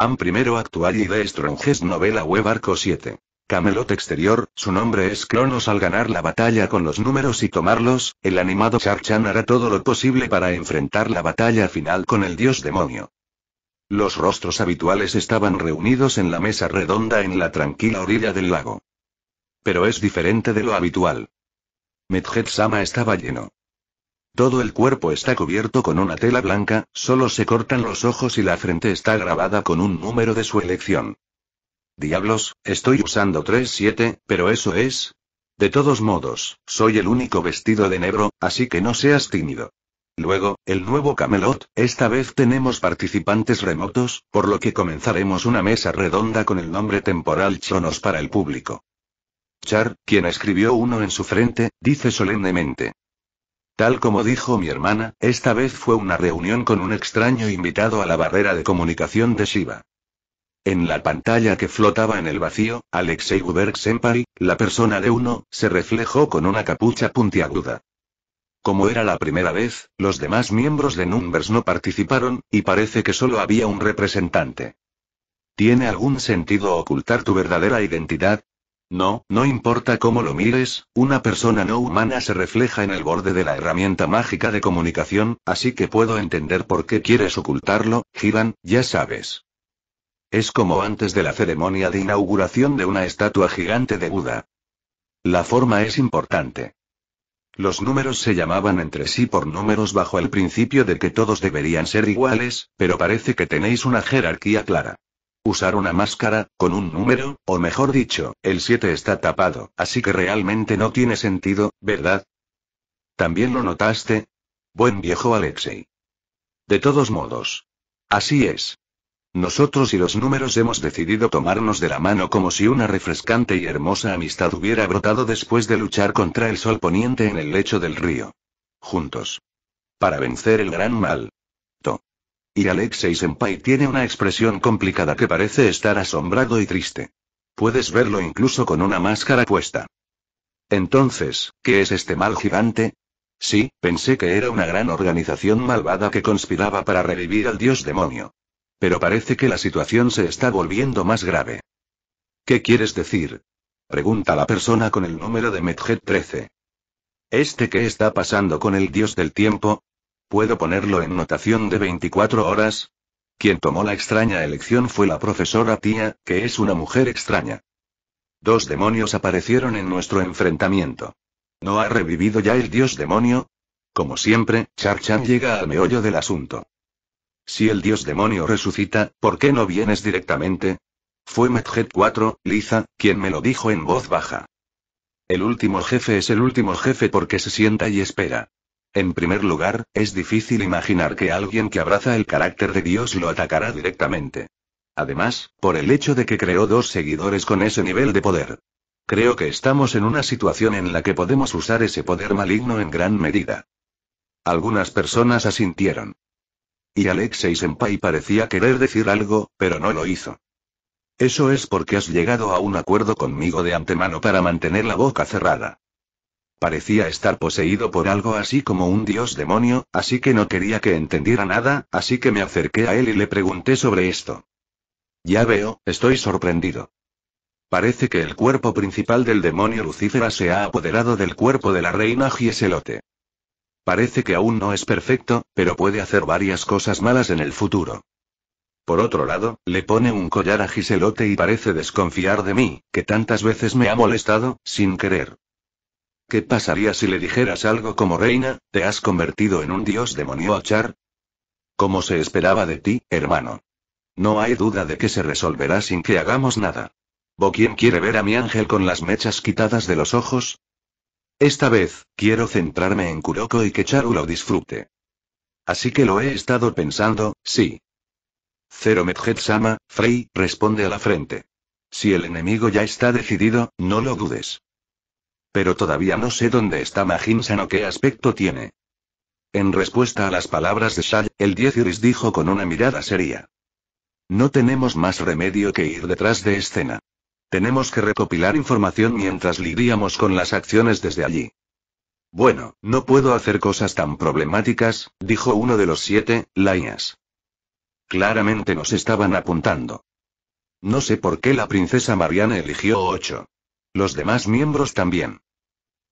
Am primero actual y de Strongest novela web arco 7. Camelot exterior, su nombre es Cronos al ganar la batalla con los números y tomarlos, el animado Char-Chan hará todo lo posible para enfrentar la batalla final con el dios demonio. Los rostros habituales estaban reunidos en la mesa redonda en la tranquila orilla del lago. Pero es diferente de lo habitual. Medjet Sama estaba lleno. Todo el cuerpo está cubierto con una tela blanca, solo se cortan los ojos y la frente está grabada con un número de su elección. Diablos, estoy usando 3-7, pero eso es... De todos modos, soy el único vestido de negro, así que no seas tímido. Luego, el nuevo Camelot, esta vez tenemos participantes remotos, por lo que comenzaremos una mesa redonda con el nombre temporal Chonos para el público. Char, quien escribió uno en su frente, dice solemnemente, Tal como dijo mi hermana, esta vez fue una reunión con un extraño invitado a la barrera de comunicación de Shiva. En la pantalla que flotaba en el vacío, Alexei Guberg Senpai, la persona de uno, se reflejó con una capucha puntiaguda. Como era la primera vez, los demás miembros de Numbers no participaron, y parece que solo había un representante. ¿Tiene algún sentido ocultar tu verdadera identidad? No, no importa cómo lo mires, una persona no humana se refleja en el borde de la herramienta mágica de comunicación, así que puedo entender por qué quieres ocultarlo, Giran, ya sabes. Es como antes de la ceremonia de inauguración de una estatua gigante de Buda. La forma es importante. Los números se llamaban entre sí por números bajo el principio de que todos deberían ser iguales, pero parece que tenéis una jerarquía clara usar una máscara, con un número, o mejor dicho, el 7 está tapado, así que realmente no tiene sentido, ¿verdad? ¿También lo notaste? Buen viejo Alexei. De todos modos. Así es. Nosotros y los números hemos decidido tomarnos de la mano como si una refrescante y hermosa amistad hubiera brotado después de luchar contra el sol poniente en el lecho del río. Juntos. Para vencer el gran mal. Y Alexei Senpai tiene una expresión complicada que parece estar asombrado y triste. Puedes verlo incluso con una máscara puesta. Entonces, ¿qué es este mal gigante? Sí, pensé que era una gran organización malvada que conspiraba para revivir al dios demonio. Pero parece que la situación se está volviendo más grave. ¿Qué quieres decir? Pregunta la persona con el número de Medjet 13. ¿Este qué está pasando con el dios del tiempo? ¿Puedo ponerlo en notación de 24 horas? Quien tomó la extraña elección fue la profesora tía, que es una mujer extraña. Dos demonios aparecieron en nuestro enfrentamiento. ¿No ha revivido ya el dios demonio? Como siempre, Charchan llega al meollo del asunto. Si el dios demonio resucita, ¿por qué no vienes directamente? Fue Medjet 4, Liza, quien me lo dijo en voz baja. El último jefe es el último jefe porque se sienta y espera. En primer lugar, es difícil imaginar que alguien que abraza el carácter de Dios lo atacará directamente. Además, por el hecho de que creó dos seguidores con ese nivel de poder. Creo que estamos en una situación en la que podemos usar ese poder maligno en gran medida. Algunas personas asintieron. Y Alexei Senpai parecía querer decir algo, pero no lo hizo. Eso es porque has llegado a un acuerdo conmigo de antemano para mantener la boca cerrada. Parecía estar poseído por algo así como un dios demonio, así que no quería que entendiera nada, así que me acerqué a él y le pregunté sobre esto. Ya veo, estoy sorprendido. Parece que el cuerpo principal del demonio Lucifera se ha apoderado del cuerpo de la reina Giselote. Parece que aún no es perfecto, pero puede hacer varias cosas malas en el futuro. Por otro lado, le pone un collar a Giselote y parece desconfiar de mí, que tantas veces me ha molestado, sin querer. ¿Qué pasaría si le dijeras algo como reina, te has convertido en un dios demonio Char? Como se esperaba de ti, hermano. No hay duda de que se resolverá sin que hagamos nada. ¿Bo quién quiere ver a mi ángel con las mechas quitadas de los ojos? Esta vez, quiero centrarme en Kuroko y que Charu lo disfrute. Así que lo he estado pensando, sí. Cero Medjet-sama, Frey, responde a la frente. Si el enemigo ya está decidido, no lo dudes. Pero todavía no sé dónde está majin o qué aspecto tiene. En respuesta a las palabras de Shai, el 10 iris dijo con una mirada seria. No tenemos más remedio que ir detrás de escena. Tenemos que recopilar información mientras lidiamos con las acciones desde allí. Bueno, no puedo hacer cosas tan problemáticas, dijo uno de los siete, Lainas. Claramente nos estaban apuntando. No sé por qué la princesa Mariana eligió ocho. Los demás miembros también.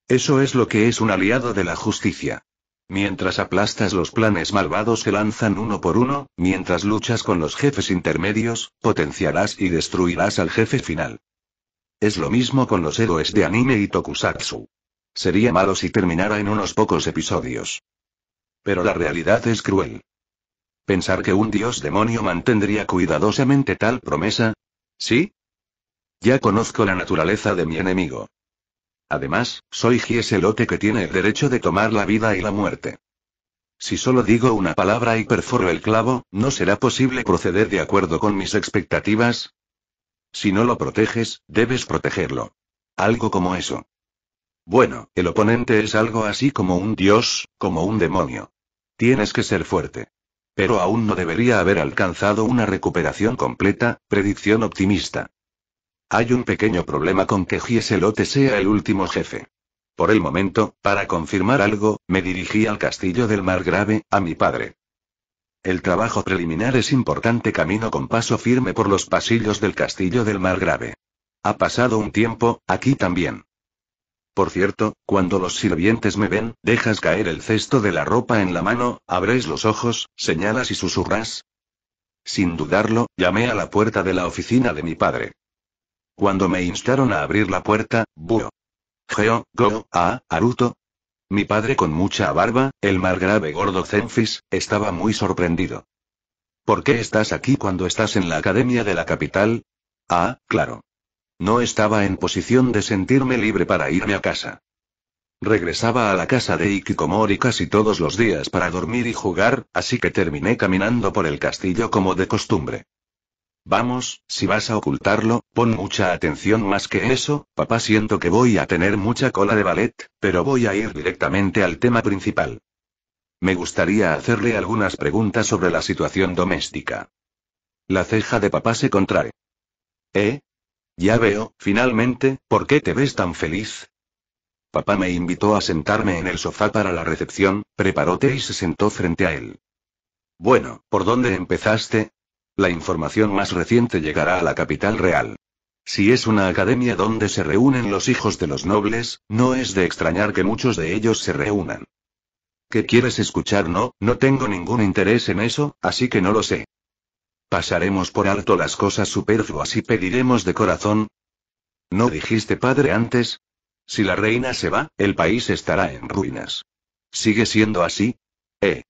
Eso es lo que es un aliado de la justicia. Mientras aplastas los planes malvados se lanzan uno por uno, mientras luchas con los jefes intermedios, potenciarás y destruirás al jefe final. Es lo mismo con los héroes de anime y tokusatsu. Sería malo si terminara en unos pocos episodios. Pero la realidad es cruel. Pensar que un dios demonio mantendría cuidadosamente tal promesa. Sí, ya conozco la naturaleza de mi enemigo. Además, soy Gieselote que tiene el derecho de tomar la vida y la muerte. Si solo digo una palabra y perforo el clavo, ¿no será posible proceder de acuerdo con mis expectativas? Si no lo proteges, debes protegerlo. Algo como eso. Bueno, el oponente es algo así como un dios, como un demonio. Tienes que ser fuerte. Pero aún no debería haber alcanzado una recuperación completa, predicción optimista. Hay un pequeño problema con que Gieselote sea el último jefe. Por el momento, para confirmar algo, me dirigí al castillo del Margrave, a mi padre. El trabajo preliminar es importante camino con paso firme por los pasillos del castillo del Margrave. Ha pasado un tiempo, aquí también. Por cierto, cuando los sirvientes me ven, dejas caer el cesto de la ropa en la mano, abres los ojos, señalas y susurras. Sin dudarlo, llamé a la puerta de la oficina de mi padre. Cuando me instaron a abrir la puerta, buo. Geo, go, a, Aruto. Mi padre con mucha barba, el margrave gordo Zenfis, estaba muy sorprendido. ¿Por qué estás aquí cuando estás en la academia de la capital? Ah, claro. No estaba en posición de sentirme libre para irme a casa. Regresaba a la casa de Ikikomori casi todos los días para dormir y jugar, así que terminé caminando por el castillo como de costumbre. Vamos, si vas a ocultarlo, pon mucha atención más que eso, papá siento que voy a tener mucha cola de ballet, pero voy a ir directamente al tema principal. Me gustaría hacerle algunas preguntas sobre la situación doméstica. La ceja de papá se contrae. ¿Eh? Ya veo, finalmente, ¿por qué te ves tan feliz? Papá me invitó a sentarme en el sofá para la recepción, preparó té y se sentó frente a él. Bueno, ¿por dónde empezaste? La información más reciente llegará a la capital real. Si es una academia donde se reúnen los hijos de los nobles, no es de extrañar que muchos de ellos se reúnan. ¿Qué quieres escuchar? No, no tengo ningún interés en eso, así que no lo sé. Pasaremos por alto las cosas superfluas y pediremos de corazón. ¿No dijiste padre antes? Si la reina se va, el país estará en ruinas. ¿Sigue siendo así? Eh.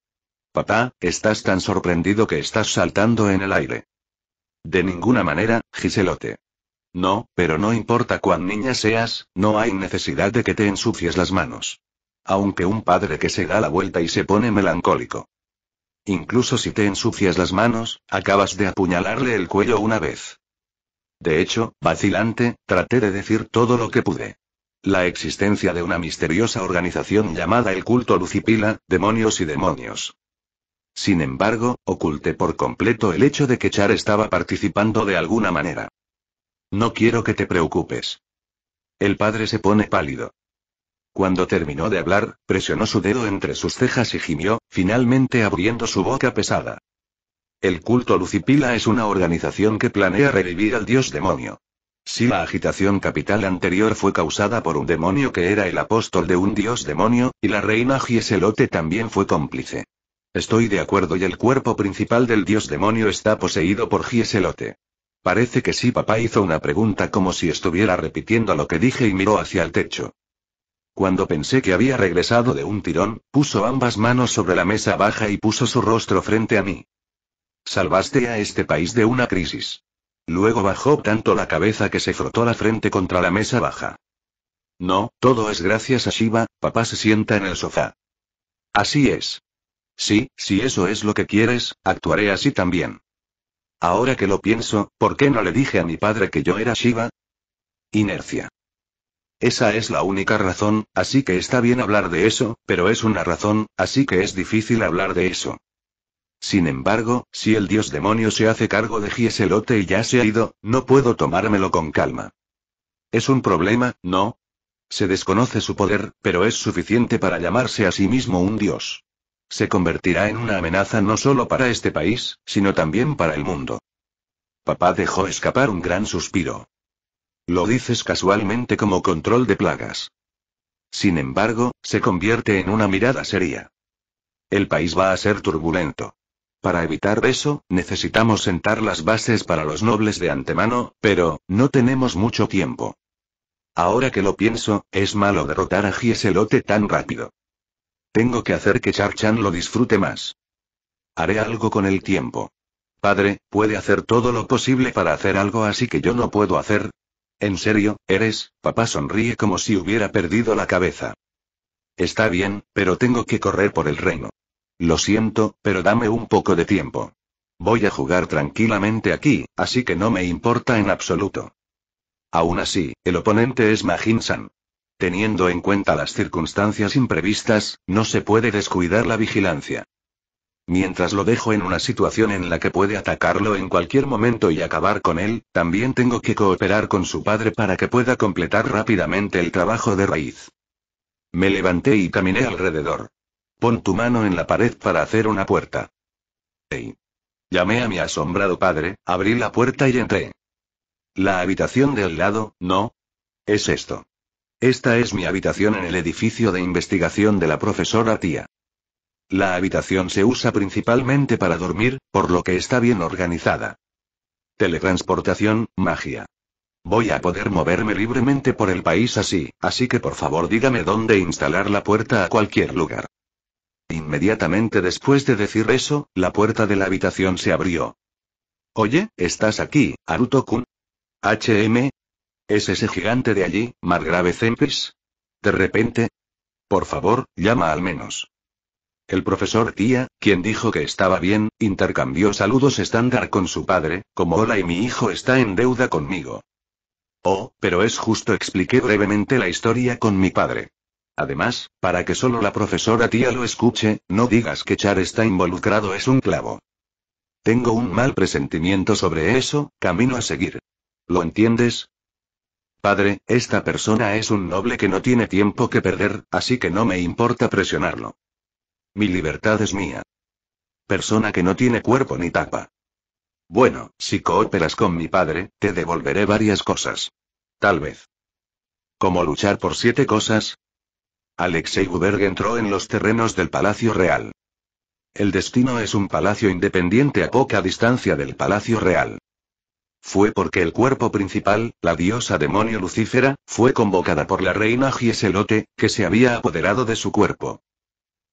Papá, estás tan sorprendido que estás saltando en el aire. De ninguna manera, Giselote. No, pero no importa cuán niña seas, no hay necesidad de que te ensucies las manos. Aunque un padre que se da la vuelta y se pone melancólico. Incluso si te ensucias las manos, acabas de apuñalarle el cuello una vez. De hecho, vacilante, traté de decir todo lo que pude. La existencia de una misteriosa organización llamada el culto Lucipila, demonios y demonios. Sin embargo, oculté por completo el hecho de que Char estaba participando de alguna manera. No quiero que te preocupes. El padre se pone pálido. Cuando terminó de hablar, presionó su dedo entre sus cejas y gimió, finalmente abriendo su boca pesada. El culto Lucipila es una organización que planea revivir al dios demonio. Si la agitación capital anterior fue causada por un demonio que era el apóstol de un dios demonio, y la reina Gieselote también fue cómplice. Estoy de acuerdo y el cuerpo principal del dios demonio está poseído por Gieselote. Parece que sí, papá hizo una pregunta como si estuviera repitiendo lo que dije y miró hacia el techo. Cuando pensé que había regresado de un tirón, puso ambas manos sobre la mesa baja y puso su rostro frente a mí. Salvaste a este país de una crisis. Luego bajó tanto la cabeza que se frotó la frente contra la mesa baja. No, todo es gracias a Shiva, papá se sienta en el sofá. Así es. Sí, si eso es lo que quieres, actuaré así también. Ahora que lo pienso, ¿por qué no le dije a mi padre que yo era Shiva? Inercia. Esa es la única razón, así que está bien hablar de eso, pero es una razón, así que es difícil hablar de eso. Sin embargo, si el dios demonio se hace cargo de Gieselote y ya se ha ido, no puedo tomármelo con calma. Es un problema, ¿no? Se desconoce su poder, pero es suficiente para llamarse a sí mismo un dios. Se convertirá en una amenaza no solo para este país, sino también para el mundo. Papá dejó escapar un gran suspiro. Lo dices casualmente como control de plagas. Sin embargo, se convierte en una mirada seria. El país va a ser turbulento. Para evitar eso, necesitamos sentar las bases para los nobles de antemano, pero, no tenemos mucho tiempo. Ahora que lo pienso, es malo derrotar a Gieselote tan rápido. Tengo que hacer que Char-Chan lo disfrute más. Haré algo con el tiempo. Padre, puede hacer todo lo posible para hacer algo así que yo no puedo hacer. En serio, eres, papá sonríe como si hubiera perdido la cabeza. Está bien, pero tengo que correr por el reino. Lo siento, pero dame un poco de tiempo. Voy a jugar tranquilamente aquí, así que no me importa en absoluto. Aún así, el oponente es Majin-san. Teniendo en cuenta las circunstancias imprevistas, no se puede descuidar la vigilancia. Mientras lo dejo en una situación en la que puede atacarlo en cualquier momento y acabar con él, también tengo que cooperar con su padre para que pueda completar rápidamente el trabajo de raíz. Me levanté y caminé alrededor. Pon tu mano en la pared para hacer una puerta. Hey. Llamé a mi asombrado padre, abrí la puerta y entré. La habitación del lado, no. Es esto. Esta es mi habitación en el edificio de investigación de la profesora tía. La habitación se usa principalmente para dormir, por lo que está bien organizada. Teletransportación, magia. Voy a poder moverme libremente por el país así, así que por favor dígame dónde instalar la puerta a cualquier lugar. Inmediatamente después de decir eso, la puerta de la habitación se abrió. Oye, ¿estás aquí, Aruto-kun? HM, ¿Es ese gigante de allí, Margrave Zempis? De repente. Por favor, llama al menos. El profesor Tía, quien dijo que estaba bien, intercambió saludos estándar con su padre, como hola y mi hijo está en deuda conmigo. Oh, pero es justo expliqué brevemente la historia con mi padre. Además, para que solo la profesora Tía lo escuche, no digas que Char está involucrado es un clavo. Tengo un mal presentimiento sobre eso, camino a seguir. ¿Lo entiendes? Padre, esta persona es un noble que no tiene tiempo que perder, así que no me importa presionarlo. Mi libertad es mía. Persona que no tiene cuerpo ni tapa. Bueno, si cooperas con mi padre, te devolveré varias cosas. Tal vez. ¿Cómo luchar por siete cosas? Alexei Guberg entró en los terrenos del Palacio Real. El destino es un palacio independiente a poca distancia del Palacio Real fue porque el cuerpo principal, la diosa demonio Lucifera, fue convocada por la reina Gieselote, que se había apoderado de su cuerpo.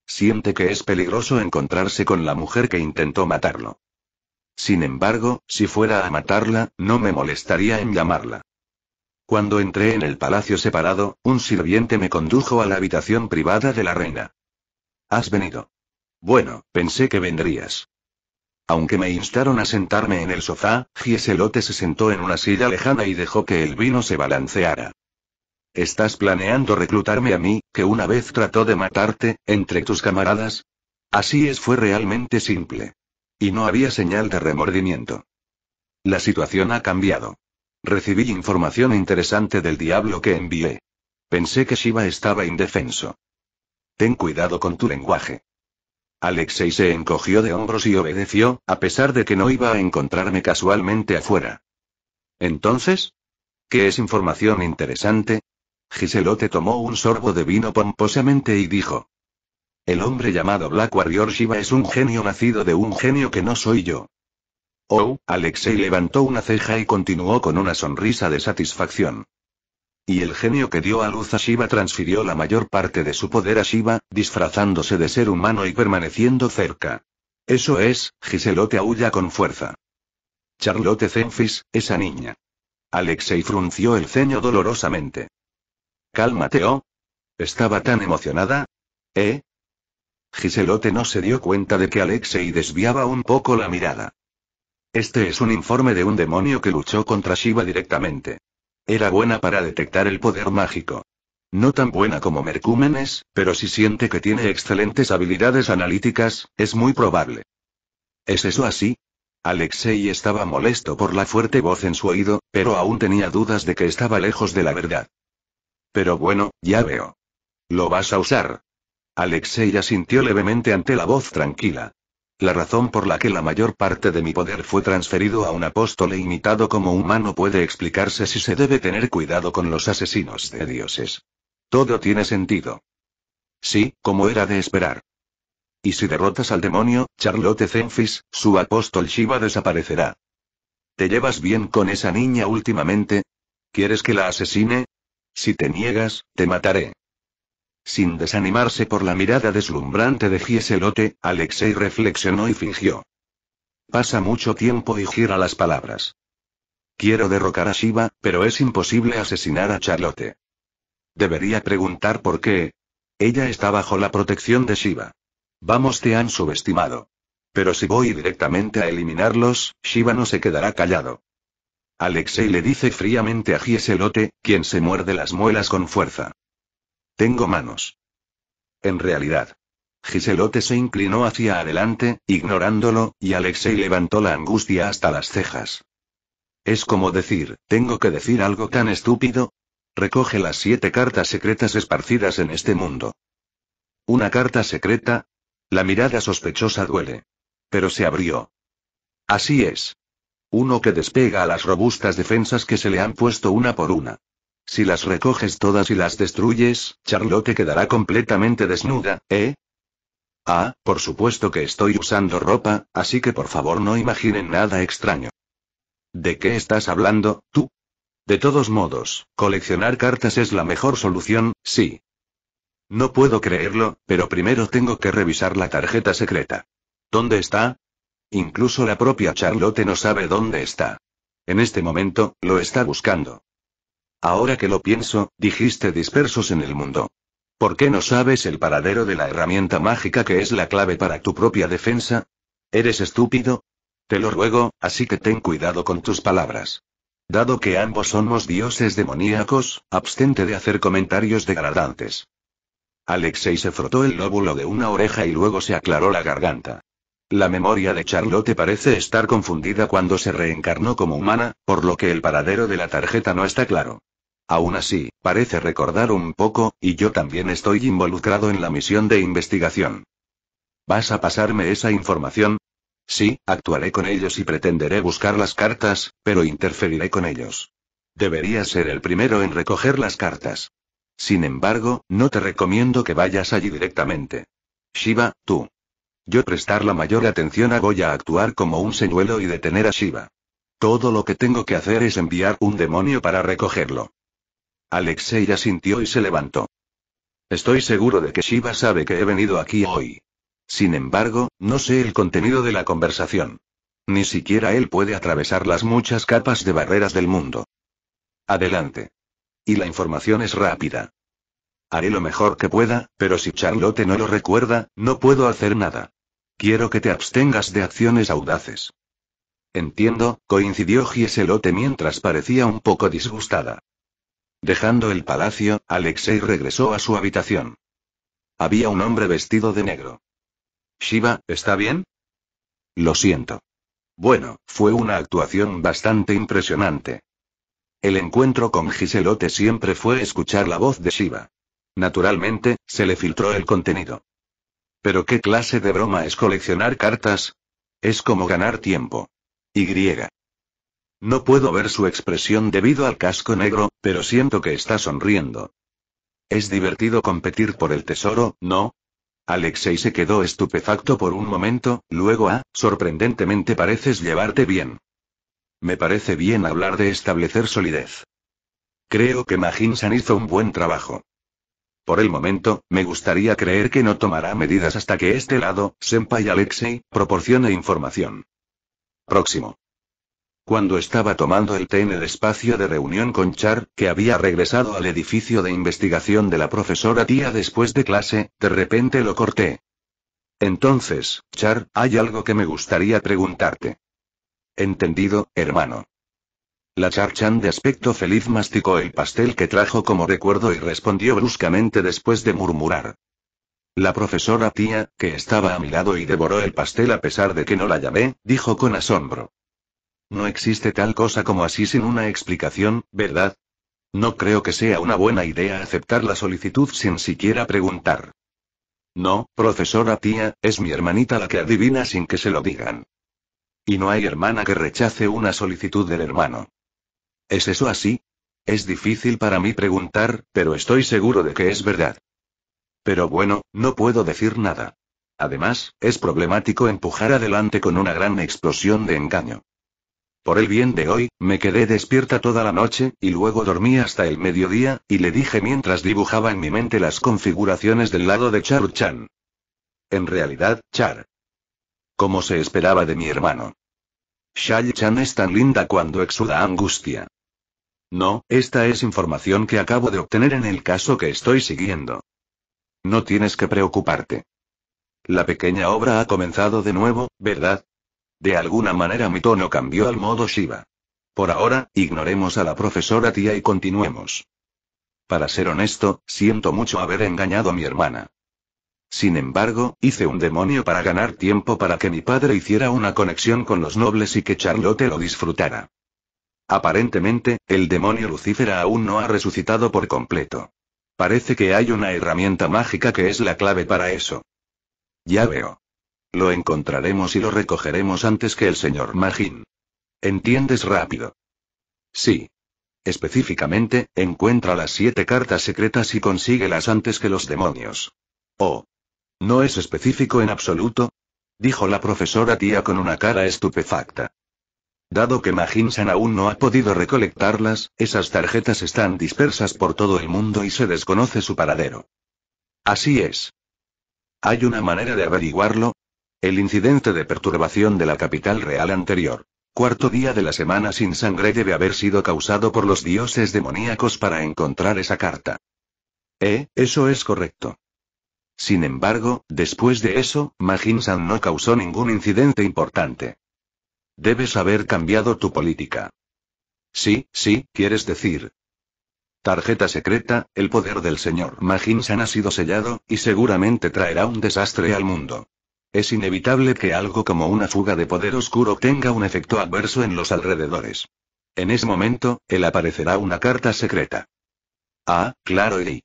Siente que es peligroso encontrarse con la mujer que intentó matarlo. Sin embargo, si fuera a matarla, no me molestaría en llamarla. Cuando entré en el palacio separado, un sirviente me condujo a la habitación privada de la reina. Has venido. Bueno, pensé que vendrías. Aunque me instaron a sentarme en el sofá, Gieselote se sentó en una silla lejana y dejó que el vino se balanceara. ¿Estás planeando reclutarme a mí, que una vez trató de matarte, entre tus camaradas? Así es, fue realmente simple. Y no había señal de remordimiento. La situación ha cambiado. Recibí información interesante del diablo que envié. Pensé que Shiva estaba indefenso. Ten cuidado con tu lenguaje. Alexei se encogió de hombros y obedeció, a pesar de que no iba a encontrarme casualmente afuera. Entonces? ¿Qué es información interesante? Giselote tomó un sorbo de vino pomposamente y dijo. El hombre llamado Black Warrior Shiva es un genio nacido de un genio que no soy yo. Oh, Alexei levantó una ceja y continuó con una sonrisa de satisfacción. Y el genio que dio a luz a Shiva transfirió la mayor parte de su poder a Shiva, disfrazándose de ser humano y permaneciendo cerca. Eso es, Giselote aúlla con fuerza. Charlotte Zenfis, esa niña. Alexei frunció el ceño dolorosamente. Cálmate, oh. Estaba tan emocionada. ¿Eh? Giselote no se dio cuenta de que Alexei desviaba un poco la mirada. Este es un informe de un demonio que luchó contra Shiva directamente. Era buena para detectar el poder mágico. No tan buena como Mercúmenes, pero si siente que tiene excelentes habilidades analíticas, es muy probable. ¿Es eso así? Alexei estaba molesto por la fuerte voz en su oído, pero aún tenía dudas de que estaba lejos de la verdad. Pero bueno, ya veo. Lo vas a usar. Alexei asintió levemente ante la voz tranquila. La razón por la que la mayor parte de mi poder fue transferido a un apóstol e imitado como humano puede explicarse si se debe tener cuidado con los asesinos de dioses. Todo tiene sentido. Sí, como era de esperar. Y si derrotas al demonio, Charlotte Zenfis, su apóstol Shiva desaparecerá. ¿Te llevas bien con esa niña últimamente? ¿Quieres que la asesine? Si te niegas, te mataré. Sin desanimarse por la mirada deslumbrante de Gieselote, Alexei reflexionó y fingió. Pasa mucho tiempo y gira las palabras. Quiero derrocar a Shiva, pero es imposible asesinar a Charlotte. Debería preguntar por qué. Ella está bajo la protección de Shiva. Vamos, te han subestimado. Pero si voy directamente a eliminarlos, Shiva no se quedará callado. Alexei le dice fríamente a Gieselote, quien se muerde las muelas con fuerza. Tengo manos. En realidad. Giselote se inclinó hacia adelante, ignorándolo, y Alexei levantó la angustia hasta las cejas. Es como decir, ¿tengo que decir algo tan estúpido? Recoge las siete cartas secretas esparcidas en este mundo. ¿Una carta secreta? La mirada sospechosa duele. Pero se abrió. Así es. Uno que despega a las robustas defensas que se le han puesto una por una. Si las recoges todas y las destruyes, Charlotte quedará completamente desnuda, ¿eh? Ah, por supuesto que estoy usando ropa, así que por favor no imaginen nada extraño. ¿De qué estás hablando, tú? De todos modos, coleccionar cartas es la mejor solución, sí. No puedo creerlo, pero primero tengo que revisar la tarjeta secreta. ¿Dónde está? Incluso la propia Charlotte no sabe dónde está. En este momento, lo está buscando. Ahora que lo pienso, dijiste dispersos en el mundo. ¿Por qué no sabes el paradero de la herramienta mágica que es la clave para tu propia defensa? ¿Eres estúpido? Te lo ruego, así que ten cuidado con tus palabras. Dado que ambos somos dioses demoníacos, abstente de hacer comentarios degradantes. Alexei se frotó el lóbulo de una oreja y luego se aclaró la garganta. La memoria de Charlotte parece estar confundida cuando se reencarnó como humana, por lo que el paradero de la tarjeta no está claro. Aún así, parece recordar un poco, y yo también estoy involucrado en la misión de investigación. ¿Vas a pasarme esa información? Sí, actuaré con ellos y pretenderé buscar las cartas, pero interferiré con ellos. Deberías ser el primero en recoger las cartas. Sin embargo, no te recomiendo que vayas allí directamente. Shiva, tú. Yo prestar la mayor atención a voy a actuar como un señuelo y detener a Shiva. Todo lo que tengo que hacer es enviar un demonio para recogerlo. Alexei asintió y se levantó. Estoy seguro de que Shiva sabe que he venido aquí hoy. Sin embargo, no sé el contenido de la conversación. Ni siquiera él puede atravesar las muchas capas de barreras del mundo. Adelante. Y la información es rápida. Haré lo mejor que pueda, pero si Charlotte no lo recuerda, no puedo hacer nada. Quiero que te abstengas de acciones audaces. Entiendo, coincidió Gieselote mientras parecía un poco disgustada. Dejando el palacio, Alexei regresó a su habitación. Había un hombre vestido de negro. Shiva, ¿está bien? Lo siento. Bueno, fue una actuación bastante impresionante. El encuentro con Giselote siempre fue escuchar la voz de Shiva. Naturalmente, se le filtró el contenido. Pero qué clase de broma es coleccionar cartas? Es como ganar tiempo. Y. No puedo ver su expresión debido al casco negro, pero siento que está sonriendo. Es divertido competir por el tesoro, ¿no? Alexei se quedó estupefacto por un momento, luego a, ah, sorprendentemente pareces llevarte bien. Me parece bien hablar de establecer solidez. Creo que majin hizo un buen trabajo. Por el momento, me gustaría creer que no tomará medidas hasta que este lado, Senpai Alexei, proporcione información. Próximo. Cuando estaba tomando el té en el espacio de reunión con Char, que había regresado al edificio de investigación de la profesora tía después de clase, de repente lo corté. Entonces, Char, hay algo que me gustaría preguntarte. Entendido, hermano. La charchan de aspecto feliz masticó el pastel que trajo como recuerdo y respondió bruscamente después de murmurar. La profesora tía, que estaba a mi lado y devoró el pastel a pesar de que no la llamé, dijo con asombro. No existe tal cosa como así sin una explicación, ¿verdad? No creo que sea una buena idea aceptar la solicitud sin siquiera preguntar. No, profesora tía, es mi hermanita la que adivina sin que se lo digan. Y no hay hermana que rechace una solicitud del hermano. ¿Es eso así? Es difícil para mí preguntar, pero estoy seguro de que es verdad. Pero bueno, no puedo decir nada. Además, es problemático empujar adelante con una gran explosión de engaño. Por el bien de hoy, me quedé despierta toda la noche, y luego dormí hasta el mediodía, y le dije mientras dibujaba en mi mente las configuraciones del lado de Char Chan. En realidad, Char. Como se esperaba de mi hermano. Shay Chan es tan linda cuando exuda angustia. No, esta es información que acabo de obtener en el caso que estoy siguiendo. No tienes que preocuparte. La pequeña obra ha comenzado de nuevo, ¿verdad? De alguna manera mi tono cambió al modo Shiva. Por ahora, ignoremos a la profesora tía y continuemos. Para ser honesto, siento mucho haber engañado a mi hermana. Sin embargo, hice un demonio para ganar tiempo para que mi padre hiciera una conexión con los nobles y que Charlotte lo disfrutara. Aparentemente, el demonio Lucifera aún no ha resucitado por completo. Parece que hay una herramienta mágica que es la clave para eso. Ya veo. Lo encontraremos y lo recogeremos antes que el señor Magin. ¿Entiendes rápido? Sí. Específicamente, encuentra las siete cartas secretas y consíguelas antes que los demonios. Oh. No es específico en absoluto, dijo la profesora tía con una cara estupefacta. Dado que San aún no ha podido recolectarlas, esas tarjetas están dispersas por todo el mundo y se desconoce su paradero. Así es. Hay una manera de averiguarlo, el incidente de perturbación de la capital real anterior. Cuarto día de la semana sin sangre debe haber sido causado por los dioses demoníacos para encontrar esa carta. Eh, eso es correcto. Sin embargo, después de eso, Majin-san no causó ningún incidente importante. Debes haber cambiado tu política. Sí, sí, quieres decir. Tarjeta secreta, el poder del señor Majin-san ha sido sellado, y seguramente traerá un desastre al mundo. Es inevitable que algo como una fuga de poder oscuro tenga un efecto adverso en los alrededores. En ese momento, él aparecerá una carta secreta. Ah, claro, y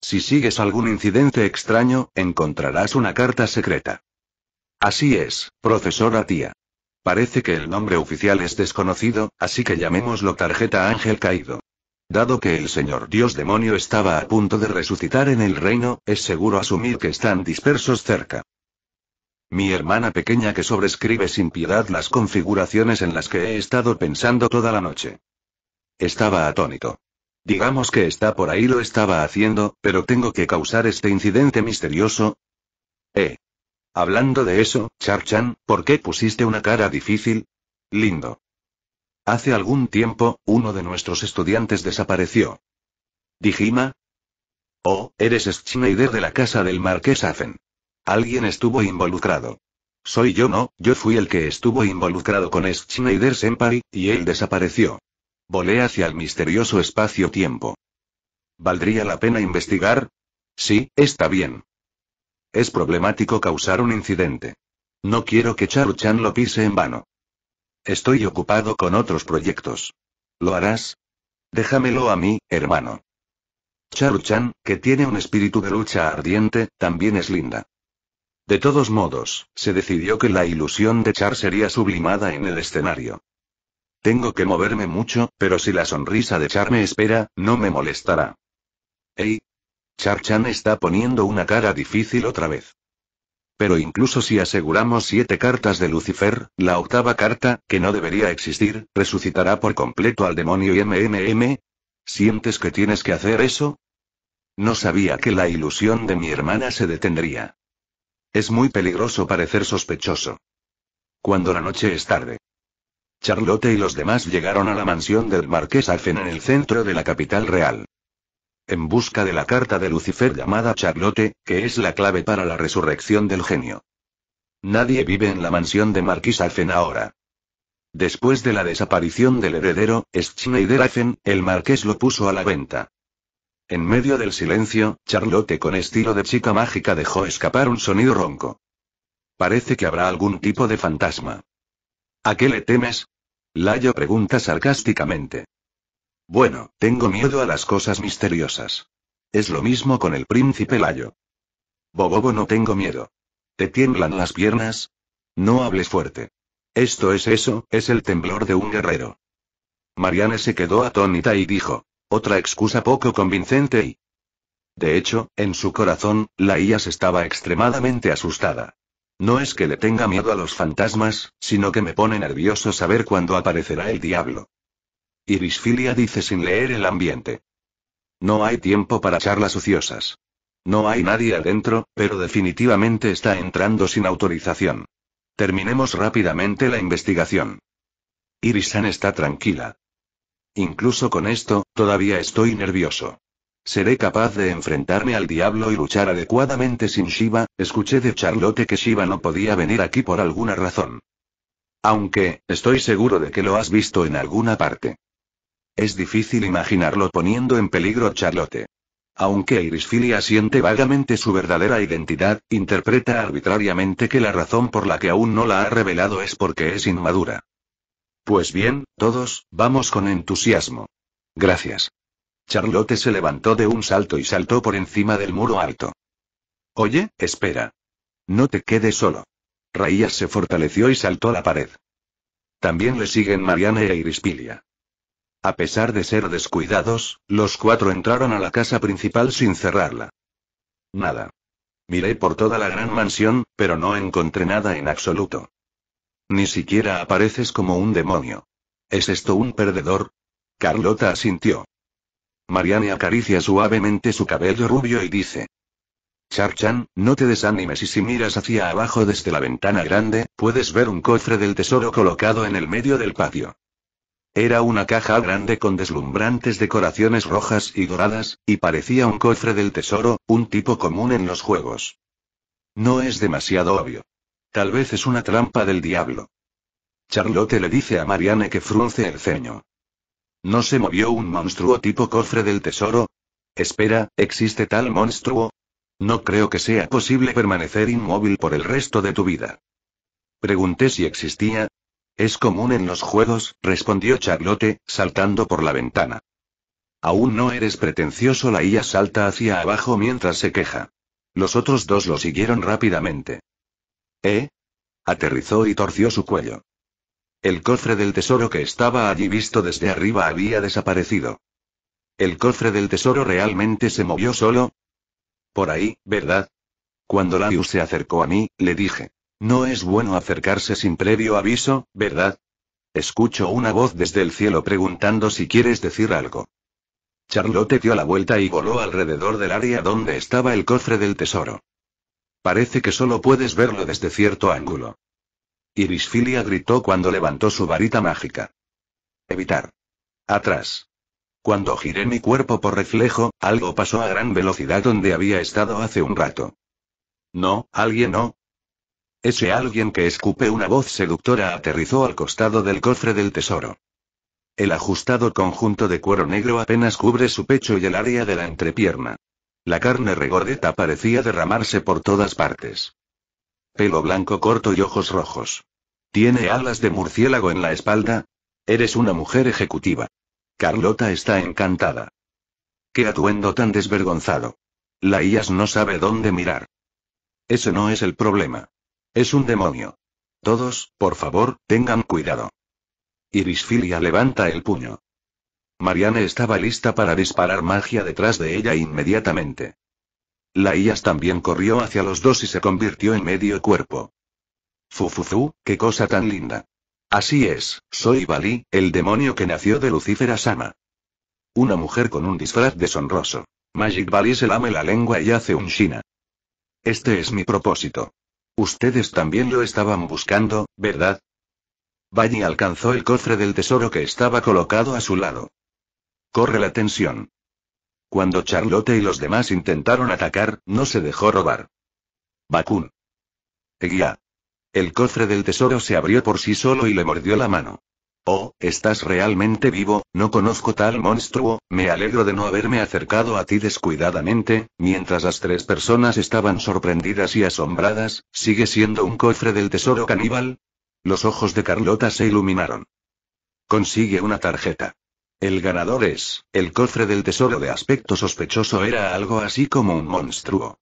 si sigues algún incidente extraño, encontrarás una carta secreta. Así es, profesora tía. Parece que el nombre oficial es desconocido, así que llamémoslo tarjeta Ángel Caído. Dado que el señor Dios demonio estaba a punto de resucitar en el reino, es seguro asumir que están dispersos cerca. Mi hermana pequeña que sobrescribe sin piedad las configuraciones en las que he estado pensando toda la noche. Estaba atónito. Digamos que está por ahí lo estaba haciendo, pero tengo que causar este incidente misterioso. Eh. Hablando de eso, Charchan, ¿por qué pusiste una cara difícil? Lindo. Hace algún tiempo, uno de nuestros estudiantes desapareció. ¿Dijima? Oh, eres Schneider de la casa del marqués Affen. Alguien estuvo involucrado. Soy yo no, yo fui el que estuvo involucrado con Schneider Senpai, y él desapareció. Volé hacia el misterioso espacio-tiempo. ¿Valdría la pena investigar? Sí, está bien. Es problemático causar un incidente. No quiero que charu lo pise en vano. Estoy ocupado con otros proyectos. ¿Lo harás? Déjamelo a mí, hermano. charu que tiene un espíritu de lucha ardiente, también es linda. De todos modos, se decidió que la ilusión de Char sería sublimada en el escenario. Tengo que moverme mucho, pero si la sonrisa de Char me espera, no me molestará. Ey. Char-chan está poniendo una cara difícil otra vez. Pero incluso si aseguramos siete cartas de Lucifer, la octava carta, que no debería existir, resucitará por completo al demonio y MMM. ¿Sientes que tienes que hacer eso? No sabía que la ilusión de mi hermana se detendría. Es muy peligroso parecer sospechoso. Cuando la noche es tarde. Charlotte y los demás llegaron a la mansión del marqués Alfen en el centro de la capital real. En busca de la carta de Lucifer llamada Charlotte, que es la clave para la resurrección del genio. Nadie vive en la mansión de Marqués Alfen ahora. Después de la desaparición del heredero, Schneider Alfen, el marqués lo puso a la venta. En medio del silencio, Charlotte con estilo de chica mágica dejó escapar un sonido ronco. Parece que habrá algún tipo de fantasma. ¿A qué le temes? Layo pregunta sarcásticamente. Bueno, tengo miedo a las cosas misteriosas. Es lo mismo con el príncipe Layo. Bobobo no tengo miedo. ¿Te tiemblan las piernas? No hables fuerte. Esto es eso, es el temblor de un guerrero. Marianne se quedó atónita y dijo. Otra excusa poco convincente y... De hecho, en su corazón, la IAS estaba extremadamente asustada. No es que le tenga miedo a los fantasmas, sino que me pone nervioso saber cuándo aparecerá el diablo. Irisfilia dice sin leer el ambiente. No hay tiempo para charlas ociosas. No hay nadie adentro, pero definitivamente está entrando sin autorización. Terminemos rápidamente la investigación. Irisan está tranquila. Incluso con esto, todavía estoy nervioso. Seré capaz de enfrentarme al diablo y luchar adecuadamente sin Shiva, escuché de Charlotte que Shiva no podía venir aquí por alguna razón. Aunque, estoy seguro de que lo has visto en alguna parte. Es difícil imaginarlo poniendo en peligro a Charlotte. Aunque Irisfilia siente vagamente su verdadera identidad, interpreta arbitrariamente que la razón por la que aún no la ha revelado es porque es inmadura. Pues bien, todos, vamos con entusiasmo. Gracias. Charlotte se levantó de un salto y saltó por encima del muro alto. Oye, espera. No te quedes solo. Raías se fortaleció y saltó a la pared. También le siguen Mariana e Irispilia. A pesar de ser descuidados, los cuatro entraron a la casa principal sin cerrarla. Nada. Miré por toda la gran mansión, pero no encontré nada en absoluto. Ni siquiera apareces como un demonio. ¿Es esto un perdedor? Carlota asintió. Marianne acaricia suavemente su cabello rubio y dice. Charchan, no te desanimes y si miras hacia abajo desde la ventana grande, puedes ver un cofre del tesoro colocado en el medio del patio. Era una caja grande con deslumbrantes decoraciones rojas y doradas, y parecía un cofre del tesoro, un tipo común en los juegos. No es demasiado obvio. Tal vez es una trampa del diablo. Charlotte le dice a Marianne que frunce el ceño. ¿No se movió un monstruo tipo cofre del tesoro? Espera, ¿existe tal monstruo? No creo que sea posible permanecer inmóvil por el resto de tu vida. Pregunté si existía. Es común en los juegos, respondió Charlotte, saltando por la ventana. Aún no eres pretencioso, la IA salta hacia abajo mientras se queja. Los otros dos lo siguieron rápidamente. ¿Eh? Aterrizó y torció su cuello. El cofre del tesoro que estaba allí visto desde arriba había desaparecido. ¿El cofre del tesoro realmente se movió solo? Por ahí, ¿verdad? Cuando Laius se acercó a mí, le dije. No es bueno acercarse sin previo aviso, ¿verdad? Escucho una voz desde el cielo preguntando si quieres decir algo. Charlotte dio la vuelta y voló alrededor del área donde estaba el cofre del tesoro. Parece que solo puedes verlo desde cierto ángulo. Irisfilia gritó cuando levantó su varita mágica. Evitar. Atrás. Cuando giré mi cuerpo por reflejo, algo pasó a gran velocidad donde había estado hace un rato. No, alguien no. Ese alguien que escupe una voz seductora aterrizó al costado del cofre del tesoro. El ajustado conjunto de cuero negro apenas cubre su pecho y el área de la entrepierna. La carne regordeta parecía derramarse por todas partes. Pelo blanco corto y ojos rojos. Tiene alas de murciélago en la espalda. Eres una mujer ejecutiva. Carlota está encantada. Qué atuendo tan desvergonzado. La IAS no sabe dónde mirar. Ese no es el problema. Es un demonio. Todos, por favor, tengan cuidado. Irisfilia levanta el puño. Mariana estaba lista para disparar magia detrás de ella inmediatamente. La IAS también corrió hacia los dos y se convirtió en medio cuerpo. Fufufu, qué cosa tan linda. Así es, soy Bali, el demonio que nació de Lucifera Sama. Una mujer con un disfraz deshonroso. Magic Bali se lame la lengua y hace un shina. Este es mi propósito. Ustedes también lo estaban buscando, ¿verdad? Bali alcanzó el cofre del tesoro que estaba colocado a su lado. Corre la tensión. Cuando Charlotte y los demás intentaron atacar, no se dejó robar. Bakun. Guía. El cofre del tesoro se abrió por sí solo y le mordió la mano. Oh, estás realmente vivo, no conozco tal monstruo, me alegro de no haberme acercado a ti descuidadamente, mientras las tres personas estaban sorprendidas y asombradas, ¿sigue siendo un cofre del tesoro caníbal? Los ojos de Carlota se iluminaron. Consigue una tarjeta. El ganador es, el cofre del tesoro de aspecto sospechoso era algo así como un monstruo.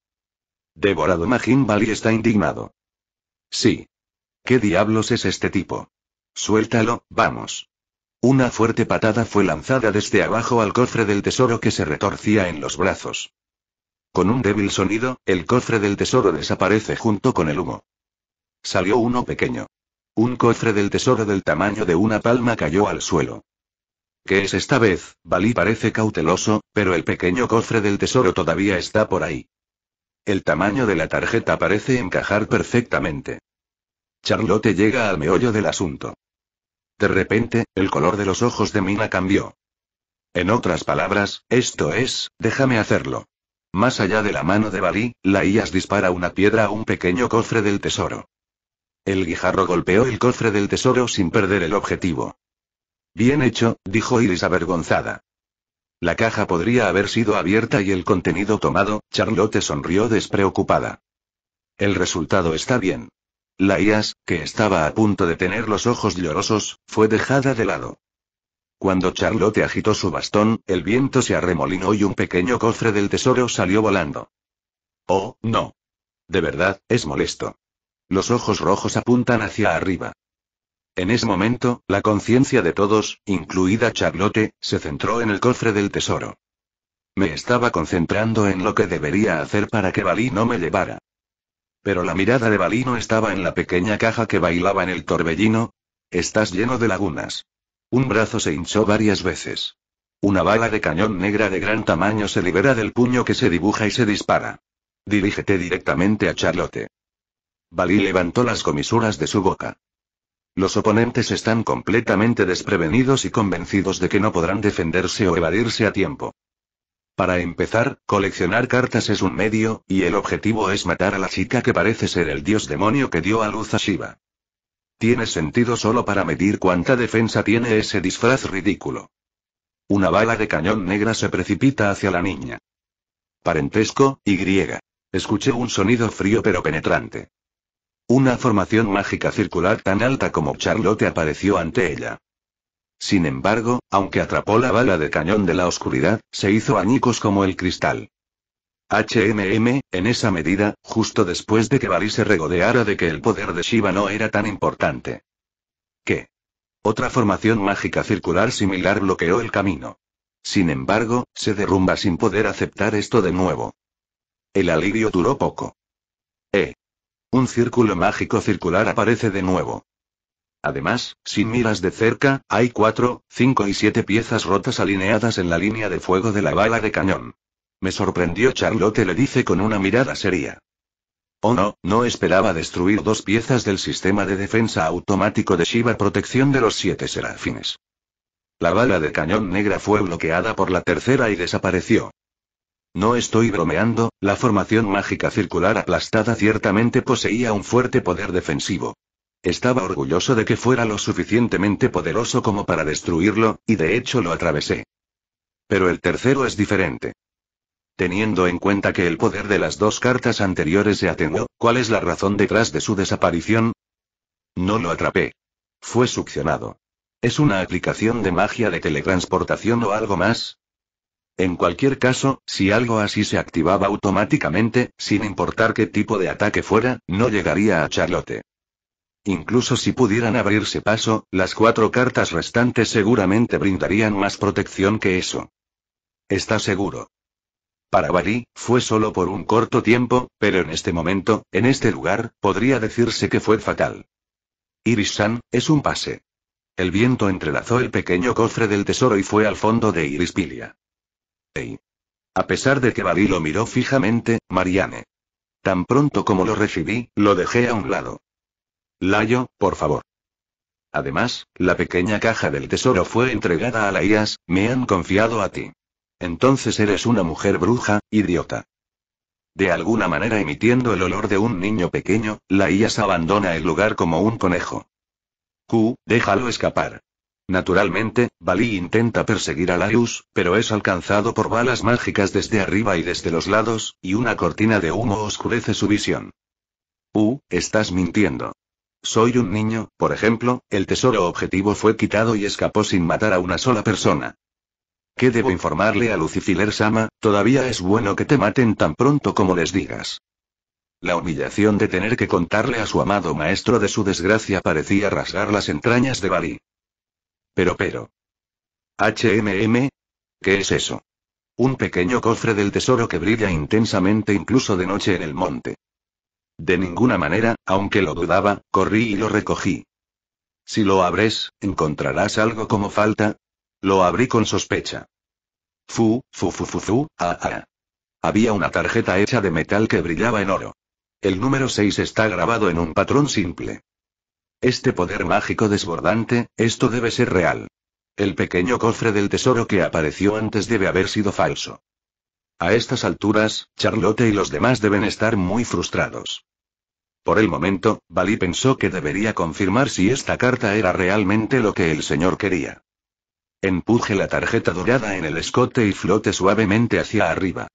Devorado Majin Bali está indignado. Sí. ¿Qué diablos es este tipo? Suéltalo, vamos. Una fuerte patada fue lanzada desde abajo al cofre del tesoro que se retorcía en los brazos. Con un débil sonido, el cofre del tesoro desaparece junto con el humo. Salió uno pequeño. Un cofre del tesoro del tamaño de una palma cayó al suelo. ¿Qué es esta vez? Bali parece cauteloso, pero el pequeño cofre del tesoro todavía está por ahí. El tamaño de la tarjeta parece encajar perfectamente. Charlotte llega al meollo del asunto. De repente, el color de los ojos de Mina cambió. En otras palabras, esto es, déjame hacerlo. Más allá de la mano de la Laías dispara una piedra a un pequeño cofre del tesoro. El guijarro golpeó el cofre del tesoro sin perder el objetivo. Bien hecho, dijo Iris avergonzada. La caja podría haber sido abierta y el contenido tomado, Charlotte sonrió despreocupada. El resultado está bien. La IAS, que estaba a punto de tener los ojos llorosos, fue dejada de lado. Cuando Charlotte agitó su bastón, el viento se arremolinó y un pequeño cofre del tesoro salió volando. Oh, no. De verdad, es molesto. Los ojos rojos apuntan hacia arriba. En ese momento, la conciencia de todos, incluida Charlotte, se centró en el cofre del tesoro. Me estaba concentrando en lo que debería hacer para que Bali no me llevara. Pero la mirada de Balí no estaba en la pequeña caja que bailaba en el torbellino. Estás lleno de lagunas. Un brazo se hinchó varias veces. Una bala de cañón negra de gran tamaño se libera del puño que se dibuja y se dispara. Dirígete directamente a Charlotte. Balí levantó las comisuras de su boca. Los oponentes están completamente desprevenidos y convencidos de que no podrán defenderse o evadirse a tiempo. Para empezar, coleccionar cartas es un medio, y el objetivo es matar a la chica que parece ser el dios demonio que dio a luz a Shiva. Tiene sentido solo para medir cuánta defensa tiene ese disfraz ridículo. Una bala de cañón negra se precipita hacia la niña. Parentesco, Y. Escuché un sonido frío pero penetrante. Una formación mágica circular tan alta como Charlotte apareció ante ella. Sin embargo, aunque atrapó la bala de cañón de la oscuridad, se hizo añicos como el cristal. HMM, en esa medida, justo después de que Bali se regodeara de que el poder de Shiva no era tan importante. ¿Qué? Otra formación mágica circular similar bloqueó el camino. Sin embargo, se derrumba sin poder aceptar esto de nuevo. El alivio duró poco. ¿Eh? Un círculo mágico circular aparece de nuevo. Además, sin miras de cerca, hay cuatro, cinco y siete piezas rotas alineadas en la línea de fuego de la bala de cañón. Me sorprendió Charlotte le dice con una mirada seria. Oh no, no esperaba destruir dos piezas del sistema de defensa automático de Shiva protección de los siete serafines. La bala de cañón negra fue bloqueada por la tercera y desapareció. No estoy bromeando, la formación mágica circular aplastada ciertamente poseía un fuerte poder defensivo. Estaba orgulloso de que fuera lo suficientemente poderoso como para destruirlo, y de hecho lo atravesé. Pero el tercero es diferente. Teniendo en cuenta que el poder de las dos cartas anteriores se atenuó, ¿cuál es la razón detrás de su desaparición? No lo atrapé. Fue succionado. ¿Es una aplicación de magia de teletransportación o algo más? En cualquier caso, si algo así se activaba automáticamente, sin importar qué tipo de ataque fuera, no llegaría a Charlotte. Incluso si pudieran abrirse paso, las cuatro cartas restantes seguramente brindarían más protección que eso. Está seguro. Para Bali, fue solo por un corto tiempo, pero en este momento, en este lugar, podría decirse que fue fatal. Irisan, es un pase. El viento entrelazó el pequeño cofre del tesoro y fue al fondo de Irispilia. A pesar de que Barry lo miró fijamente, Marianne. Tan pronto como lo recibí, lo dejé a un lado. Layo, por favor. Además, la pequeña caja del tesoro fue entregada a la IAS, me han confiado a ti. Entonces eres una mujer bruja, idiota. De alguna manera emitiendo el olor de un niño pequeño, la IAS abandona el lugar como un conejo. Q, déjalo escapar. Naturalmente, Bali intenta perseguir a Laius, pero es alcanzado por balas mágicas desde arriba y desde los lados, y una cortina de humo oscurece su visión. Uh, estás mintiendo. Soy un niño, por ejemplo, el tesoro objetivo fue quitado y escapó sin matar a una sola persona. ¿Qué debo informarle a Lucifiler Sama? Todavía es bueno que te maten tan pronto como les digas. La humillación de tener que contarle a su amado maestro de su desgracia parecía rasgar las entrañas de Bali. Pero, pero. HMM. ¿Qué es eso? Un pequeño cofre del tesoro que brilla intensamente incluso de noche en el monte. De ninguna manera, aunque lo dudaba, corrí y lo recogí. Si lo abres, encontrarás algo como falta. Lo abrí con sospecha. Fu, fu, fu, fu, fu, ah, ah. Había una tarjeta hecha de metal que brillaba en oro. El número 6 está grabado en un patrón simple. Este poder mágico desbordante, esto debe ser real. El pequeño cofre del tesoro que apareció antes debe haber sido falso. A estas alturas, Charlotte y los demás deben estar muy frustrados. Por el momento, Bali pensó que debería confirmar si esta carta era realmente lo que el señor quería. Empuje la tarjeta dorada en el escote y flote suavemente hacia arriba.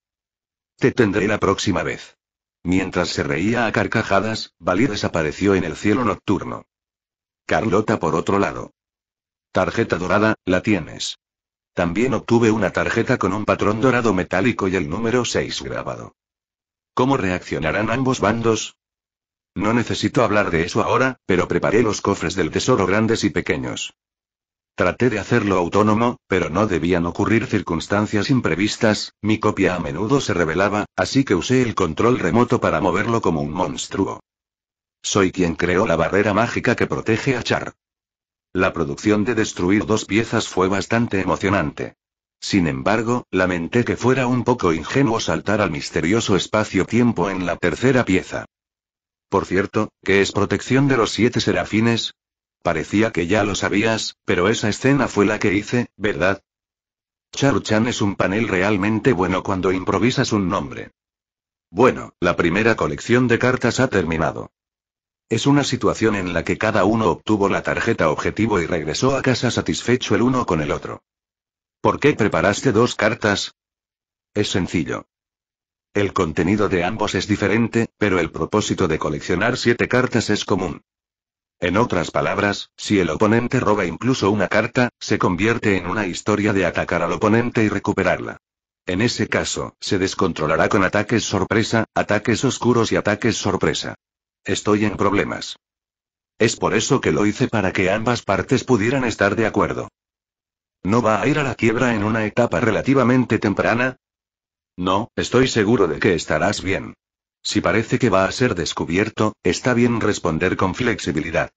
Te tendré la próxima vez. Mientras se reía a carcajadas, Bali desapareció en el cielo nocturno. Carlota por otro lado. Tarjeta dorada, la tienes. También obtuve una tarjeta con un patrón dorado metálico y el número 6 grabado. ¿Cómo reaccionarán ambos bandos? No necesito hablar de eso ahora, pero preparé los cofres del tesoro grandes y pequeños. Traté de hacerlo autónomo, pero no debían ocurrir circunstancias imprevistas, mi copia a menudo se revelaba, así que usé el control remoto para moverlo como un monstruo. Soy quien creó la barrera mágica que protege a Char. La producción de destruir dos piezas fue bastante emocionante. Sin embargo, lamenté que fuera un poco ingenuo saltar al misterioso espacio-tiempo en la tercera pieza. Por cierto, ¿qué es protección de los siete serafines? Parecía que ya lo sabías, pero esa escena fue la que hice, ¿verdad? Charuchan es un panel realmente bueno cuando improvisas un nombre. Bueno, la primera colección de cartas ha terminado. Es una situación en la que cada uno obtuvo la tarjeta objetivo y regresó a casa satisfecho el uno con el otro. ¿Por qué preparaste dos cartas? Es sencillo. El contenido de ambos es diferente, pero el propósito de coleccionar siete cartas es común. En otras palabras, si el oponente roba incluso una carta, se convierte en una historia de atacar al oponente y recuperarla. En ese caso, se descontrolará con ataques sorpresa, ataques oscuros y ataques sorpresa. Estoy en problemas. Es por eso que lo hice para que ambas partes pudieran estar de acuerdo. ¿No va a ir a la quiebra en una etapa relativamente temprana? No, estoy seguro de que estarás bien. Si parece que va a ser descubierto, está bien responder con flexibilidad.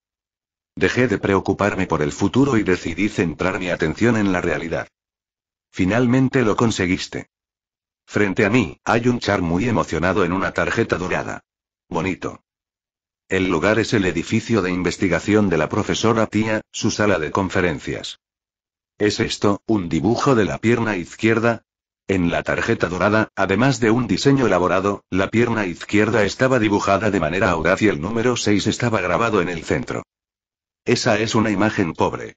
Dejé de preocuparme por el futuro y decidí centrar mi atención en la realidad. Finalmente lo conseguiste. Frente a mí, hay un char muy emocionado en una tarjeta dorada. Bonito. El lugar es el edificio de investigación de la profesora Tía, su sala de conferencias. ¿Es esto, un dibujo de la pierna izquierda? En la tarjeta dorada, además de un diseño elaborado, la pierna izquierda estaba dibujada de manera audaz y el número 6 estaba grabado en el centro. Esa es una imagen pobre.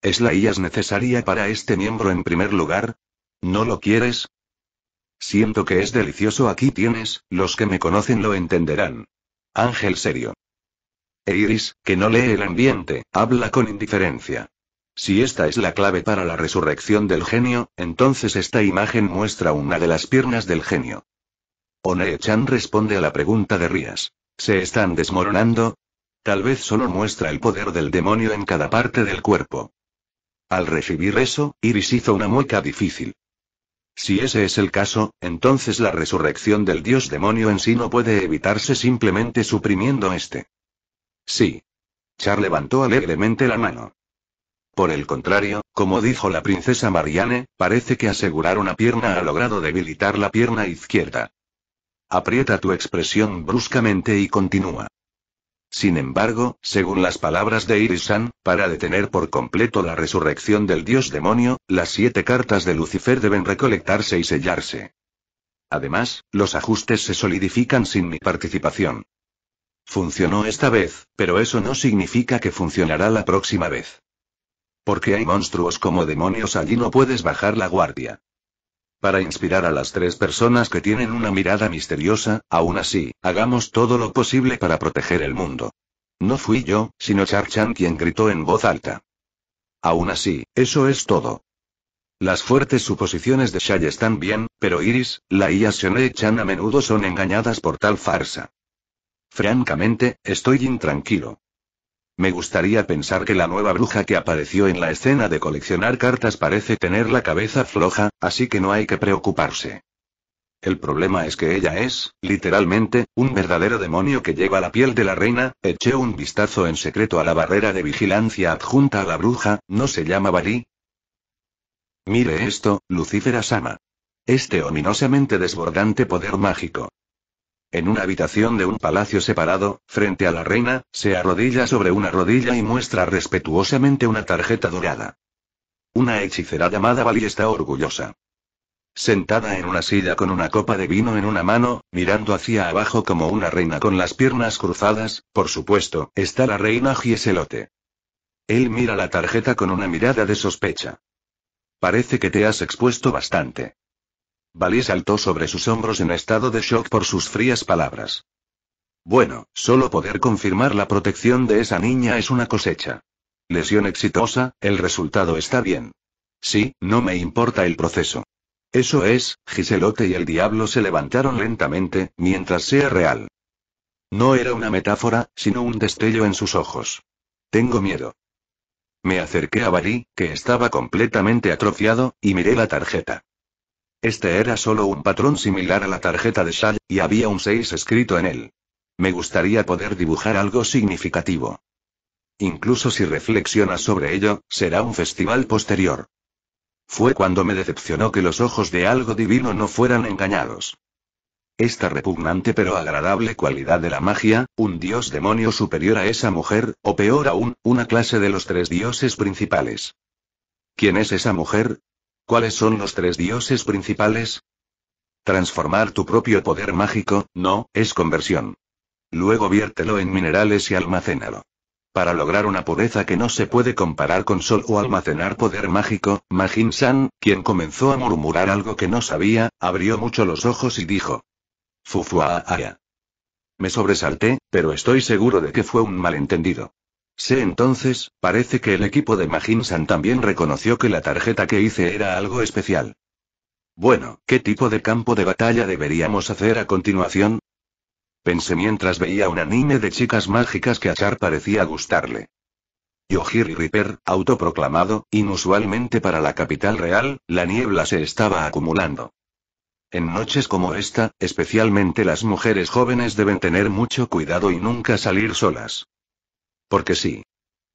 ¿Es la IAS necesaria para este miembro en primer lugar? ¿No lo quieres? Siento que es delicioso aquí tienes, los que me conocen lo entenderán. Ángel serio. E Iris, que no lee el ambiente, habla con indiferencia. Si esta es la clave para la resurrección del genio, entonces esta imagen muestra una de las piernas del genio. Onee-chan responde a la pregunta de Rías. ¿Se están desmoronando? Tal vez solo muestra el poder del demonio en cada parte del cuerpo. Al recibir eso, Iris hizo una mueca difícil. Si ese es el caso, entonces la resurrección del dios demonio en sí no puede evitarse simplemente suprimiendo este. Sí. Char levantó alegremente la mano. Por el contrario, como dijo la princesa Marianne, parece que asegurar una pierna ha logrado debilitar la pierna izquierda. Aprieta tu expresión bruscamente y continúa. Sin embargo, según las palabras de Irisan, para detener por completo la resurrección del dios demonio, las siete cartas de Lucifer deben recolectarse y sellarse. Además, los ajustes se solidifican sin mi participación. Funcionó esta vez, pero eso no significa que funcionará la próxima vez. Porque hay monstruos como demonios allí no puedes bajar la guardia para inspirar a las tres personas que tienen una mirada misteriosa, aún así, hagamos todo lo posible para proteger el mundo. No fui yo, sino Chan quien gritó en voz alta. Aún así, eso es todo. Las fuertes suposiciones de Shai están bien, pero Iris, la y Chan a menudo son engañadas por tal farsa. Francamente, estoy intranquilo. Me gustaría pensar que la nueva bruja que apareció en la escena de coleccionar cartas parece tener la cabeza floja, así que no hay que preocuparse. El problema es que ella es, literalmente, un verdadero demonio que lleva la piel de la reina. Eché un vistazo en secreto a la barrera de vigilancia adjunta a la bruja, ¿no se llama Bari? Mire esto, Lucífera Sama. Este ominosamente desbordante poder mágico en una habitación de un palacio separado, frente a la reina, se arrodilla sobre una rodilla y muestra respetuosamente una tarjeta dorada. Una hechicera llamada Bali está orgullosa. Sentada en una silla con una copa de vino en una mano, mirando hacia abajo como una reina con las piernas cruzadas, por supuesto, está la reina Gieselote. Él mira la tarjeta con una mirada de sospecha. Parece que te has expuesto bastante. Bali saltó sobre sus hombros en estado de shock por sus frías palabras. Bueno, solo poder confirmar la protección de esa niña es una cosecha. Lesión exitosa, el resultado está bien. Sí, no me importa el proceso. Eso es, Giselote y el diablo se levantaron lentamente, mientras sea real. No era una metáfora, sino un destello en sus ojos. Tengo miedo. Me acerqué a Bali, que estaba completamente atrofiado, y miré la tarjeta. Este era solo un patrón similar a la tarjeta de Shai, y había un 6 escrito en él. Me gustaría poder dibujar algo significativo. Incluso si reflexionas sobre ello, será un festival posterior. Fue cuando me decepcionó que los ojos de algo divino no fueran engañados. Esta repugnante pero agradable cualidad de la magia, un dios demonio superior a esa mujer, o peor aún, una clase de los tres dioses principales. ¿Quién es esa mujer? ¿Cuáles son los tres dioses principales? Transformar tu propio poder mágico, no, es conversión. Luego viértelo en minerales y almacénalo. Para lograr una pureza que no se puede comparar con sol o almacenar poder mágico, Majin San, quien comenzó a murmurar algo que no sabía, abrió mucho los ojos y dijo. Fufuaaya. Me sobresalté, pero estoy seguro de que fue un malentendido. Sé entonces, parece que el equipo de Maginsan también reconoció que la tarjeta que hice era algo especial. Bueno, ¿qué tipo de campo de batalla deberíamos hacer a continuación? Pensé mientras veía un anime de chicas mágicas que a Char parecía gustarle. Yohiri Ripper, autoproclamado, inusualmente para la capital real, la niebla se estaba acumulando. En noches como esta, especialmente las mujeres jóvenes deben tener mucho cuidado y nunca salir solas. Porque sí.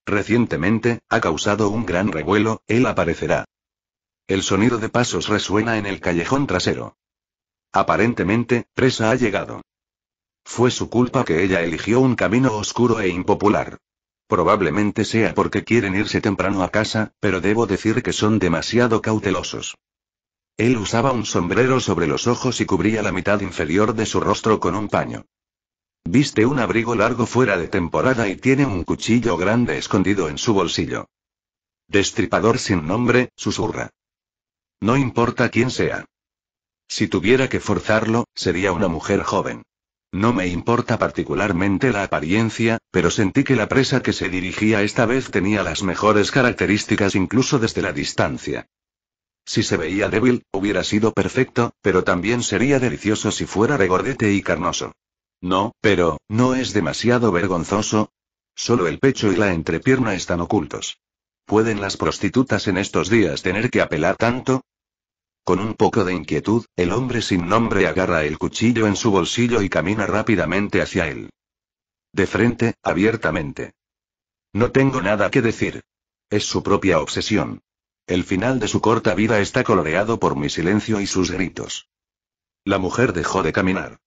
Recientemente, ha causado un gran revuelo, él aparecerá. El sonido de pasos resuena en el callejón trasero. Aparentemente, presa ha llegado. Fue su culpa que ella eligió un camino oscuro e impopular. Probablemente sea porque quieren irse temprano a casa, pero debo decir que son demasiado cautelosos. Él usaba un sombrero sobre los ojos y cubría la mitad inferior de su rostro con un paño. Viste un abrigo largo fuera de temporada y tiene un cuchillo grande escondido en su bolsillo. Destripador sin nombre, susurra. No importa quién sea. Si tuviera que forzarlo, sería una mujer joven. No me importa particularmente la apariencia, pero sentí que la presa que se dirigía esta vez tenía las mejores características incluso desde la distancia. Si se veía débil, hubiera sido perfecto, pero también sería delicioso si fuera regordete y carnoso. No, pero, ¿no es demasiado vergonzoso? Solo el pecho y la entrepierna están ocultos. ¿Pueden las prostitutas en estos días tener que apelar tanto? Con un poco de inquietud, el hombre sin nombre agarra el cuchillo en su bolsillo y camina rápidamente hacia él. De frente, abiertamente. No tengo nada que decir. Es su propia obsesión. El final de su corta vida está coloreado por mi silencio y sus gritos. La mujer dejó de caminar.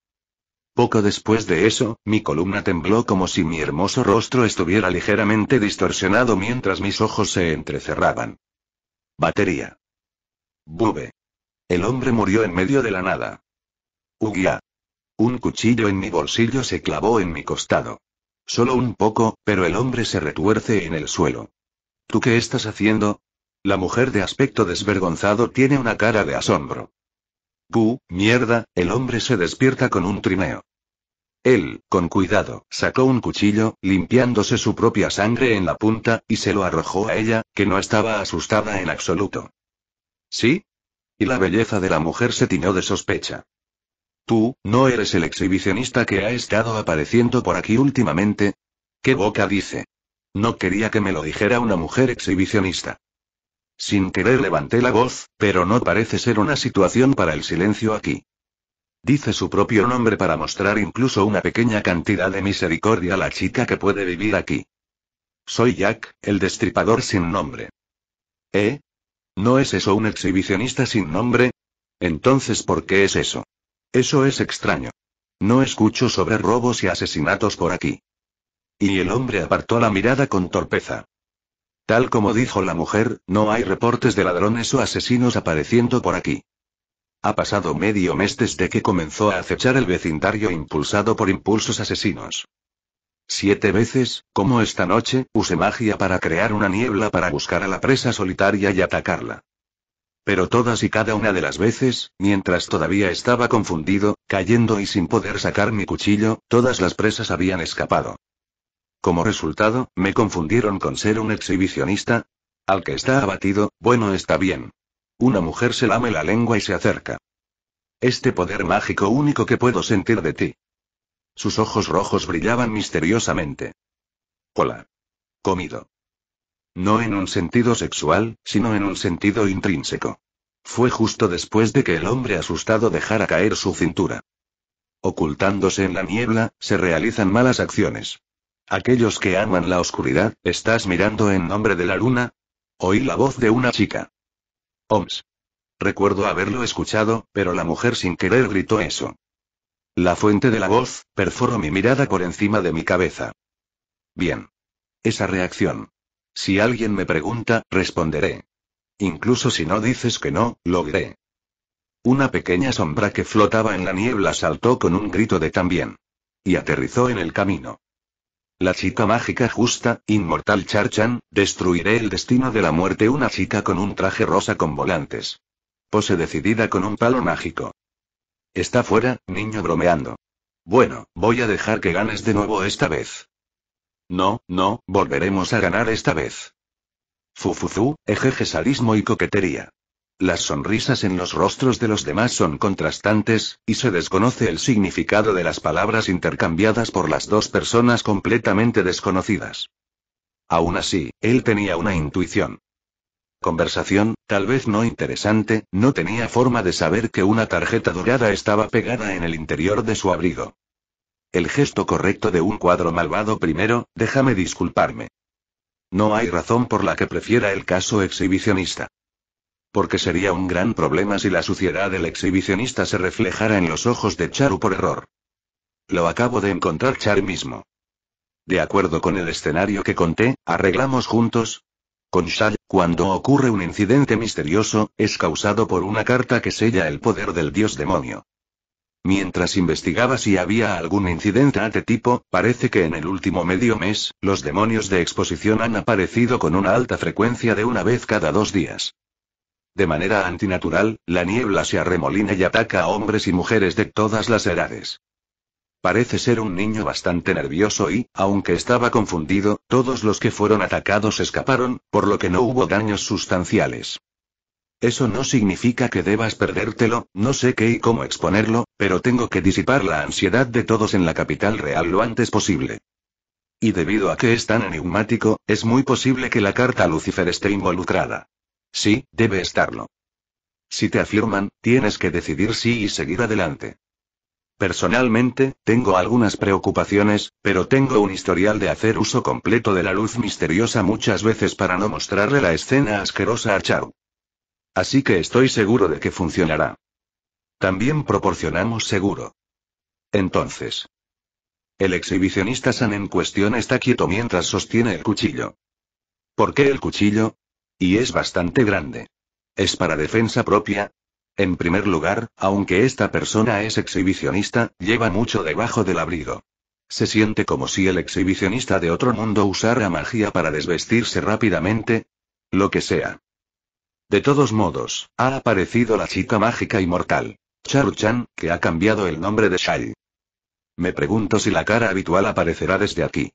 Poco después de eso, mi columna tembló como si mi hermoso rostro estuviera ligeramente distorsionado mientras mis ojos se entrecerraban. Batería. Bube. El hombre murió en medio de la nada. Uguía. Un cuchillo en mi bolsillo se clavó en mi costado. Solo un poco, pero el hombre se retuerce en el suelo. ¿Tú qué estás haciendo? La mujer de aspecto desvergonzado tiene una cara de asombro. ¡Pu, mierda! El hombre se despierta con un trineo. Él, con cuidado, sacó un cuchillo, limpiándose su propia sangre en la punta, y se lo arrojó a ella, que no estaba asustada en absoluto. ¿Sí? Y la belleza de la mujer se tiñó de sospecha. Tú, ¿no eres el exhibicionista que ha estado apareciendo por aquí últimamente? ¿Qué boca dice? No quería que me lo dijera una mujer exhibicionista. Sin querer levanté la voz, pero no parece ser una situación para el silencio aquí. Dice su propio nombre para mostrar incluso una pequeña cantidad de misericordia a la chica que puede vivir aquí. Soy Jack, el destripador sin nombre. ¿Eh? ¿No es eso un exhibicionista sin nombre? Entonces, ¿por qué es eso? Eso es extraño. No escucho sobre robos y asesinatos por aquí. Y el hombre apartó la mirada con torpeza. Tal como dijo la mujer, no hay reportes de ladrones o asesinos apareciendo por aquí. Ha pasado medio mes desde que comenzó a acechar el vecindario impulsado por impulsos asesinos. Siete veces, como esta noche, usé magia para crear una niebla para buscar a la presa solitaria y atacarla. Pero todas y cada una de las veces, mientras todavía estaba confundido, cayendo y sin poder sacar mi cuchillo, todas las presas habían escapado. Como resultado, me confundieron con ser un exhibicionista. Al que está abatido, bueno está bien. Una mujer se lame la lengua y se acerca. Este poder mágico único que puedo sentir de ti. Sus ojos rojos brillaban misteriosamente. Hola. Comido. No en un sentido sexual, sino en un sentido intrínseco. Fue justo después de que el hombre asustado dejara caer su cintura. Ocultándose en la niebla, se realizan malas acciones. Aquellos que aman la oscuridad, ¿estás mirando en nombre de la luna? Oí la voz de una chica. Oms. Recuerdo haberlo escuchado, pero la mujer sin querer gritó eso. La fuente de la voz, perforó mi mirada por encima de mi cabeza. Bien. Esa reacción. Si alguien me pregunta, responderé. Incluso si no dices que no, lo diré. Una pequeña sombra que flotaba en la niebla saltó con un grito de también. Y aterrizó en el camino. La chica mágica justa, inmortal Charchan, destruiré el destino de la muerte. Una chica con un traje rosa con volantes. Pose decidida con un palo mágico. Está fuera, niño bromeando. Bueno, voy a dejar que ganes de nuevo esta vez. No, no, volveremos a ganar esta vez. Fufufu, ejeje sadismo y coquetería. Las sonrisas en los rostros de los demás son contrastantes, y se desconoce el significado de las palabras intercambiadas por las dos personas completamente desconocidas. Aún así, él tenía una intuición. Conversación, tal vez no interesante, no tenía forma de saber que una tarjeta dorada estaba pegada en el interior de su abrigo. El gesto correcto de un cuadro malvado primero, déjame disculparme. No hay razón por la que prefiera el caso exhibicionista. Porque sería un gran problema si la suciedad del exhibicionista se reflejara en los ojos de Charu por error. Lo acabo de encontrar Char mismo. De acuerdo con el escenario que conté, arreglamos juntos. Con Shai, cuando ocurre un incidente misterioso, es causado por una carta que sella el poder del dios demonio. Mientras investigaba si había algún incidente de este tipo, parece que en el último medio mes, los demonios de exposición han aparecido con una alta frecuencia de una vez cada dos días. De manera antinatural, la niebla se arremolina y ataca a hombres y mujeres de todas las edades. Parece ser un niño bastante nervioso y, aunque estaba confundido, todos los que fueron atacados escaparon, por lo que no hubo daños sustanciales. Eso no significa que debas perdértelo, no sé qué y cómo exponerlo, pero tengo que disipar la ansiedad de todos en la capital real lo antes posible. Y debido a que es tan enigmático, es muy posible que la carta a Lucifer esté involucrada. Sí, debe estarlo. Si te afirman, tienes que decidir sí y seguir adelante. Personalmente, tengo algunas preocupaciones, pero tengo un historial de hacer uso completo de la luz misteriosa muchas veces para no mostrarle la escena asquerosa a Chao. Así que estoy seguro de que funcionará. También proporcionamos seguro. Entonces. El exhibicionista San en cuestión está quieto mientras sostiene el cuchillo. ¿Por qué el cuchillo? Y es bastante grande. Es para defensa propia. En primer lugar, aunque esta persona es exhibicionista, lleva mucho debajo del abrigo. Se siente como si el exhibicionista de otro mundo usara magia para desvestirse rápidamente. Lo que sea. De todos modos, ha aparecido la chica mágica inmortal. Charu-chan, que ha cambiado el nombre de Shai. Me pregunto si la cara habitual aparecerá desde aquí.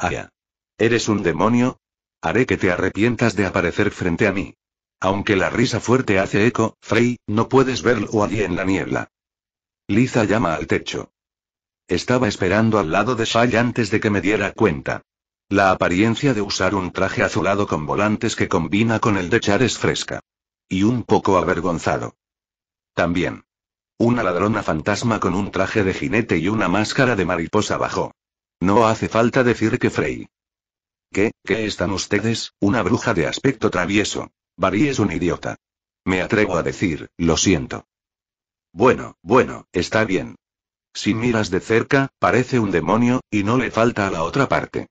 Aya. ¿Eres un demonio? Haré que te arrepientas de aparecer frente a mí. Aunque la risa fuerte hace eco, Frey, no puedes verlo allí en la niebla. Liza llama al techo. Estaba esperando al lado de Shai antes de que me diera cuenta. La apariencia de usar un traje azulado con volantes que combina con el de Char es fresca. Y un poco avergonzado. También. Una ladrona fantasma con un traje de jinete y una máscara de mariposa bajó. No hace falta decir que Frey ¿Qué, qué están ustedes? Una bruja de aspecto travieso. Barry es un idiota. Me atrevo a decir, lo siento. Bueno, bueno, está bien. Si miras de cerca, parece un demonio, y no le falta a la otra parte.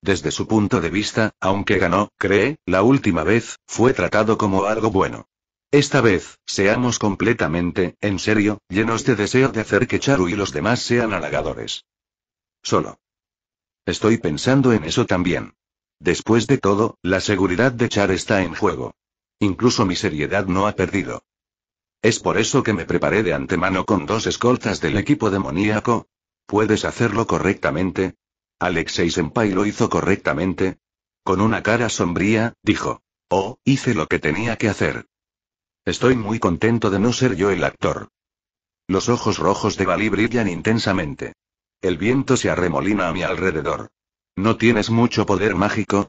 Desde su punto de vista, aunque ganó, cree, la última vez, fue tratado como algo bueno. Esta vez, seamos completamente, en serio, llenos de deseo de hacer que Charu y los demás sean halagadores. Solo. Estoy pensando en eso también. Después de todo, la seguridad de Char está en juego. Incluso mi seriedad no ha perdido. Es por eso que me preparé de antemano con dos escoltas del equipo demoníaco. ¿Puedes hacerlo correctamente? Alexei Senpai lo hizo correctamente. Con una cara sombría, dijo. Oh, hice lo que tenía que hacer. Estoy muy contento de no ser yo el actor. Los ojos rojos de Bali brillan intensamente. El viento se arremolina a mi alrededor. ¿No tienes mucho poder mágico?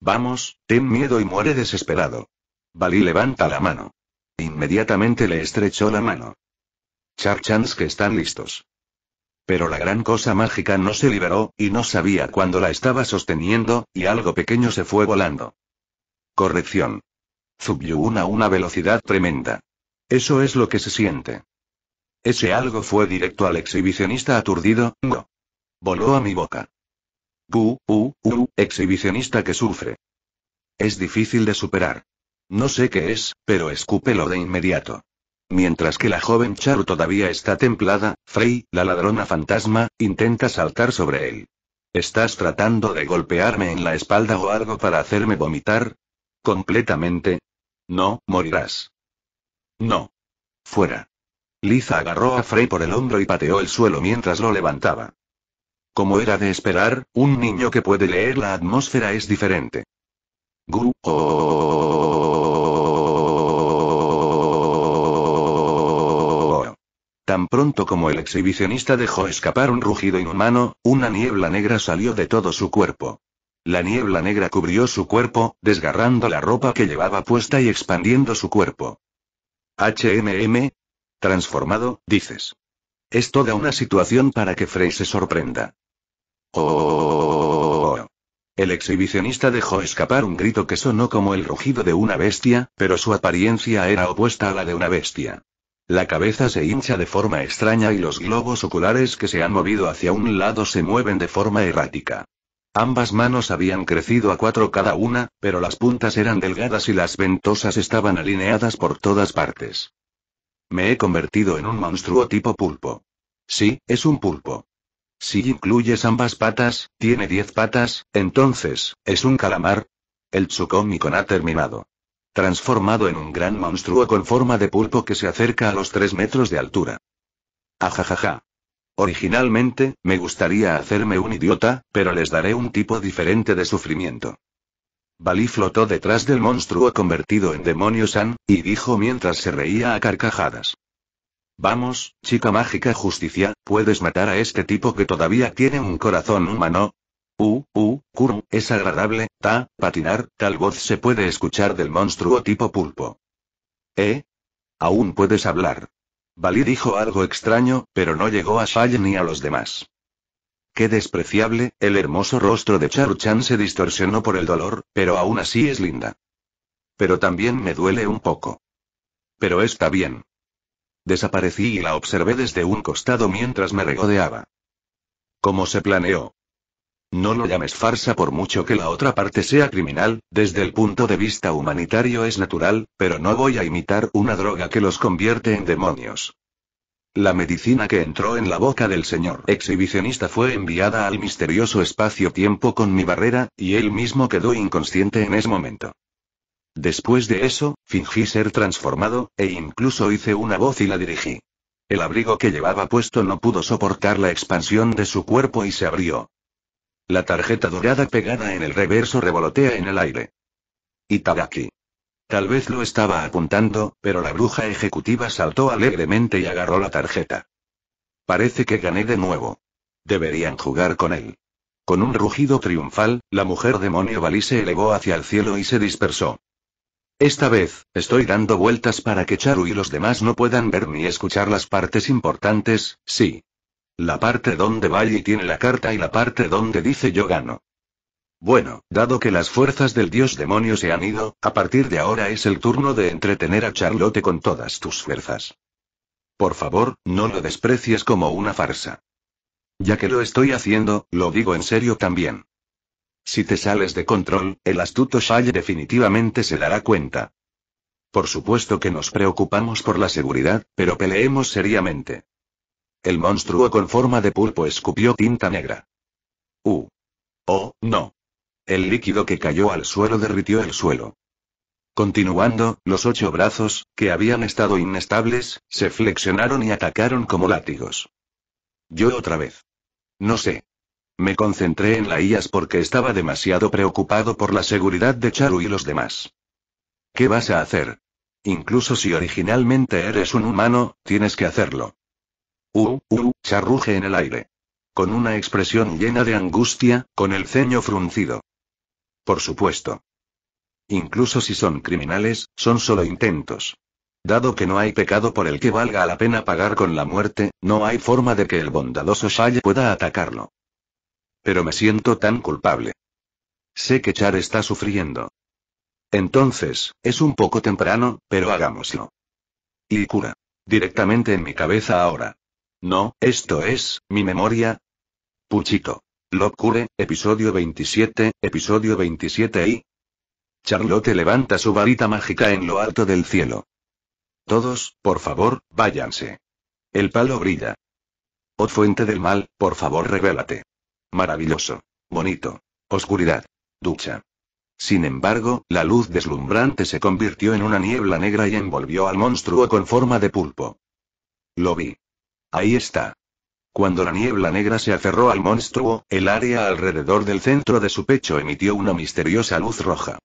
Vamos, ten miedo y muere desesperado. Bali levanta la mano. Inmediatamente le estrechó la mano. Charchans que están listos. Pero la gran cosa mágica no se liberó, y no sabía cuándo la estaba sosteniendo, y algo pequeño se fue volando. Corrección. Zubyun a una velocidad tremenda. Eso es lo que se siente. Ese algo fue directo al exhibicionista aturdido, no. Voló a mi boca. Bu, u, u, exhibicionista que sufre. Es difícil de superar. No sé qué es, pero escúpelo de inmediato. Mientras que la joven Charu todavía está templada, Frey, la ladrona fantasma, intenta saltar sobre él. ¿Estás tratando de golpearme en la espalda o algo para hacerme vomitar? Completamente. No, morirás. No. Fuera. Liza agarró a Frey por el hombro y pateó el suelo mientras lo levantaba. Como era de esperar, un niño que puede leer la atmósfera es diferente. Gu. Tan pronto como el exhibicionista dejó escapar un rugido inhumano, una niebla negra salió de todo su cuerpo. La niebla negra cubrió su cuerpo, desgarrando la ropa que llevaba puesta y expandiendo su cuerpo. HMM, Transformado, dices. Es toda una situación para que Frey se sorprenda. Oh, oh, oh, ¡Oh! El exhibicionista dejó escapar un grito que sonó como el rugido de una bestia, pero su apariencia era opuesta a la de una bestia. La cabeza se hincha de forma extraña y los globos oculares que se han movido hacia un lado se mueven de forma errática. Ambas manos habían crecido a cuatro cada una, pero las puntas eran delgadas y las ventosas estaban alineadas por todas partes. Me he convertido en un monstruo tipo pulpo. Sí, es un pulpo. Si incluyes ambas patas, tiene 10 patas, entonces, ¿es un calamar? El Tsukomikon ha terminado. Transformado en un gran monstruo con forma de pulpo que se acerca a los 3 metros de altura. Ajajaja. Originalmente, me gustaría hacerme un idiota, pero les daré un tipo diferente de sufrimiento. Bali flotó detrás del monstruo convertido en demonio San, y dijo mientras se reía a carcajadas. Vamos, chica mágica justicia, puedes matar a este tipo que todavía tiene un corazón humano. Uh, U, uh, es agradable, ta, patinar, tal voz se puede escuchar del monstruo tipo pulpo. ¿Eh? Aún puedes hablar. Bali dijo algo extraño, pero no llegó a Shai ni a los demás. Qué despreciable, el hermoso rostro de Charuchan se distorsionó por el dolor, pero aún así es linda. Pero también me duele un poco. Pero está bien. Desaparecí y la observé desde un costado mientras me regodeaba. Como se planeó. No lo llames farsa por mucho que la otra parte sea criminal, desde el punto de vista humanitario es natural, pero no voy a imitar una droga que los convierte en demonios. La medicina que entró en la boca del señor exhibicionista fue enviada al misterioso espacio-tiempo con mi barrera, y él mismo quedó inconsciente en ese momento. Después de eso, fingí ser transformado, e incluso hice una voz y la dirigí. El abrigo que llevaba puesto no pudo soportar la expansión de su cuerpo y se abrió. La tarjeta dorada pegada en el reverso revolotea en el aire. Itagaki. Tal vez lo estaba apuntando, pero la bruja ejecutiva saltó alegremente y agarró la tarjeta. Parece que gané de nuevo. Deberían jugar con él. Con un rugido triunfal, la mujer demonio Bali se elevó hacia el cielo y se dispersó. Esta vez, estoy dando vueltas para que Charu y los demás no puedan ver ni escuchar las partes importantes, sí. La parte donde Bali tiene la carta y la parte donde dice yo gano. Bueno, dado que las fuerzas del dios demonio se han ido, a partir de ahora es el turno de entretener a Charlotte con todas tus fuerzas. Por favor, no lo desprecies como una farsa. Ya que lo estoy haciendo, lo digo en serio también. Si te sales de control, el astuto Shai definitivamente se dará cuenta. Por supuesto que nos preocupamos por la seguridad, pero peleemos seriamente. El monstruo con forma de pulpo escupió tinta negra. U. Uh. Oh, no. El líquido que cayó al suelo derritió el suelo. Continuando, los ocho brazos, que habían estado inestables, se flexionaron y atacaron como látigos. Yo otra vez. No sé. Me concentré en la IAS porque estaba demasiado preocupado por la seguridad de Charu y los demás. ¿Qué vas a hacer? Incluso si originalmente eres un humano, tienes que hacerlo. Uh, uh, charruje en el aire. Con una expresión llena de angustia, con el ceño fruncido. Por supuesto. Incluso si son criminales, son solo intentos. Dado que no hay pecado por el que valga la pena pagar con la muerte, no hay forma de que el bondadoso Shaya pueda atacarlo. Pero me siento tan culpable. Sé que Char está sufriendo. Entonces, es un poco temprano, pero hagámoslo. Y cura. Directamente en mi cabeza ahora. No, esto es, mi memoria. Puchito. Locure, episodio 27, episodio 27 y... Charlotte levanta su varita mágica en lo alto del cielo. Todos, por favor, váyanse. El palo brilla. Oh fuente del mal, por favor revélate. Maravilloso. Bonito. Oscuridad. Ducha. Sin embargo, la luz deslumbrante se convirtió en una niebla negra y envolvió al monstruo con forma de pulpo. Lo vi. Ahí está. Cuando la niebla negra se aferró al monstruo, el área alrededor del centro de su pecho emitió una misteriosa luz roja.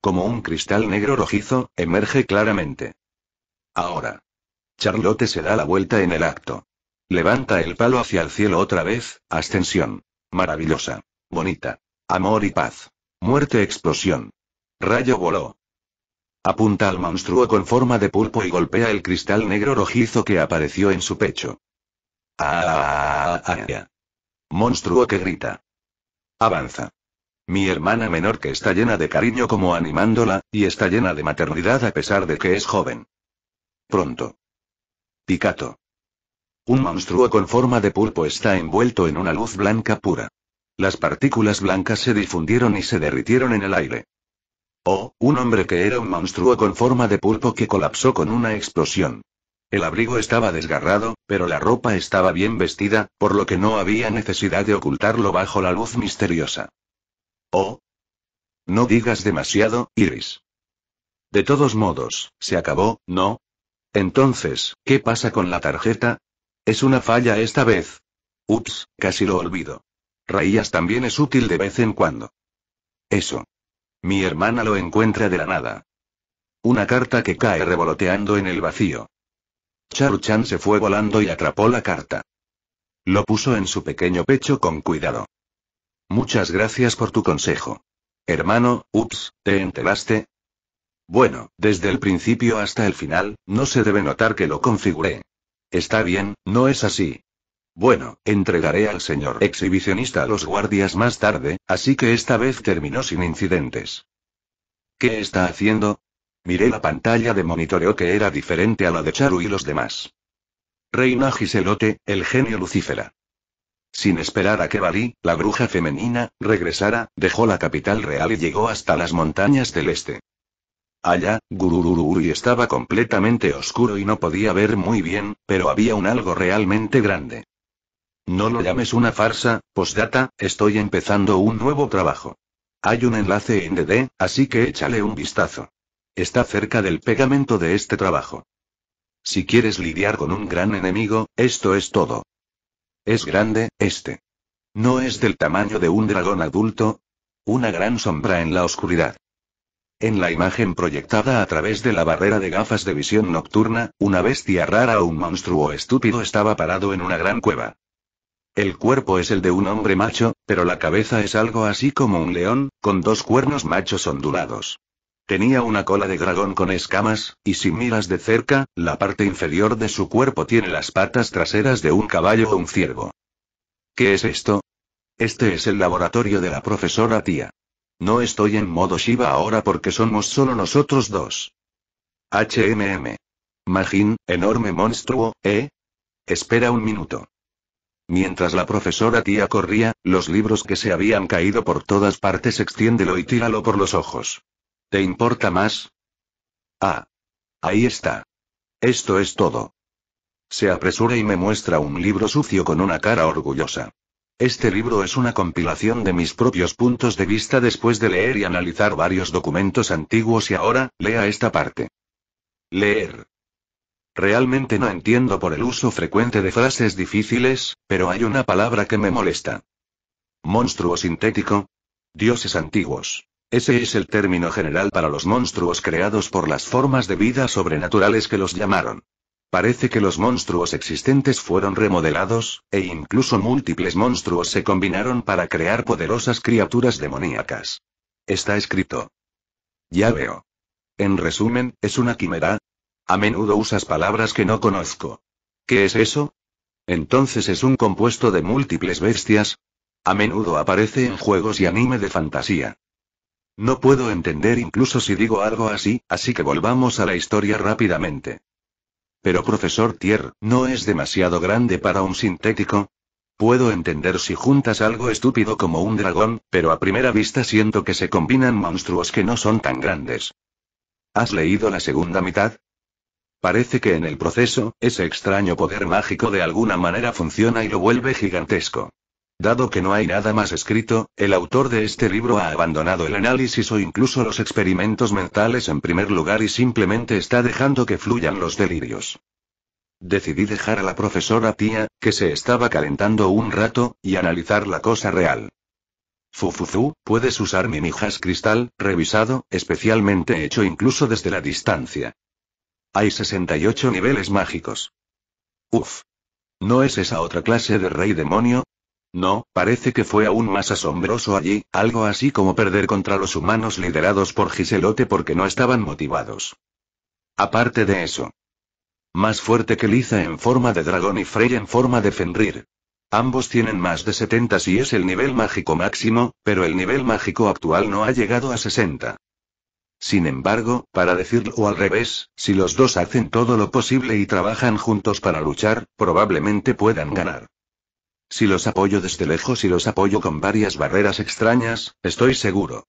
Como un cristal negro rojizo, emerge claramente. Ahora. Charlotte se da la vuelta en el acto. Levanta el palo hacia el cielo otra vez, ascensión. Maravillosa. Bonita. Amor y paz. Muerte explosión. Rayo voló. Apunta al monstruo con forma de pulpo y golpea el cristal negro rojizo que apareció en su pecho. Ah, ah, Monstruo que grita. Avanza. Mi hermana menor que está llena de cariño como animándola, y está llena de maternidad a pesar de que es joven. Pronto. Picato. Un monstruo con forma de pulpo está envuelto en una luz blanca pura. Las partículas blancas se difundieron y se derritieron en el aire. Oh, un hombre que era un monstruo con forma de pulpo que colapsó con una explosión. El abrigo estaba desgarrado, pero la ropa estaba bien vestida, por lo que no había necesidad de ocultarlo bajo la luz misteriosa. Oh. No digas demasiado, Iris. De todos modos, se acabó, ¿no? Entonces, ¿qué pasa con la tarjeta? Es una falla esta vez. Ups, casi lo olvido. Raías también es útil de vez en cuando. Eso. Mi hermana lo encuentra de la nada. Una carta que cae revoloteando en el vacío. Charuchan se fue volando y atrapó la carta. Lo puso en su pequeño pecho con cuidado. Muchas gracias por tu consejo. Hermano, ups, ¿te enteraste? Bueno, desde el principio hasta el final, no se debe notar que lo configuré. Está bien, no es así. Bueno, entregaré al señor exhibicionista a los guardias más tarde, así que esta vez terminó sin incidentes. ¿Qué está haciendo? Miré la pantalla de monitoreo que era diferente a la de Charu y los demás. Reina Giselote, el genio lucifera. Sin esperar a que Bali, la bruja femenina, regresara, dejó la capital real y llegó hasta las montañas del este. Allá, y estaba completamente oscuro y no podía ver muy bien, pero había un algo realmente grande. No lo llames una farsa, postdata, estoy empezando un nuevo trabajo. Hay un enlace en DD, así que échale un vistazo. Está cerca del pegamento de este trabajo. Si quieres lidiar con un gran enemigo, esto es todo. Es grande, este. No es del tamaño de un dragón adulto. Una gran sombra en la oscuridad. En la imagen proyectada a través de la barrera de gafas de visión nocturna, una bestia rara o un monstruo estúpido estaba parado en una gran cueva. El cuerpo es el de un hombre macho, pero la cabeza es algo así como un león, con dos cuernos machos ondulados. Tenía una cola de dragón con escamas, y si miras de cerca, la parte inferior de su cuerpo tiene las patas traseras de un caballo o un ciervo. ¿Qué es esto? Este es el laboratorio de la profesora tía. No estoy en modo Shiva ahora porque somos solo nosotros dos. HMM. Majin, enorme monstruo, ¿eh? Espera un minuto. Mientras la profesora tía corría, los libros que se habían caído por todas partes extiéndelo y tíralo por los ojos. ¿Te importa más? Ah. Ahí está. Esto es todo. Se apresura y me muestra un libro sucio con una cara orgullosa. Este libro es una compilación de mis propios puntos de vista después de leer y analizar varios documentos antiguos y ahora, lea esta parte. Leer. Realmente no entiendo por el uso frecuente de frases difíciles, pero hay una palabra que me molesta. Monstruo sintético. Dioses antiguos. Ese es el término general para los monstruos creados por las formas de vida sobrenaturales que los llamaron. Parece que los monstruos existentes fueron remodelados, e incluso múltiples monstruos se combinaron para crear poderosas criaturas demoníacas. Está escrito. Ya veo. En resumen, ¿es una quimera? A menudo usas palabras que no conozco. ¿Qué es eso? Entonces es un compuesto de múltiples bestias. A menudo aparece en juegos y anime de fantasía. No puedo entender incluso si digo algo así, así que volvamos a la historia rápidamente. Pero profesor Tier, ¿no es demasiado grande para un sintético? Puedo entender si juntas algo estúpido como un dragón, pero a primera vista siento que se combinan monstruos que no son tan grandes. ¿Has leído la segunda mitad? Parece que en el proceso, ese extraño poder mágico de alguna manera funciona y lo vuelve gigantesco. Dado que no hay nada más escrito, el autor de este libro ha abandonado el análisis o incluso los experimentos mentales en primer lugar y simplemente está dejando que fluyan los delirios. Decidí dejar a la profesora tía, que se estaba calentando un rato, y analizar la cosa real. Fufufu, puedes usar mi mijas cristal, revisado, especialmente hecho incluso desde la distancia. Hay 68 niveles mágicos. Uf. No es esa otra clase de rey demonio, no, parece que fue aún más asombroso allí, algo así como perder contra los humanos liderados por Giselote porque no estaban motivados. Aparte de eso. Más fuerte que Liza en forma de dragón y Frey en forma de Fenrir. Ambos tienen más de 70 si es el nivel mágico máximo, pero el nivel mágico actual no ha llegado a 60. Sin embargo, para decirlo al revés, si los dos hacen todo lo posible y trabajan juntos para luchar, probablemente puedan ganar. Si los apoyo desde lejos y los apoyo con varias barreras extrañas, estoy seguro.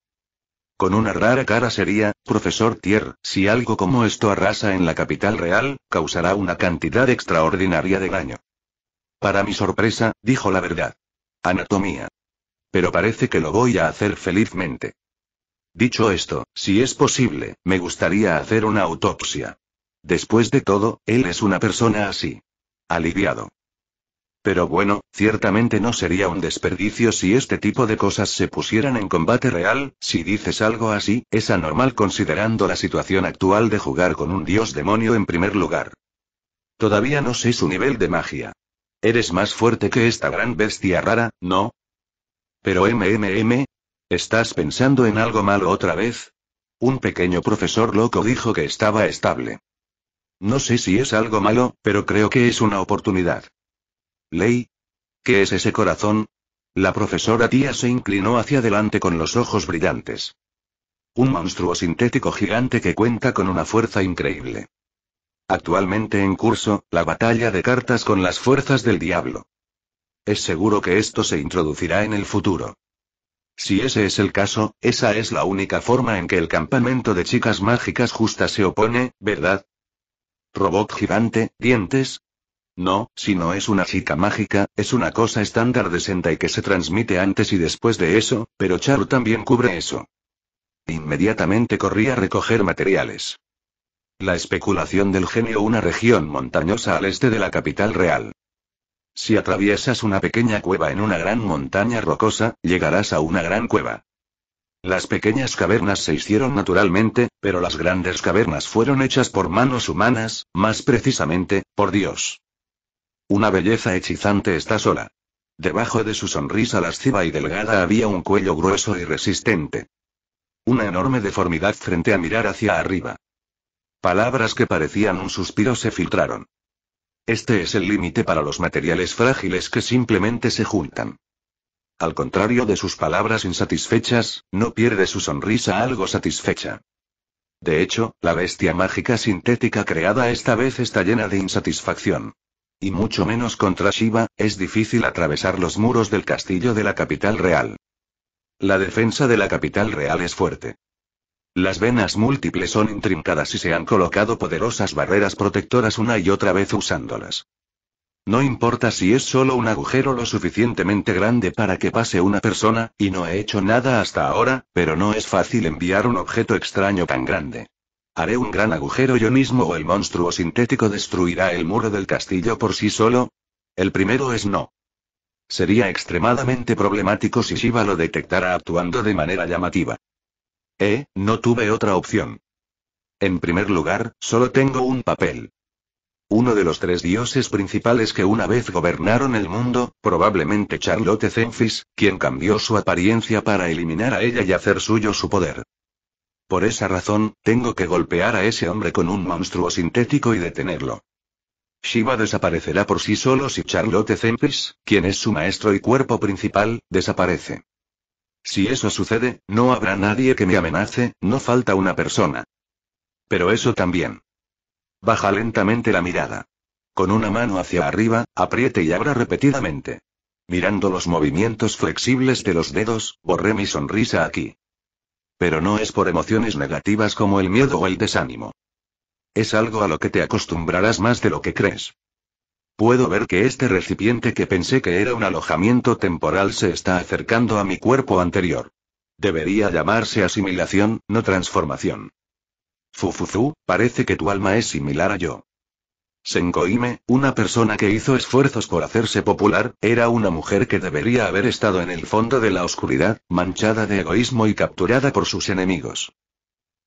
Con una rara cara sería, profesor Tier, si algo como esto arrasa en la capital real, causará una cantidad extraordinaria de daño. Para mi sorpresa, dijo la verdad. Anatomía. Pero parece que lo voy a hacer felizmente. Dicho esto, si es posible, me gustaría hacer una autopsia. Después de todo, él es una persona así. Aliviado. Pero bueno, ciertamente no sería un desperdicio si este tipo de cosas se pusieran en combate real, si dices algo así, es anormal considerando la situación actual de jugar con un dios demonio en primer lugar. Todavía no sé su nivel de magia. Eres más fuerte que esta gran bestia rara, ¿no? Pero MMM, ¿estás pensando en algo malo otra vez? Un pequeño profesor loco dijo que estaba estable. No sé si es algo malo, pero creo que es una oportunidad. Ley. ¿Qué es ese corazón? La profesora tía se inclinó hacia adelante con los ojos brillantes. Un monstruo sintético gigante que cuenta con una fuerza increíble. Actualmente en curso, la batalla de cartas con las fuerzas del diablo. Es seguro que esto se introducirá en el futuro. Si ese es el caso, esa es la única forma en que el campamento de chicas mágicas justas se opone, ¿verdad? Robot gigante, dientes, no, si no es una chica mágica, es una cosa estándar de y que se transmite antes y después de eso, pero Charu también cubre eso. Inmediatamente corría a recoger materiales. La especulación del genio una región montañosa al este de la capital real. Si atraviesas una pequeña cueva en una gran montaña rocosa, llegarás a una gran cueva. Las pequeñas cavernas se hicieron naturalmente, pero las grandes cavernas fueron hechas por manos humanas, más precisamente, por Dios. Una belleza hechizante está sola. Debajo de su sonrisa lasciva y delgada había un cuello grueso y resistente. Una enorme deformidad frente a mirar hacia arriba. Palabras que parecían un suspiro se filtraron. Este es el límite para los materiales frágiles que simplemente se juntan. Al contrario de sus palabras insatisfechas, no pierde su sonrisa algo satisfecha. De hecho, la bestia mágica sintética creada esta vez está llena de insatisfacción y mucho menos contra Shiva, es difícil atravesar los muros del castillo de la capital real. La defensa de la capital real es fuerte. Las venas múltiples son intrincadas y se han colocado poderosas barreras protectoras una y otra vez usándolas. No importa si es solo un agujero lo suficientemente grande para que pase una persona, y no he hecho nada hasta ahora, pero no es fácil enviar un objeto extraño tan grande. Haré un gran agujero yo mismo o el monstruo sintético destruirá el muro del castillo por sí solo. El primero es no. Sería extremadamente problemático si Shiva lo detectara actuando de manera llamativa. Eh, no tuve otra opción. En primer lugar, solo tengo un papel. Uno de los tres dioses principales que una vez gobernaron el mundo, probablemente Charlotte Zenfis, quien cambió su apariencia para eliminar a ella y hacer suyo su poder. Por esa razón, tengo que golpear a ese hombre con un monstruo sintético y detenerlo. Shiva desaparecerá por sí solo si Charlotte Zempis, quien es su maestro y cuerpo principal, desaparece. Si eso sucede, no habrá nadie que me amenace, no falta una persona. Pero eso también. Baja lentamente la mirada. Con una mano hacia arriba, apriete y abra repetidamente. Mirando los movimientos flexibles de los dedos, borré mi sonrisa aquí. Pero no es por emociones negativas como el miedo o el desánimo. Es algo a lo que te acostumbrarás más de lo que crees. Puedo ver que este recipiente que pensé que era un alojamiento temporal se está acercando a mi cuerpo anterior. Debería llamarse asimilación, no transformación. Fufuzu, parece que tu alma es similar a yo. Senkoime, una persona que hizo esfuerzos por hacerse popular, era una mujer que debería haber estado en el fondo de la oscuridad, manchada de egoísmo y capturada por sus enemigos.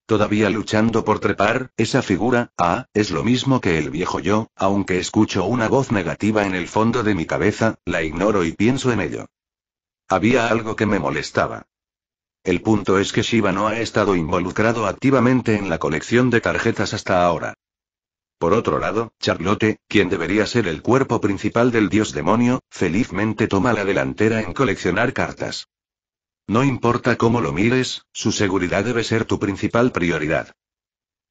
Todavía luchando por trepar, esa figura, ah, es lo mismo que el viejo yo, aunque escucho una voz negativa en el fondo de mi cabeza, la ignoro y pienso en ello. Había algo que me molestaba. El punto es que Shiba no ha estado involucrado activamente en la colección de tarjetas hasta ahora. Por otro lado, Charlotte, quien debería ser el cuerpo principal del dios demonio, felizmente toma la delantera en coleccionar cartas. No importa cómo lo mires, su seguridad debe ser tu principal prioridad.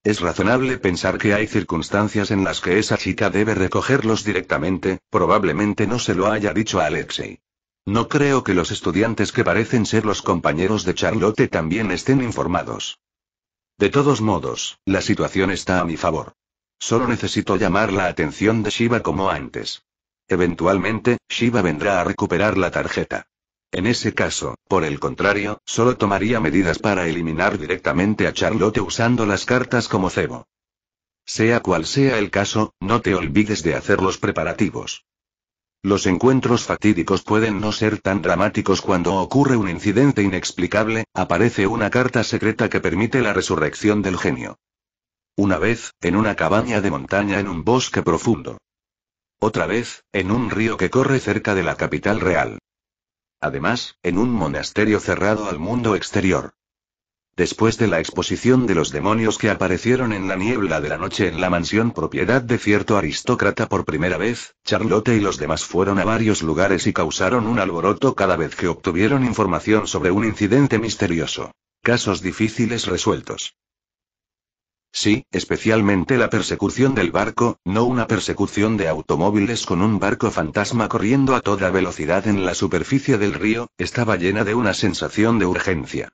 Es razonable pensar que hay circunstancias en las que esa chica debe recogerlos directamente, probablemente no se lo haya dicho a Alexei. No creo que los estudiantes que parecen ser los compañeros de Charlotte también estén informados. De todos modos, la situación está a mi favor. Solo necesito llamar la atención de Shiva como antes. Eventualmente, Shiva vendrá a recuperar la tarjeta. En ese caso, por el contrario, solo tomaría medidas para eliminar directamente a Charlotte usando las cartas como cebo. Sea cual sea el caso, no te olvides de hacer los preparativos. Los encuentros fatídicos pueden no ser tan dramáticos cuando ocurre un incidente inexplicable, aparece una carta secreta que permite la resurrección del genio. Una vez, en una cabaña de montaña en un bosque profundo. Otra vez, en un río que corre cerca de la capital real. Además, en un monasterio cerrado al mundo exterior. Después de la exposición de los demonios que aparecieron en la niebla de la noche en la mansión propiedad de cierto aristócrata por primera vez, Charlotte y los demás fueron a varios lugares y causaron un alboroto cada vez que obtuvieron información sobre un incidente misterioso. Casos difíciles resueltos. Sí, especialmente la persecución del barco, no una persecución de automóviles con un barco fantasma corriendo a toda velocidad en la superficie del río, estaba llena de una sensación de urgencia.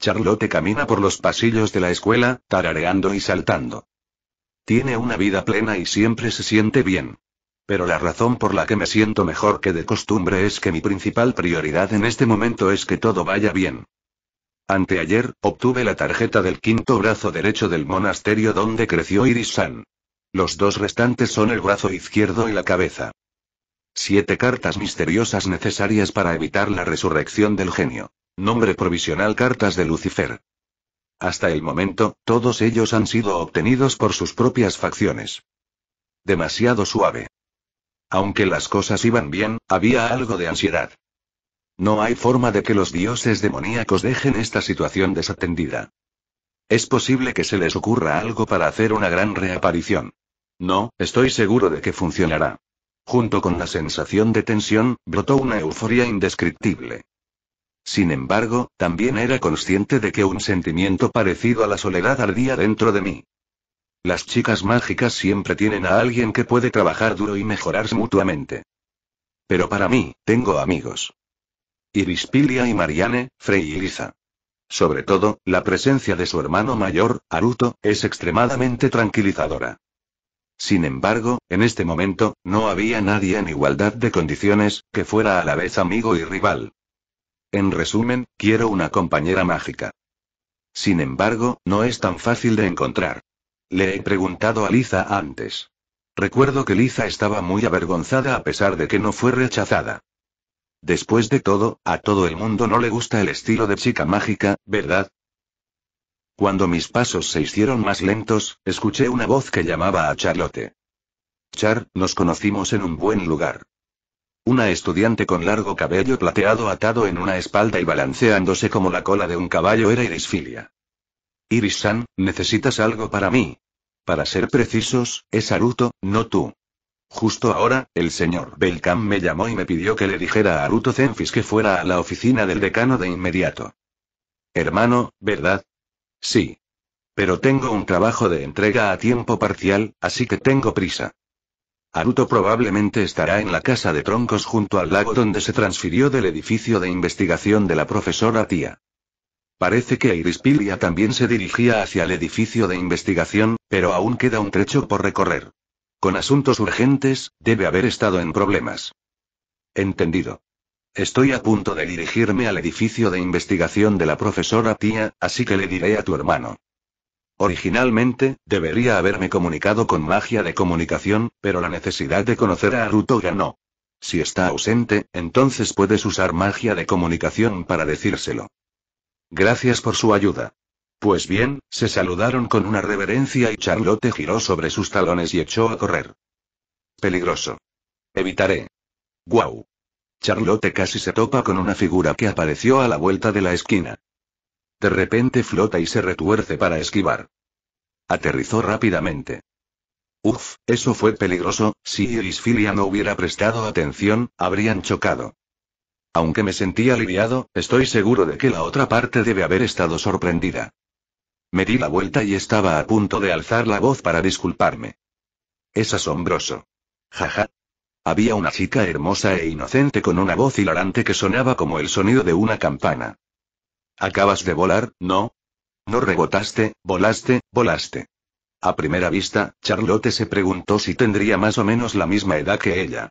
Charlotte camina por los pasillos de la escuela, tarareando y saltando. Tiene una vida plena y siempre se siente bien. Pero la razón por la que me siento mejor que de costumbre es que mi principal prioridad en este momento es que todo vaya bien. Anteayer, obtuve la tarjeta del quinto brazo derecho del monasterio donde creció Iris San. Los dos restantes son el brazo izquierdo y la cabeza. Siete cartas misteriosas necesarias para evitar la resurrección del genio. Nombre provisional Cartas de Lucifer. Hasta el momento, todos ellos han sido obtenidos por sus propias facciones. Demasiado suave. Aunque las cosas iban bien, había algo de ansiedad. No hay forma de que los dioses demoníacos dejen esta situación desatendida. Es posible que se les ocurra algo para hacer una gran reaparición. No, estoy seguro de que funcionará. Junto con la sensación de tensión, brotó una euforia indescriptible. Sin embargo, también era consciente de que un sentimiento parecido a la soledad ardía dentro de mí. Las chicas mágicas siempre tienen a alguien que puede trabajar duro y mejorarse mutuamente. Pero para mí, tengo amigos. Irispilia y Marianne, Frey y Liza. Sobre todo, la presencia de su hermano mayor, Aruto, es extremadamente tranquilizadora. Sin embargo, en este momento, no había nadie en igualdad de condiciones, que fuera a la vez amigo y rival. En resumen, quiero una compañera mágica. Sin embargo, no es tan fácil de encontrar. Le he preguntado a Liza antes. Recuerdo que Liza estaba muy avergonzada a pesar de que no fue rechazada. Después de todo, a todo el mundo no le gusta el estilo de chica mágica, ¿verdad? Cuando mis pasos se hicieron más lentos, escuché una voz que llamaba a Charlotte. Char, nos conocimos en un buen lugar. Una estudiante con largo cabello plateado atado en una espalda y balanceándose como la cola de un caballo era Irisfilia. Irisan, Iris-san, necesitas algo para mí. Para ser precisos, es Aruto, no tú. Justo ahora, el señor Belcam me llamó y me pidió que le dijera a Aruto Zenfis que fuera a la oficina del decano de inmediato. Hermano, ¿verdad? Sí. Pero tengo un trabajo de entrega a tiempo parcial, así que tengo prisa. Aruto probablemente estará en la casa de troncos junto al lago donde se transfirió del edificio de investigación de la profesora tía. Parece que Iris también se dirigía hacia el edificio de investigación, pero aún queda un trecho por recorrer. Con asuntos urgentes, debe haber estado en problemas. Entendido. Estoy a punto de dirigirme al edificio de investigación de la profesora tía, así que le diré a tu hermano. Originalmente, debería haberme comunicado con magia de comunicación, pero la necesidad de conocer a Aruto ganó. Si está ausente, entonces puedes usar magia de comunicación para decírselo. Gracias por su ayuda. Pues bien, se saludaron con una reverencia y Charlotte giró sobre sus talones y echó a correr. Peligroso. Evitaré. Guau. Charlotte casi se topa con una figura que apareció a la vuelta de la esquina. De repente flota y se retuerce para esquivar. Aterrizó rápidamente. Uf, eso fue peligroso, si Iris no hubiera prestado atención, habrían chocado. Aunque me sentí aliviado, estoy seguro de que la otra parte debe haber estado sorprendida. Me di la vuelta y estaba a punto de alzar la voz para disculparme. Es asombroso. Jaja. Había una chica hermosa e inocente con una voz hilarante que sonaba como el sonido de una campana. Acabas de volar, ¿no? No rebotaste, volaste, volaste. A primera vista, Charlotte se preguntó si tendría más o menos la misma edad que ella.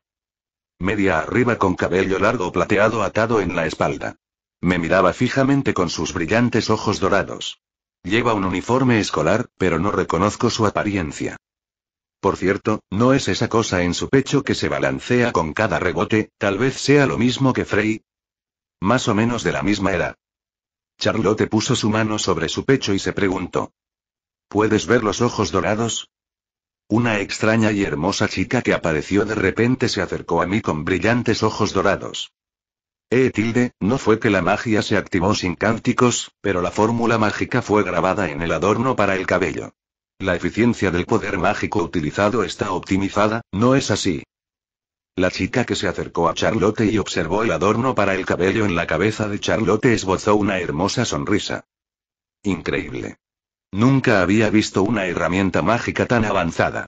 Media arriba con cabello largo plateado atado en la espalda. Me miraba fijamente con sus brillantes ojos dorados. Lleva un uniforme escolar, pero no reconozco su apariencia. Por cierto, ¿no es esa cosa en su pecho que se balancea con cada rebote? Tal vez sea lo mismo que Frey. Más o menos de la misma edad. Charlotte puso su mano sobre su pecho y se preguntó. ¿Puedes ver los ojos dorados? Una extraña y hermosa chica que apareció de repente se acercó a mí con brillantes ojos dorados. E tilde, no fue que la magia se activó sin cánticos, pero la fórmula mágica fue grabada en el adorno para el cabello. La eficiencia del poder mágico utilizado está optimizada, ¿no es así? La chica que se acercó a Charlotte y observó el adorno para el cabello en la cabeza de Charlotte esbozó una hermosa sonrisa. Increíble. Nunca había visto una herramienta mágica tan avanzada.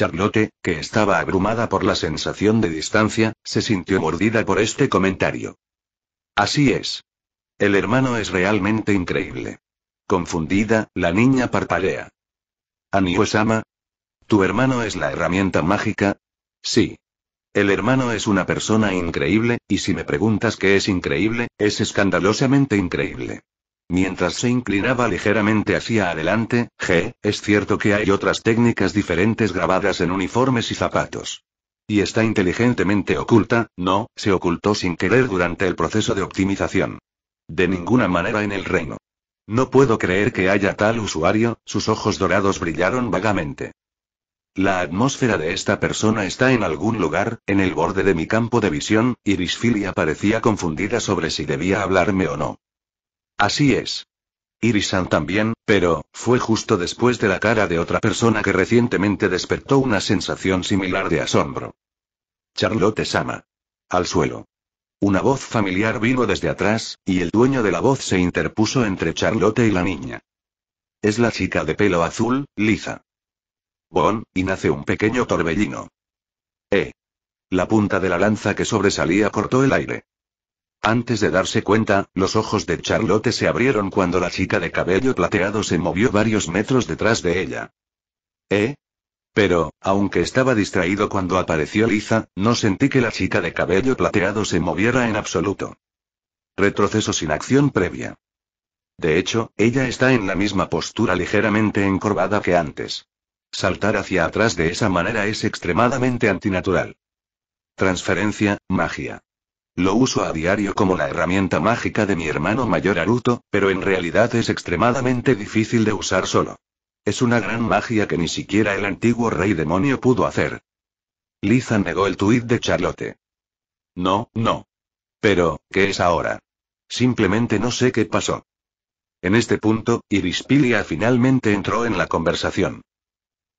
Charlotte, que estaba abrumada por la sensación de distancia, se sintió mordida por este comentario. Así es. El hermano es realmente increíble. Confundida, la niña parpadea. Pues, ama. ¿Tu hermano es la herramienta mágica? Sí. El hermano es una persona increíble, y si me preguntas qué es increíble, es escandalosamente increíble. Mientras se inclinaba ligeramente hacia adelante, G, es cierto que hay otras técnicas diferentes grabadas en uniformes y zapatos. Y está inteligentemente oculta, no, se ocultó sin querer durante el proceso de optimización. De ninguna manera en el reino. No puedo creer que haya tal usuario, sus ojos dorados brillaron vagamente. La atmósfera de esta persona está en algún lugar, en el borde de mi campo de visión, Irisfilia parecía confundida sobre si debía hablarme o no. Así es. Irisan también, pero, fue justo después de la cara de otra persona que recientemente despertó una sensación similar de asombro. Charlotte Sama. Al suelo. Una voz familiar vino desde atrás, y el dueño de la voz se interpuso entre Charlotte y la niña. Es la chica de pelo azul, lisa. Bon, y nace un pequeño torbellino. Eh. La punta de la lanza que sobresalía cortó el aire. Antes de darse cuenta, los ojos de Charlotte se abrieron cuando la chica de cabello plateado se movió varios metros detrás de ella. ¿Eh? Pero, aunque estaba distraído cuando apareció Liza, no sentí que la chica de cabello plateado se moviera en absoluto. Retroceso sin acción previa. De hecho, ella está en la misma postura ligeramente encorvada que antes. Saltar hacia atrás de esa manera es extremadamente antinatural. Transferencia, magia. Lo uso a diario como la herramienta mágica de mi hermano mayor Aruto, pero en realidad es extremadamente difícil de usar solo. Es una gran magia que ni siquiera el antiguo rey demonio pudo hacer. Liza negó el tuit de Charlotte. No, no. Pero, ¿qué es ahora? Simplemente no sé qué pasó. En este punto, Irispilia finalmente entró en la conversación.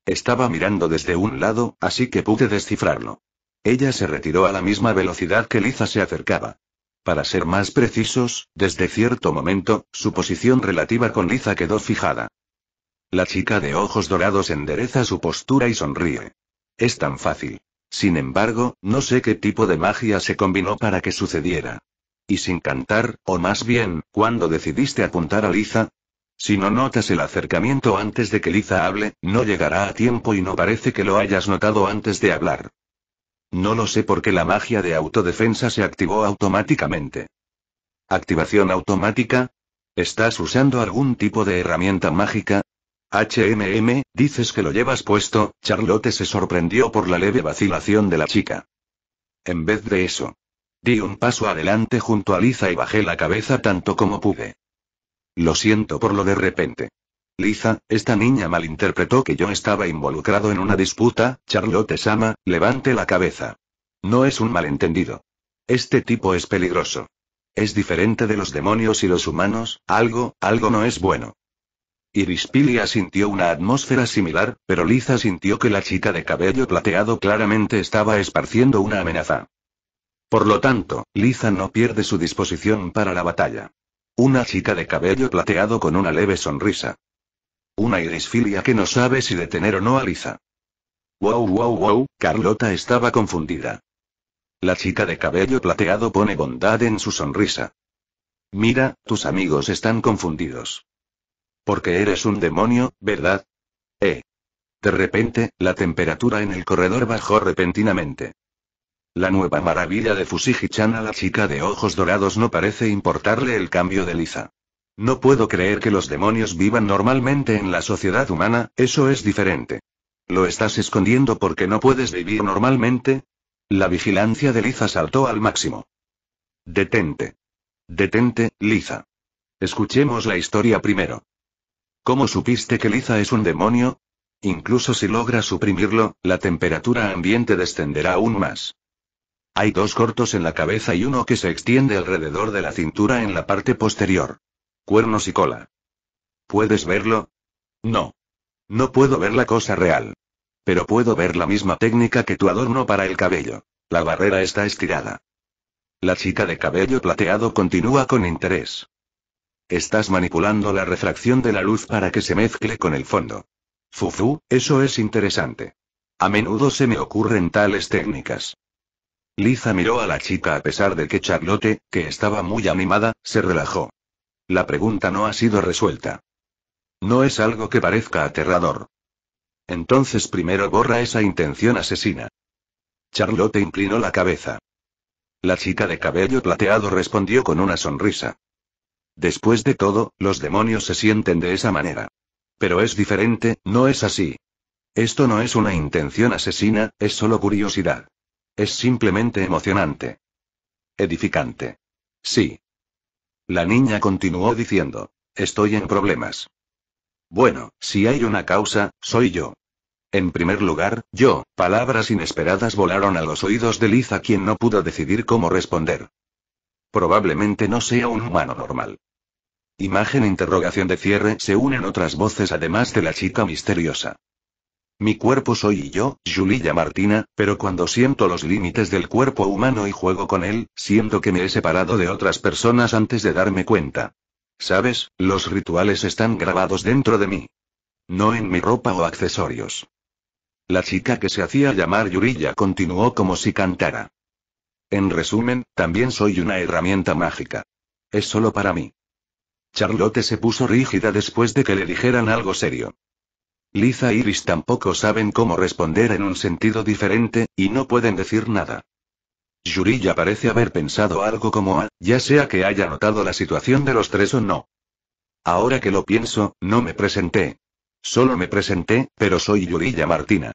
Estaba mirando desde un lado, así que pude descifrarlo. Ella se retiró a la misma velocidad que Liza se acercaba. Para ser más precisos, desde cierto momento, su posición relativa con Liza quedó fijada. La chica de ojos dorados endereza su postura y sonríe. Es tan fácil. Sin embargo, no sé qué tipo de magia se combinó para que sucediera. Y sin cantar, o más bien, cuando decidiste apuntar a Liza? Si no notas el acercamiento antes de que Liza hable, no llegará a tiempo y no parece que lo hayas notado antes de hablar. No lo sé por qué la magia de autodefensa se activó automáticamente. ¿Activación automática? ¿Estás usando algún tipo de herramienta mágica? HMM, dices que lo llevas puesto, Charlotte se sorprendió por la leve vacilación de la chica. En vez de eso. Di un paso adelante junto a Liza y bajé la cabeza tanto como pude. Lo siento por lo de repente. Liza, esta niña malinterpretó que yo estaba involucrado en una disputa, Charlotte Sama, levante la cabeza. No es un malentendido. Este tipo es peligroso. Es diferente de los demonios y los humanos, algo, algo no es bueno. Irispilia sintió una atmósfera similar, pero Liza sintió que la chica de cabello plateado claramente estaba esparciendo una amenaza. Por lo tanto, Liza no pierde su disposición para la batalla. Una chica de cabello plateado con una leve sonrisa. Una irisfilia que no sabe si detener o no a Liza. Wow, wow, wow, Carlota estaba confundida. La chica de cabello plateado pone bondad en su sonrisa. Mira, tus amigos están confundidos. Porque eres un demonio, ¿verdad? Eh. De repente, la temperatura en el corredor bajó repentinamente. La nueva maravilla de Fusijichan a la chica de ojos dorados no parece importarle el cambio de Liza. No puedo creer que los demonios vivan normalmente en la sociedad humana, eso es diferente. ¿Lo estás escondiendo porque no puedes vivir normalmente? La vigilancia de Liza saltó al máximo. Detente. Detente, Liza. Escuchemos la historia primero. ¿Cómo supiste que Liza es un demonio? Incluso si logra suprimirlo, la temperatura ambiente descenderá aún más. Hay dos cortos en la cabeza y uno que se extiende alrededor de la cintura en la parte posterior cuernos y cola. ¿Puedes verlo? No. No puedo ver la cosa real. Pero puedo ver la misma técnica que tu adorno para el cabello. La barrera está estirada. La chica de cabello plateado continúa con interés. Estás manipulando la refracción de la luz para que se mezcle con el fondo. Fufu, eso es interesante. A menudo se me ocurren tales técnicas. Liza miró a la chica a pesar de que Charlotte, que estaba muy animada, se relajó. La pregunta no ha sido resuelta. No es algo que parezca aterrador. Entonces primero borra esa intención asesina. Charlotte inclinó la cabeza. La chica de cabello plateado respondió con una sonrisa. Después de todo, los demonios se sienten de esa manera. Pero es diferente, no es así. Esto no es una intención asesina, es solo curiosidad. Es simplemente emocionante. Edificante. Sí. La niña continuó diciendo. Estoy en problemas. Bueno, si hay una causa, soy yo. En primer lugar, yo, palabras inesperadas volaron a los oídos de Liza quien no pudo decidir cómo responder. Probablemente no sea un humano normal. Imagen e interrogación de cierre se unen otras voces además de la chica misteriosa. Mi cuerpo soy yo, Julia Martina, pero cuando siento los límites del cuerpo humano y juego con él, siento que me he separado de otras personas antes de darme cuenta. Sabes, los rituales están grabados dentro de mí. No en mi ropa o accesorios. La chica que se hacía llamar Yurilla continuó como si cantara. En resumen, también soy una herramienta mágica. Es solo para mí. Charlotte se puso rígida después de que le dijeran algo serio. Liza y Iris tampoco saben cómo responder en un sentido diferente, y no pueden decir nada. Yurilla parece haber pensado algo como A, ah, ya sea que haya notado la situación de los tres o no. Ahora que lo pienso, no me presenté. Solo me presenté, pero soy Yurilla Martina.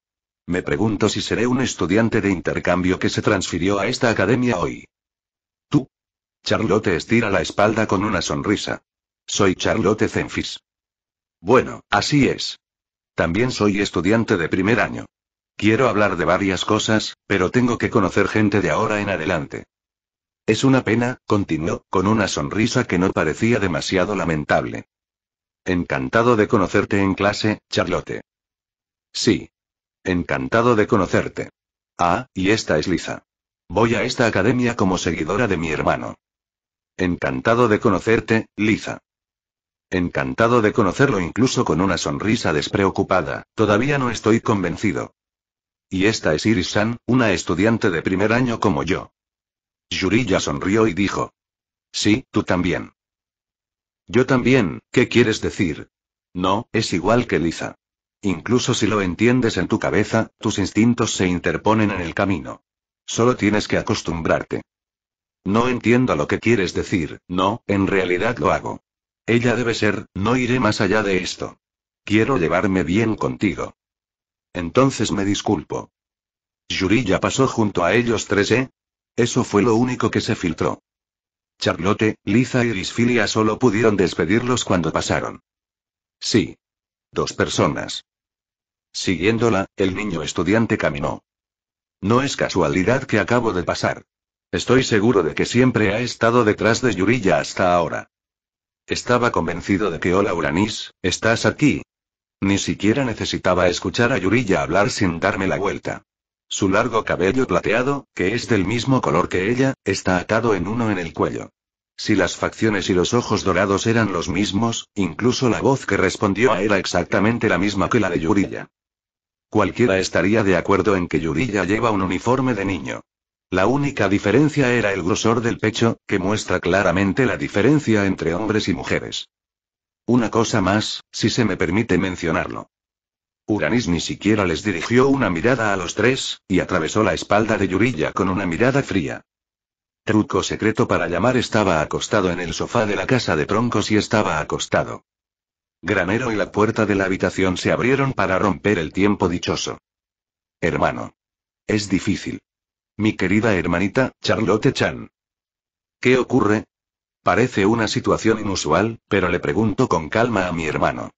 Me pregunto si seré un estudiante de intercambio que se transfirió a esta academia hoy. ¿Tú? Charlotte estira la espalda con una sonrisa. Soy Charlotte Zenfis. Bueno, así es. También soy estudiante de primer año. Quiero hablar de varias cosas, pero tengo que conocer gente de ahora en adelante. Es una pena, continuó, con una sonrisa que no parecía demasiado lamentable. Encantado de conocerte en clase, Charlotte. Sí. Encantado de conocerte. Ah, y esta es Lisa. Voy a esta academia como seguidora de mi hermano. Encantado de conocerte, Liza. Encantado de conocerlo incluso con una sonrisa despreocupada, todavía no estoy convencido. Y esta es Iris una estudiante de primer año como yo. Yuriya sonrió y dijo. Sí, tú también. Yo también, ¿qué quieres decir? No, es igual que Lisa. Incluso si lo entiendes en tu cabeza, tus instintos se interponen en el camino. Solo tienes que acostumbrarte. No entiendo lo que quieres decir, no, en realidad lo hago. Ella debe ser, no iré más allá de esto. Quiero llevarme bien contigo. Entonces me disculpo. ¿Yurilla pasó junto a ellos tres, ¿eh? Eso fue lo único que se filtró. Charlotte, Liza y Risfilia solo pudieron despedirlos cuando pasaron. Sí. Dos personas. Siguiéndola, el niño estudiante caminó. No es casualidad que acabo de pasar. Estoy seguro de que siempre ha estado detrás de Yurilla hasta ahora. Estaba convencido de que hola Uranis, estás aquí. Ni siquiera necesitaba escuchar a Yurilla hablar sin darme la vuelta. Su largo cabello plateado, que es del mismo color que ella, está atado en uno en el cuello. Si las facciones y los ojos dorados eran los mismos, incluso la voz que respondió era exactamente la misma que la de Yurilla. Cualquiera estaría de acuerdo en que Yurilla lleva un uniforme de niño. La única diferencia era el grosor del pecho, que muestra claramente la diferencia entre hombres y mujeres. Una cosa más, si se me permite mencionarlo. Uranis ni siquiera les dirigió una mirada a los tres, y atravesó la espalda de Yurilla con una mirada fría. Truco secreto para llamar estaba acostado en el sofá de la casa de troncos y estaba acostado. Granero y la puerta de la habitación se abrieron para romper el tiempo dichoso. Hermano. Es difícil. Mi querida hermanita, Charlotte Chan. ¿Qué ocurre? Parece una situación inusual, pero le pregunto con calma a mi hermano.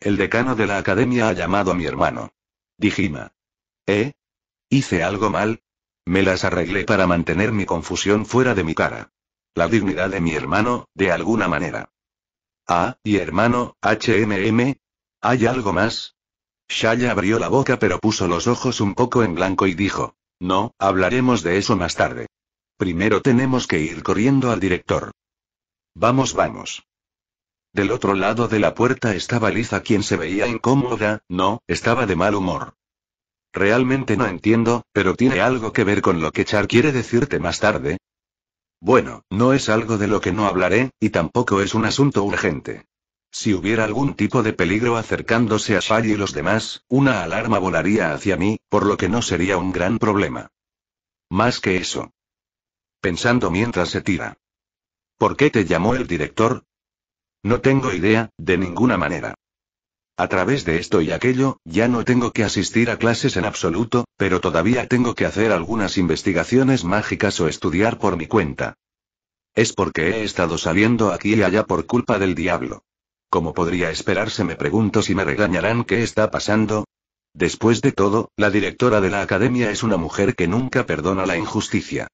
El decano de la academia ha llamado a mi hermano. Dijima. ¿Eh? ¿Hice algo mal? Me las arreglé para mantener mi confusión fuera de mi cara. La dignidad de mi hermano, de alguna manera. Ah, y hermano, HMM. ¿Hay algo más? Shaya abrió la boca pero puso los ojos un poco en blanco y dijo. No, hablaremos de eso más tarde. Primero tenemos que ir corriendo al director. Vamos, vamos. Del otro lado de la puerta estaba Liza quien se veía incómoda, no, estaba de mal humor. Realmente no entiendo, pero tiene algo que ver con lo que Char quiere decirte más tarde. Bueno, no es algo de lo que no hablaré, y tampoco es un asunto urgente. Si hubiera algún tipo de peligro acercándose a Shai y los demás, una alarma volaría hacia mí, por lo que no sería un gran problema. Más que eso. Pensando mientras se tira. ¿Por qué te llamó el director? No tengo idea, de ninguna manera. A través de esto y aquello, ya no tengo que asistir a clases en absoluto, pero todavía tengo que hacer algunas investigaciones mágicas o estudiar por mi cuenta. Es porque he estado saliendo aquí y allá por culpa del diablo. Como podría esperarse, me pregunto si me regañarán qué está pasando. Después de todo, la directora de la academia es una mujer que nunca perdona la injusticia.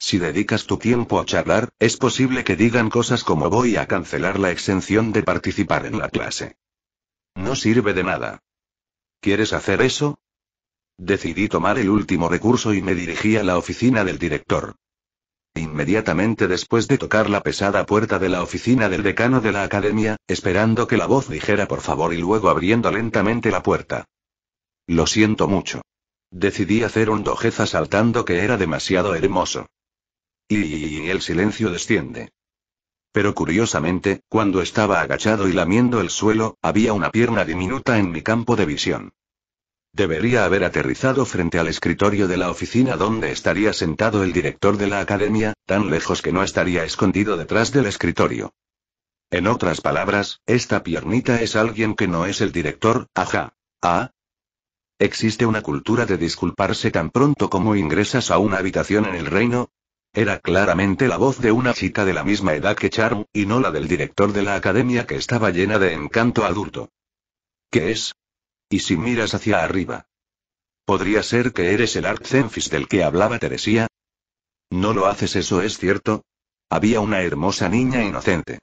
Si dedicas tu tiempo a charlar, es posible que digan cosas como voy a cancelar la exención de participar en la clase. No sirve de nada. ¿Quieres hacer eso? Decidí tomar el último recurso y me dirigí a la oficina del director. Inmediatamente después de tocar la pesada puerta de la oficina del decano de la academia, esperando que la voz dijera por favor y luego abriendo lentamente la puerta. Lo siento mucho. Decidí hacer un dojeza saltando que era demasiado hermoso. Y el silencio desciende. Pero curiosamente, cuando estaba agachado y lamiendo el suelo, había una pierna diminuta en mi campo de visión. Debería haber aterrizado frente al escritorio de la oficina donde estaría sentado el director de la academia, tan lejos que no estaría escondido detrás del escritorio. En otras palabras, esta piernita es alguien que no es el director, ajá. Ah. ¿Existe una cultura de disculparse tan pronto como ingresas a una habitación en el reino? Era claramente la voz de una chica de la misma edad que Charm, y no la del director de la academia que estaba llena de encanto adulto. ¿Qué es? Y si miras hacia arriba. ¿Podría ser que eres el Artzenfis del que hablaba Teresía? No lo haces, eso es cierto. Había una hermosa niña inocente.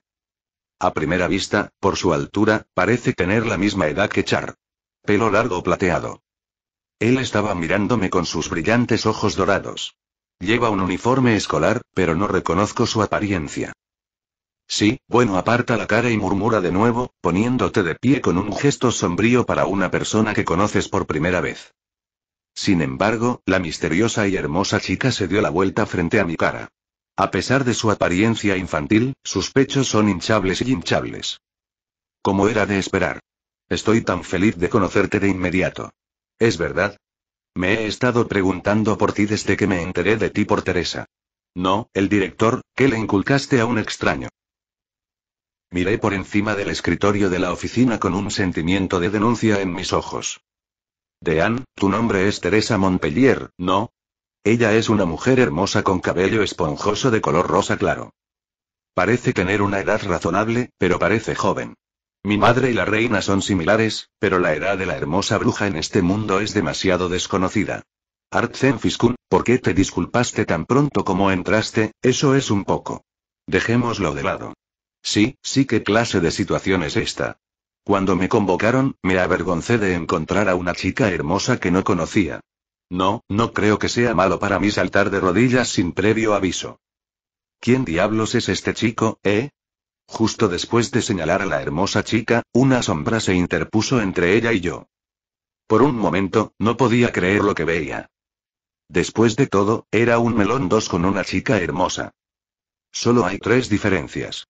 A primera vista, por su altura, parece tener la misma edad que Char. Pelo largo plateado. Él estaba mirándome con sus brillantes ojos dorados. Lleva un uniforme escolar, pero no reconozco su apariencia. Sí, bueno, aparta la cara y murmura de nuevo, poniéndote de pie con un gesto sombrío para una persona que conoces por primera vez. Sin embargo, la misteriosa y hermosa chica se dio la vuelta frente a mi cara. A pesar de su apariencia infantil, sus pechos son hinchables y hinchables. Como era de esperar. Estoy tan feliz de conocerte de inmediato. Es verdad. Me he estado preguntando por ti desde que me enteré de ti por Teresa. No, el director, ¿qué le inculcaste a un extraño? Miré por encima del escritorio de la oficina con un sentimiento de denuncia en mis ojos. Deanne, tu nombre es Teresa Montpellier, ¿no? Ella es una mujer hermosa con cabello esponjoso de color rosa claro. Parece tener una edad razonable, pero parece joven. Mi madre y la reina son similares, pero la edad de la hermosa bruja en este mundo es demasiado desconocida. Artzen Fiskun, ¿por qué te disculpaste tan pronto como entraste? Eso es un poco. Dejémoslo de lado. Sí, sí, qué clase de situación es esta. Cuando me convocaron, me avergoncé de encontrar a una chica hermosa que no conocía. No, no creo que sea malo para mí saltar de rodillas sin previo aviso. ¿Quién diablos es este chico, eh? Justo después de señalar a la hermosa chica, una sombra se interpuso entre ella y yo. Por un momento, no podía creer lo que veía. Después de todo, era un melón dos con una chica hermosa. Solo hay tres diferencias.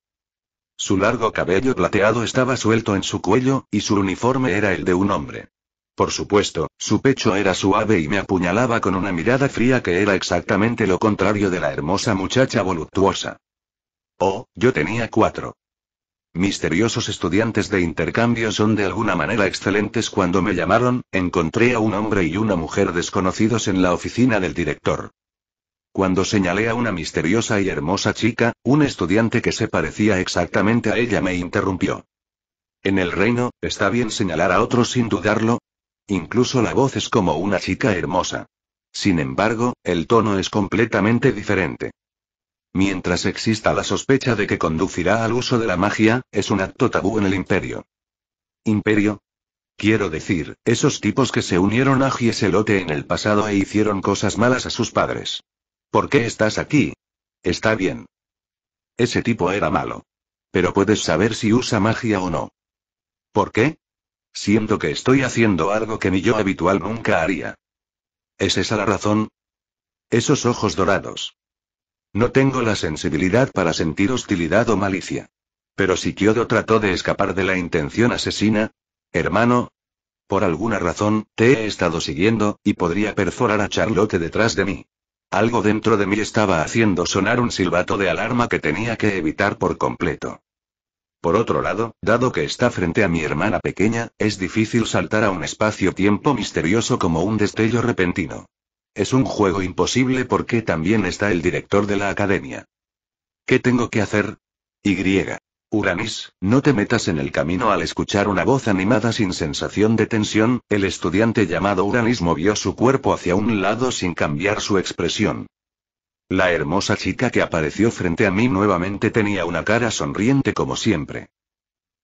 Su largo cabello plateado estaba suelto en su cuello, y su uniforme era el de un hombre. Por supuesto, su pecho era suave y me apuñalaba con una mirada fría que era exactamente lo contrario de la hermosa muchacha voluptuosa. Oh, yo tenía cuatro. Misteriosos estudiantes de intercambio son de alguna manera excelentes. Cuando me llamaron, encontré a un hombre y una mujer desconocidos en la oficina del director. Cuando señalé a una misteriosa y hermosa chica, un estudiante que se parecía exactamente a ella me interrumpió. En el reino, está bien señalar a otros sin dudarlo. Incluso la voz es como una chica hermosa. Sin embargo, el tono es completamente diferente. Mientras exista la sospecha de que conducirá al uso de la magia, es un acto tabú en el imperio. ¿Imperio? Quiero decir, esos tipos que se unieron a Gieselote en el pasado e hicieron cosas malas a sus padres. ¿Por qué estás aquí? Está bien. Ese tipo era malo. Pero puedes saber si usa magia o no. ¿Por qué? Siento que estoy haciendo algo que ni yo habitual nunca haría. ¿Es esa la razón? Esos ojos dorados. No tengo la sensibilidad para sentir hostilidad o malicia. Pero si Kyodo trató de escapar de la intención asesina, hermano, por alguna razón, te he estado siguiendo, y podría perforar a Charlotte detrás de mí. Algo dentro de mí estaba haciendo sonar un silbato de alarma que tenía que evitar por completo. Por otro lado, dado que está frente a mi hermana pequeña, es difícil saltar a un espacio-tiempo misterioso como un destello repentino. Es un juego imposible porque también está el director de la academia. ¿Qué tengo que hacer? Y. Uranis, no te metas en el camino al escuchar una voz animada sin sensación de tensión, el estudiante llamado Uranis movió su cuerpo hacia un lado sin cambiar su expresión. La hermosa chica que apareció frente a mí nuevamente tenía una cara sonriente como siempre.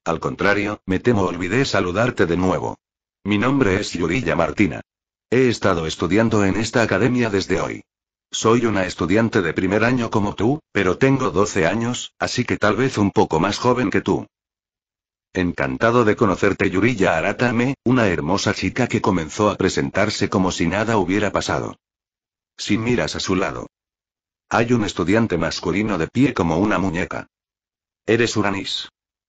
Al contrario, me temo olvidé saludarte de nuevo. Mi nombre es Yurilla Martina. He estado estudiando en esta academia desde hoy. Soy una estudiante de primer año como tú, pero tengo 12 años, así que tal vez un poco más joven que tú. Encantado de conocerte Yuriya Aratame, una hermosa chica que comenzó a presentarse como si nada hubiera pasado. Si miras a su lado. Hay un estudiante masculino de pie como una muñeca. Eres Uranis.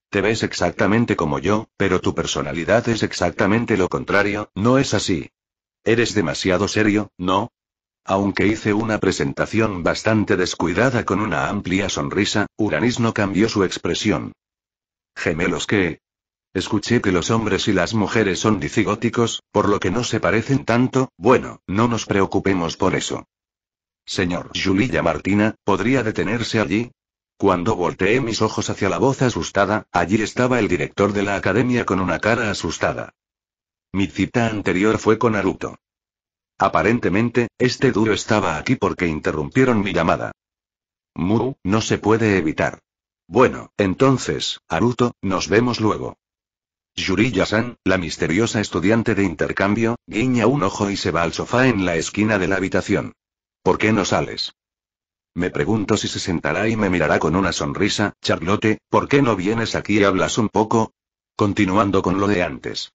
Te ves exactamente como yo, pero tu personalidad es exactamente lo contrario, ¿no es así? Eres demasiado serio, ¿no? Aunque hice una presentación bastante descuidada con una amplia sonrisa, Uranis no cambió su expresión. Gemelos que... Escuché que los hombres y las mujeres son dicigóticos, por lo que no se parecen tanto, bueno, no nos preocupemos por eso. Señor Julia Martina, ¿podría detenerse allí? Cuando volteé mis ojos hacia la voz asustada, allí estaba el director de la academia con una cara asustada. Mi cita anterior fue con Naruto. Aparentemente, este duro estaba aquí porque interrumpieron mi llamada. Mu, no se puede evitar. Bueno, entonces, Haruto, nos vemos luego. Yuri san la misteriosa estudiante de intercambio, guiña un ojo y se va al sofá en la esquina de la habitación. ¿Por qué no sales? Me pregunto si se sentará y me mirará con una sonrisa, Charlotte, ¿por qué no vienes aquí y hablas un poco? Continuando con lo de antes.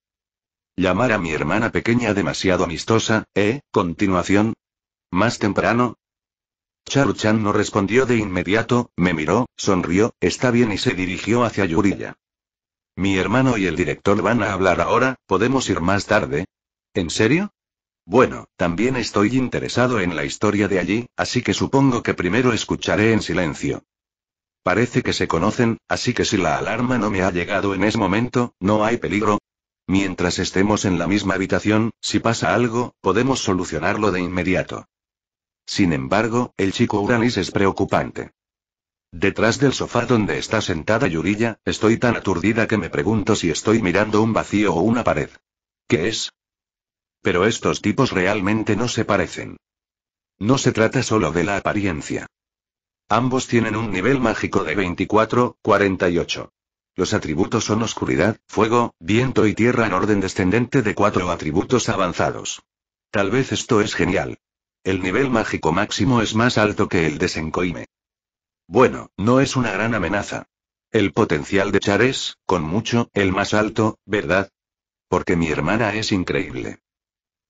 Llamar a mi hermana pequeña demasiado amistosa, ¿eh? Continuación. Más temprano. Charuchan no respondió de inmediato, me miró, sonrió, está bien y se dirigió hacia Yurilla. Mi hermano y el director van a hablar ahora, podemos ir más tarde. ¿En serio? Bueno, también estoy interesado en la historia de allí, así que supongo que primero escucharé en silencio. Parece que se conocen, así que si la alarma no me ha llegado en ese momento, no hay peligro, Mientras estemos en la misma habitación, si pasa algo, podemos solucionarlo de inmediato. Sin embargo, el chico Uranis es preocupante. Detrás del sofá donde está sentada Yurilla, estoy tan aturdida que me pregunto si estoy mirando un vacío o una pared. ¿Qué es? Pero estos tipos realmente no se parecen. No se trata solo de la apariencia. Ambos tienen un nivel mágico de 24, 48. Los atributos son oscuridad, fuego, viento y tierra en orden descendente de cuatro atributos avanzados. Tal vez esto es genial. El nivel mágico máximo es más alto que el de desencoime. Bueno, no es una gran amenaza. El potencial de Char es, con mucho, el más alto, ¿verdad? Porque mi hermana es increíble.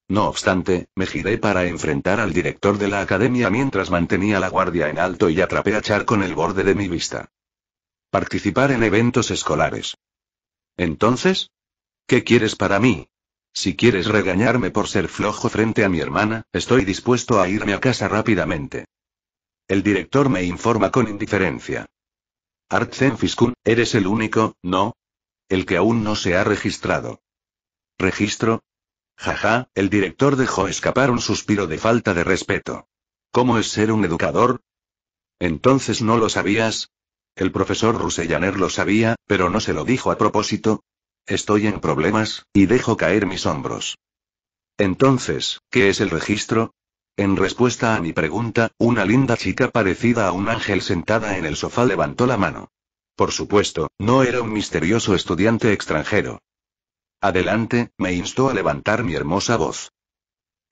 No obstante, me giré para enfrentar al director de la academia mientras mantenía la guardia en alto y atrapé a Char con el borde de mi vista. Participar en eventos escolares. Entonces? ¿Qué quieres para mí? Si quieres regañarme por ser flojo frente a mi hermana, estoy dispuesto a irme a casa rápidamente. El director me informa con indiferencia. Artzenfiskun, Fiskun, eres el único, ¿no? El que aún no se ha registrado. ¿Registro? Jaja, el director dejó escapar un suspiro de falta de respeto. ¿Cómo es ser un educador? Entonces no lo sabías, el profesor Rusellaner lo sabía, pero no se lo dijo a propósito. Estoy en problemas, y dejo caer mis hombros. Entonces, ¿qué es el registro? En respuesta a mi pregunta, una linda chica parecida a un ángel sentada en el sofá levantó la mano. Por supuesto, no era un misterioso estudiante extranjero. Adelante, me instó a levantar mi hermosa voz.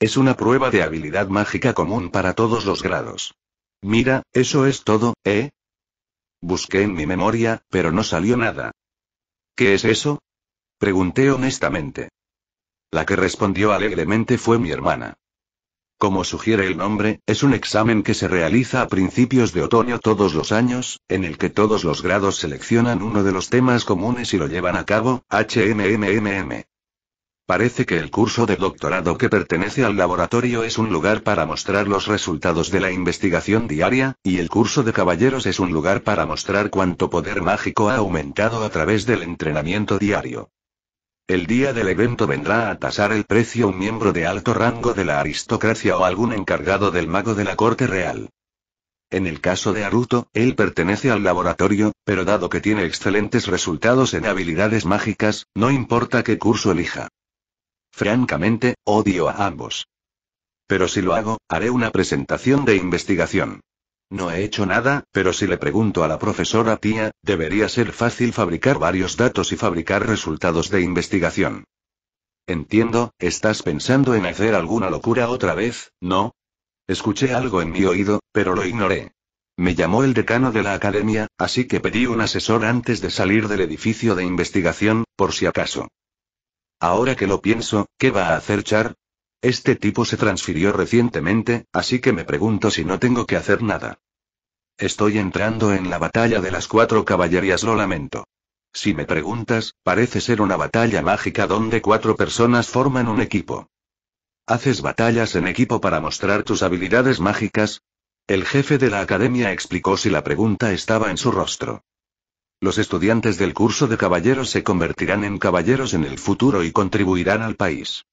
Es una prueba de habilidad mágica común para todos los grados. Mira, eso es todo, ¿eh? Busqué en mi memoria, pero no salió nada. ¿Qué es eso? Pregunté honestamente. La que respondió alegremente fue mi hermana. Como sugiere el nombre, es un examen que se realiza a principios de otoño todos los años, en el que todos los grados seleccionan uno de los temas comunes y lo llevan a cabo, HMMMM. Parece que el curso de doctorado que pertenece al laboratorio es un lugar para mostrar los resultados de la investigación diaria, y el curso de caballeros es un lugar para mostrar cuánto poder mágico ha aumentado a través del entrenamiento diario. El día del evento vendrá a tasar el precio un miembro de alto rango de la aristocracia o algún encargado del mago de la corte real. En el caso de Aruto, él pertenece al laboratorio, pero dado que tiene excelentes resultados en habilidades mágicas, no importa qué curso elija. Francamente, odio a ambos. Pero si lo hago, haré una presentación de investigación. No he hecho nada, pero si le pregunto a la profesora tía, debería ser fácil fabricar varios datos y fabricar resultados de investigación. Entiendo, estás pensando en hacer alguna locura otra vez, ¿no? Escuché algo en mi oído, pero lo ignoré. Me llamó el decano de la academia, así que pedí un asesor antes de salir del edificio de investigación, por si acaso. Ahora que lo pienso, ¿qué va a hacer Char? Este tipo se transfirió recientemente, así que me pregunto si no tengo que hacer nada. Estoy entrando en la batalla de las cuatro caballerías, lo lamento. Si me preguntas, parece ser una batalla mágica donde cuatro personas forman un equipo. ¿Haces batallas en equipo para mostrar tus habilidades mágicas? El jefe de la academia explicó si la pregunta estaba en su rostro. Los estudiantes del curso de caballeros se convertirán en caballeros en el futuro y contribuirán al país.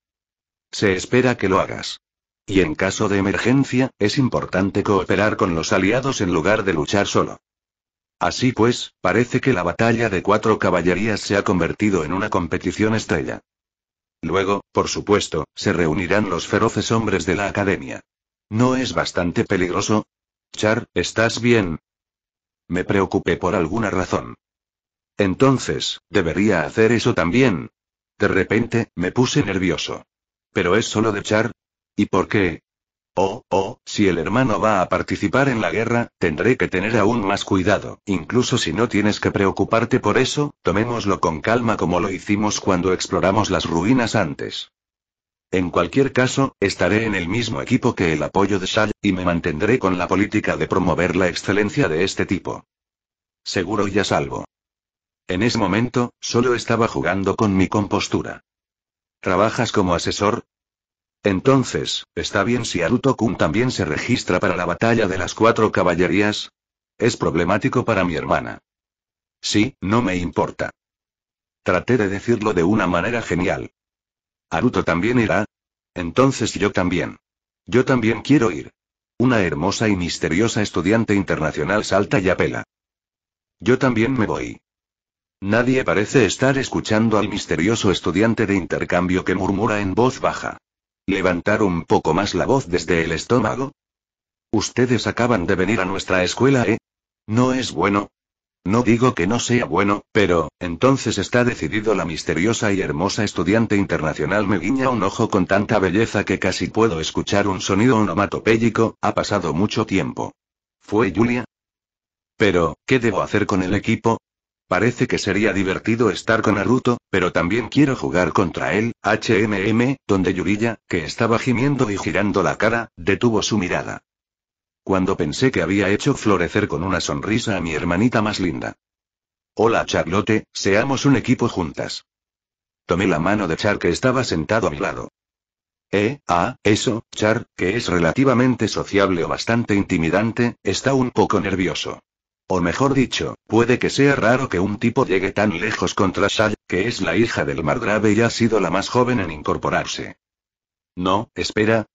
Se espera que lo hagas. Y en caso de emergencia, es importante cooperar con los aliados en lugar de luchar solo. Así pues, parece que la batalla de cuatro caballerías se ha convertido en una competición estrella. Luego, por supuesto, se reunirán los feroces hombres de la academia. ¿No es bastante peligroso? Char, ¿estás bien? Me preocupé por alguna razón. Entonces, ¿debería hacer eso también? De repente, me puse nervioso. Pero es solo de Char. ¿Y por qué? Oh, oh, si el hermano va a participar en la guerra, tendré que tener aún más cuidado. Incluso si no tienes que preocuparte por eso, tomémoslo con calma como lo hicimos cuando exploramos las ruinas antes. En cualquier caso, estaré en el mismo equipo que el apoyo de Sal, y me mantendré con la política de promover la excelencia de este tipo. Seguro y a salvo. En ese momento, solo estaba jugando con mi compostura. ¿Trabajas como asesor? Entonces, ¿está bien si Aruto-kun también se registra para la batalla de las cuatro caballerías? Es problemático para mi hermana. Sí, no me importa. Traté de decirlo de una manera genial. Aruto también irá. Entonces yo también. Yo también quiero ir. Una hermosa y misteriosa estudiante internacional salta y apela. Yo también me voy. Nadie parece estar escuchando al misterioso estudiante de intercambio que murmura en voz baja. Levantar un poco más la voz desde el estómago. Ustedes acaban de venir a nuestra escuela, ¿eh? No es bueno, no digo que no sea bueno, pero, entonces está decidido la misteriosa y hermosa estudiante internacional me guiña un ojo con tanta belleza que casi puedo escuchar un sonido onomatopéyico, ha pasado mucho tiempo. ¿Fue Julia? Pero, ¿qué debo hacer con el equipo? Parece que sería divertido estar con Naruto, pero también quiero jugar contra él, HMM, donde Yurilla, que estaba gimiendo y girando la cara, detuvo su mirada cuando pensé que había hecho florecer con una sonrisa a mi hermanita más linda. Hola Charlotte, seamos un equipo juntas. Tomé la mano de Char que estaba sentado a mi lado. Eh, ah, eso, Char, que es relativamente sociable o bastante intimidante, está un poco nervioso. O mejor dicho, puede que sea raro que un tipo llegue tan lejos contra Shall, que es la hija del margrave y ha sido la más joven en incorporarse. No, espera,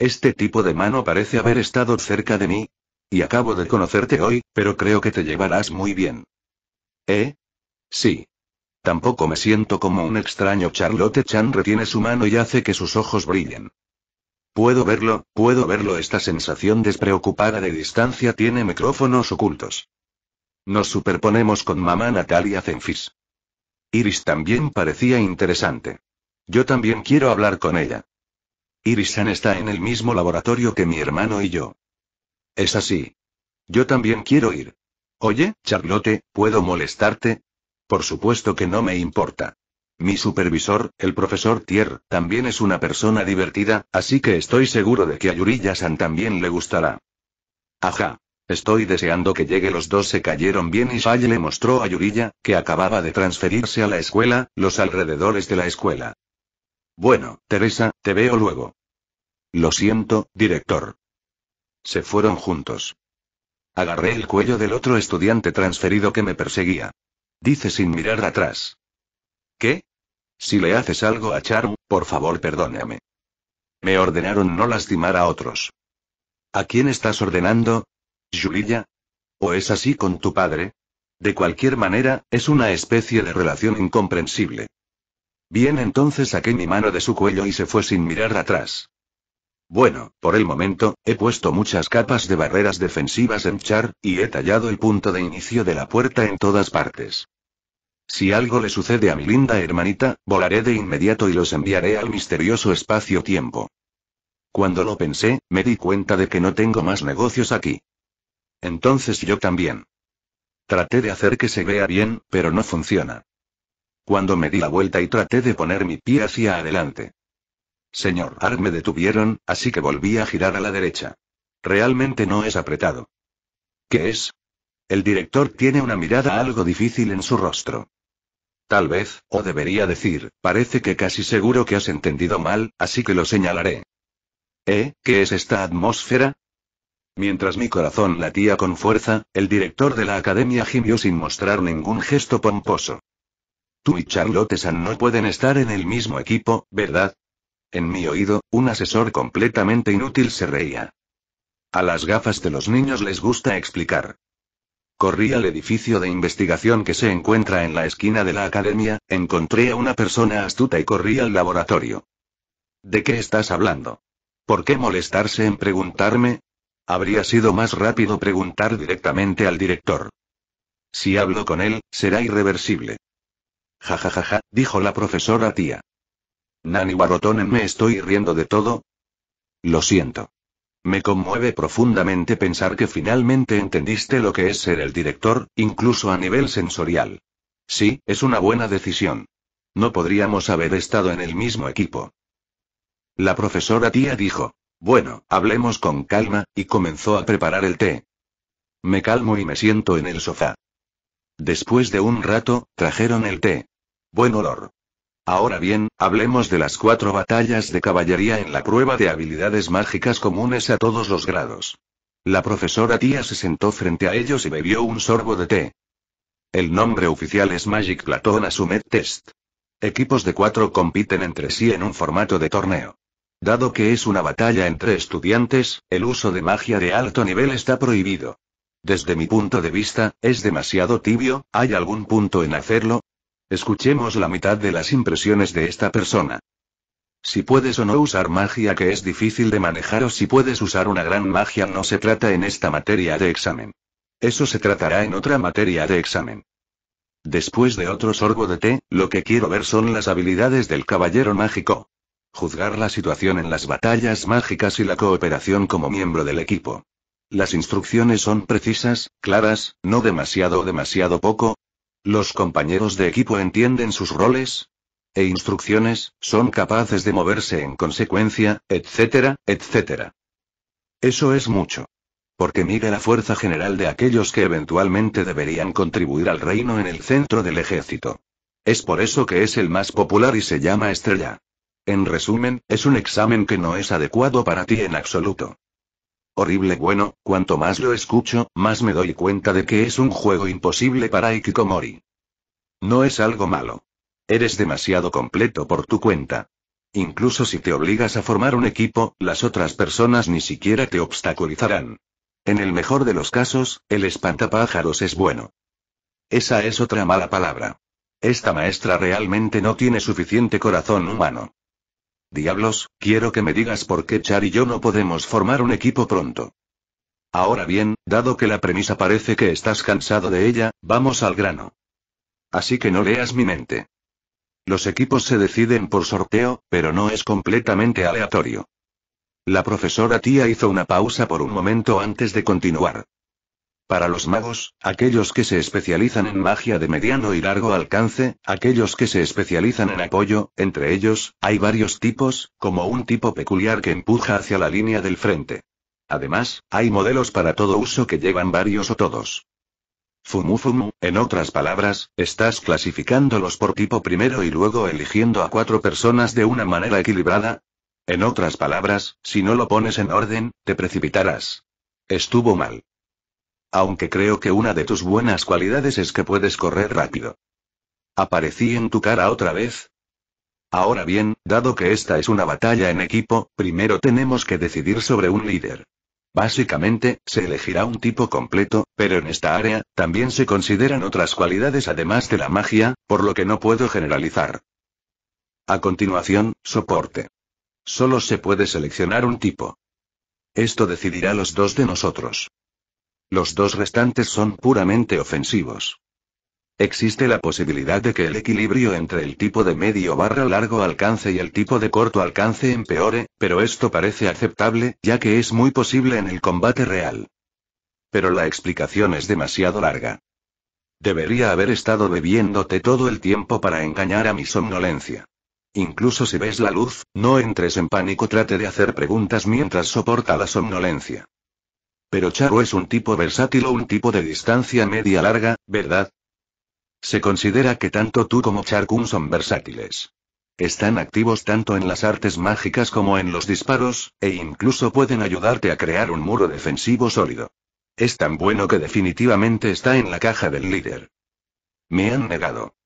este tipo de mano parece haber estado cerca de mí. Y acabo de conocerte hoy, pero creo que te llevarás muy bien. ¿Eh? Sí. Tampoco me siento como un extraño. Charlotte Chan retiene su mano y hace que sus ojos brillen. Puedo verlo, puedo verlo. Esta sensación despreocupada de distancia tiene micrófonos ocultos. Nos superponemos con mamá Natalia Zenfis. Iris también parecía interesante. Yo también quiero hablar con ella. Irisan está en el mismo laboratorio que mi hermano y yo. Es así. Yo también quiero ir. Oye, Charlotte, ¿puedo molestarte? Por supuesto que no me importa. Mi supervisor, el profesor Tier, también es una persona divertida, así que estoy seguro de que a Yuriya-san también le gustará. Ajá. Estoy deseando que llegue. Los dos se cayeron bien y Shai le mostró a Yuriya, que acababa de transferirse a la escuela, los alrededores de la escuela. Bueno, Teresa, te veo luego. Lo siento, director. Se fueron juntos. Agarré el cuello del otro estudiante transferido que me perseguía. Dice sin mirar atrás. ¿Qué? Si le haces algo a Charm, por favor perdóname. Me ordenaron no lastimar a otros. ¿A quién estás ordenando? ¿Julilla? ¿O es así con tu padre? De cualquier manera, es una especie de relación incomprensible. Bien, entonces saqué mi mano de su cuello y se fue sin mirar atrás. Bueno, por el momento, he puesto muchas capas de barreras defensivas en Char, y he tallado el punto de inicio de la puerta en todas partes. Si algo le sucede a mi linda hermanita, volaré de inmediato y los enviaré al misterioso espacio-tiempo. Cuando lo pensé, me di cuenta de que no tengo más negocios aquí. Entonces yo también. Traté de hacer que se vea bien, pero no funciona cuando me di la vuelta y traté de poner mi pie hacia adelante. Señor me detuvieron, así que volví a girar a la derecha. Realmente no es apretado. ¿Qué es? El director tiene una mirada algo difícil en su rostro. Tal vez, o debería decir, parece que casi seguro que has entendido mal, así que lo señalaré. ¿Eh? ¿Qué es esta atmósfera? Mientras mi corazón latía con fuerza, el director de la academia gimió sin mostrar ningún gesto pomposo. Tú y Charlotte San no pueden estar en el mismo equipo, ¿verdad? En mi oído, un asesor completamente inútil se reía. A las gafas de los niños les gusta explicar. Corrí al edificio de investigación que se encuentra en la esquina de la academia, encontré a una persona astuta y corrí al laboratorio. ¿De qué estás hablando? ¿Por qué molestarse en preguntarme? Habría sido más rápido preguntar directamente al director. Si hablo con él, será irreversible. Ja ja, ja, dijo la profesora tía. Nani Barotonen, me estoy riendo de todo. Lo siento. Me conmueve profundamente pensar que finalmente entendiste lo que es ser el director, incluso a nivel sensorial. Sí, es una buena decisión. No podríamos haber estado en el mismo equipo. La profesora tía dijo, bueno, hablemos con calma, y comenzó a preparar el té. Me calmo y me siento en el sofá. Después de un rato, trajeron el té. Buen olor. Ahora bien, hablemos de las cuatro batallas de caballería en la prueba de habilidades mágicas comunes a todos los grados. La profesora tía se sentó frente a ellos y bebió un sorbo de té. El nombre oficial es Magic Platón Assumed Test. Equipos de cuatro compiten entre sí en un formato de torneo. Dado que es una batalla entre estudiantes, el uso de magia de alto nivel está prohibido. Desde mi punto de vista, es demasiado tibio, ¿hay algún punto en hacerlo? Escuchemos la mitad de las impresiones de esta persona. Si puedes o no usar magia que es difícil de manejar o si puedes usar una gran magia no se trata en esta materia de examen. Eso se tratará en otra materia de examen. Después de otro sorbo de té, lo que quiero ver son las habilidades del caballero mágico. Juzgar la situación en las batallas mágicas y la cooperación como miembro del equipo. Las instrucciones son precisas, claras, no demasiado o demasiado poco, los compañeros de equipo entienden sus roles e instrucciones, son capaces de moverse en consecuencia, etcétera, etcétera. Eso es mucho. Porque mide la fuerza general de aquellos que eventualmente deberían contribuir al reino en el centro del ejército. Es por eso que es el más popular y se llama estrella. En resumen, es un examen que no es adecuado para ti en absoluto. Horrible bueno, cuanto más lo escucho, más me doy cuenta de que es un juego imposible para Ikikomori. No es algo malo. Eres demasiado completo por tu cuenta. Incluso si te obligas a formar un equipo, las otras personas ni siquiera te obstaculizarán. En el mejor de los casos, el espantapájaros es bueno. Esa es otra mala palabra. Esta maestra realmente no tiene suficiente corazón humano. Diablos, quiero que me digas por qué Char y yo no podemos formar un equipo pronto. Ahora bien, dado que la premisa parece que estás cansado de ella, vamos al grano. Así que no leas mi mente. Los equipos se deciden por sorteo, pero no es completamente aleatorio. La profesora tía hizo una pausa por un momento antes de continuar. Para los magos, aquellos que se especializan en magia de mediano y largo alcance, aquellos que se especializan en apoyo, entre ellos, hay varios tipos, como un tipo peculiar que empuja hacia la línea del frente. Además, hay modelos para todo uso que llevan varios o todos. Fumu Fumu, en otras palabras, estás clasificándolos por tipo primero y luego eligiendo a cuatro personas de una manera equilibrada. En otras palabras, si no lo pones en orden, te precipitarás. Estuvo mal aunque creo que una de tus buenas cualidades es que puedes correr rápido. Aparecí en tu cara otra vez. Ahora bien, dado que esta es una batalla en equipo, primero tenemos que decidir sobre un líder. Básicamente, se elegirá un tipo completo, pero en esta área, también se consideran otras cualidades además de la magia, por lo que no puedo generalizar. A continuación, soporte. Solo se puede seleccionar un tipo. Esto decidirá los dos de nosotros. Los dos restantes son puramente ofensivos. Existe la posibilidad de que el equilibrio entre el tipo de medio barra largo alcance y el tipo de corto alcance empeore, pero esto parece aceptable, ya que es muy posible en el combate real. Pero la explicación es demasiado larga. Debería haber estado bebiéndote todo el tiempo para engañar a mi somnolencia. Incluso si ves la luz, no entres en pánico, trate de hacer preguntas mientras soporta la somnolencia. Pero Charo es un tipo versátil o un tipo de distancia media-larga, ¿verdad? Se considera que tanto tú como Charkun son versátiles. Están activos tanto en las artes mágicas como en los disparos, e incluso pueden ayudarte a crear un muro defensivo sólido. Es tan bueno que definitivamente está en la caja del líder. Me han negado.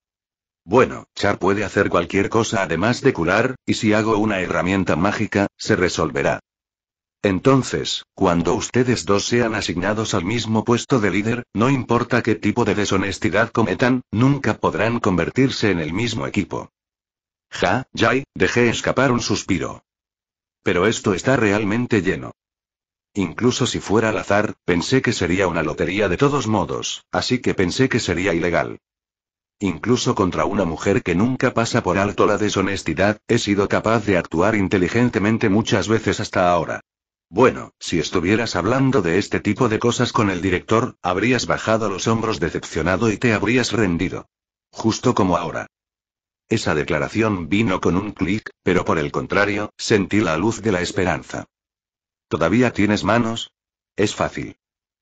Bueno, Char puede hacer cualquier cosa además de curar, y si hago una herramienta mágica, se resolverá. Entonces, cuando ustedes dos sean asignados al mismo puesto de líder, no importa qué tipo de deshonestidad cometan, nunca podrán convertirse en el mismo equipo. Ja, Jai, dejé escapar un suspiro. Pero esto está realmente lleno. Incluso si fuera al azar, pensé que sería una lotería de todos modos, así que pensé que sería ilegal. Incluso contra una mujer que nunca pasa por alto la deshonestidad, he sido capaz de actuar inteligentemente muchas veces hasta ahora. Bueno, si estuvieras hablando de este tipo de cosas con el director, habrías bajado los hombros decepcionado y te habrías rendido. Justo como ahora. Esa declaración vino con un clic, pero por el contrario, sentí la luz de la esperanza. ¿Todavía tienes manos? Es fácil.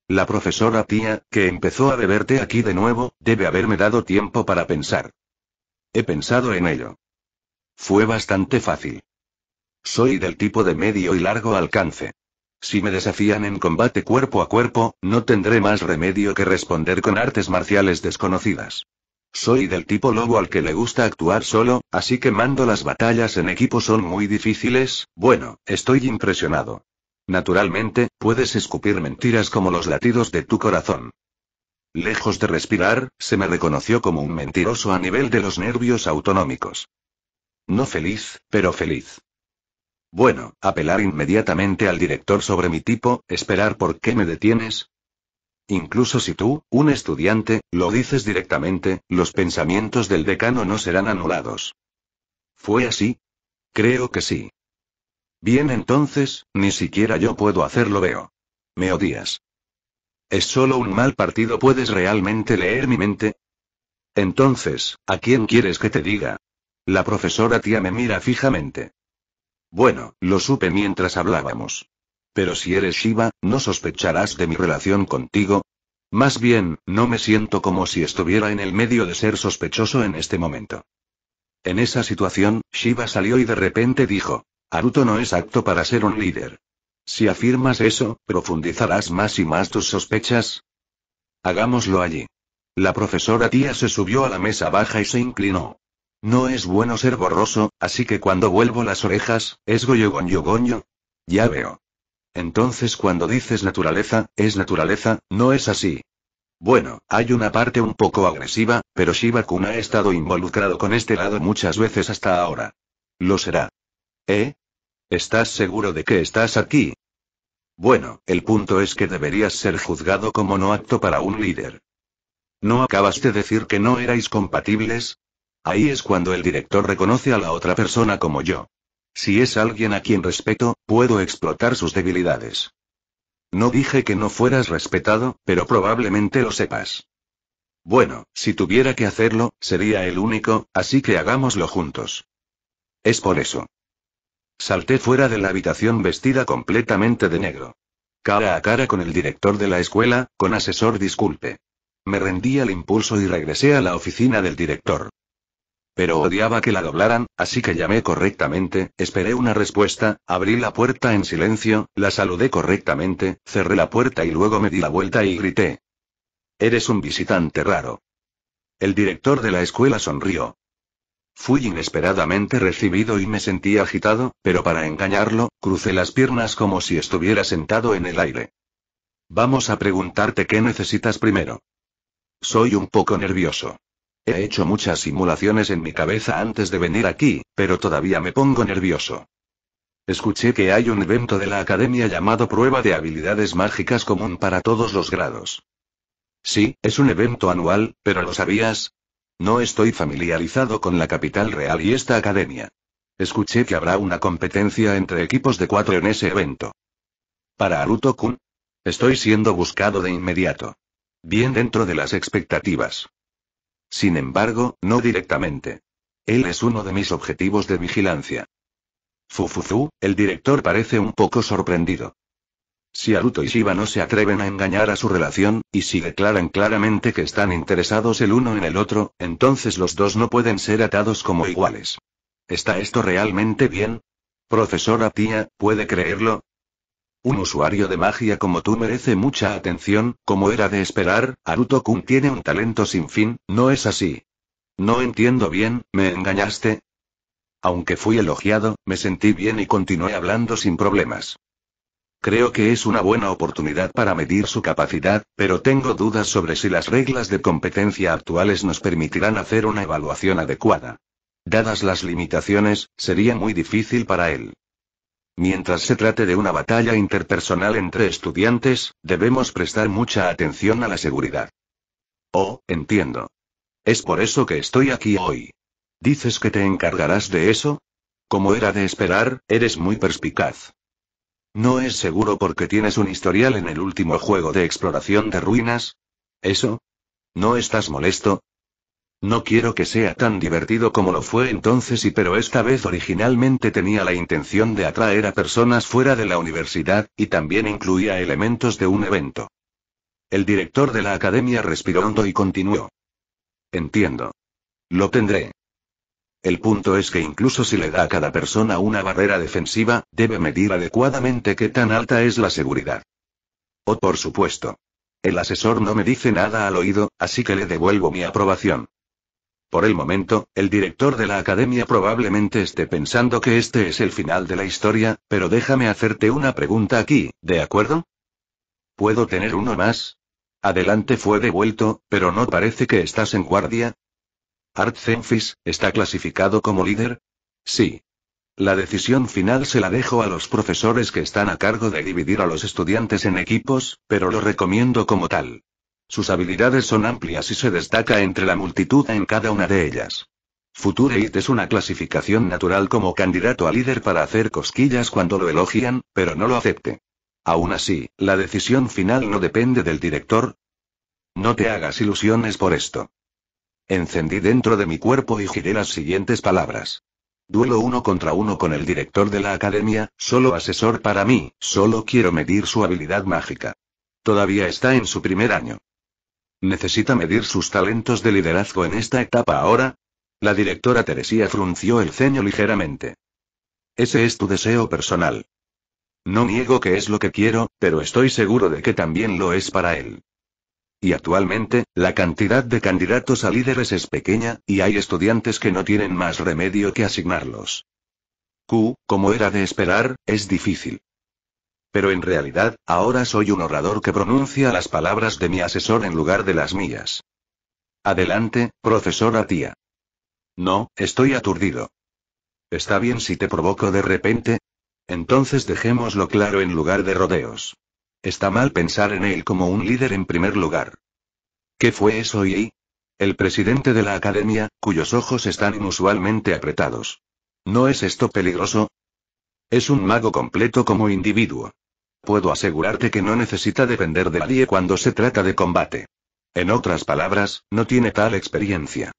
La profesora tía, que empezó a beberte aquí de nuevo, debe haberme dado tiempo para pensar. He pensado en ello. Fue bastante fácil. Soy del tipo de medio y largo alcance. Si me desafían en combate cuerpo a cuerpo, no tendré más remedio que responder con artes marciales desconocidas. Soy del tipo lobo al que le gusta actuar solo, así que mando las batallas en equipo son muy difíciles, bueno, estoy impresionado. Naturalmente, puedes escupir mentiras como los latidos de tu corazón. Lejos de respirar, se me reconoció como un mentiroso a nivel de los nervios autonómicos. No feliz, pero feliz. Bueno, apelar inmediatamente al director sobre mi tipo, esperar por qué me detienes. Incluso si tú, un estudiante, lo dices directamente, los pensamientos del decano no serán anulados. ¿Fue así? Creo que sí. Bien entonces, ni siquiera yo puedo hacerlo veo. Me odias. Es solo un mal partido, ¿puedes realmente leer mi mente? Entonces, ¿a quién quieres que te diga? La profesora tía me mira fijamente. Bueno, lo supe mientras hablábamos. Pero si eres Shiva, ¿no sospecharás de mi relación contigo? Más bien, no me siento como si estuviera en el medio de ser sospechoso en este momento. En esa situación, Shiva salió y de repente dijo, Aruto no es apto para ser un líder. Si afirmas eso, profundizarás más y más tus sospechas. Hagámoslo allí. La profesora tía se subió a la mesa baja y se inclinó. No es bueno ser borroso, así que cuando vuelvo las orejas, es goyo goño goño. Ya veo. Entonces cuando dices naturaleza, es naturaleza, no es así. Bueno, hay una parte un poco agresiva, pero Shiba Kun ha estado involucrado con este lado muchas veces hasta ahora. Lo será. ¿Eh? ¿Estás seguro de que estás aquí? Bueno, el punto es que deberías ser juzgado como no apto para un líder. ¿No acabas de decir que no erais compatibles? Ahí es cuando el director reconoce a la otra persona como yo. Si es alguien a quien respeto, puedo explotar sus debilidades. No dije que no fueras respetado, pero probablemente lo sepas. Bueno, si tuviera que hacerlo, sería el único, así que hagámoslo juntos. Es por eso. Salté fuera de la habitación vestida completamente de negro. Cara a cara con el director de la escuela, con asesor disculpe. Me rendí al impulso y regresé a la oficina del director. Pero odiaba que la doblaran, así que llamé correctamente, esperé una respuesta, abrí la puerta en silencio, la saludé correctamente, cerré la puerta y luego me di la vuelta y grité. Eres un visitante raro. El director de la escuela sonrió. Fui inesperadamente recibido y me sentí agitado, pero para engañarlo, crucé las piernas como si estuviera sentado en el aire. Vamos a preguntarte qué necesitas primero. Soy un poco nervioso. He hecho muchas simulaciones en mi cabeza antes de venir aquí, pero todavía me pongo nervioso. Escuché que hay un evento de la academia llamado Prueba de Habilidades Mágicas Común para todos los grados. Sí, es un evento anual, pero ¿lo sabías? No estoy familiarizado con la capital real y esta academia. Escuché que habrá una competencia entre equipos de cuatro en ese evento. Para Aruto Kun. Estoy siendo buscado de inmediato. Bien dentro de las expectativas. Sin embargo, no directamente. Él es uno de mis objetivos de vigilancia. Fufuzu, el director parece un poco sorprendido. Si Aruto y Shiba no se atreven a engañar a su relación, y si declaran claramente que están interesados el uno en el otro, entonces los dos no pueden ser atados como iguales. ¿Está esto realmente bien? Profesora tía, ¿puede creerlo? Un usuario de magia como tú merece mucha atención, como era de esperar, aruto kun tiene un talento sin fin, ¿no es así? No entiendo bien, ¿me engañaste? Aunque fui elogiado, me sentí bien y continué hablando sin problemas. Creo que es una buena oportunidad para medir su capacidad, pero tengo dudas sobre si las reglas de competencia actuales nos permitirán hacer una evaluación adecuada. Dadas las limitaciones, sería muy difícil para él. Mientras se trate de una batalla interpersonal entre estudiantes, debemos prestar mucha atención a la seguridad. Oh, entiendo. Es por eso que estoy aquí hoy. ¿Dices que te encargarás de eso? Como era de esperar, eres muy perspicaz. No es seguro porque tienes un historial en el último juego de exploración de ruinas. ¿Eso? ¿No estás molesto? No quiero que sea tan divertido como lo fue entonces y pero esta vez originalmente tenía la intención de atraer a personas fuera de la universidad, y también incluía elementos de un evento. El director de la academia respiró hondo y continuó. Entiendo. Lo tendré. El punto es que incluso si le da a cada persona una barrera defensiva, debe medir adecuadamente qué tan alta es la seguridad. Oh, por supuesto. El asesor no me dice nada al oído, así que le devuelvo mi aprobación. Por el momento, el director de la academia probablemente esté pensando que este es el final de la historia, pero déjame hacerte una pregunta aquí, ¿de acuerdo? ¿Puedo tener uno más? Adelante fue devuelto, pero no parece que estás en guardia. Art ¿está clasificado como líder? Sí. La decisión final se la dejo a los profesores que están a cargo de dividir a los estudiantes en equipos, pero lo recomiendo como tal. Sus habilidades son amplias y se destaca entre la multitud en cada una de ellas. Future It es una clasificación natural como candidato a líder para hacer cosquillas cuando lo elogian, pero no lo acepte. Aún así, la decisión final no depende del director. No te hagas ilusiones por esto. Encendí dentro de mi cuerpo y giré las siguientes palabras. Duelo uno contra uno con el director de la academia, solo asesor para mí, solo quiero medir su habilidad mágica. Todavía está en su primer año. Necesita medir sus talentos de liderazgo en esta etapa ahora. La directora Teresía frunció el ceño ligeramente. Ese es tu deseo personal. No niego que es lo que quiero, pero estoy seguro de que también lo es para él. Y actualmente, la cantidad de candidatos a líderes es pequeña, y hay estudiantes que no tienen más remedio que asignarlos. Q, como era de esperar, es difícil. Pero en realidad, ahora soy un orador que pronuncia las palabras de mi asesor en lugar de las mías. Adelante, profesora tía. No, estoy aturdido. ¿Está bien si te provoco de repente? Entonces dejémoslo claro en lugar de rodeos. Está mal pensar en él como un líder en primer lugar. ¿Qué fue eso y? El presidente de la academia, cuyos ojos están inusualmente apretados. ¿No es esto peligroso? Es un mago completo como individuo. Puedo asegurarte que no necesita depender de nadie cuando se trata de combate. En otras palabras, no tiene tal experiencia.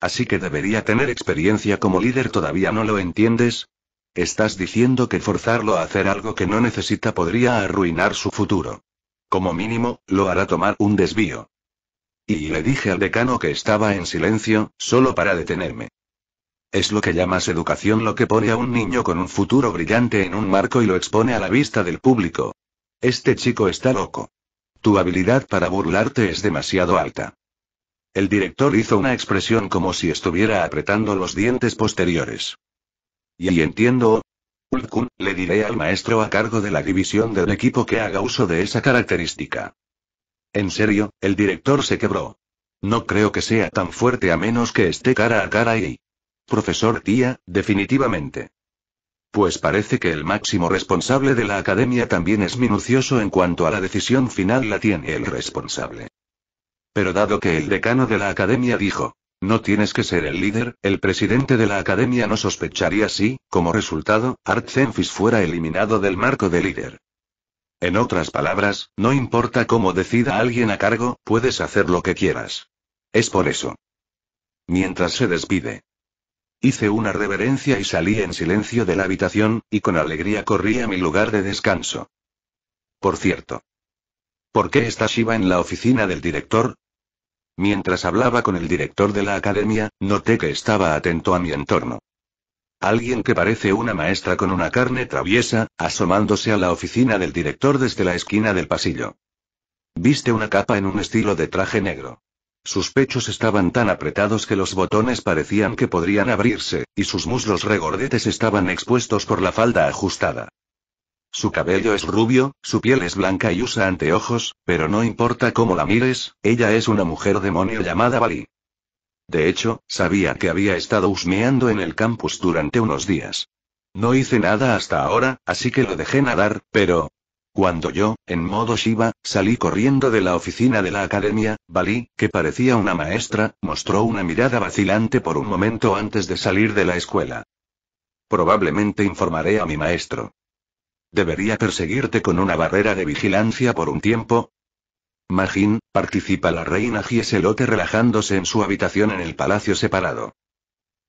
Así que debería tener experiencia como líder, ¿todavía no lo entiendes? Estás diciendo que forzarlo a hacer algo que no necesita podría arruinar su futuro. Como mínimo, lo hará tomar un desvío. Y le dije al decano que estaba en silencio, solo para detenerme. Es lo que llamas educación lo que pone a un niño con un futuro brillante en un marco y lo expone a la vista del público. Este chico está loco. Tu habilidad para burlarte es demasiado alta. El director hizo una expresión como si estuviera apretando los dientes posteriores. Y entiendo. Ulkun, le diré al maestro a cargo de la división del equipo que haga uso de esa característica. En serio, el director se quebró. No creo que sea tan fuerte a menos que esté cara a cara y... Profesor Tía, definitivamente. Pues parece que el máximo responsable de la academia también es minucioso en cuanto a la decisión final la tiene el responsable. Pero dado que el decano de la academia dijo, no tienes que ser el líder, el presidente de la academia no sospecharía si, como resultado, Art fuera eliminado del marco de líder. En otras palabras, no importa cómo decida alguien a cargo, puedes hacer lo que quieras. Es por eso. Mientras se despide, Hice una reverencia y salí en silencio de la habitación, y con alegría corrí a mi lugar de descanso. Por cierto. ¿Por qué está Shiva en la oficina del director? Mientras hablaba con el director de la academia, noté que estaba atento a mi entorno. Alguien que parece una maestra con una carne traviesa, asomándose a la oficina del director desde la esquina del pasillo. Viste una capa en un estilo de traje negro. Sus pechos estaban tan apretados que los botones parecían que podrían abrirse, y sus muslos regordetes estaban expuestos por la falda ajustada. Su cabello es rubio, su piel es blanca y usa anteojos, pero no importa cómo la mires, ella es una mujer demonio llamada Bali. De hecho, sabía que había estado husmeando en el campus durante unos días. No hice nada hasta ahora, así que lo dejé nadar, pero, cuando yo, en modo Shiva, salí corriendo de la oficina de la academia, Bali, que parecía una maestra, mostró una mirada vacilante por un momento antes de salir de la escuela. Probablemente informaré a mi maestro. ¿Debería perseguirte con una barrera de vigilancia por un tiempo? Majin, participa la reina Gieselote relajándose en su habitación en el palacio separado.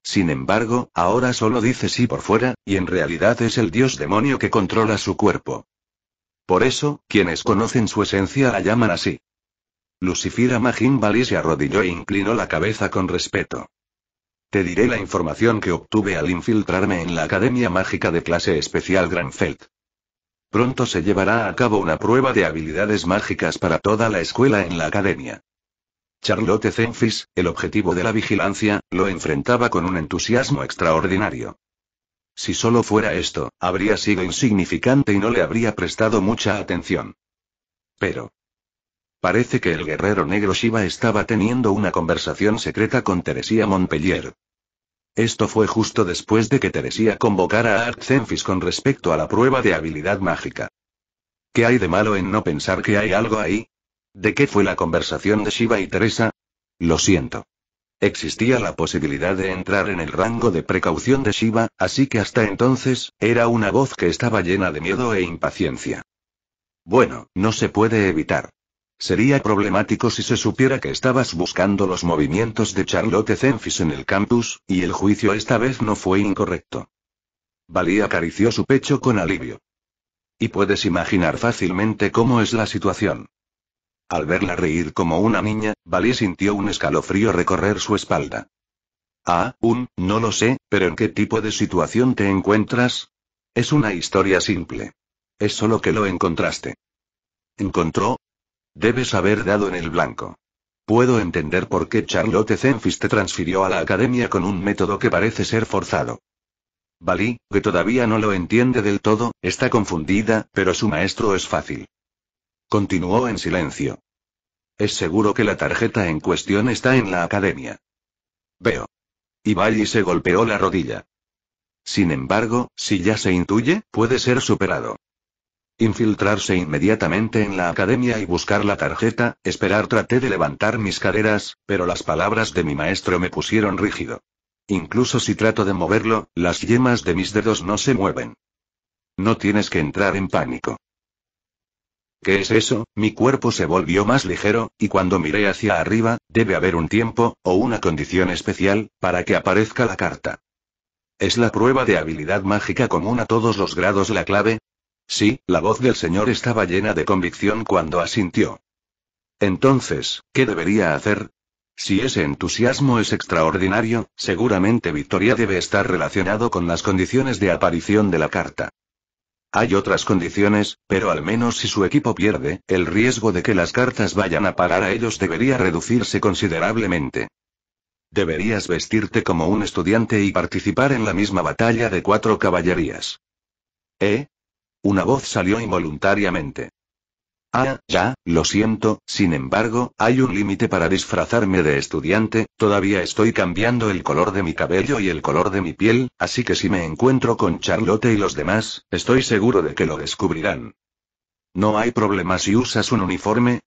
Sin embargo, ahora solo dice sí por fuera, y en realidad es el dios demonio que controla su cuerpo. Por eso, quienes conocen su esencia la llaman así. Lucifera Majin se arrodilló e inclinó la cabeza con respeto. Te diré la información que obtuve al infiltrarme en la Academia Mágica de Clase Especial Granfeld. Pronto se llevará a cabo una prueba de habilidades mágicas para toda la escuela en la Academia. Charlotte Zenfis, el objetivo de la vigilancia, lo enfrentaba con un entusiasmo extraordinario. Si solo fuera esto, habría sido insignificante y no le habría prestado mucha atención. Pero. Parece que el guerrero negro Shiva estaba teniendo una conversación secreta con Teresía Montpellier. Esto fue justo después de que Teresía convocara a Artzenfis con respecto a la prueba de habilidad mágica. ¿Qué hay de malo en no pensar que hay algo ahí? ¿De qué fue la conversación de Shiva y Teresa? Lo siento. Existía la posibilidad de entrar en el rango de precaución de Shiva, así que hasta entonces, era una voz que estaba llena de miedo e impaciencia. Bueno, no se puede evitar. Sería problemático si se supiera que estabas buscando los movimientos de Charlotte Zenfis en el campus, y el juicio esta vez no fue incorrecto. Bali acarició su pecho con alivio. Y puedes imaginar fácilmente cómo es la situación. Al verla reír como una niña, Bali sintió un escalofrío recorrer su espalda. Ah, un, no lo sé, pero ¿en qué tipo de situación te encuentras? Es una historia simple. Es solo que lo encontraste. ¿Encontró? Debes haber dado en el blanco. Puedo entender por qué Charlotte Zenfis te transfirió a la academia con un método que parece ser forzado. Bali, que todavía no lo entiende del todo, está confundida, pero su maestro es fácil. Continuó en silencio. Es seguro que la tarjeta en cuestión está en la academia. Veo. Y se golpeó la rodilla. Sin embargo, si ya se intuye, puede ser superado. Infiltrarse inmediatamente en la academia y buscar la tarjeta, esperar traté de levantar mis caderas, pero las palabras de mi maestro me pusieron rígido. Incluso si trato de moverlo, las yemas de mis dedos no se mueven. No tienes que entrar en pánico. ¿Qué es eso? Mi cuerpo se volvió más ligero, y cuando miré hacia arriba, debe haber un tiempo, o una condición especial, para que aparezca la carta. ¿Es la prueba de habilidad mágica común a todos los grados la clave? Sí, la voz del señor estaba llena de convicción cuando asintió. Entonces, ¿qué debería hacer? Si ese entusiasmo es extraordinario, seguramente Victoria debe estar relacionado con las condiciones de aparición de la carta. Hay otras condiciones, pero al menos si su equipo pierde, el riesgo de que las cartas vayan a parar a ellos debería reducirse considerablemente. Deberías vestirte como un estudiante y participar en la misma batalla de cuatro caballerías. ¿Eh? Una voz salió involuntariamente. Ah, ya, lo siento, sin embargo, hay un límite para disfrazarme de estudiante, todavía estoy cambiando el color de mi cabello y el color de mi piel, así que si me encuentro con Charlotte y los demás, estoy seguro de que lo descubrirán. No hay problema si usas un uniforme.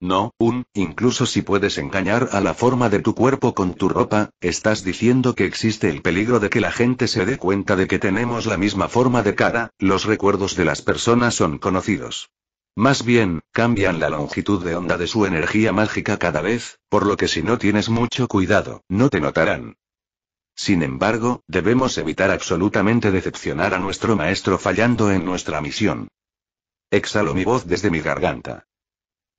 No, un, incluso si puedes engañar a la forma de tu cuerpo con tu ropa, estás diciendo que existe el peligro de que la gente se dé cuenta de que tenemos la misma forma de cara, los recuerdos de las personas son conocidos. Más bien, cambian la longitud de onda de su energía mágica cada vez, por lo que si no tienes mucho cuidado, no te notarán. Sin embargo, debemos evitar absolutamente decepcionar a nuestro maestro fallando en nuestra misión. Exhalo mi voz desde mi garganta.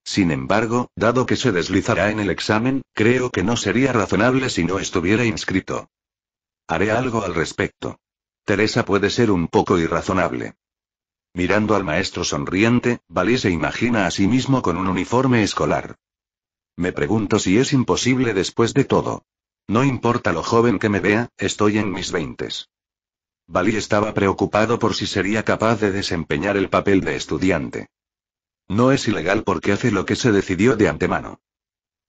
Sin embargo, dado que se deslizará en el examen, creo que no sería razonable si no estuviera inscrito. Haré algo al respecto. Teresa puede ser un poco irrazonable. Mirando al maestro sonriente, Bali se imagina a sí mismo con un uniforme escolar. Me pregunto si es imposible después de todo. No importa lo joven que me vea, estoy en mis veintes. Bali estaba preocupado por si sería capaz de desempeñar el papel de estudiante. No es ilegal porque hace lo que se decidió de antemano.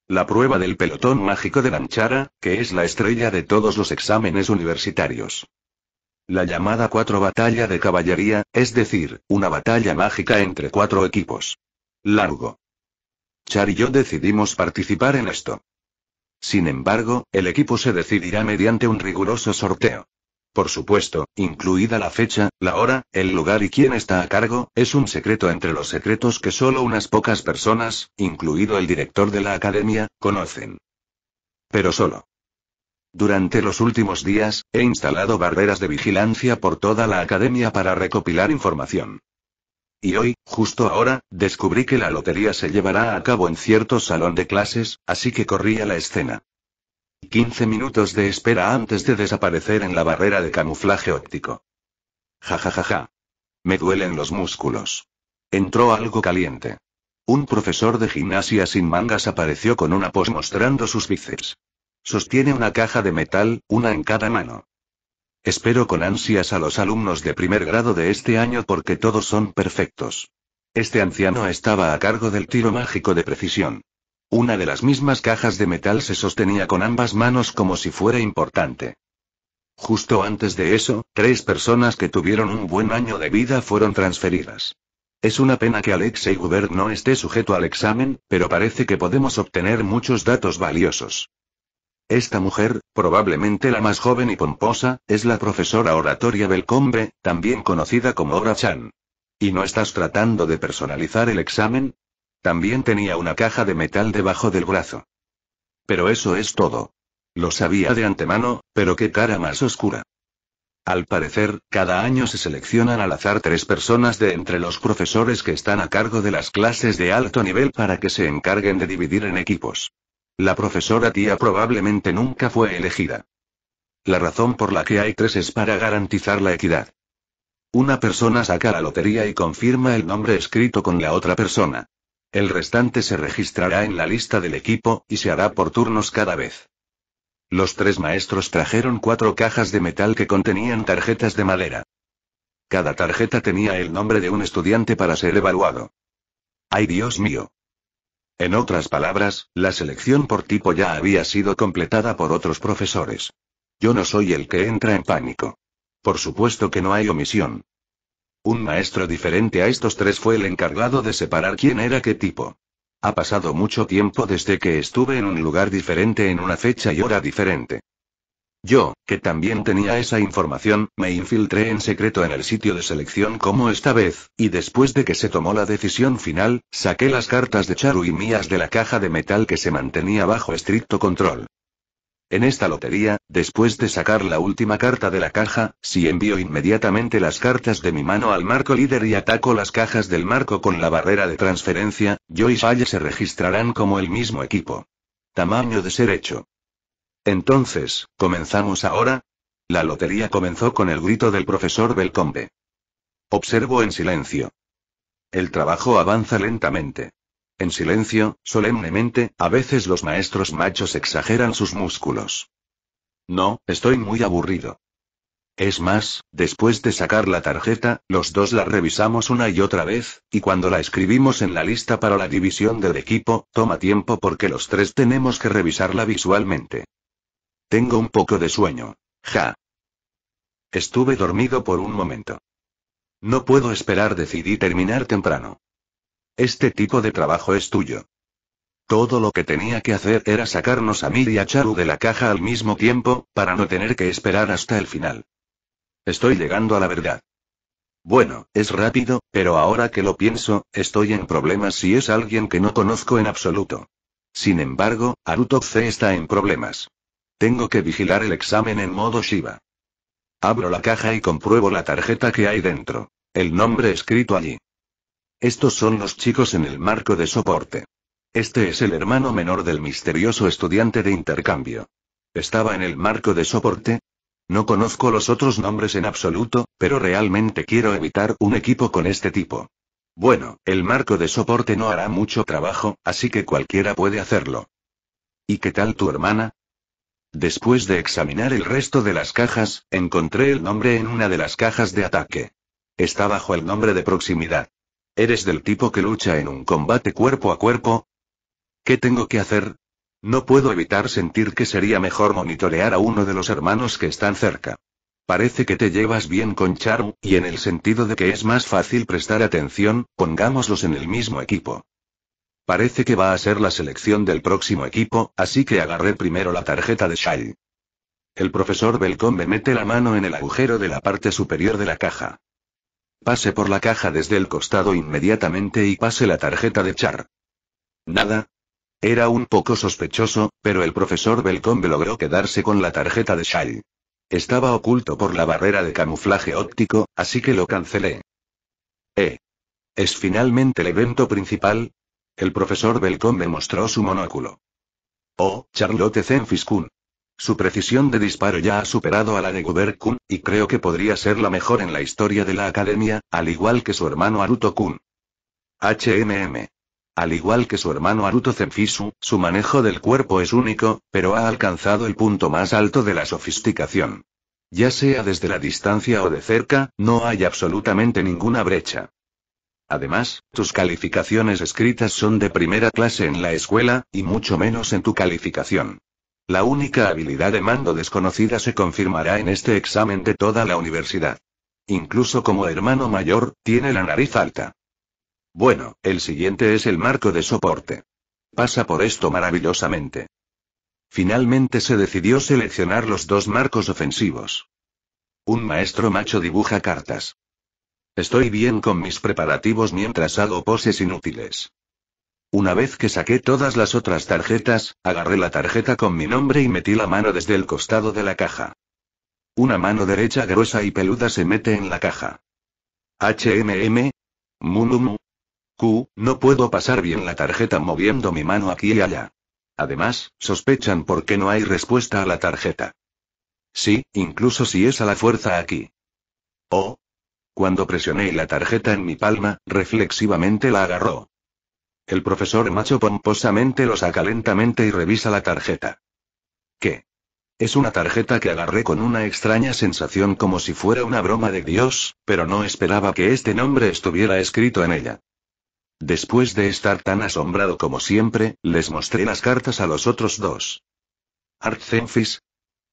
La prueba del pelotón mágico de Lanchara, que es la estrella de todos los exámenes universitarios. La llamada cuatro batalla de caballería, es decir, una batalla mágica entre cuatro equipos. Largo. Char y yo decidimos participar en esto. Sin embargo, el equipo se decidirá mediante un riguroso sorteo. Por supuesto, incluida la fecha, la hora, el lugar y quién está a cargo, es un secreto entre los secretos que solo unas pocas personas, incluido el director de la academia, conocen. Pero solo durante los últimos días, he instalado barreras de vigilancia por toda la academia para recopilar información. Y hoy, justo ahora, descubrí que la lotería se llevará a cabo en cierto salón de clases, así que corrí a la escena. 15 minutos de espera antes de desaparecer en la barrera de camuflaje óptico. Ja ja ja ja. Me duelen los músculos. Entró algo caliente. Un profesor de gimnasia sin mangas apareció con una pos mostrando sus bíceps. Sostiene una caja de metal, una en cada mano. Espero con ansias a los alumnos de primer grado de este año porque todos son perfectos. Este anciano estaba a cargo del tiro mágico de precisión. Una de las mismas cajas de metal se sostenía con ambas manos como si fuera importante. Justo antes de eso, tres personas que tuvieron un buen año de vida fueron transferidas. Es una pena que Alexei Hubert no esté sujeto al examen, pero parece que podemos obtener muchos datos valiosos. Esta mujer, probablemente la más joven y pomposa, es la profesora oratoria Belcombe, también conocida como Ora Chan. ¿Y no estás tratando de personalizar el examen? También tenía una caja de metal debajo del brazo. Pero eso es todo. Lo sabía de antemano, pero qué cara más oscura. Al parecer, cada año se seleccionan al azar tres personas de entre los profesores que están a cargo de las clases de alto nivel para que se encarguen de dividir en equipos. La profesora tía probablemente nunca fue elegida. La razón por la que hay tres es para garantizar la equidad. Una persona saca la lotería y confirma el nombre escrito con la otra persona. El restante se registrará en la lista del equipo, y se hará por turnos cada vez. Los tres maestros trajeron cuatro cajas de metal que contenían tarjetas de madera. Cada tarjeta tenía el nombre de un estudiante para ser evaluado. ¡Ay Dios mío! En otras palabras, la selección por tipo ya había sido completada por otros profesores. Yo no soy el que entra en pánico. Por supuesto que no hay omisión. Un maestro diferente a estos tres fue el encargado de separar quién era qué tipo. Ha pasado mucho tiempo desde que estuve en un lugar diferente en una fecha y hora diferente. Yo, que también tenía esa información, me infiltré en secreto en el sitio de selección como esta vez, y después de que se tomó la decisión final, saqué las cartas de Charu y mías de la caja de metal que se mantenía bajo estricto control. En esta lotería, después de sacar la última carta de la caja, si envío inmediatamente las cartas de mi mano al marco líder y ataco las cajas del marco con la barrera de transferencia, yo y Saya se registrarán como el mismo equipo. Tamaño de ser hecho. Entonces, ¿comenzamos ahora? La lotería comenzó con el grito del profesor Belcombe. Observo en silencio. El trabajo avanza lentamente. En silencio, solemnemente, a veces los maestros machos exageran sus músculos. No, estoy muy aburrido. Es más, después de sacar la tarjeta, los dos la revisamos una y otra vez, y cuando la escribimos en la lista para la división del equipo, toma tiempo porque los tres tenemos que revisarla visualmente. Tengo un poco de sueño. Ja. Estuve dormido por un momento. No puedo esperar, decidí terminar temprano. Este tipo de trabajo es tuyo. Todo lo que tenía que hacer era sacarnos a mí y a Charu de la caja al mismo tiempo, para no tener que esperar hasta el final. Estoy llegando a la verdad. Bueno, es rápido, pero ahora que lo pienso, estoy en problemas si es alguien que no conozco en absoluto. Sin embargo, Aruto C está en problemas. Tengo que vigilar el examen en modo Shiva. Abro la caja y compruebo la tarjeta que hay dentro. El nombre escrito allí. Estos son los chicos en el marco de soporte. Este es el hermano menor del misterioso estudiante de intercambio. ¿Estaba en el marco de soporte? No conozco los otros nombres en absoluto, pero realmente quiero evitar un equipo con este tipo. Bueno, el marco de soporte no hará mucho trabajo, así que cualquiera puede hacerlo. ¿Y qué tal tu hermana? Después de examinar el resto de las cajas, encontré el nombre en una de las cajas de ataque. Está bajo el nombre de proximidad. ¿Eres del tipo que lucha en un combate cuerpo a cuerpo? ¿Qué tengo que hacer? No puedo evitar sentir que sería mejor monitorear a uno de los hermanos que están cerca. Parece que te llevas bien con Charu, y en el sentido de que es más fácil prestar atención, pongámoslos en el mismo equipo. Parece que va a ser la selección del próximo equipo, así que agarré primero la tarjeta de Shai. El profesor Belcombe mete la mano en el agujero de la parte superior de la caja. Pase por la caja desde el costado inmediatamente y pase la tarjeta de Char. Nada. Era un poco sospechoso, pero el profesor Belcombe logró quedarse con la tarjeta de Shai. Estaba oculto por la barrera de camuflaje óptico, así que lo cancelé. ¿Eh? ¿Es finalmente el evento principal? El profesor Belcom mostró su monóculo. Oh, Charlotte Zenfiskun. Su precisión de disparo ya ha superado a la de Guber Kun, y creo que podría ser la mejor en la historia de la academia, al igual que su hermano Aruto Kun. HMM. Al igual que su hermano Aruto Zenfisu, su manejo del cuerpo es único, pero ha alcanzado el punto más alto de la sofisticación. Ya sea desde la distancia o de cerca, no hay absolutamente ninguna brecha. Además, tus calificaciones escritas son de primera clase en la escuela, y mucho menos en tu calificación. La única habilidad de mando desconocida se confirmará en este examen de toda la universidad. Incluso como hermano mayor, tiene la nariz alta. Bueno, el siguiente es el marco de soporte. Pasa por esto maravillosamente. Finalmente se decidió seleccionar los dos marcos ofensivos. Un maestro macho dibuja cartas. Estoy bien con mis preparativos mientras hago poses inútiles. Una vez que saqué todas las otras tarjetas, agarré la tarjeta con mi nombre y metí la mano desde el costado de la caja. Una mano derecha gruesa y peluda se mete en la caja. HMM. Munumu. Q, no puedo pasar bien la tarjeta moviendo mi mano aquí y allá. Además, sospechan por qué no hay respuesta a la tarjeta. Sí, incluso si es a la fuerza aquí. ¿O? Oh, cuando presioné la tarjeta en mi palma, reflexivamente la agarró. El profesor Macho pomposamente lo saca lentamente y revisa la tarjeta. ¿Qué? Es una tarjeta que agarré con una extraña sensación como si fuera una broma de Dios, pero no esperaba que este nombre estuviera escrito en ella. Después de estar tan asombrado como siempre, les mostré las cartas a los otros dos. Artzenfis.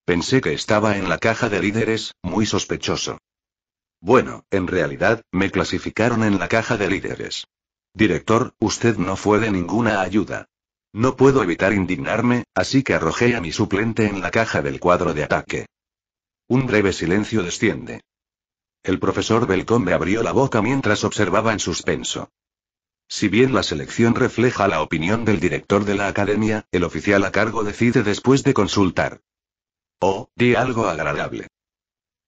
Pensé que estaba en la caja de líderes, muy sospechoso. Bueno, en realidad, me clasificaron en la caja de líderes. Director, usted no fue de ninguna ayuda. No puedo evitar indignarme, así que arrojé a mi suplente en la caja del cuadro de ataque. Un breve silencio desciende. El profesor Belcombe abrió la boca mientras observaba en suspenso. Si bien la selección refleja la opinión del director de la academia, el oficial a cargo decide después de consultar. Oh, di algo agradable.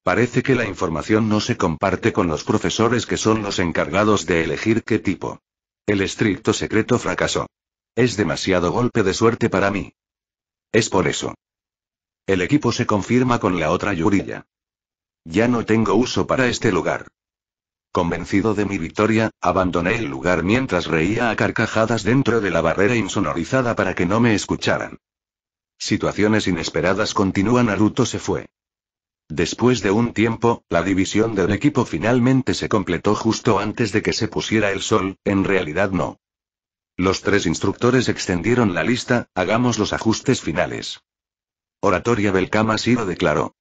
Parece que la información no se comparte con los profesores que son los encargados de elegir qué tipo. El estricto secreto fracasó. Es demasiado golpe de suerte para mí. Es por eso. El equipo se confirma con la otra Yurilla. Ya no tengo uso para este lugar. Convencido de mi victoria, abandoné el lugar mientras reía a carcajadas dentro de la barrera insonorizada para que no me escucharan. Situaciones inesperadas continúan. Naruto se fue. Después de un tiempo, la división del equipo finalmente se completó justo antes de que se pusiera el sol, en realidad no. Los tres instructores extendieron la lista, hagamos los ajustes finales. Oratoria Belkama así lo declaró.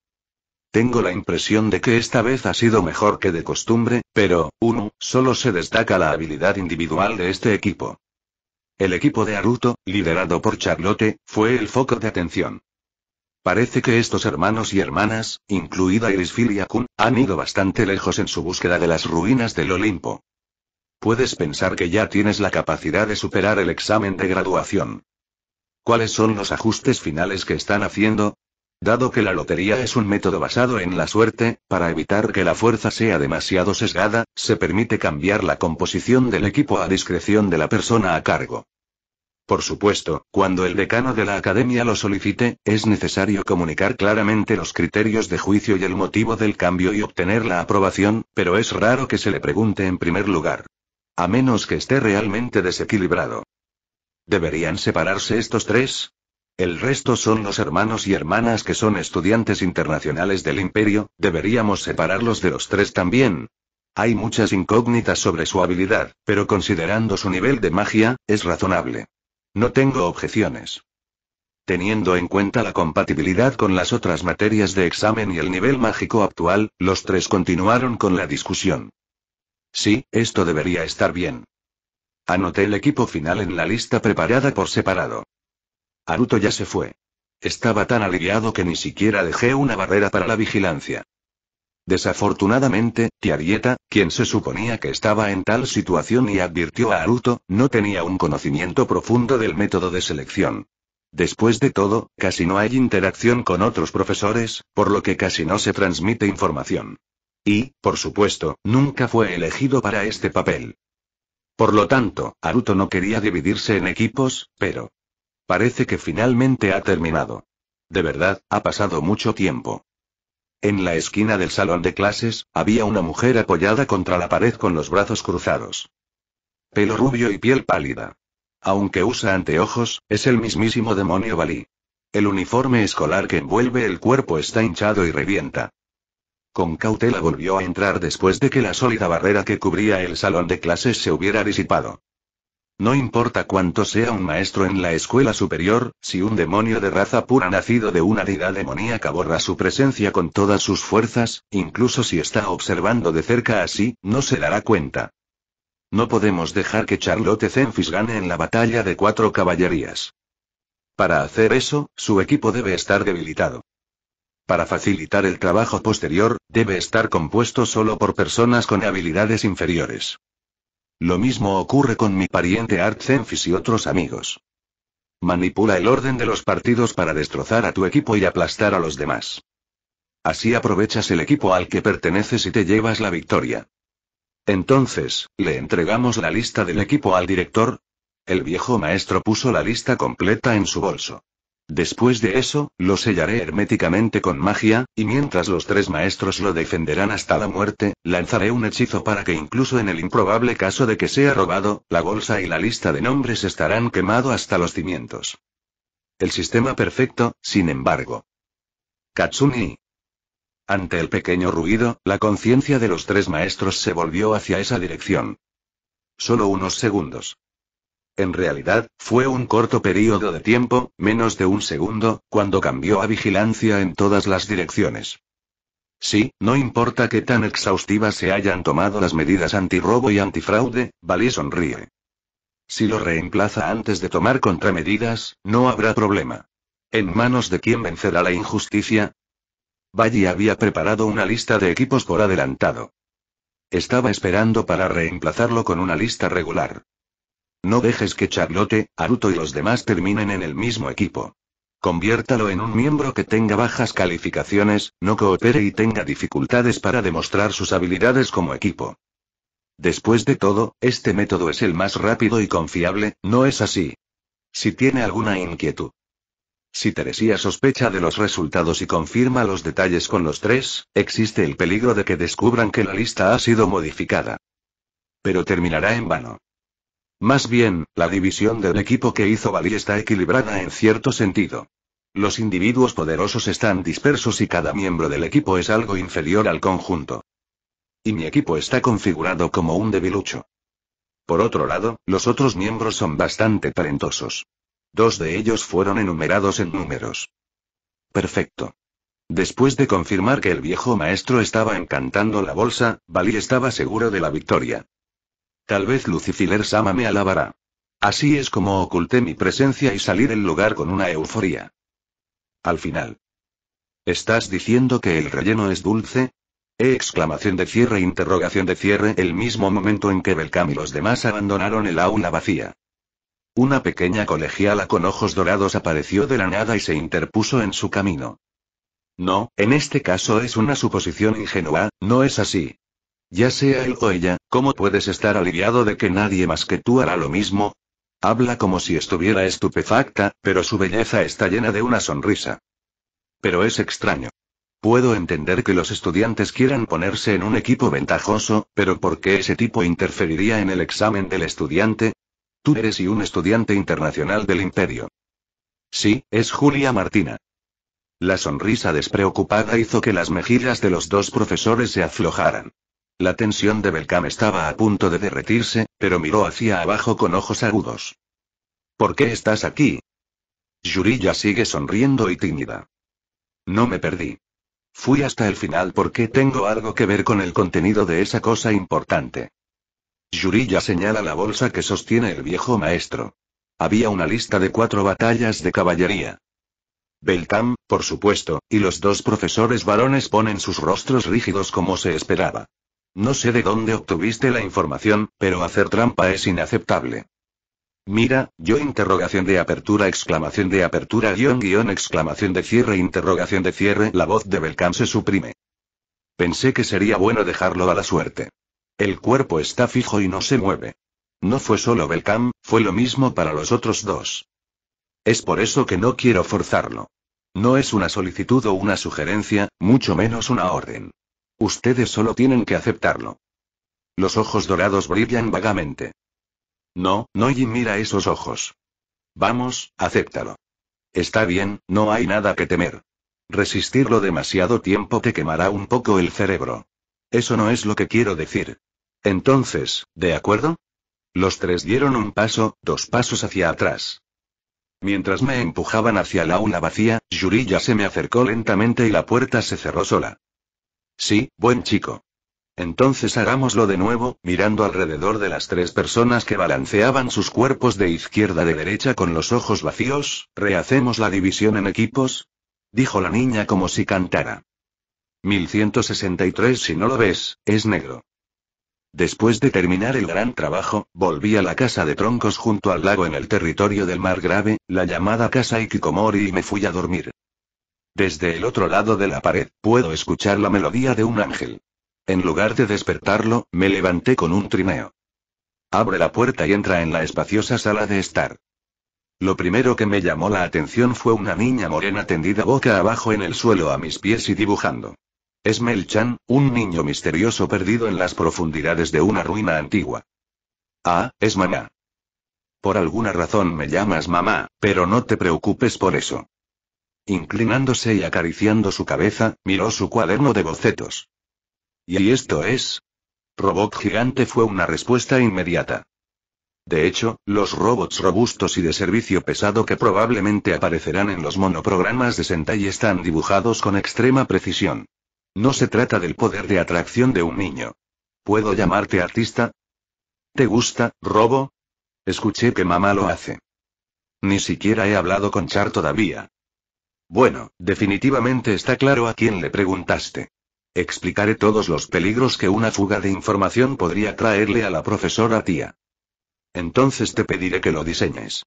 Tengo la impresión de que esta vez ha sido mejor que de costumbre, pero, uno, solo se destaca la habilidad individual de este equipo. El equipo de Aruto, liderado por Charlotte, fue el foco de atención. Parece que estos hermanos y hermanas, incluida Grisfilia Kun, han ido bastante lejos en su búsqueda de las ruinas del Olimpo. Puedes pensar que ya tienes la capacidad de superar el examen de graduación. ¿Cuáles son los ajustes finales que están haciendo? Dado que la lotería es un método basado en la suerte, para evitar que la fuerza sea demasiado sesgada, se permite cambiar la composición del equipo a discreción de la persona a cargo. Por supuesto, cuando el decano de la academia lo solicite, es necesario comunicar claramente los criterios de juicio y el motivo del cambio y obtener la aprobación, pero es raro que se le pregunte en primer lugar. A menos que esté realmente desequilibrado. ¿Deberían separarse estos tres? El resto son los hermanos y hermanas que son estudiantes internacionales del imperio, deberíamos separarlos de los tres también, hay muchas incógnitas sobre su habilidad, pero considerando su nivel de magia, es razonable. No tengo objeciones. Teniendo en cuenta la compatibilidad con las otras materias de examen y el nivel mágico actual, los tres continuaron con la discusión. Sí, esto debería estar bien. Anoté el equipo final en la lista preparada por separado. Aruto ya se fue. Estaba tan aliviado que ni siquiera dejé una barrera para la vigilancia. Desafortunadamente, Tiarieta, quien se suponía que estaba en tal situación y advirtió a Aruto, no tenía un conocimiento profundo del método de selección. Después de todo, casi no hay interacción con otros profesores, por lo que casi no se transmite información. Y, por supuesto, nunca fue elegido para este papel. Por lo tanto, Aruto no quería dividirse en equipos, pero... Parece que finalmente ha terminado. De verdad, ha pasado mucho tiempo. En la esquina del salón de clases, había una mujer apoyada contra la pared con los brazos cruzados. Pelo rubio y piel pálida. Aunque usa anteojos, es el mismísimo demonio Balí. El uniforme escolar que envuelve el cuerpo está hinchado y revienta. Con cautela volvió a entrar después de que la sólida barrera que cubría el salón de clases se hubiera disipado. No importa cuánto sea un maestro en la escuela superior, si un demonio de raza pura nacido de una deidad demoníaca borra su presencia con todas sus fuerzas, incluso si está observando de cerca así, no se dará cuenta. No podemos dejar que Charlotte Zenfis gane en la batalla de cuatro caballerías. Para hacer eso, su equipo debe estar debilitado. Para facilitar el trabajo posterior, debe estar compuesto solo por personas con habilidades inferiores. Lo mismo ocurre con mi pariente Zenfis y otros amigos. Manipula el orden de los partidos para destrozar a tu equipo y aplastar a los demás. Así aprovechas el equipo al que perteneces y te llevas la victoria. Entonces, ¿le entregamos la lista del equipo al director? El viejo maestro puso la lista completa en su bolso. Después de eso, lo sellaré herméticamente con magia, y mientras los tres maestros lo defenderán hasta la muerte, lanzaré un hechizo para que incluso en el improbable caso de que sea robado, la bolsa y la lista de nombres estarán quemado hasta los cimientos. El sistema perfecto, sin embargo. Katsuni. Ante el pequeño ruido, la conciencia de los tres maestros se volvió hacia esa dirección. Solo unos segundos. En realidad, fue un corto periodo de tiempo, menos de un segundo, cuando cambió a vigilancia en todas las direcciones. Sí, no importa qué tan exhaustivas se hayan tomado las medidas antirrobo y antifraude, Valle sonríe. Si lo reemplaza antes de tomar contramedidas, no habrá problema. ¿En manos de quién vencerá la injusticia? Valle había preparado una lista de equipos por adelantado. Estaba esperando para reemplazarlo con una lista regular. No dejes que Charlotte, Aruto y los demás terminen en el mismo equipo. Conviértalo en un miembro que tenga bajas calificaciones, no coopere y tenga dificultades para demostrar sus habilidades como equipo. Después de todo, este método es el más rápido y confiable, ¿no es así? Si tiene alguna inquietud. Si Teresía sospecha de los resultados y confirma los detalles con los tres, existe el peligro de que descubran que la lista ha sido modificada. Pero terminará en vano. Más bien, la división del equipo que hizo Bali está equilibrada en cierto sentido. Los individuos poderosos están dispersos y cada miembro del equipo es algo inferior al conjunto. Y mi equipo está configurado como un debilucho. Por otro lado, los otros miembros son bastante talentosos. Dos de ellos fueron enumerados en números. Perfecto. Después de confirmar que el viejo maestro estaba encantando la bolsa, Bali estaba seguro de la victoria. Tal vez Lucifiler Sama me alabará. Así es como oculté mi presencia y salí del lugar con una euforía. Al final. ¿Estás diciendo que el relleno es dulce? E exclamación de cierre, interrogación de cierre, el mismo momento en que Belcam y los demás abandonaron el aula vacía. Una pequeña colegiala con ojos dorados apareció de la nada y se interpuso en su camino. No, en este caso es una suposición ingenua, no es así. Ya sea él o ella, ¿cómo puedes estar aliviado de que nadie más que tú hará lo mismo? Habla como si estuviera estupefacta, pero su belleza está llena de una sonrisa. Pero es extraño. Puedo entender que los estudiantes quieran ponerse en un equipo ventajoso, pero ¿por qué ese tipo interferiría en el examen del estudiante? Tú eres y un estudiante internacional del imperio. Sí, es Julia Martina. La sonrisa despreocupada hizo que las mejillas de los dos profesores se aflojaran. La tensión de Belcam estaba a punto de derretirse, pero miró hacia abajo con ojos agudos. ¿Por qué estás aquí? Yurilla sigue sonriendo y tímida. No me perdí. Fui hasta el final porque tengo algo que ver con el contenido de esa cosa importante. Yurilla señala la bolsa que sostiene el viejo maestro. Había una lista de cuatro batallas de caballería. Beltam, por supuesto, y los dos profesores varones ponen sus rostros rígidos como se esperaba. No sé de dónde obtuviste la información, pero hacer trampa es inaceptable. Mira, yo interrogación de apertura, exclamación de apertura, guión, guión, exclamación de cierre, interrogación de cierre, la voz de Belcam se suprime. Pensé que sería bueno dejarlo a la suerte. El cuerpo está fijo y no se mueve. No fue solo Belcam, fue lo mismo para los otros dos. Es por eso que no quiero forzarlo. No es una solicitud o una sugerencia, mucho menos una orden. Ustedes solo tienen que aceptarlo. Los ojos dorados brillan vagamente. No, no, y mira esos ojos. Vamos, acéptalo. Está bien, no hay nada que temer. Resistirlo demasiado tiempo te quemará un poco el cerebro. Eso no es lo que quiero decir. Entonces, ¿de acuerdo? Los tres dieron un paso, dos pasos hacia atrás. Mientras me empujaban hacia la aula vacía, Yuri ya se me acercó lentamente y la puerta se cerró sola. Sí, buen chico. Entonces hagámoslo de nuevo, mirando alrededor de las tres personas que balanceaban sus cuerpos de izquierda a de derecha con los ojos vacíos, rehacemos la división en equipos, dijo la niña como si cantara. 1163 si no lo ves, es negro. Después de terminar el gran trabajo, volví a la casa de troncos junto al lago en el territorio del mar grave, la llamada casa Ikikomori y me fui a dormir. Desde el otro lado de la pared, puedo escuchar la melodía de un ángel. En lugar de despertarlo, me levanté con un trineo. Abre la puerta y entra en la espaciosa sala de estar. Lo primero que me llamó la atención fue una niña morena tendida boca abajo en el suelo a mis pies y dibujando. Es Melchan, un niño misterioso perdido en las profundidades de una ruina antigua. Ah, es mamá. Por alguna razón me llamas mamá, pero no te preocupes por eso. Inclinándose y acariciando su cabeza, miró su cuaderno de bocetos. ¿Y esto es? Robot gigante fue una respuesta inmediata. De hecho, los robots robustos y de servicio pesado que probablemente aparecerán en los monoprogramas de Sentai están dibujados con extrema precisión. No se trata del poder de atracción de un niño. ¿Puedo llamarte artista? ¿Te gusta, robo? Escuché que mamá lo hace. Ni siquiera he hablado con Char todavía. Bueno, definitivamente está claro a quién le preguntaste. Explicaré todos los peligros que una fuga de información podría traerle a la profesora tía. Entonces te pediré que lo diseñes.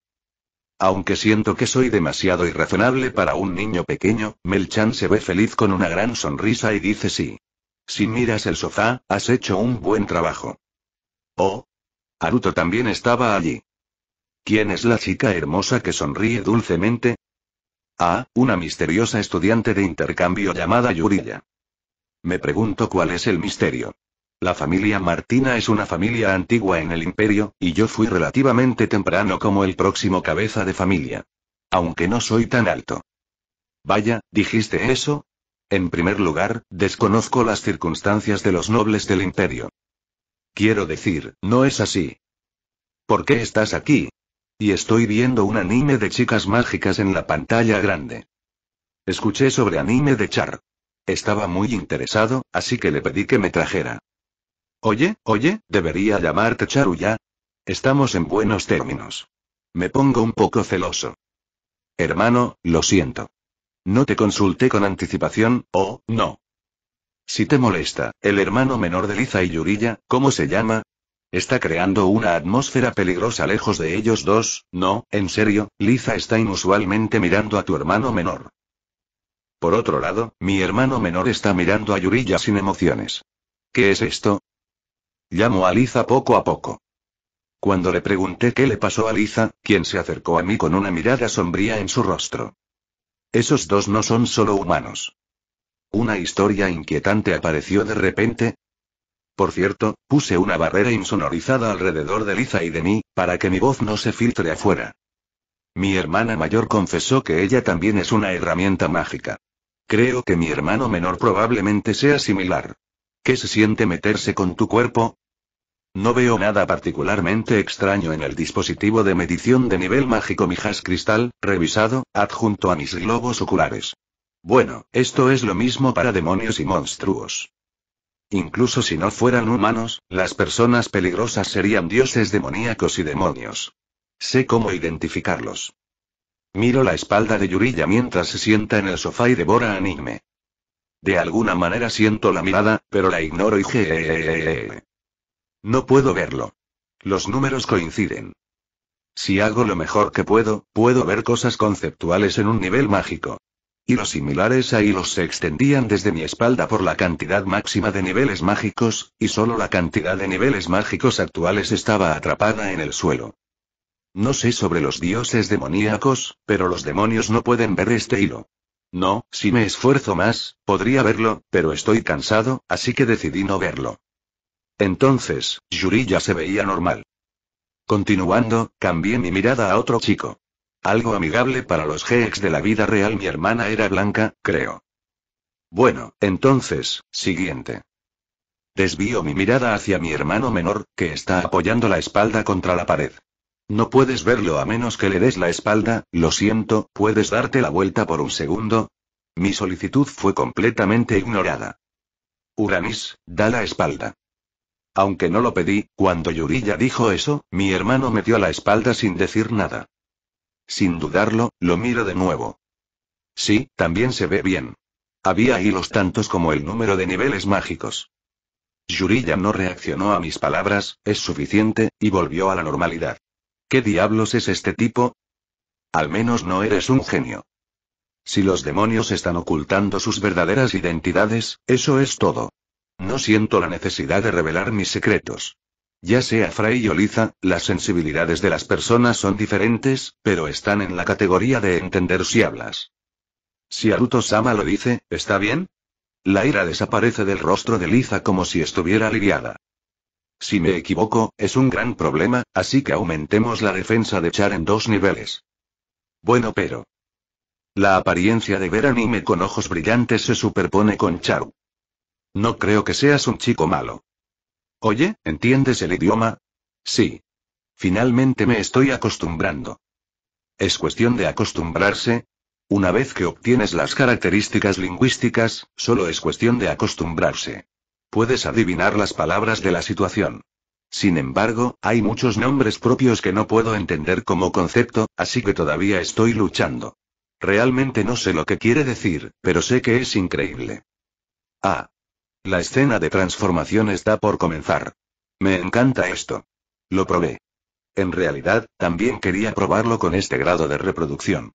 Aunque siento que soy demasiado irrazonable para un niño pequeño, Melchan se ve feliz con una gran sonrisa y dice sí. Si miras el sofá, has hecho un buen trabajo. Oh. Haruto también estaba allí. ¿Quién es la chica hermosa que sonríe dulcemente? a una misteriosa estudiante de intercambio llamada Yurilla. Me pregunto cuál es el misterio. La familia Martina es una familia antigua en el imperio, y yo fui relativamente temprano como el próximo cabeza de familia. Aunque no soy tan alto. Vaya, ¿dijiste eso? En primer lugar, desconozco las circunstancias de los nobles del imperio. Quiero decir, no es así. ¿Por qué estás aquí? Y estoy viendo un anime de chicas mágicas en la pantalla grande. Escuché sobre anime de Char. Estaba muy interesado, así que le pedí que me trajera. Oye, oye, debería llamarte Charu ya. Estamos en buenos términos. Me pongo un poco celoso. Hermano, lo siento. No te consulté con anticipación, o no. Si te molesta, el hermano menor de Liza y Yurilla, ¿cómo se llama? Está creando una atmósfera peligrosa lejos de ellos dos, no, en serio, Liza está inusualmente mirando a tu hermano menor. Por otro lado, mi hermano menor está mirando a Yurilla sin emociones. ¿Qué es esto? Llamo a Liza poco a poco. Cuando le pregunté qué le pasó a Liza, quien se acercó a mí con una mirada sombría en su rostro. Esos dos no son solo humanos. Una historia inquietante apareció de repente, por cierto, puse una barrera insonorizada alrededor de Liza y de mí, para que mi voz no se filtre afuera. Mi hermana mayor confesó que ella también es una herramienta mágica. Creo que mi hermano menor probablemente sea similar. ¿Qué se siente meterse con tu cuerpo? No veo nada particularmente extraño en el dispositivo de medición de nivel mágico Mijas Cristal, revisado, adjunto a mis globos oculares. Bueno, esto es lo mismo para demonios y monstruos. Incluso si no fueran humanos, las personas peligrosas serían dioses demoníacos y demonios. Sé cómo identificarlos. Miro la espalda de Yurilla mientras se sienta en el sofá y devora anime. De alguna manera siento la mirada, pero la ignoro y jeeeeee. No puedo verlo. Los números coinciden. Si hago lo mejor que puedo, puedo ver cosas conceptuales en un nivel mágico. Hilos similares a hilos se extendían desde mi espalda por la cantidad máxima de niveles mágicos, y solo la cantidad de niveles mágicos actuales estaba atrapada en el suelo. No sé sobre los dioses demoníacos, pero los demonios no pueden ver este hilo. No, si me esfuerzo más, podría verlo, pero estoy cansado, así que decidí no verlo. Entonces, Yuri ya se veía normal. Continuando, cambié mi mirada a otro chico. Algo amigable para los GX de la vida real. Mi hermana era blanca, creo. Bueno, entonces, siguiente. Desvío mi mirada hacia mi hermano menor, que está apoyando la espalda contra la pared. No puedes verlo a menos que le des la espalda, lo siento, ¿puedes darte la vuelta por un segundo? Mi solicitud fue completamente ignorada. Uranis, da la espalda. Aunque no lo pedí, cuando Yuriya dijo eso, mi hermano metió la espalda sin decir nada. Sin dudarlo, lo miro de nuevo. Sí, también se ve bien. Había hilos los tantos como el número de niveles mágicos. Yuriya no reaccionó a mis palabras, es suficiente, y volvió a la normalidad. ¿Qué diablos es este tipo? Al menos no eres un genio. Si los demonios están ocultando sus verdaderas identidades, eso es todo. No siento la necesidad de revelar mis secretos. Ya sea fray o liza, las sensibilidades de las personas son diferentes, pero están en la categoría de entender si hablas. Si Aruto Sama lo dice, ¿está bien? La ira desaparece del rostro de Liza como si estuviera aliviada. Si me equivoco, es un gran problema, así que aumentemos la defensa de Char en dos niveles. Bueno, pero. La apariencia de ver anime con ojos brillantes se superpone con Char. No creo que seas un chico malo. Oye, ¿entiendes el idioma? Sí. Finalmente me estoy acostumbrando. Es cuestión de acostumbrarse. Una vez que obtienes las características lingüísticas, solo es cuestión de acostumbrarse. Puedes adivinar las palabras de la situación. Sin embargo, hay muchos nombres propios que no puedo entender como concepto, así que todavía estoy luchando. Realmente no sé lo que quiere decir, pero sé que es increíble. Ah, la escena de transformación está por comenzar. Me encanta esto. Lo probé. En realidad, también quería probarlo con este grado de reproducción.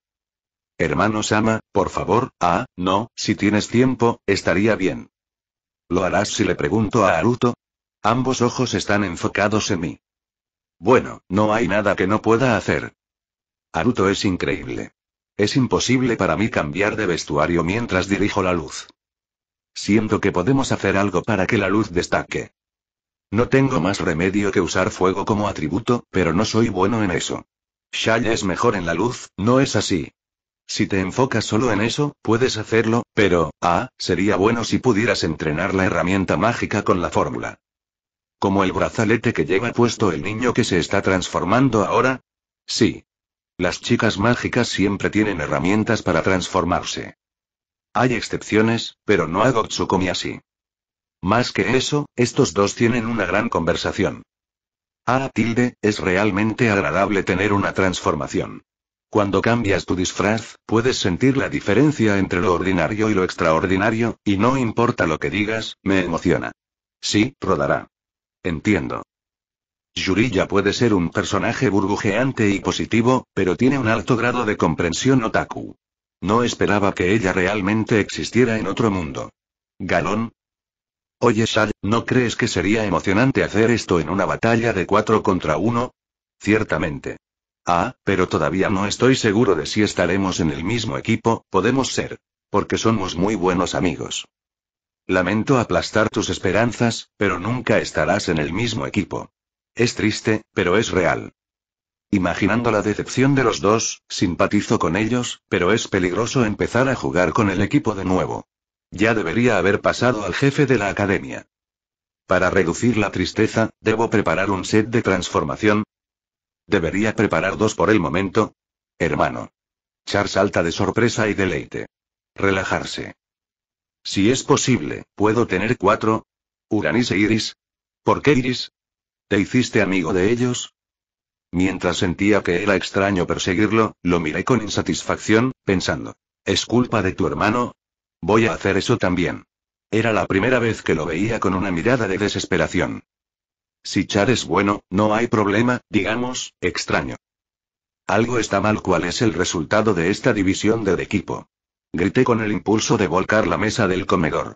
Hermano Sama, por favor, ah, no, si tienes tiempo, estaría bien. ¿Lo harás si le pregunto a Aruto? Ambos ojos están enfocados en mí. Bueno, no hay nada que no pueda hacer. Aruto es increíble. Es imposible para mí cambiar de vestuario mientras dirijo la luz. Siento que podemos hacer algo para que la luz destaque. No tengo más remedio que usar fuego como atributo, pero no soy bueno en eso. Shaya es mejor en la luz, no es así. Si te enfocas solo en eso, puedes hacerlo, pero, ah, sería bueno si pudieras entrenar la herramienta mágica con la fórmula. Como el brazalete que lleva puesto el niño que se está transformando ahora. Sí. Las chicas mágicas siempre tienen herramientas para transformarse. Hay excepciones, pero no hago tsukomi así. Más que eso, estos dos tienen una gran conversación. Ah, tilde, es realmente agradable tener una transformación. Cuando cambias tu disfraz, puedes sentir la diferencia entre lo ordinario y lo extraordinario, y no importa lo que digas, me emociona. Sí, rodará. Entiendo. Yuriya puede ser un personaje burbujeante y positivo, pero tiene un alto grado de comprensión otaku. No esperaba que ella realmente existiera en otro mundo. Galón. Oye, Shad, ¿no crees que sería emocionante hacer esto en una batalla de cuatro contra uno? Ciertamente. Ah, pero todavía no estoy seguro de si estaremos en el mismo equipo, podemos ser. Porque somos muy buenos amigos. Lamento aplastar tus esperanzas, pero nunca estarás en el mismo equipo. Es triste, pero es real. Imaginando la decepción de los dos, simpatizo con ellos, pero es peligroso empezar a jugar con el equipo de nuevo. Ya debería haber pasado al jefe de la academia. Para reducir la tristeza, ¿debo preparar un set de transformación? Debería preparar dos por el momento. Hermano. Char salta de sorpresa y deleite. Relajarse. Si es posible, ¿puedo tener cuatro? Uranis e Iris. ¿Por qué Iris? ¿Te hiciste amigo de ellos? Mientras sentía que era extraño perseguirlo, lo miré con insatisfacción, pensando, ¿es culpa de tu hermano? Voy a hacer eso también. Era la primera vez que lo veía con una mirada de desesperación. Si Char es bueno, no hay problema, digamos, extraño. Algo está mal. ¿Cuál es el resultado de esta división del equipo? Grité con el impulso de volcar la mesa del comedor.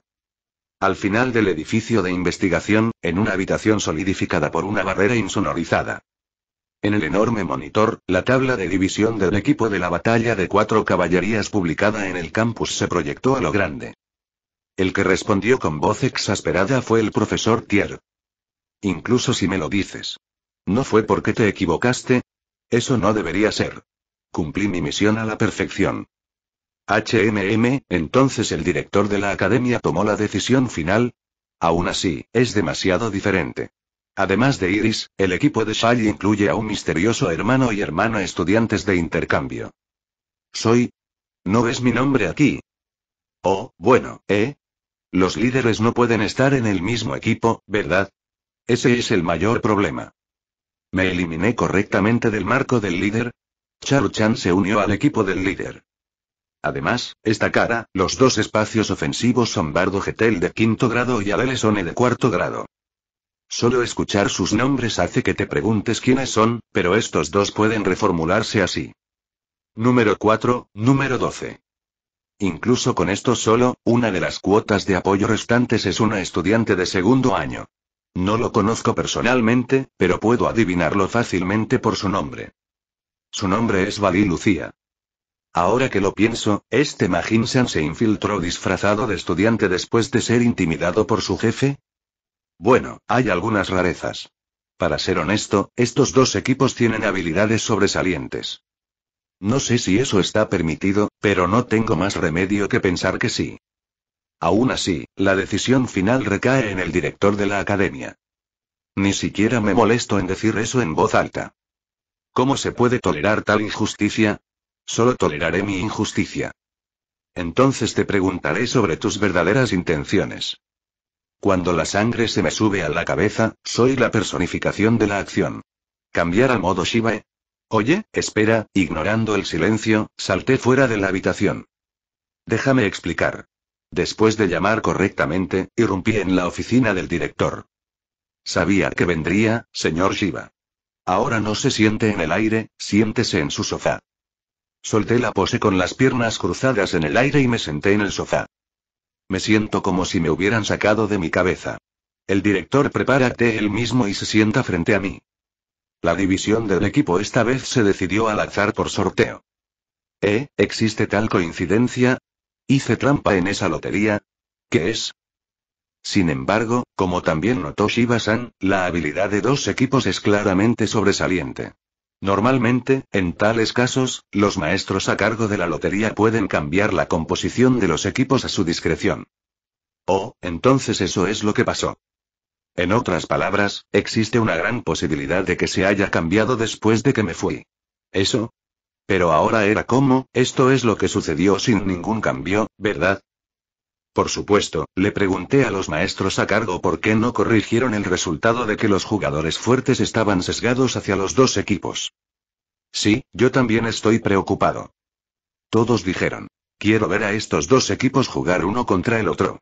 Al final del edificio de investigación, en una habitación solidificada por una barrera insonorizada, en el enorme monitor, la tabla de división del equipo de la batalla de cuatro caballerías publicada en el campus se proyectó a lo grande. El que respondió con voz exasperada fue el profesor Tier. Incluso si me lo dices. ¿No fue porque te equivocaste? Eso no debería ser. Cumplí mi misión a la perfección. HMM, entonces el director de la academia tomó la decisión final. Aún así, es demasiado diferente. Además de Iris, el equipo de Shai incluye a un misterioso hermano y hermana estudiantes de intercambio. Soy. ¿No ves mi nombre aquí? Oh, bueno, ¿eh? Los líderes no pueden estar en el mismo equipo, ¿verdad? Ese es el mayor problema. ¿Me eliminé correctamente del marco del líder? Charu-chan se unió al equipo del líder. Además, esta cara, los dos espacios ofensivos son Bardo Getel de quinto grado y Sone de cuarto grado. Solo escuchar sus nombres hace que te preguntes quiénes son, pero estos dos pueden reformularse así. Número 4, número 12. Incluso con esto solo, una de las cuotas de apoyo restantes es una estudiante de segundo año. No lo conozco personalmente, pero puedo adivinarlo fácilmente por su nombre. Su nombre es Vali Lucía. Ahora que lo pienso, este Majinsan se infiltró disfrazado de estudiante después de ser intimidado por su jefe, bueno, hay algunas rarezas. Para ser honesto, estos dos equipos tienen habilidades sobresalientes. No sé si eso está permitido, pero no tengo más remedio que pensar que sí. Aún así, la decisión final recae en el director de la academia. Ni siquiera me molesto en decir eso en voz alta. ¿Cómo se puede tolerar tal injusticia? Solo toleraré mi injusticia. Entonces te preguntaré sobre tus verdaderas intenciones. Cuando la sangre se me sube a la cabeza, soy la personificación de la acción. ¿Cambiar al modo Shiva. E. Oye, espera, ignorando el silencio, salté fuera de la habitación. Déjame explicar. Después de llamar correctamente, irrumpí en la oficina del director. Sabía que vendría, señor Shiva. Ahora no se siente en el aire, siéntese en su sofá. Solté la pose con las piernas cruzadas en el aire y me senté en el sofá. Me siento como si me hubieran sacado de mi cabeza. El director prepara él mismo y se sienta frente a mí. La división del equipo esta vez se decidió al azar por sorteo. ¿Eh? ¿Existe tal coincidencia? ¿Hice trampa en esa lotería? ¿Qué es? Sin embargo, como también notó Shiba-san, la habilidad de dos equipos es claramente sobresaliente. Normalmente, en tales casos, los maestros a cargo de la lotería pueden cambiar la composición de los equipos a su discreción. Oh, entonces eso es lo que pasó. En otras palabras, existe una gran posibilidad de que se haya cambiado después de que me fui. ¿Eso? Pero ahora era como, esto es lo que sucedió sin ningún cambio, ¿verdad? Por supuesto, le pregunté a los maestros a cargo por qué no corrigieron el resultado de que los jugadores fuertes estaban sesgados hacia los dos equipos. Sí, yo también estoy preocupado. Todos dijeron. Quiero ver a estos dos equipos jugar uno contra el otro.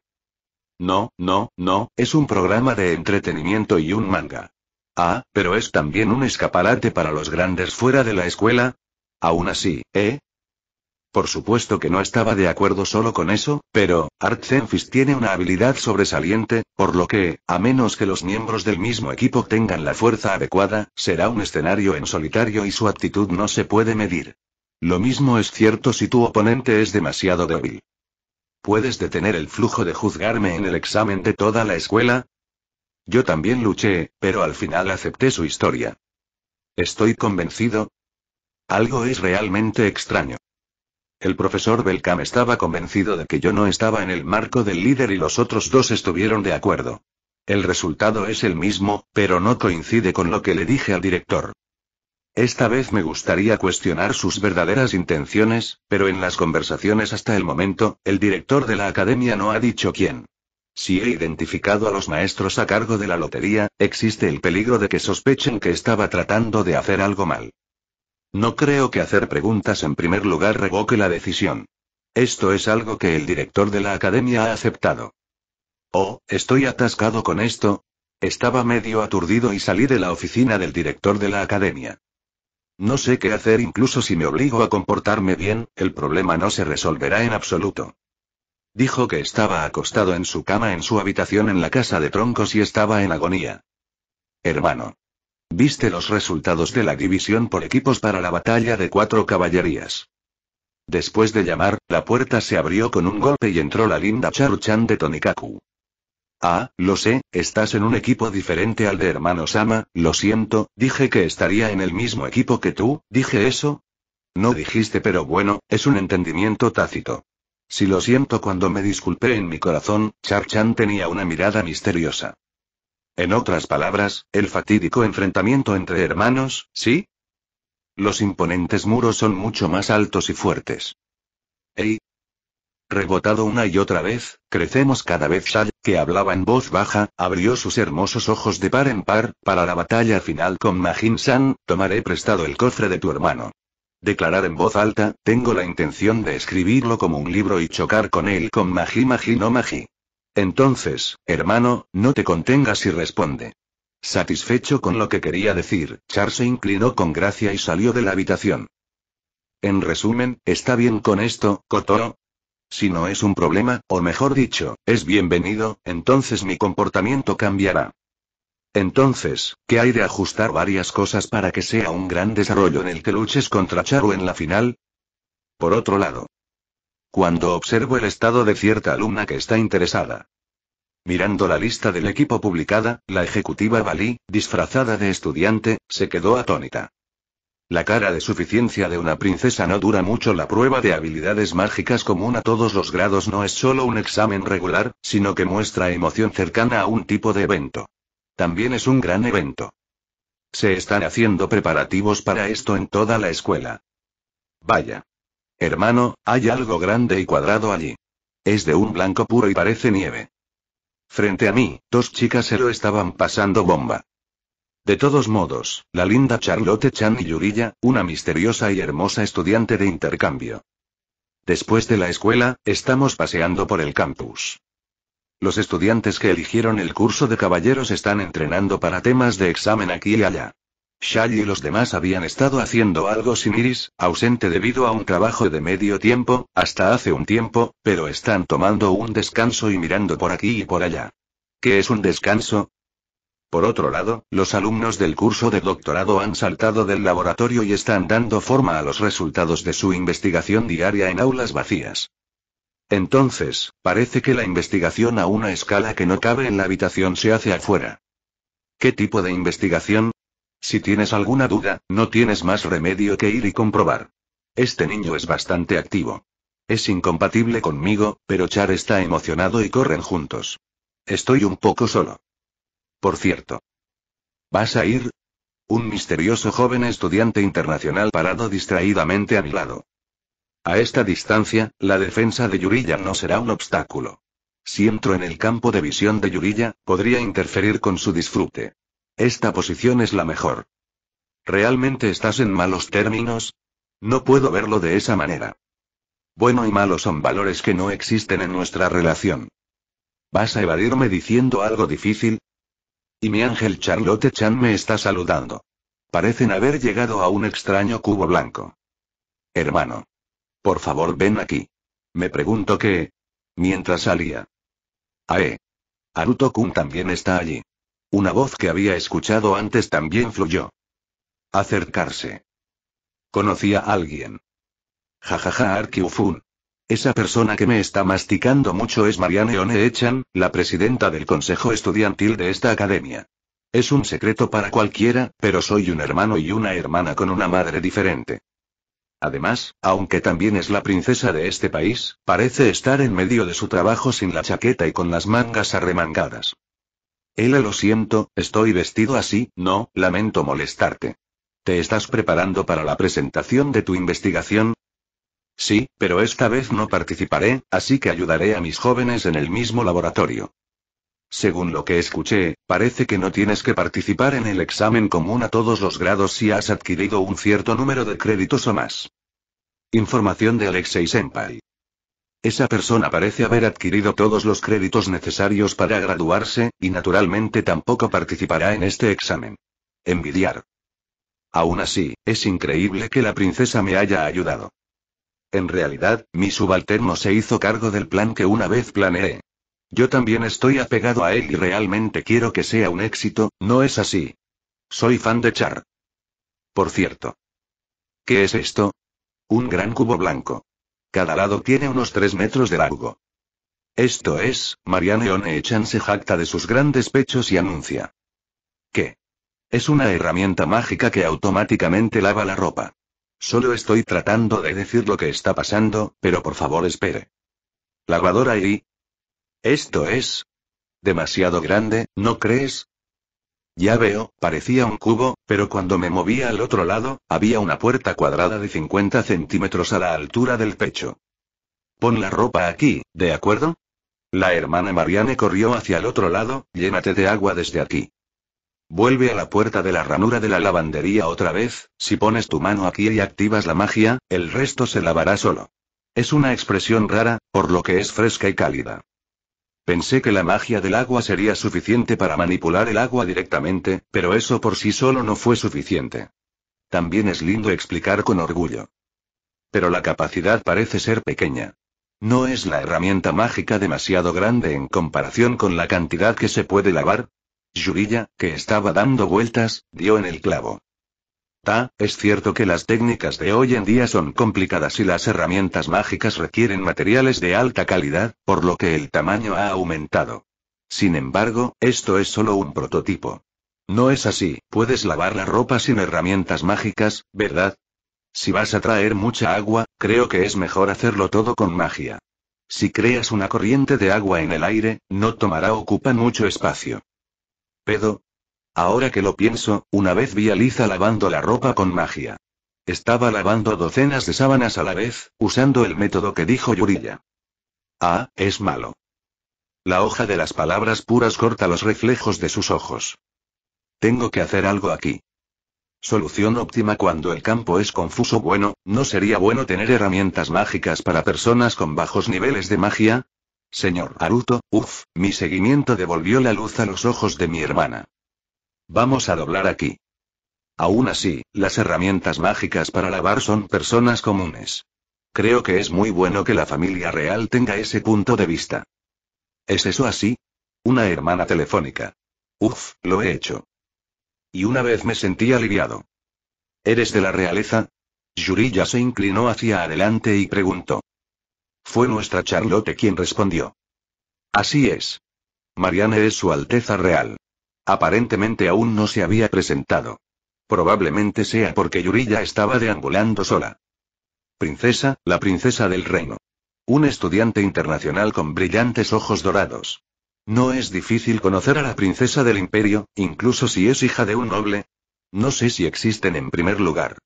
No, no, no, es un programa de entretenimiento y un manga. Ah, pero es también un escaparate para los grandes fuera de la escuela. Aún así, ¿eh? Por supuesto que no estaba de acuerdo solo con eso, pero, Artzenfis tiene una habilidad sobresaliente, por lo que, a menos que los miembros del mismo equipo tengan la fuerza adecuada, será un escenario en solitario y su actitud no se puede medir. Lo mismo es cierto si tu oponente es demasiado débil. ¿Puedes detener el flujo de juzgarme en el examen de toda la escuela? Yo también luché, pero al final acepté su historia. Estoy convencido. Algo es realmente extraño. El profesor Belcam estaba convencido de que yo no estaba en el marco del líder y los otros dos estuvieron de acuerdo. El resultado es el mismo, pero no coincide con lo que le dije al director. Esta vez me gustaría cuestionar sus verdaderas intenciones, pero en las conversaciones hasta el momento, el director de la academia no ha dicho quién. Si he identificado a los maestros a cargo de la lotería, existe el peligro de que sospechen que estaba tratando de hacer algo mal. No creo que hacer preguntas en primer lugar revoque la decisión. Esto es algo que el director de la academia ha aceptado. Oh, estoy atascado con esto. Estaba medio aturdido y salí de la oficina del director de la academia. No sé qué hacer incluso si me obligo a comportarme bien, el problema no se resolverá en absoluto. Dijo que estaba acostado en su cama en su habitación en la casa de troncos y estaba en agonía. Hermano. Viste los resultados de la división por equipos para la batalla de cuatro caballerías. Después de llamar, la puerta se abrió con un golpe y entró la linda Charu-chan de Tonikaku. Ah, lo sé, estás en un equipo diferente al de hermano Sama, lo siento, dije que estaría en el mismo equipo que tú, dije eso. No dijiste, pero bueno, es un entendimiento tácito. Si lo siento cuando me disculpé en mi corazón, Charu-chan tenía una mirada misteriosa. En otras palabras, el fatídico enfrentamiento entre hermanos, ¿sí? Los imponentes muros son mucho más altos y fuertes. ¡Ey! Rebotado una y otra vez, crecemos cada vez. Shad, que hablaba en voz baja, abrió sus hermosos ojos de par en par, para la batalla final con Majin-san, tomaré prestado el cofre de tu hermano. Declarar en voz alta, tengo la intención de escribirlo como un libro y chocar con él con Maji magi no magi entonces, hermano, no te contengas y responde. Satisfecho con lo que quería decir, Char se inclinó con gracia y salió de la habitación. En resumen, ¿está bien con esto, Kotoro? Si no es un problema, o mejor dicho, es bienvenido, entonces mi comportamiento cambiará. Entonces, ¿qué hay de ajustar varias cosas para que sea un gran desarrollo en el que luches contra Charo en la final? Por otro lado, cuando observo el estado de cierta alumna que está interesada. Mirando la lista del equipo publicada, la ejecutiva Bali, disfrazada de estudiante, se quedó atónita. La cara de suficiencia de una princesa no dura mucho. La prueba de habilidades mágicas común a todos los grados no es solo un examen regular, sino que muestra emoción cercana a un tipo de evento. También es un gran evento. Se están haciendo preparativos para esto en toda la escuela. Vaya. Hermano, hay algo grande y cuadrado allí. Es de un blanco puro y parece nieve. Frente a mí, dos chicas se lo estaban pasando bomba. De todos modos, la linda Charlotte Chan y Yurilla, una misteriosa y hermosa estudiante de intercambio. Después de la escuela, estamos paseando por el campus. Los estudiantes que eligieron el curso de caballeros están entrenando para temas de examen aquí y allá. Shai y los demás habían estado haciendo algo sin Iris, ausente debido a un trabajo de medio tiempo, hasta hace un tiempo, pero están tomando un descanso y mirando por aquí y por allá. ¿Qué es un descanso? Por otro lado, los alumnos del curso de doctorado han saltado del laboratorio y están dando forma a los resultados de su investigación diaria en aulas vacías. Entonces, parece que la investigación a una escala que no cabe en la habitación se hace afuera. ¿Qué tipo de investigación? Si tienes alguna duda, no tienes más remedio que ir y comprobar. Este niño es bastante activo. Es incompatible conmigo, pero Char está emocionado y corren juntos. Estoy un poco solo. Por cierto. ¿Vas a ir? Un misterioso joven estudiante internacional parado distraídamente a mi lado. A esta distancia, la defensa de Yurilla no será un obstáculo. Si entro en el campo de visión de Yurilla, podría interferir con su disfrute. Esta posición es la mejor. ¿Realmente estás en malos términos? No puedo verlo de esa manera. Bueno y malo son valores que no existen en nuestra relación. ¿Vas a evadirme diciendo algo difícil? Y mi ángel Charlotte Chan me está saludando. Parecen haber llegado a un extraño cubo blanco. Hermano. Por favor, ven aquí. Me pregunto qué. Mientras salía. Ae. Aruto Kun también está allí. Una voz que había escuchado antes también fluyó. Acercarse. Conocía a alguien. Jajaja Arkiufun. Esa persona que me está masticando mucho es Marianne One-Echan, la presidenta del consejo estudiantil de esta academia. Es un secreto para cualquiera, pero soy un hermano y una hermana con una madre diferente. Además, aunque también es la princesa de este país, parece estar en medio de su trabajo sin la chaqueta y con las mangas arremangadas. Ella, lo siento, estoy vestido así, no, lamento molestarte. ¿Te estás preparando para la presentación de tu investigación? Sí, pero esta vez no participaré, así que ayudaré a mis jóvenes en el mismo laboratorio. Según lo que escuché, parece que no tienes que participar en el examen común a todos los grados si has adquirido un cierto número de créditos o más. Información de Alexei Senpai. Esa persona parece haber adquirido todos los créditos necesarios para graduarse, y naturalmente tampoco participará en este examen. Envidiar. Aún así, es increíble que la princesa me haya ayudado. En realidad, mi subalterno se hizo cargo del plan que una vez planeé. Yo también estoy apegado a él y realmente quiero que sea un éxito, ¿no es así? Soy fan de Char. Por cierto. ¿Qué es esto? Un gran cubo blanco. Cada lado tiene unos tres metros de largo. Esto es, Marianne Onechan se jacta de sus grandes pechos y anuncia. ¿Qué? Es una herramienta mágica que automáticamente lava la ropa. Solo estoy tratando de decir lo que está pasando, pero por favor espere. Lavadora y... Esto es... Demasiado grande, ¿no crees? Ya veo, parecía un cubo, pero cuando me movía al otro lado, había una puerta cuadrada de 50 centímetros a la altura del pecho. Pon la ropa aquí, ¿de acuerdo? La hermana Marianne corrió hacia el otro lado, llénate de agua desde aquí. Vuelve a la puerta de la ranura de la lavandería otra vez, si pones tu mano aquí y activas la magia, el resto se lavará solo. Es una expresión rara, por lo que es fresca y cálida. Pensé que la magia del agua sería suficiente para manipular el agua directamente, pero eso por sí solo no fue suficiente. También es lindo explicar con orgullo. Pero la capacidad parece ser pequeña. ¿No es la herramienta mágica demasiado grande en comparación con la cantidad que se puede lavar? Yurilla, que estaba dando vueltas, dio en el clavo es cierto que las técnicas de hoy en día son complicadas y las herramientas mágicas requieren materiales de alta calidad, por lo que el tamaño ha aumentado. Sin embargo, esto es solo un prototipo. No es así, puedes lavar la ropa sin herramientas mágicas, ¿verdad? Si vas a traer mucha agua, creo que es mejor hacerlo todo con magia. Si creas una corriente de agua en el aire, no tomará ocupa mucho espacio. ¿Pedo? Ahora que lo pienso, una vez vi a Liza lavando la ropa con magia. Estaba lavando docenas de sábanas a la vez, usando el método que dijo Yurilla. Ah, es malo. La hoja de las palabras puras corta los reflejos de sus ojos. Tengo que hacer algo aquí. Solución óptima cuando el campo es confuso. Bueno, ¿no sería bueno tener herramientas mágicas para personas con bajos niveles de magia? Señor Haruto, uff, mi seguimiento devolvió la luz a los ojos de mi hermana. Vamos a doblar aquí. Aún así, las herramientas mágicas para lavar son personas comunes. Creo que es muy bueno que la familia real tenga ese punto de vista. ¿Es eso así? Una hermana telefónica. Uf, lo he hecho. Y una vez me sentí aliviado. ¿Eres de la realeza? ya se inclinó hacia adelante y preguntó. Fue nuestra Charlotte quien respondió. Así es. Marianne es su Alteza Real. Aparentemente aún no se había presentado. Probablemente sea porque Yurilla estaba deambulando sola. Princesa, la princesa del reino. Un estudiante internacional con brillantes ojos dorados. No es difícil conocer a la princesa del imperio, incluso si es hija de un noble. No sé si existen en primer lugar.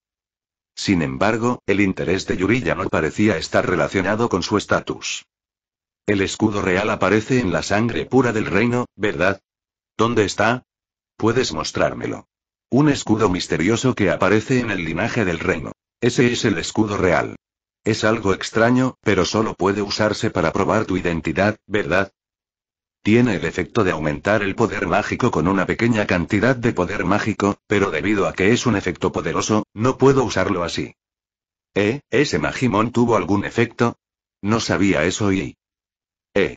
Sin embargo, el interés de Yurilla no parecía estar relacionado con su estatus. El escudo real aparece en la sangre pura del reino, ¿verdad? ¿Dónde está? Puedes mostrármelo. Un escudo misterioso que aparece en el linaje del reino. Ese es el escudo real. Es algo extraño, pero solo puede usarse para probar tu identidad, ¿verdad? Tiene el efecto de aumentar el poder mágico con una pequeña cantidad de poder mágico, pero debido a que es un efecto poderoso, no puedo usarlo así. ¿Eh? ¿Ese Magimon tuvo algún efecto? No sabía eso y... ¿Eh?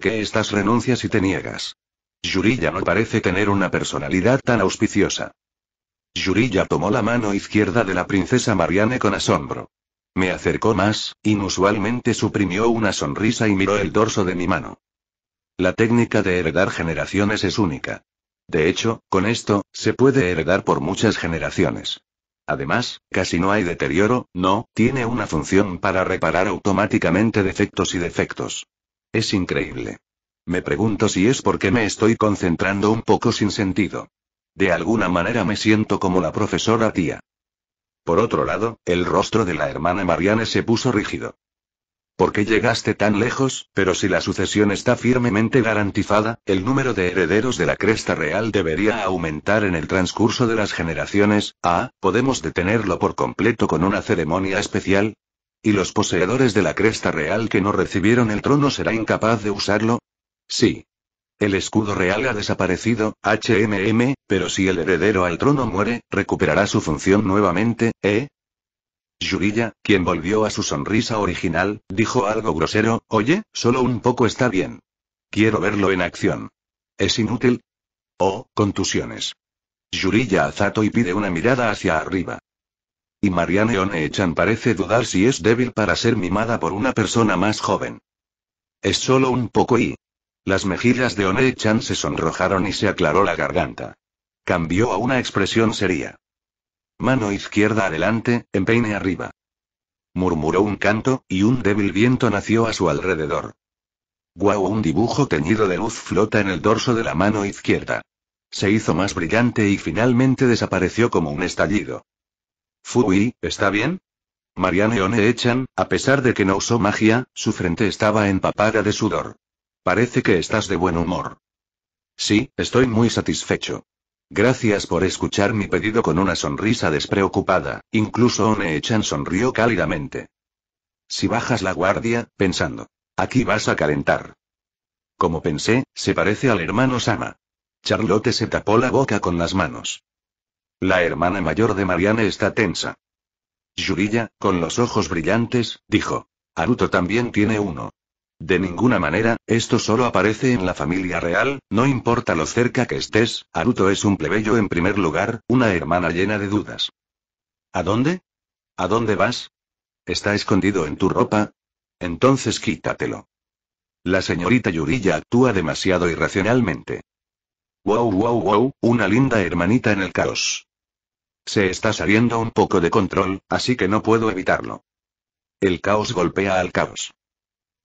¿Qué estás renuncias y te niegas? Yuriya no parece tener una personalidad tan auspiciosa. Yuriya tomó la mano izquierda de la princesa Marianne con asombro. Me acercó más, inusualmente suprimió una sonrisa y miró el dorso de mi mano. La técnica de heredar generaciones es única. De hecho, con esto, se puede heredar por muchas generaciones. Además, casi no hay deterioro, no, tiene una función para reparar automáticamente defectos y defectos. Es increíble. Me pregunto si es porque me estoy concentrando un poco sin sentido. De alguna manera me siento como la profesora tía. Por otro lado, el rostro de la hermana Marianne se puso rígido. ¿Por qué llegaste tan lejos? Pero si la sucesión está firmemente garantizada, el número de herederos de la cresta real debería aumentar en el transcurso de las generaciones. Ah, ¿podemos detenerlo por completo con una ceremonia especial? ¿Y los poseedores de la cresta real que no recibieron el trono será incapaz de usarlo? Sí. El escudo real ha desaparecido, HMM, pero si el heredero al trono muere, recuperará su función nuevamente, ¿eh? Yurilla, quien volvió a su sonrisa original, dijo algo grosero, oye, solo un poco está bien. Quiero verlo en acción. ¿Es inútil? Oh, contusiones. Yurilla Azato y pide una mirada hacia arriba. Y Marianne Onechan parece dudar si es débil para ser mimada por una persona más joven. Es solo un poco y, las mejillas de One Chan se sonrojaron y se aclaró la garganta. Cambió a una expresión seria. Mano izquierda adelante, empeine arriba. Murmuró un canto, y un débil viento nació a su alrededor. Guau, un dibujo teñido de luz flota en el dorso de la mano izquierda. Se hizo más brillante y finalmente desapareció como un estallido. Fui, ¿está bien? Marianne One chan a pesar de que no usó magia, su frente estaba empapada de sudor. Parece que estás de buen humor. Sí, estoy muy satisfecho. Gracias por escuchar mi pedido con una sonrisa despreocupada, incluso one echan sonrió cálidamente. Si bajas la guardia, pensando, aquí vas a calentar. Como pensé, se parece al hermano Sama. Charlotte se tapó la boca con las manos. La hermana mayor de Marianne está tensa. Yurilla, con los ojos brillantes, dijo. Aruto también tiene uno. De ninguna manera, esto solo aparece en la familia real, no importa lo cerca que estés, Aruto es un plebeyo en primer lugar, una hermana llena de dudas. ¿A dónde? ¿A dónde vas? ¿Está escondido en tu ropa? Entonces quítatelo. La señorita Yurilla actúa demasiado irracionalmente. Wow, wow, wow, una linda hermanita en el caos. Se está saliendo un poco de control, así que no puedo evitarlo. El caos golpea al caos.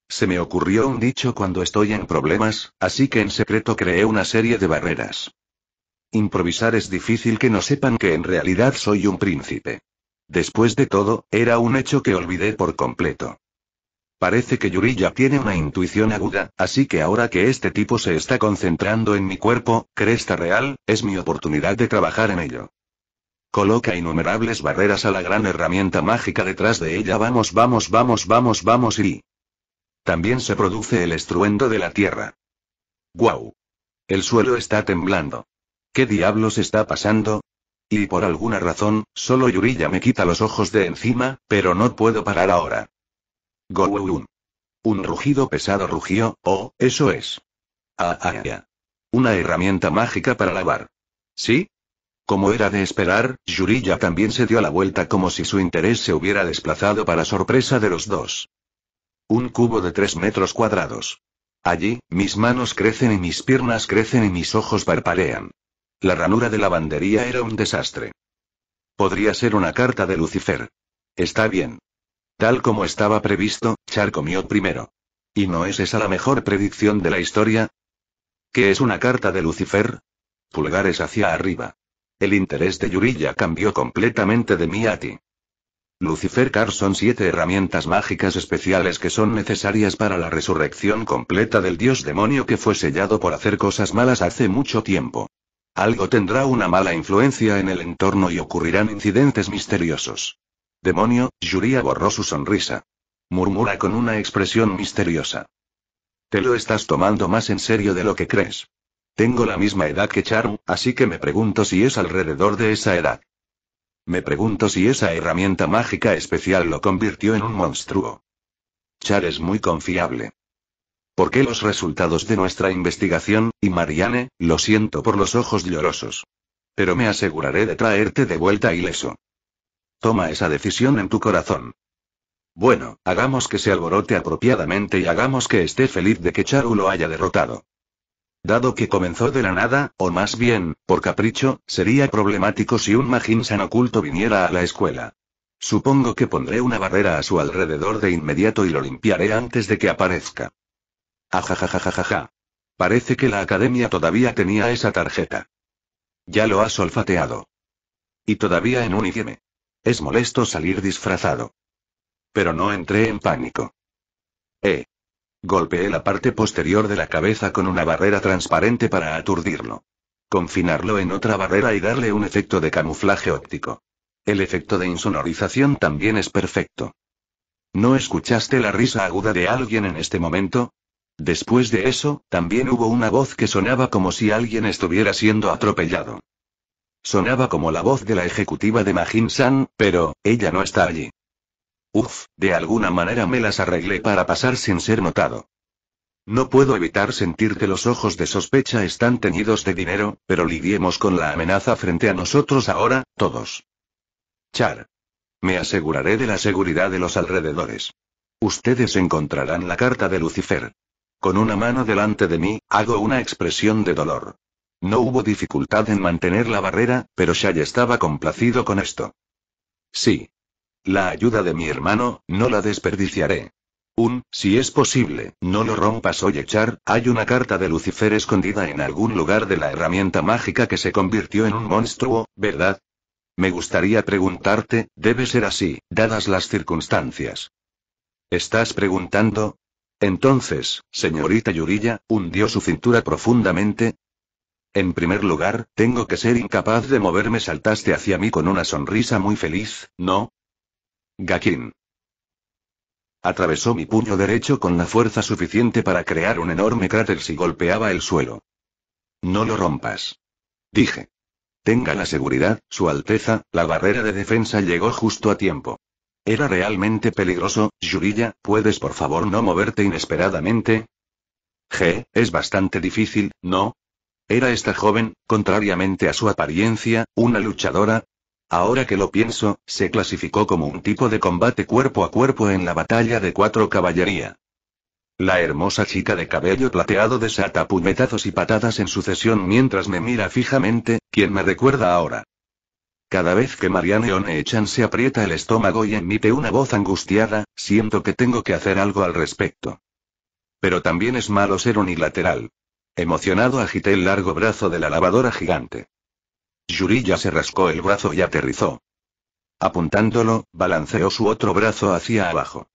Se me ocurrió un dicho cuando estoy en problemas, así que en secreto creé una serie de barreras. Improvisar es difícil que no sepan que en realidad soy un príncipe. Después de todo, era un hecho que olvidé por completo. Parece que ya tiene una intuición aguda, así que ahora que este tipo se está concentrando en mi cuerpo, cresta real, es mi oportunidad de trabajar en ello. Coloca innumerables barreras a la gran herramienta mágica detrás de ella. Vamos, vamos, vamos, vamos, vamos y... También se produce el estruendo de la tierra. ¡Guau! El suelo está temblando. ¿Qué diablos está pasando? Y por alguna razón, solo Yurilla me quita los ojos de encima, pero no puedo parar ahora. Gowun. Un rugido pesado rugió, oh, eso es. Ah, ah, ah. Una herramienta mágica para lavar. ¿Sí? Como era de esperar, Yurilla también se dio la vuelta como si su interés se hubiera desplazado para sorpresa de los dos. Un cubo de tres metros cuadrados. Allí, mis manos crecen y mis piernas crecen y mis ojos parpadean. La ranura de la era un desastre. Podría ser una carta de Lucifer. Está bien. Tal como estaba previsto, Char comió primero. ¿Y no es esa la mejor predicción de la historia? ¿Qué es una carta de Lucifer? Pulgares hacia arriba. El interés de Yurilla cambió completamente de mí a ti. Lucifer son siete herramientas mágicas especiales que son necesarias para la resurrección completa del dios demonio que fue sellado por hacer cosas malas hace mucho tiempo. Algo tendrá una mala influencia en el entorno y ocurrirán incidentes misteriosos. Demonio, Yuria borró su sonrisa. Murmura con una expresión misteriosa. Te lo estás tomando más en serio de lo que crees. Tengo la misma edad que Charm, así que me pregunto si es alrededor de esa edad. Me pregunto si esa herramienta mágica especial lo convirtió en un monstruo. Char es muy confiable. ¿Por qué los resultados de nuestra investigación, y Marianne, lo siento por los ojos llorosos? Pero me aseguraré de traerte de vuelta ileso. Toma esa decisión en tu corazón. Bueno, hagamos que se alborote apropiadamente y hagamos que esté feliz de que Charu lo haya derrotado. Dado que comenzó de la nada, o más bien, por capricho, sería problemático si un magín san oculto viniera a la escuela. Supongo que pondré una barrera a su alrededor de inmediato y lo limpiaré antes de que aparezca. Ajajajajaja. Parece que la academia todavía tenía esa tarjeta. Ya lo has olfateado. Y todavía en uniforme. Es molesto salir disfrazado. Pero no entré en pánico. Eh, Golpeé la parte posterior de la cabeza con una barrera transparente para aturdirlo. Confinarlo en otra barrera y darle un efecto de camuflaje óptico. El efecto de insonorización también es perfecto. ¿No escuchaste la risa aguda de alguien en este momento? Después de eso, también hubo una voz que sonaba como si alguien estuviera siendo atropellado. Sonaba como la voz de la ejecutiva de Majin San, pero, ella no está allí. Uf, de alguna manera me las arreglé para pasar sin ser notado. No puedo evitar sentir que los ojos de sospecha están teñidos de dinero, pero lidiemos con la amenaza frente a nosotros ahora, todos. Char. Me aseguraré de la seguridad de los alrededores. Ustedes encontrarán la carta de Lucifer. Con una mano delante de mí, hago una expresión de dolor. No hubo dificultad en mantener la barrera, pero Shay estaba complacido con esto. Sí, la ayuda de mi hermano, no la desperdiciaré. Un, si es posible, no lo rompas hoy echar, hay una carta de Lucifer escondida en algún lugar de la herramienta mágica que se convirtió en un monstruo, ¿verdad? Me gustaría preguntarte, debe ser así, dadas las circunstancias. ¿Estás preguntando? Entonces, señorita Yurilla, hundió su cintura profundamente. En primer lugar, tengo que ser incapaz de moverme. Saltaste hacia mí con una sonrisa muy feliz, ¿no? Gakin. Atravesó mi puño derecho con la fuerza suficiente para crear un enorme cráter si golpeaba el suelo. No lo rompas. Dije. Tenga la seguridad, Su Alteza, la barrera de defensa llegó justo a tiempo. Era realmente peligroso, Yurilla, ¿puedes por favor no moverte inesperadamente? G, es bastante difícil, ¿no? Era esta joven, contrariamente a su apariencia, una luchadora, Ahora que lo pienso, se clasificó como un tipo de combate cuerpo a cuerpo en la batalla de cuatro caballería. La hermosa chica de cabello plateado desata puñetazos y patadas en sucesión mientras me mira fijamente, quien me recuerda ahora. Cada vez que Marianne Onechan se aprieta el estómago y emite una voz angustiada, siento que tengo que hacer algo al respecto. Pero también es malo ser unilateral. Emocionado agité el largo brazo de la lavadora gigante. Yuriya se rascó el brazo y aterrizó. Apuntándolo, balanceó su otro brazo hacia abajo.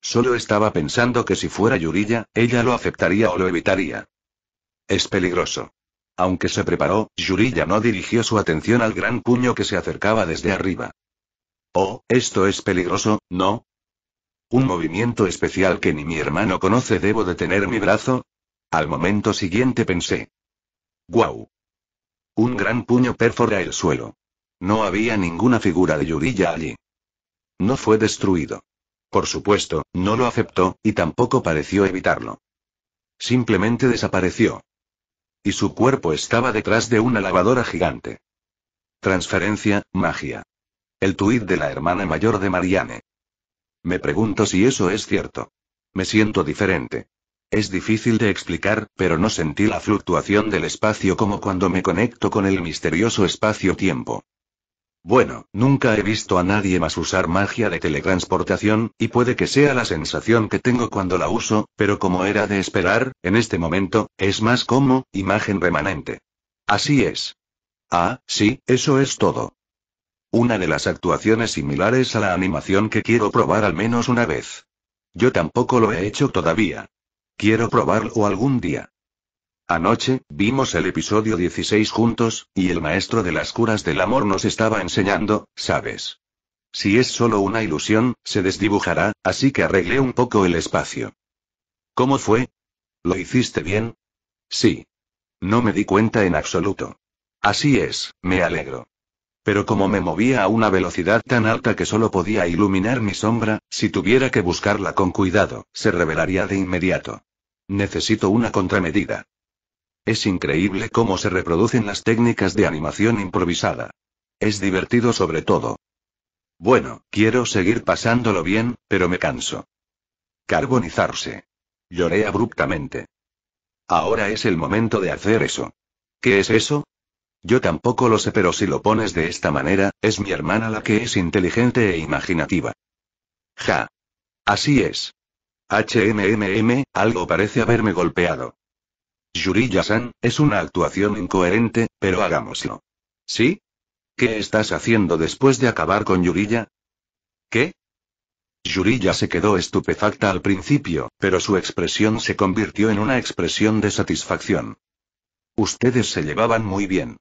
Solo estaba pensando que si fuera Yuriya, ella lo aceptaría o lo evitaría. Es peligroso. Aunque se preparó, Yuriya no dirigió su atención al gran puño que se acercaba desde arriba. Oh, esto es peligroso, ¿no? Un movimiento especial que ni mi hermano conoce, debo detener mi brazo. Al momento siguiente pensé. ¡Guau! Un gran puño perfora el suelo. No había ninguna figura de Yurilla allí. No fue destruido. Por supuesto, no lo aceptó, y tampoco pareció evitarlo. Simplemente desapareció. Y su cuerpo estaba detrás de una lavadora gigante. Transferencia, magia. El tuit de la hermana mayor de Marianne. Me pregunto si eso es cierto. Me siento diferente. Es difícil de explicar, pero no sentí la fluctuación del espacio como cuando me conecto con el misterioso espacio-tiempo. Bueno, nunca he visto a nadie más usar magia de teletransportación, y puede que sea la sensación que tengo cuando la uso, pero como era de esperar, en este momento, es más como, imagen remanente. Así es. Ah, sí, eso es todo. Una de las actuaciones similares a la animación que quiero probar al menos una vez. Yo tampoco lo he hecho todavía. Quiero probarlo algún día. Anoche, vimos el episodio 16 juntos, y el maestro de las curas del amor nos estaba enseñando, ¿sabes? Si es solo una ilusión, se desdibujará, así que arreglé un poco el espacio. ¿Cómo fue? ¿Lo hiciste bien? Sí. No me di cuenta en absoluto. Así es, me alegro. Pero como me movía a una velocidad tan alta que solo podía iluminar mi sombra, si tuviera que buscarla con cuidado, se revelaría de inmediato. Necesito una contramedida. Es increíble cómo se reproducen las técnicas de animación improvisada. Es divertido sobre todo. Bueno, quiero seguir pasándolo bien, pero me canso. Carbonizarse. Lloré abruptamente. Ahora es el momento de hacer eso. ¿Qué es eso? Yo tampoco lo sé, pero si lo pones de esta manera, es mi hermana la que es inteligente e imaginativa. Ja. Así es. HMMM, algo parece haberme golpeado. Yuriya-san, es una actuación incoherente, pero hagámoslo. ¿Sí? ¿Qué estás haciendo después de acabar con Yuriya? ¿Qué? Yuriya se quedó estupefacta al principio, pero su expresión se convirtió en una expresión de satisfacción. Ustedes se llevaban muy bien.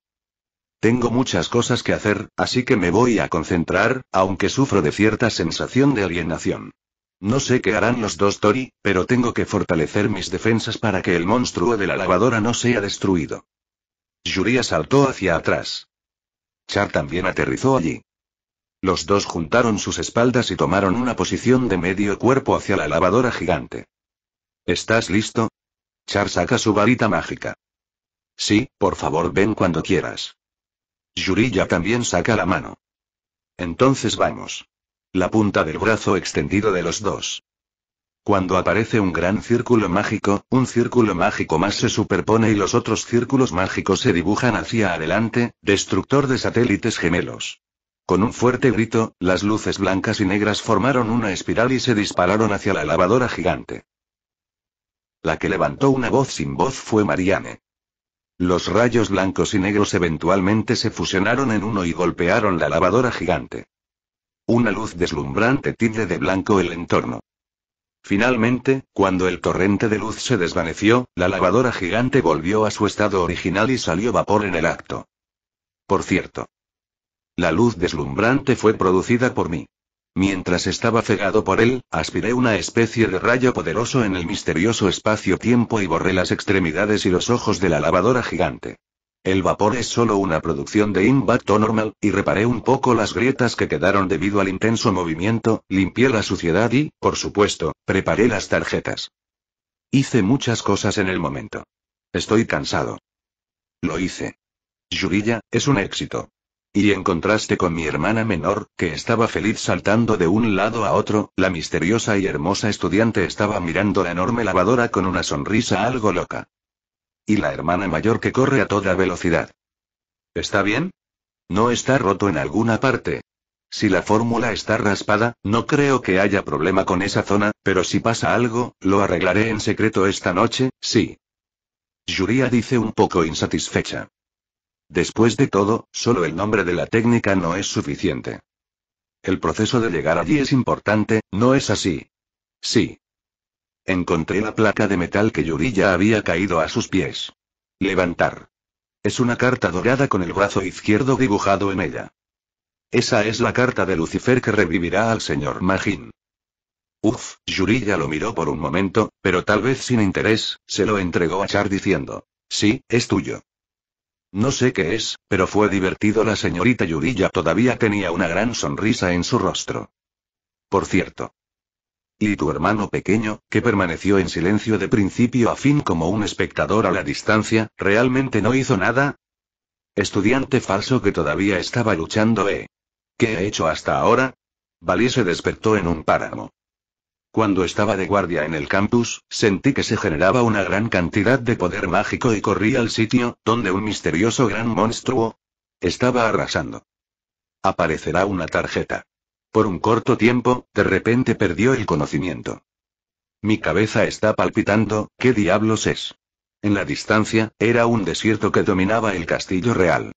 Tengo muchas cosas que hacer, así que me voy a concentrar, aunque sufro de cierta sensación de alienación. No sé qué harán los dos Tori, pero tengo que fortalecer mis defensas para que el monstruo de la lavadora no sea destruido. Yuria saltó hacia atrás. Char también aterrizó allí. Los dos juntaron sus espaldas y tomaron una posición de medio cuerpo hacia la lavadora gigante. ¿Estás listo? Char saca su varita mágica. Sí, por favor ven cuando quieras. Yuriya también saca la mano. Entonces vamos. La punta del brazo extendido de los dos. Cuando aparece un gran círculo mágico, un círculo mágico más se superpone y los otros círculos mágicos se dibujan hacia adelante, destructor de satélites gemelos. Con un fuerte grito, las luces blancas y negras formaron una espiral y se dispararon hacia la lavadora gigante. La que levantó una voz sin voz fue Marianne. Los rayos blancos y negros eventualmente se fusionaron en uno y golpearon la lavadora gigante. Una luz deslumbrante tiñe de blanco el entorno. Finalmente, cuando el torrente de luz se desvaneció, la lavadora gigante volvió a su estado original y salió vapor en el acto. Por cierto. La luz deslumbrante fue producida por mí. Mientras estaba cegado por él, aspiré una especie de rayo poderoso en el misterioso espacio-tiempo y borré las extremidades y los ojos de la lavadora gigante. El vapor es solo una producción de impacto normal, y reparé un poco las grietas que quedaron debido al intenso movimiento, limpié la suciedad y, por supuesto, preparé las tarjetas. Hice muchas cosas en el momento. Estoy cansado. Lo hice. Yurilla, es un éxito. Y en contraste con mi hermana menor, que estaba feliz saltando de un lado a otro, la misteriosa y hermosa estudiante estaba mirando la enorme lavadora con una sonrisa algo loca. Y la hermana mayor que corre a toda velocidad. ¿Está bien? No está roto en alguna parte. Si la fórmula está raspada, no creo que haya problema con esa zona, pero si pasa algo, lo arreglaré en secreto esta noche, sí. Yuria dice un poco insatisfecha. Después de todo, solo el nombre de la técnica no es suficiente. El proceso de llegar allí es importante, ¿no es así? Sí. Encontré la placa de metal que Yurilla había caído a sus pies. Levantar. Es una carta dorada con el brazo izquierdo dibujado en ella. Esa es la carta de Lucifer que revivirá al señor Magin. Uf, Yurilla lo miró por un momento, pero tal vez sin interés, se lo entregó a Char diciendo, sí, es tuyo. No sé qué es, pero fue divertido. La señorita Yurilla todavía tenía una gran sonrisa en su rostro. Por cierto. Y tu hermano pequeño, que permaneció en silencio de principio a fin como un espectador a la distancia, ¿realmente no hizo nada? Estudiante falso que todavía estaba luchando, ¿eh? ¿Qué he hecho hasta ahora? Bali se despertó en un páramo. Cuando estaba de guardia en el campus, sentí que se generaba una gran cantidad de poder mágico y corrí al sitio, donde un misterioso gran monstruo estaba arrasando. Aparecerá una tarjeta. Por un corto tiempo, de repente perdió el conocimiento. Mi cabeza está palpitando, ¿qué diablos es? En la distancia, era un desierto que dominaba el castillo real.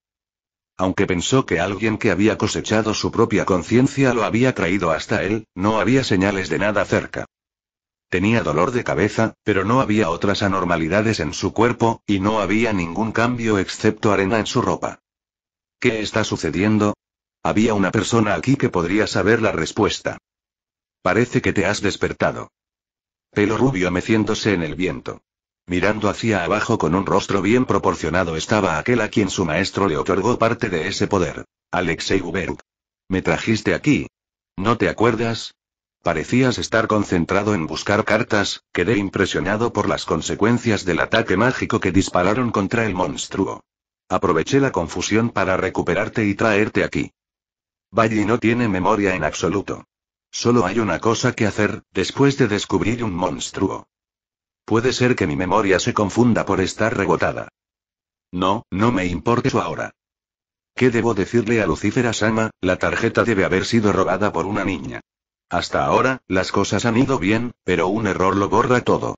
Aunque pensó que alguien que había cosechado su propia conciencia lo había traído hasta él, no había señales de nada cerca. Tenía dolor de cabeza, pero no había otras anormalidades en su cuerpo, y no había ningún cambio excepto arena en su ropa. ¿Qué está sucediendo? Había una persona aquí que podría saber la respuesta. Parece que te has despertado. Pelo rubio meciéndose en el viento. Mirando hacia abajo con un rostro bien proporcionado estaba aquel a quien su maestro le otorgó parte de ese poder. Alexei Uberuk. ¿Me trajiste aquí? ¿No te acuerdas? Parecías estar concentrado en buscar cartas, quedé impresionado por las consecuencias del ataque mágico que dispararon contra el monstruo. Aproveché la confusión para recuperarte y traerte aquí. Valle no tiene memoria en absoluto. Solo hay una cosa que hacer, después de descubrir un monstruo. Puede ser que mi memoria se confunda por estar rebotada. No, no me importa eso ahora. ¿Qué debo decirle a Lucifera Sama? La tarjeta debe haber sido robada por una niña. Hasta ahora, las cosas han ido bien, pero un error lo borra todo.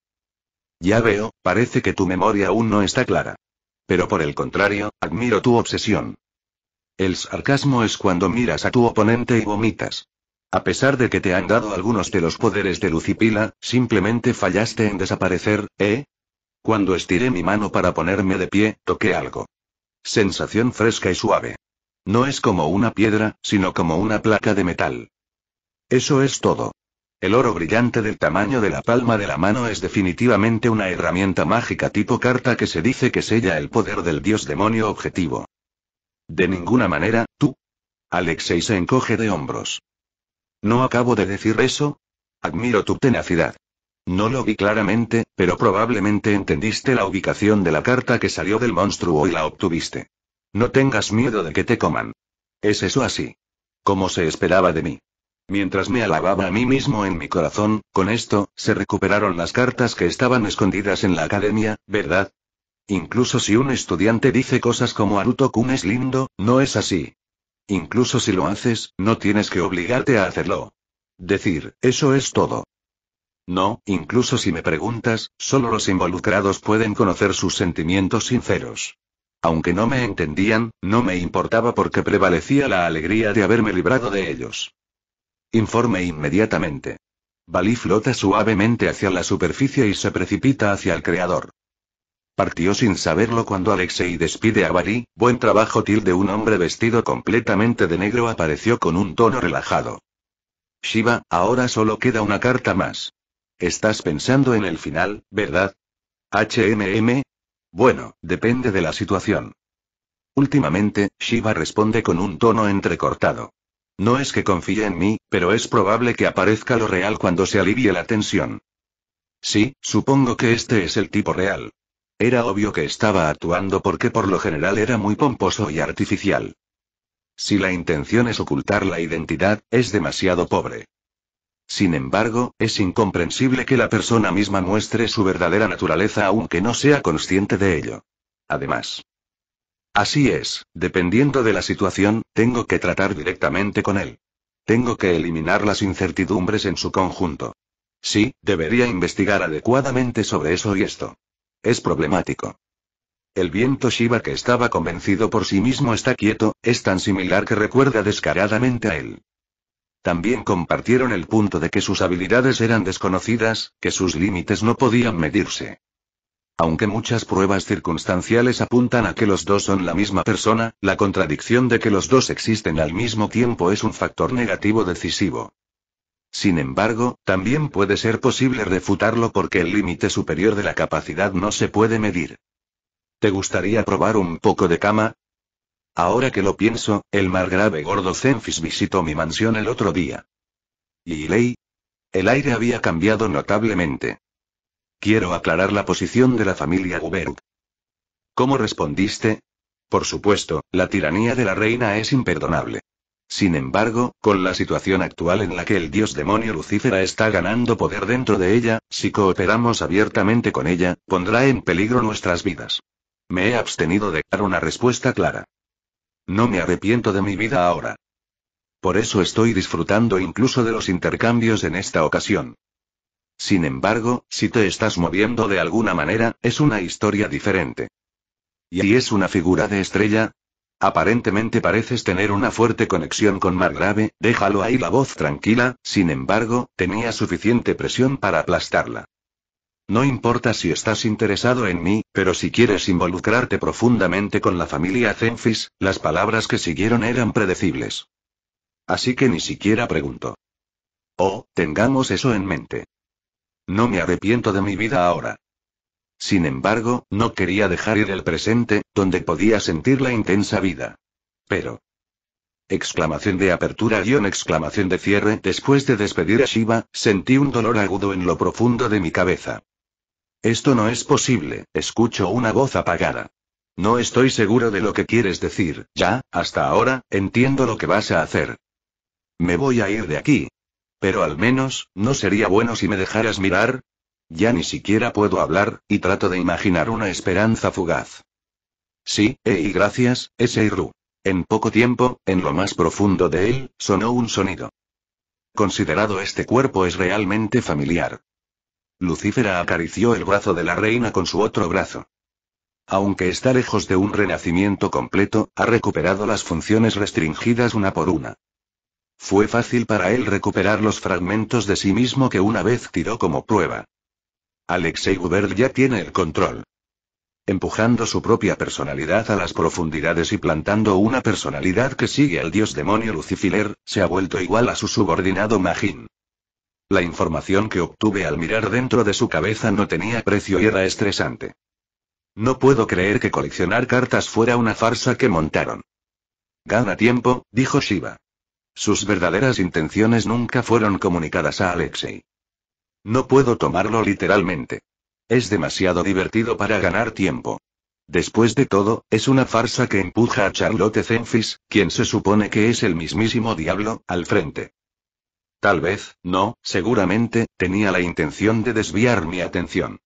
Ya veo, parece que tu memoria aún no está clara. Pero por el contrario, admiro tu obsesión. El sarcasmo es cuando miras a tu oponente y vomitas. A pesar de que te han dado algunos de los poderes de Lucipila, simplemente fallaste en desaparecer, ¿eh? Cuando estiré mi mano para ponerme de pie, toqué algo. Sensación fresca y suave. No es como una piedra, sino como una placa de metal. Eso es todo. El oro brillante del tamaño de la palma de la mano es definitivamente una herramienta mágica tipo carta que se dice que sella el poder del dios demonio objetivo. De ninguna manera, tú. Alexei se encoge de hombros. ¿No acabo de decir eso? Admiro tu tenacidad. No lo vi claramente, pero probablemente entendiste la ubicación de la carta que salió del monstruo y la obtuviste. No tengas miedo de que te coman. ¿Es eso así? Como se esperaba de mí. Mientras me alababa a mí mismo en mi corazón, con esto, se recuperaron las cartas que estaban escondidas en la academia, ¿verdad? Incluso si un estudiante dice cosas como Aruto Kun es lindo, no es así. Incluso si lo haces, no tienes que obligarte a hacerlo. Decir, eso es todo. No, incluso si me preguntas, solo los involucrados pueden conocer sus sentimientos sinceros. Aunque no me entendían, no me importaba porque prevalecía la alegría de haberme librado de ellos. Informe inmediatamente. Bali flota suavemente hacia la superficie y se precipita hacia el Creador. Partió sin saberlo cuando Alexei despide a Bari, buen trabajo tilde un hombre vestido completamente de negro apareció con un tono relajado. Shiva, ahora solo queda una carta más. Estás pensando en el final, ¿verdad? HMM. Bueno, depende de la situación. Últimamente, Shiva responde con un tono entrecortado. No es que confíe en mí, pero es probable que aparezca lo real cuando se alivie la tensión. Sí, supongo que este es el tipo real. Era obvio que estaba actuando porque por lo general era muy pomposo y artificial. Si la intención es ocultar la identidad, es demasiado pobre. Sin embargo, es incomprensible que la persona misma muestre su verdadera naturaleza aunque no sea consciente de ello. Además. Así es, dependiendo de la situación, tengo que tratar directamente con él. Tengo que eliminar las incertidumbres en su conjunto. Sí, debería investigar adecuadamente sobre eso y esto. Es problemático. El viento Shiva que estaba convencido por sí mismo está quieto, es tan similar que recuerda descaradamente a él. También compartieron el punto de que sus habilidades eran desconocidas, que sus límites no podían medirse. Aunque muchas pruebas circunstanciales apuntan a que los dos son la misma persona, la contradicción de que los dos existen al mismo tiempo es un factor negativo decisivo. Sin embargo, también puede ser posible refutarlo porque el límite superior de la capacidad no se puede medir. ¿Te gustaría probar un poco de cama? Ahora que lo pienso, el margrave gordo Zenfis visitó mi mansión el otro día. ¿Y Ley? El aire había cambiado notablemente. Quiero aclarar la posición de la familia Guberg. ¿Cómo respondiste? Por supuesto, la tiranía de la reina es imperdonable. Sin embargo, con la situación actual en la que el dios demonio Lucifera está ganando poder dentro de ella, si cooperamos abiertamente con ella, pondrá en peligro nuestras vidas. Me he abstenido de dar una respuesta clara. No me arrepiento de mi vida ahora. Por eso estoy disfrutando incluso de los intercambios en esta ocasión. Sin embargo, si te estás moviendo de alguna manera, es una historia diferente. Y es una figura de estrella, Aparentemente pareces tener una fuerte conexión con Margrave, déjalo ahí la voz tranquila, sin embargo, tenía suficiente presión para aplastarla. No importa si estás interesado en mí, pero si quieres involucrarte profundamente con la familia Zenfis, las palabras que siguieron eran predecibles. Así que ni siquiera pregunto. Oh, tengamos eso en mente. No me arrepiento de mi vida ahora. Sin embargo, no quería dejar ir el presente, donde podía sentir la intensa vida. Pero. Exclamación de apertura una exclamación de cierre. Después de despedir a Shiva, sentí un dolor agudo en lo profundo de mi cabeza. Esto no es posible, escucho una voz apagada. No estoy seguro de lo que quieres decir, ya, hasta ahora, entiendo lo que vas a hacer. Me voy a ir de aquí. Pero al menos, ¿no sería bueno si me dejaras mirar? Ya ni siquiera puedo hablar, y trato de imaginar una esperanza fugaz. Sí, e, y gracias, ru. En poco tiempo, en lo más profundo de él, sonó un sonido. Considerado este cuerpo es realmente familiar. Lucifera acarició el brazo de la reina con su otro brazo. Aunque está lejos de un renacimiento completo, ha recuperado las funciones restringidas una por una. Fue fácil para él recuperar los fragmentos de sí mismo que una vez tiró como prueba. Alexei Gubert ya tiene el control. Empujando su propia personalidad a las profundidades y plantando una personalidad que sigue al dios demonio Lucifer, se ha vuelto igual a su subordinado Majin. La información que obtuve al mirar dentro de su cabeza no tenía precio y era estresante. No puedo creer que coleccionar cartas fuera una farsa que montaron. Gana tiempo, dijo Shiva. Sus verdaderas intenciones nunca fueron comunicadas a Alexei. No puedo tomarlo literalmente. Es demasiado divertido para ganar tiempo. Después de todo, es una farsa que empuja a Charlotte Zenfis, quien se supone que es el mismísimo diablo, al frente. Tal vez, no, seguramente, tenía la intención de desviar mi atención.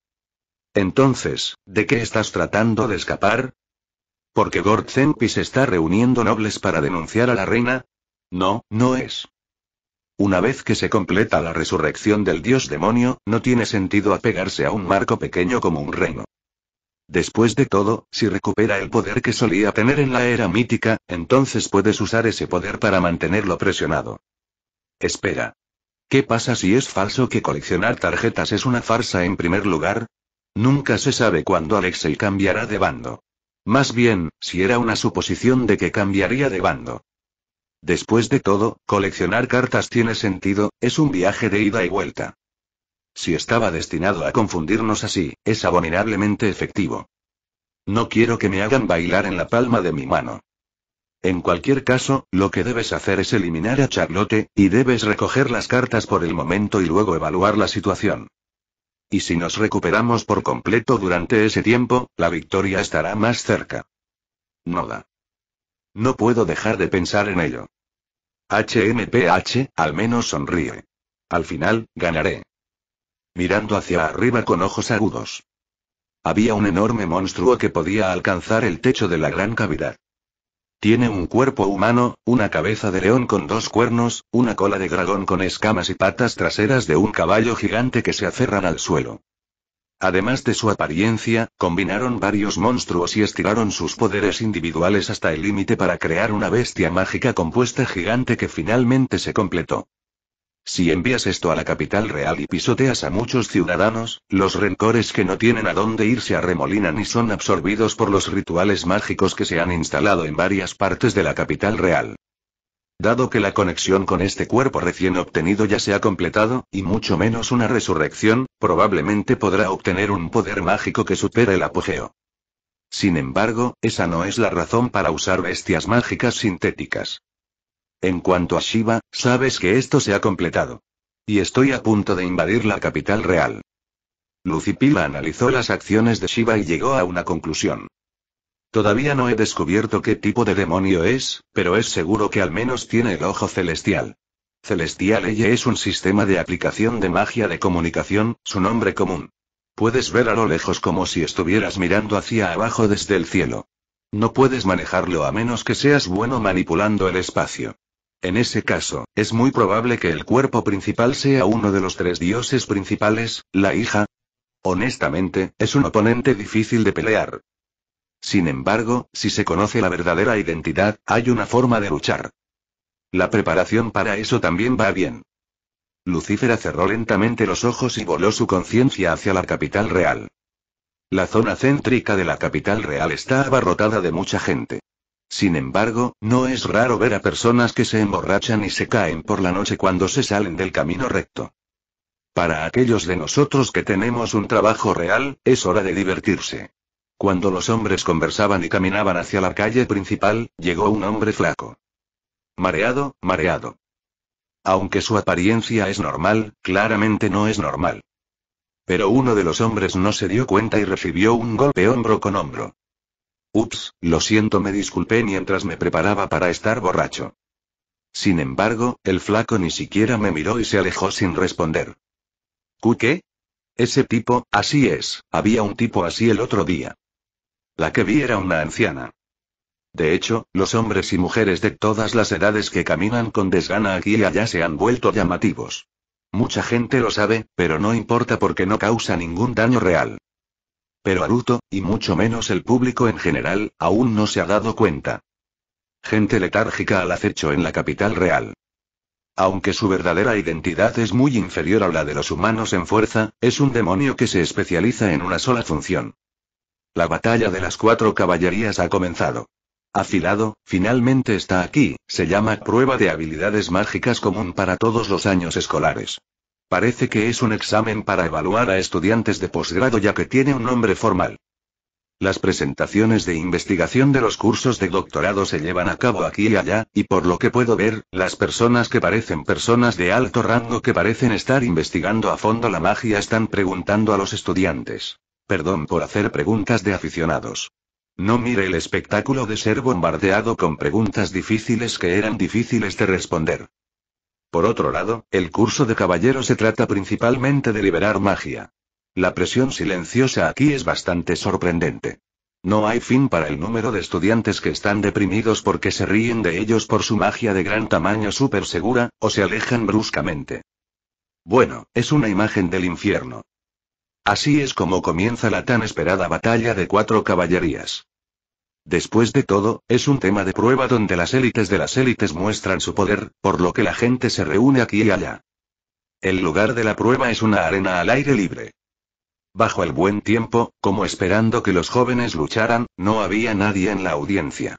Entonces, ¿de qué estás tratando de escapar? ¿Porque Gord Zenfis está reuniendo nobles para denunciar a la reina? No, no es. Una vez que se completa la resurrección del dios demonio, no tiene sentido apegarse a un marco pequeño como un reino. Después de todo, si recupera el poder que solía tener en la era mítica, entonces puedes usar ese poder para mantenerlo presionado. Espera. ¿Qué pasa si es falso que coleccionar tarjetas es una farsa en primer lugar? Nunca se sabe cuándo Alexel cambiará de bando. Más bien, si era una suposición de que cambiaría de bando. Después de todo, coleccionar cartas tiene sentido, es un viaje de ida y vuelta. Si estaba destinado a confundirnos así, es abominablemente efectivo. No quiero que me hagan bailar en la palma de mi mano. En cualquier caso, lo que debes hacer es eliminar a Charlotte, y debes recoger las cartas por el momento y luego evaluar la situación. Y si nos recuperamos por completo durante ese tiempo, la victoria estará más cerca. Noda. No puedo dejar de pensar en ello. HMPH, al menos sonríe. Al final, ganaré. Mirando hacia arriba con ojos agudos. Había un enorme monstruo que podía alcanzar el techo de la gran cavidad. Tiene un cuerpo humano, una cabeza de león con dos cuernos, una cola de dragón con escamas y patas traseras de un caballo gigante que se aferran al suelo. Además de su apariencia, combinaron varios monstruos y estiraron sus poderes individuales hasta el límite para crear una bestia mágica compuesta gigante que finalmente se completó. Si envías esto a la capital real y pisoteas a muchos ciudadanos, los rencores que no tienen a dónde ir se arremolinan y son absorbidos por los rituales mágicos que se han instalado en varias partes de la capital real. Dado que la conexión con este cuerpo recién obtenido ya se ha completado, y mucho menos una resurrección, probablemente podrá obtener un poder mágico que supere el apogeo. Sin embargo, esa no es la razón para usar bestias mágicas sintéticas. En cuanto a Shiva, sabes que esto se ha completado. Y estoy a punto de invadir la capital real. Lucipila analizó las acciones de Shiva y llegó a una conclusión. Todavía no he descubierto qué tipo de demonio es, pero es seguro que al menos tiene el ojo celestial. Celestial Eye es un sistema de aplicación de magia de comunicación, su nombre común. Puedes ver a lo lejos como si estuvieras mirando hacia abajo desde el cielo. No puedes manejarlo a menos que seas bueno manipulando el espacio. En ese caso, es muy probable que el cuerpo principal sea uno de los tres dioses principales, la hija. Honestamente, es un oponente difícil de pelear. Sin embargo, si se conoce la verdadera identidad, hay una forma de luchar. La preparación para eso también va bien. Lucifer cerró lentamente los ojos y voló su conciencia hacia la capital real. La zona céntrica de la capital real está abarrotada de mucha gente. Sin embargo, no es raro ver a personas que se emborrachan y se caen por la noche cuando se salen del camino recto. Para aquellos de nosotros que tenemos un trabajo real, es hora de divertirse. Cuando los hombres conversaban y caminaban hacia la calle principal, llegó un hombre flaco. Mareado, mareado. Aunque su apariencia es normal, claramente no es normal. Pero uno de los hombres no se dio cuenta y recibió un golpe hombro con hombro. Ups, lo siento, me disculpé mientras me preparaba para estar borracho. Sin embargo, el flaco ni siquiera me miró y se alejó sin responder. ¿Qué? Ese tipo, así es, había un tipo así el otro día. La que vi era una anciana. De hecho, los hombres y mujeres de todas las edades que caminan con desgana aquí y allá se han vuelto llamativos. Mucha gente lo sabe, pero no importa porque no causa ningún daño real. Pero Aruto, y mucho menos el público en general, aún no se ha dado cuenta. Gente letárgica al acecho en la capital real. Aunque su verdadera identidad es muy inferior a la de los humanos en fuerza, es un demonio que se especializa en una sola función, la batalla de las cuatro caballerías ha comenzado. Afilado, finalmente está aquí, se llama prueba de habilidades mágicas común para todos los años escolares. Parece que es un examen para evaluar a estudiantes de posgrado ya que tiene un nombre formal. Las presentaciones de investigación de los cursos de doctorado se llevan a cabo aquí y allá, y por lo que puedo ver, las personas que parecen personas de alto rango que parecen estar investigando a fondo la magia están preguntando a los estudiantes. Perdón por hacer preguntas de aficionados. No mire el espectáculo de ser bombardeado con preguntas difíciles que eran difíciles de responder. Por otro lado, el curso de caballero se trata principalmente de liberar magia. La presión silenciosa aquí es bastante sorprendente. No hay fin para el número de estudiantes que están deprimidos porque se ríen de ellos por su magia de gran tamaño súper segura, o se alejan bruscamente. Bueno, es una imagen del infierno. Así es como comienza la tan esperada batalla de cuatro caballerías. Después de todo, es un tema de prueba donde las élites de las élites muestran su poder, por lo que la gente se reúne aquí y allá. El lugar de la prueba es una arena al aire libre. Bajo el buen tiempo, como esperando que los jóvenes lucharan, no había nadie en la audiencia.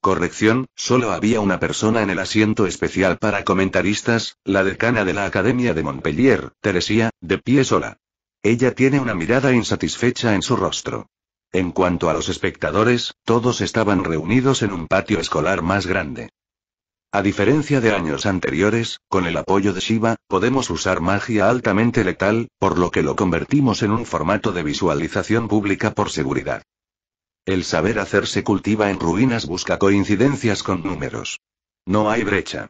Corrección, solo había una persona en el asiento especial para comentaristas, la decana de la Academia de Montpellier, Teresía, de pie sola. Ella tiene una mirada insatisfecha en su rostro. En cuanto a los espectadores, todos estaban reunidos en un patio escolar más grande. A diferencia de años anteriores, con el apoyo de Shiva, podemos usar magia altamente letal, por lo que lo convertimos en un formato de visualización pública por seguridad. El saber hacerse cultiva en ruinas busca coincidencias con números. No hay brecha.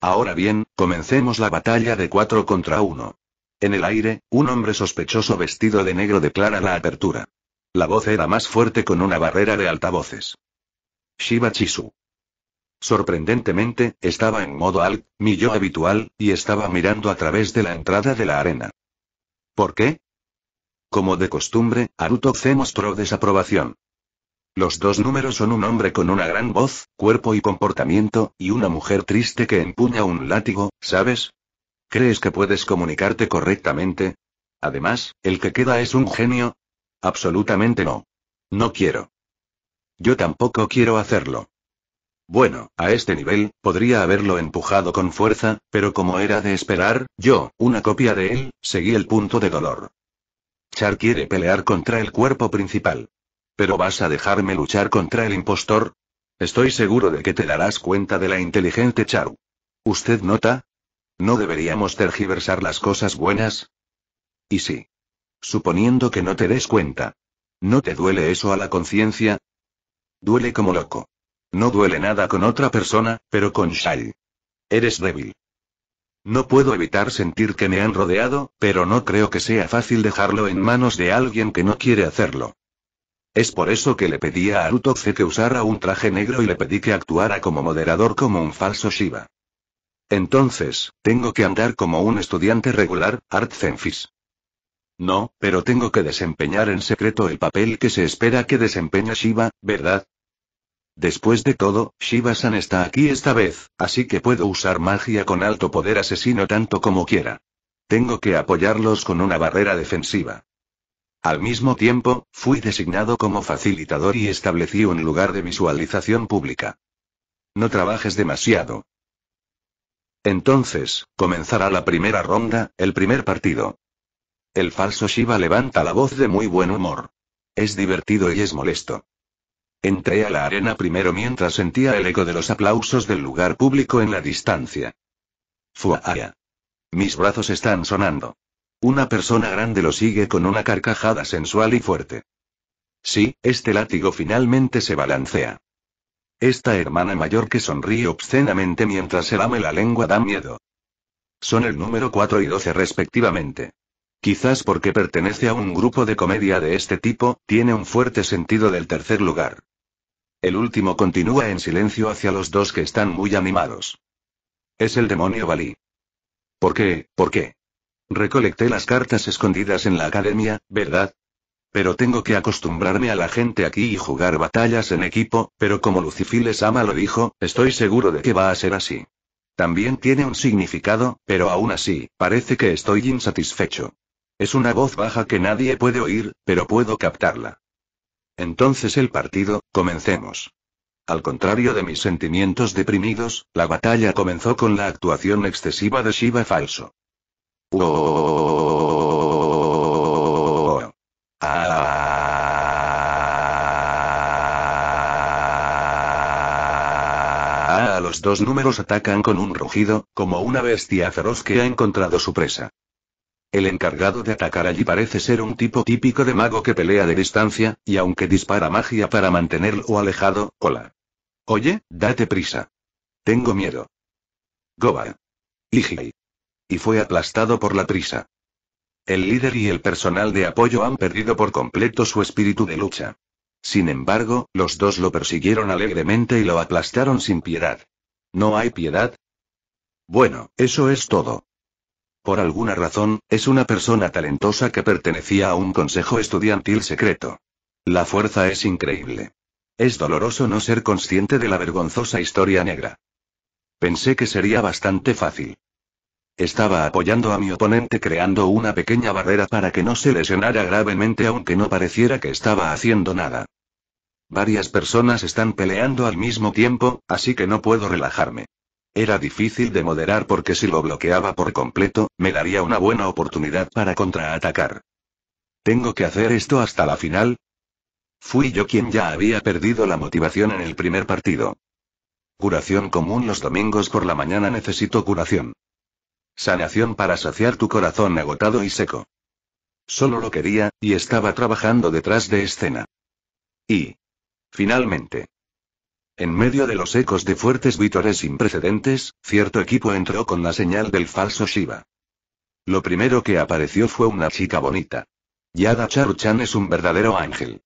Ahora bien, comencemos la batalla de 4 contra 1. En el aire, un hombre sospechoso vestido de negro declara la apertura. La voz era más fuerte con una barrera de altavoces. Shiba Chisu. Sorprendentemente, estaba en modo alt, mi yo habitual, y estaba mirando a través de la entrada de la arena. ¿Por qué? Como de costumbre, Aruto C mostró desaprobación. Los dos números son un hombre con una gran voz, cuerpo y comportamiento, y una mujer triste que empuña un látigo, ¿sabes? ¿Crees que puedes comunicarte correctamente? Además, ¿el que queda es un genio? Absolutamente no. No quiero. Yo tampoco quiero hacerlo. Bueno, a este nivel, podría haberlo empujado con fuerza, pero como era de esperar, yo, una copia de él, seguí el punto de dolor. Char quiere pelear contra el cuerpo principal. ¿Pero vas a dejarme luchar contra el impostor? Estoy seguro de que te darás cuenta de la inteligente Char. Usted nota, ¿No deberíamos tergiversar las cosas buenas? Y sí. Suponiendo que no te des cuenta. ¿No te duele eso a la conciencia? Duele como loco. No duele nada con otra persona, pero con Shai. Eres débil. No puedo evitar sentir que me han rodeado, pero no creo que sea fácil dejarlo en manos de alguien que no quiere hacerlo. Es por eso que le pedí a Arutoce que usara un traje negro y le pedí que actuara como moderador como un falso Shiva. Entonces, tengo que andar como un estudiante regular, Art No, pero tengo que desempeñar en secreto el papel que se espera que desempeñe Shiva, ¿verdad? Después de todo, Shiva-san está aquí esta vez, así que puedo usar magia con alto poder asesino tanto como quiera. Tengo que apoyarlos con una barrera defensiva. Al mismo tiempo, fui designado como facilitador y establecí un lugar de visualización pública. No trabajes demasiado. Entonces, comenzará la primera ronda, el primer partido. El falso Shiva levanta la voz de muy buen humor. Es divertido y es molesto. Entré a la arena primero mientras sentía el eco de los aplausos del lugar público en la distancia. Fuaya. Ah, Mis brazos están sonando. Una persona grande lo sigue con una carcajada sensual y fuerte. Sí, este látigo finalmente se balancea. Esta hermana mayor que sonríe obscenamente mientras se lame la lengua da miedo. Son el número 4 y 12 respectivamente. Quizás porque pertenece a un grupo de comedia de este tipo, tiene un fuerte sentido del tercer lugar. El último continúa en silencio hacia los dos que están muy animados. Es el demonio Bali. ¿Por qué? ¿Por qué? Recolecté las cartas escondidas en la academia, ¿verdad? pero tengo que acostumbrarme a la gente aquí y jugar batallas en equipo, pero como Lucifiles Ama lo dijo, estoy seguro de que va a ser así. También tiene un significado, pero aún así, parece que estoy insatisfecho. Es una voz baja que nadie puede oír, pero puedo captarla. Entonces el partido, comencemos. Al contrario de mis sentimientos deprimidos, la batalla comenzó con la actuación excesiva de Shiva falso. Ah, los dos números atacan con un rugido, como una bestia feroz que ha encontrado su presa. El encargado de atacar allí parece ser un tipo típico de mago que pelea de distancia, y aunque dispara magia para mantenerlo alejado, hola. Oye, date prisa. Tengo miedo. Goba. Iji. Y fue aplastado por la prisa. El líder y el personal de apoyo han perdido por completo su espíritu de lucha. Sin embargo, los dos lo persiguieron alegremente y lo aplastaron sin piedad. ¿No hay piedad? Bueno, eso es todo. Por alguna razón, es una persona talentosa que pertenecía a un consejo estudiantil secreto. La fuerza es increíble. Es doloroso no ser consciente de la vergonzosa historia negra. Pensé que sería bastante fácil. Estaba apoyando a mi oponente creando una pequeña barrera para que no se lesionara gravemente aunque no pareciera que estaba haciendo nada. Varias personas están peleando al mismo tiempo, así que no puedo relajarme. Era difícil de moderar porque si lo bloqueaba por completo, me daría una buena oportunidad para contraatacar. ¿Tengo que hacer esto hasta la final? Fui yo quien ya había perdido la motivación en el primer partido. Curación común los domingos por la mañana necesito curación. Sanación para saciar tu corazón agotado y seco. Solo lo quería, y estaba trabajando detrás de escena. Y... Finalmente. En medio de los ecos de fuertes vítores sin precedentes, cierto equipo entró con la señal del falso Shiva. Lo primero que apareció fue una chica bonita. Yada Charuchan es un verdadero ángel.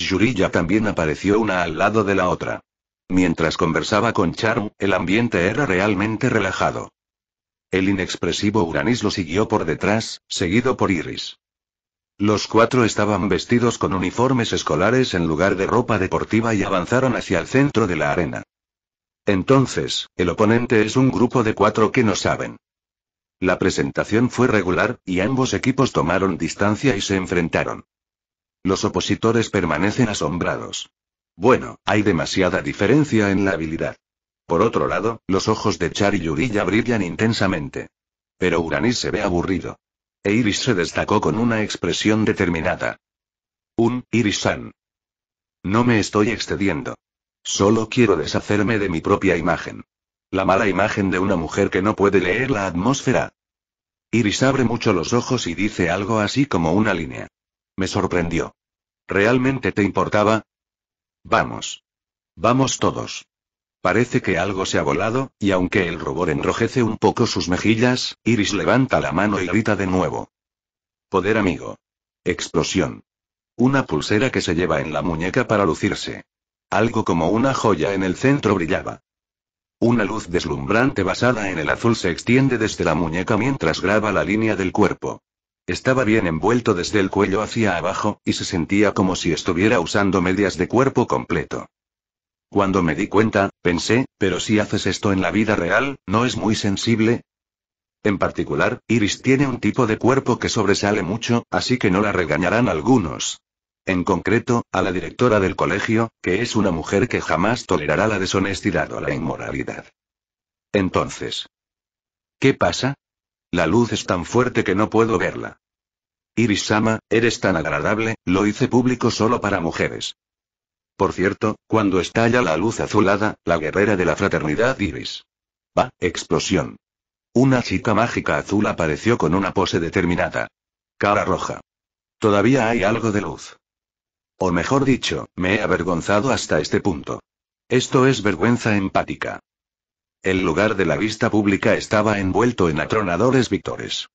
Yuriya también apareció una al lado de la otra. Mientras conversaba con Charu, el ambiente era realmente relajado. El inexpresivo Uranis lo siguió por detrás, seguido por Iris. Los cuatro estaban vestidos con uniformes escolares en lugar de ropa deportiva y avanzaron hacia el centro de la arena. Entonces, el oponente es un grupo de cuatro que no saben. La presentación fue regular, y ambos equipos tomaron distancia y se enfrentaron. Los opositores permanecen asombrados. Bueno, hay demasiada diferencia en la habilidad. Por otro lado, los ojos de Char y Yurilla brillan intensamente. Pero Uranis se ve aburrido. E Iris se destacó con una expresión determinada. Un, Iris-san. No me estoy excediendo. Solo quiero deshacerme de mi propia imagen. La mala imagen de una mujer que no puede leer la atmósfera. Iris abre mucho los ojos y dice algo así como una línea. Me sorprendió. ¿Realmente te importaba? Vamos. Vamos todos. Parece que algo se ha volado, y aunque el rubor enrojece un poco sus mejillas, Iris levanta la mano y grita de nuevo. Poder amigo. Explosión. Una pulsera que se lleva en la muñeca para lucirse. Algo como una joya en el centro brillaba. Una luz deslumbrante basada en el azul se extiende desde la muñeca mientras graba la línea del cuerpo. Estaba bien envuelto desde el cuello hacia abajo, y se sentía como si estuviera usando medias de cuerpo completo. Cuando me di cuenta, pensé, pero si haces esto en la vida real, ¿no es muy sensible? En particular, Iris tiene un tipo de cuerpo que sobresale mucho, así que no la regañarán algunos. En concreto, a la directora del colegio, que es una mujer que jamás tolerará la deshonestidad o la inmoralidad. Entonces. ¿Qué pasa? La luz es tan fuerte que no puedo verla. Iris Sama, eres tan agradable, lo hice público solo para mujeres. Por cierto, cuando estalla la luz azulada, la guerrera de la fraternidad Iris. Va, explosión. Una chica mágica azul apareció con una pose determinada. Cara roja. Todavía hay algo de luz. O mejor dicho, me he avergonzado hasta este punto. Esto es vergüenza empática. El lugar de la vista pública estaba envuelto en atronadores victores.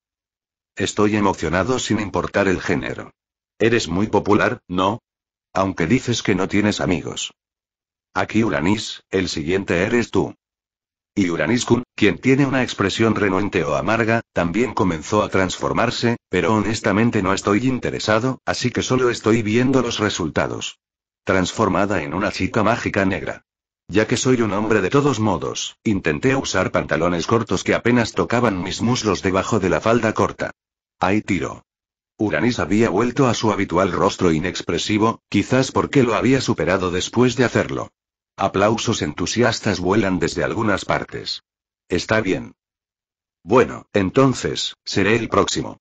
Estoy emocionado sin importar el género. Eres muy popular, ¿no? Aunque dices que no tienes amigos. Aquí Uranis, el siguiente eres tú. Y Uranís kun quien tiene una expresión renuente o amarga, también comenzó a transformarse, pero honestamente no estoy interesado, así que solo estoy viendo los resultados. Transformada en una chica mágica negra. Ya que soy un hombre de todos modos, intenté usar pantalones cortos que apenas tocaban mis muslos debajo de la falda corta. Ahí tiro. Uranis había vuelto a su habitual rostro inexpresivo, quizás porque lo había superado después de hacerlo. Aplausos entusiastas vuelan desde algunas partes. Está bien. Bueno, entonces, seré el próximo.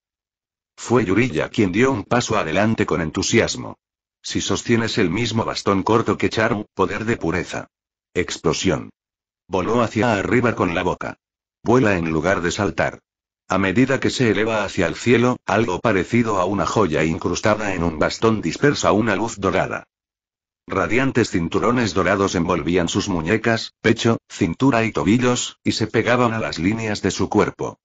Fue Yurilla quien dio un paso adelante con entusiasmo. Si sostienes el mismo bastón corto que Charu, poder de pureza. Explosión. Voló hacia arriba con la boca. Vuela en lugar de saltar. A medida que se eleva hacia el cielo, algo parecido a una joya incrustada en un bastón dispersa una luz dorada. Radiantes cinturones dorados envolvían sus muñecas, pecho, cintura y tobillos, y se pegaban a las líneas de su cuerpo.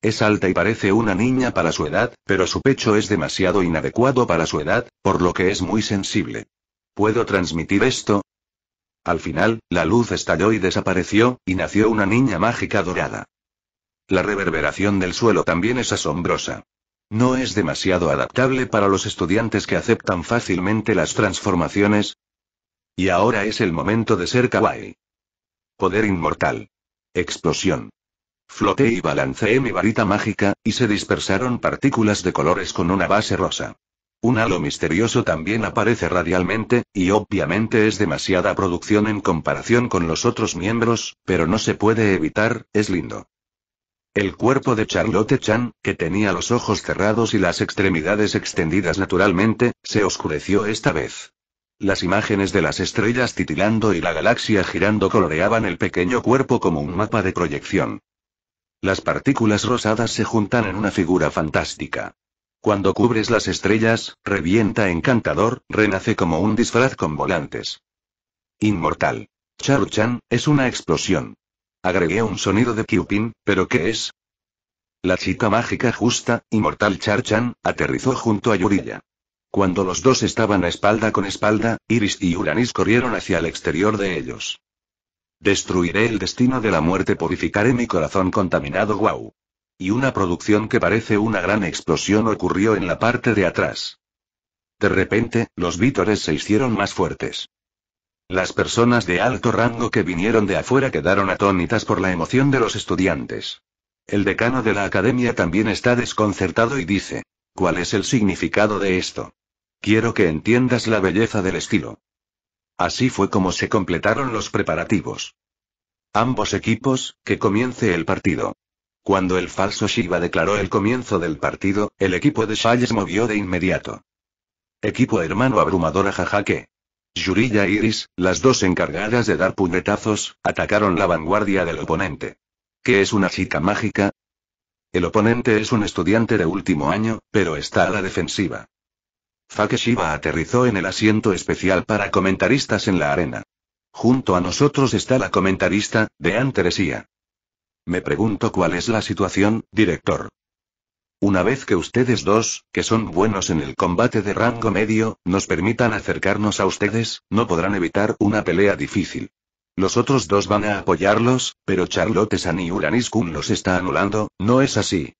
Es alta y parece una niña para su edad, pero su pecho es demasiado inadecuado para su edad, por lo que es muy sensible. ¿Puedo transmitir esto? Al final, la luz estalló y desapareció, y nació una niña mágica dorada. La reverberación del suelo también es asombrosa. No es demasiado adaptable para los estudiantes que aceptan fácilmente las transformaciones. Y ahora es el momento de ser kawaii. Poder inmortal. Explosión. Floté y balanceé mi varita mágica, y se dispersaron partículas de colores con una base rosa. Un halo misterioso también aparece radialmente, y obviamente es demasiada producción en comparación con los otros miembros, pero no se puede evitar, es lindo. El cuerpo de Charlotte Chan, que tenía los ojos cerrados y las extremidades extendidas naturalmente, se oscureció esta vez. Las imágenes de las estrellas titilando y la galaxia girando coloreaban el pequeño cuerpo como un mapa de proyección. Las partículas rosadas se juntan en una figura fantástica. Cuando cubres las estrellas, revienta encantador, renace como un disfraz con volantes. Inmortal. Chan, es una explosión. Agregué un sonido de kiupin, ¿pero qué es? La chica mágica justa, inmortal Charchan, aterrizó junto a Yurilla. Cuando los dos estaban a espalda con espalda, Iris y Uranis corrieron hacia el exterior de ellos. Destruiré el destino de la muerte, purificaré mi corazón contaminado, wow. Y una producción que parece una gran explosión ocurrió en la parte de atrás. De repente, los vítores se hicieron más fuertes. Las personas de alto rango que vinieron de afuera quedaron atónitas por la emoción de los estudiantes. El decano de la academia también está desconcertado y dice, ¿cuál es el significado de esto? Quiero que entiendas la belleza del estilo. Así fue como se completaron los preparativos. Ambos equipos, que comience el partido. Cuando el falso Shiva declaró el comienzo del partido, el equipo de Shayes movió de inmediato. Equipo hermano abrumador a jajaque. Yurilla Iris, las dos encargadas de dar puñetazos, atacaron la vanguardia del oponente. ¿Qué es una chica mágica? El oponente es un estudiante de último año, pero está a la defensiva. Fakeshiba aterrizó en el asiento especial para comentaristas en la arena. Junto a nosotros está la comentarista, de Teresía. Me pregunto cuál es la situación, director. Una vez que ustedes dos, que son buenos en el combate de rango medio, nos permitan acercarnos a ustedes, no podrán evitar una pelea difícil. Los otros dos van a apoyarlos, pero Charlotte San y Uranis Kun los está anulando, ¿no es así?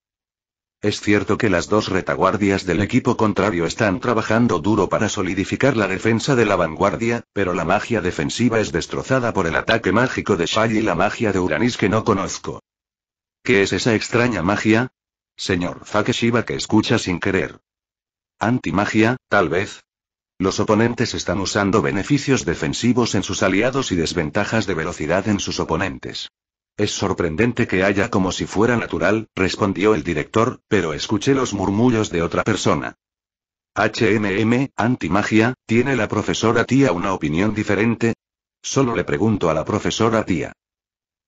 Es cierto que las dos retaguardias del equipo contrario están trabajando duro para solidificar la defensa de la vanguardia, pero la magia defensiva es destrozada por el ataque mágico de Shai y la magia de Uranis que no conozco. ¿Qué es esa extraña magia? Señor Fakeshiba que escucha sin querer. Antimagia, tal vez. Los oponentes están usando beneficios defensivos en sus aliados y desventajas de velocidad en sus oponentes. Es sorprendente que haya como si fuera natural, respondió el director, pero escuché los murmullos de otra persona. HMM, antimagia, ¿tiene la profesora tía una opinión diferente? Solo le pregunto a la profesora tía.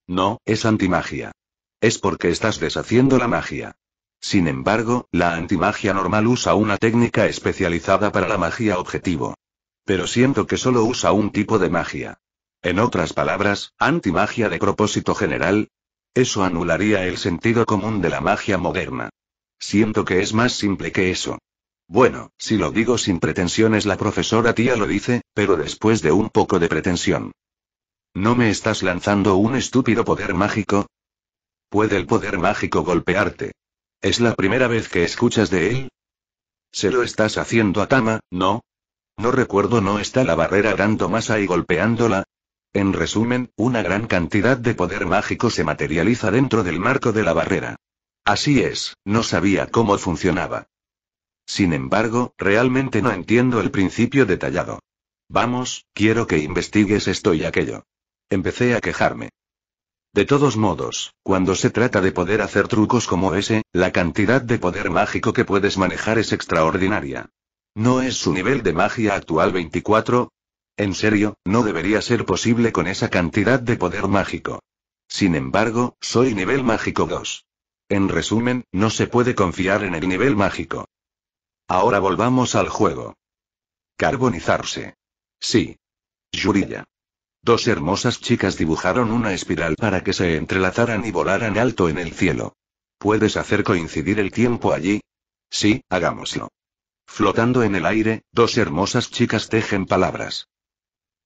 No, es antimagia. Es porque estás deshaciendo la magia. Sin embargo, la antimagia normal usa una técnica especializada para la magia objetivo. Pero siento que solo usa un tipo de magia. En otras palabras, antimagia de propósito general. Eso anularía el sentido común de la magia moderna. Siento que es más simple que eso. Bueno, si lo digo sin pretensiones, la profesora tía lo dice, pero después de un poco de pretensión. ¿No me estás lanzando un estúpido poder mágico? Puede el poder mágico golpearte, ¿Es la primera vez que escuchas de él? Se lo estás haciendo a Tama, ¿no? No recuerdo, no está la barrera dando masa y golpeándola. En resumen, una gran cantidad de poder mágico se materializa dentro del marco de la barrera. Así es, no sabía cómo funcionaba. Sin embargo, realmente no entiendo el principio detallado. Vamos, quiero que investigues esto y aquello. Empecé a quejarme. De todos modos, cuando se trata de poder hacer trucos como ese, la cantidad de poder mágico que puedes manejar es extraordinaria. ¿No es su nivel de magia actual 24? En serio, no debería ser posible con esa cantidad de poder mágico. Sin embargo, soy nivel mágico 2. En resumen, no se puede confiar en el nivel mágico. Ahora volvamos al juego. Carbonizarse. Sí. Yurilla. Dos hermosas chicas dibujaron una espiral para que se entrelazaran y volaran alto en el cielo. ¿Puedes hacer coincidir el tiempo allí? Sí, hagámoslo. Flotando en el aire, dos hermosas chicas tejen palabras.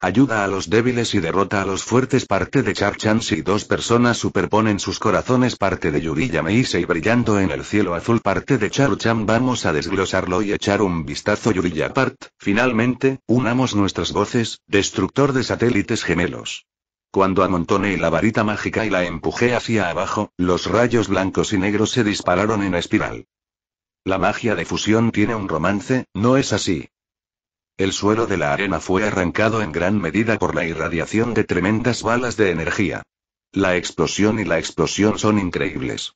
Ayuda a los débiles y derrota a los fuertes parte de Char-Chan si dos personas superponen sus corazones parte de Yuriya y brillando en el cielo azul parte de Char-Chan vamos a desglosarlo y echar un vistazo Yuriya part, finalmente, unamos nuestras voces, destructor de satélites gemelos. Cuando amontone la varita mágica y la empujé hacia abajo, los rayos blancos y negros se dispararon en espiral. La magia de fusión tiene un romance, ¿no es así? El suelo de la arena fue arrancado en gran medida por la irradiación de tremendas balas de energía. La explosión y la explosión son increíbles.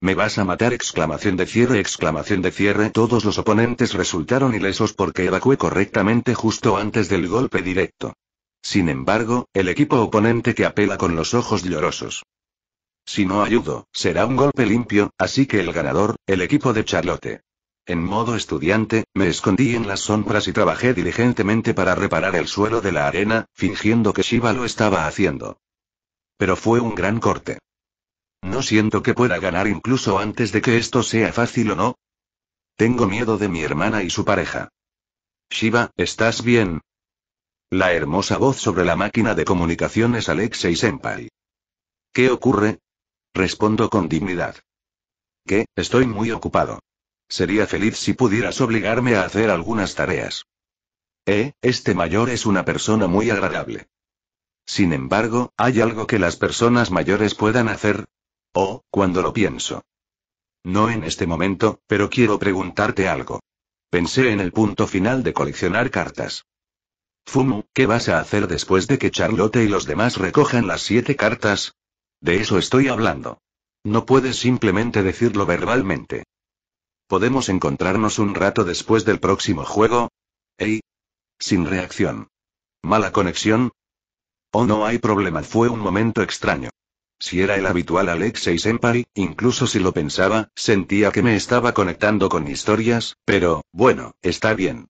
Me vas a matar exclamación de cierre exclamación de cierre todos los oponentes resultaron ilesos porque evacué correctamente justo antes del golpe directo. Sin embargo, el equipo oponente que apela con los ojos llorosos. Si no ayudo, será un golpe limpio, así que el ganador, el equipo de Charlotte. En modo estudiante, me escondí en las sombras y trabajé diligentemente para reparar el suelo de la arena, fingiendo que Shiva lo estaba haciendo. Pero fue un gran corte. No siento que pueda ganar incluso antes de que esto sea fácil o no. Tengo miedo de mi hermana y su pareja. Shiva, ¿estás bien? La hermosa voz sobre la máquina de comunicaciones Alexei Senpai. ¿Qué ocurre? Respondo con dignidad. Que, estoy muy ocupado. Sería feliz si pudieras obligarme a hacer algunas tareas. Eh, este mayor es una persona muy agradable. Sin embargo, ¿hay algo que las personas mayores puedan hacer? Oh, cuando lo pienso. No en este momento, pero quiero preguntarte algo. Pensé en el punto final de coleccionar cartas. Fumu, ¿qué vas a hacer después de que Charlotte y los demás recojan las siete cartas? De eso estoy hablando. No puedes simplemente decirlo verbalmente. ¿Podemos encontrarnos un rato después del próximo juego? ¡Ey! Sin reacción. ¿Mala conexión? Oh, no hay problema. Fue un momento extraño. Si era el habitual Alexei Senpai, incluso si lo pensaba, sentía que me estaba conectando con historias, pero, bueno, está bien.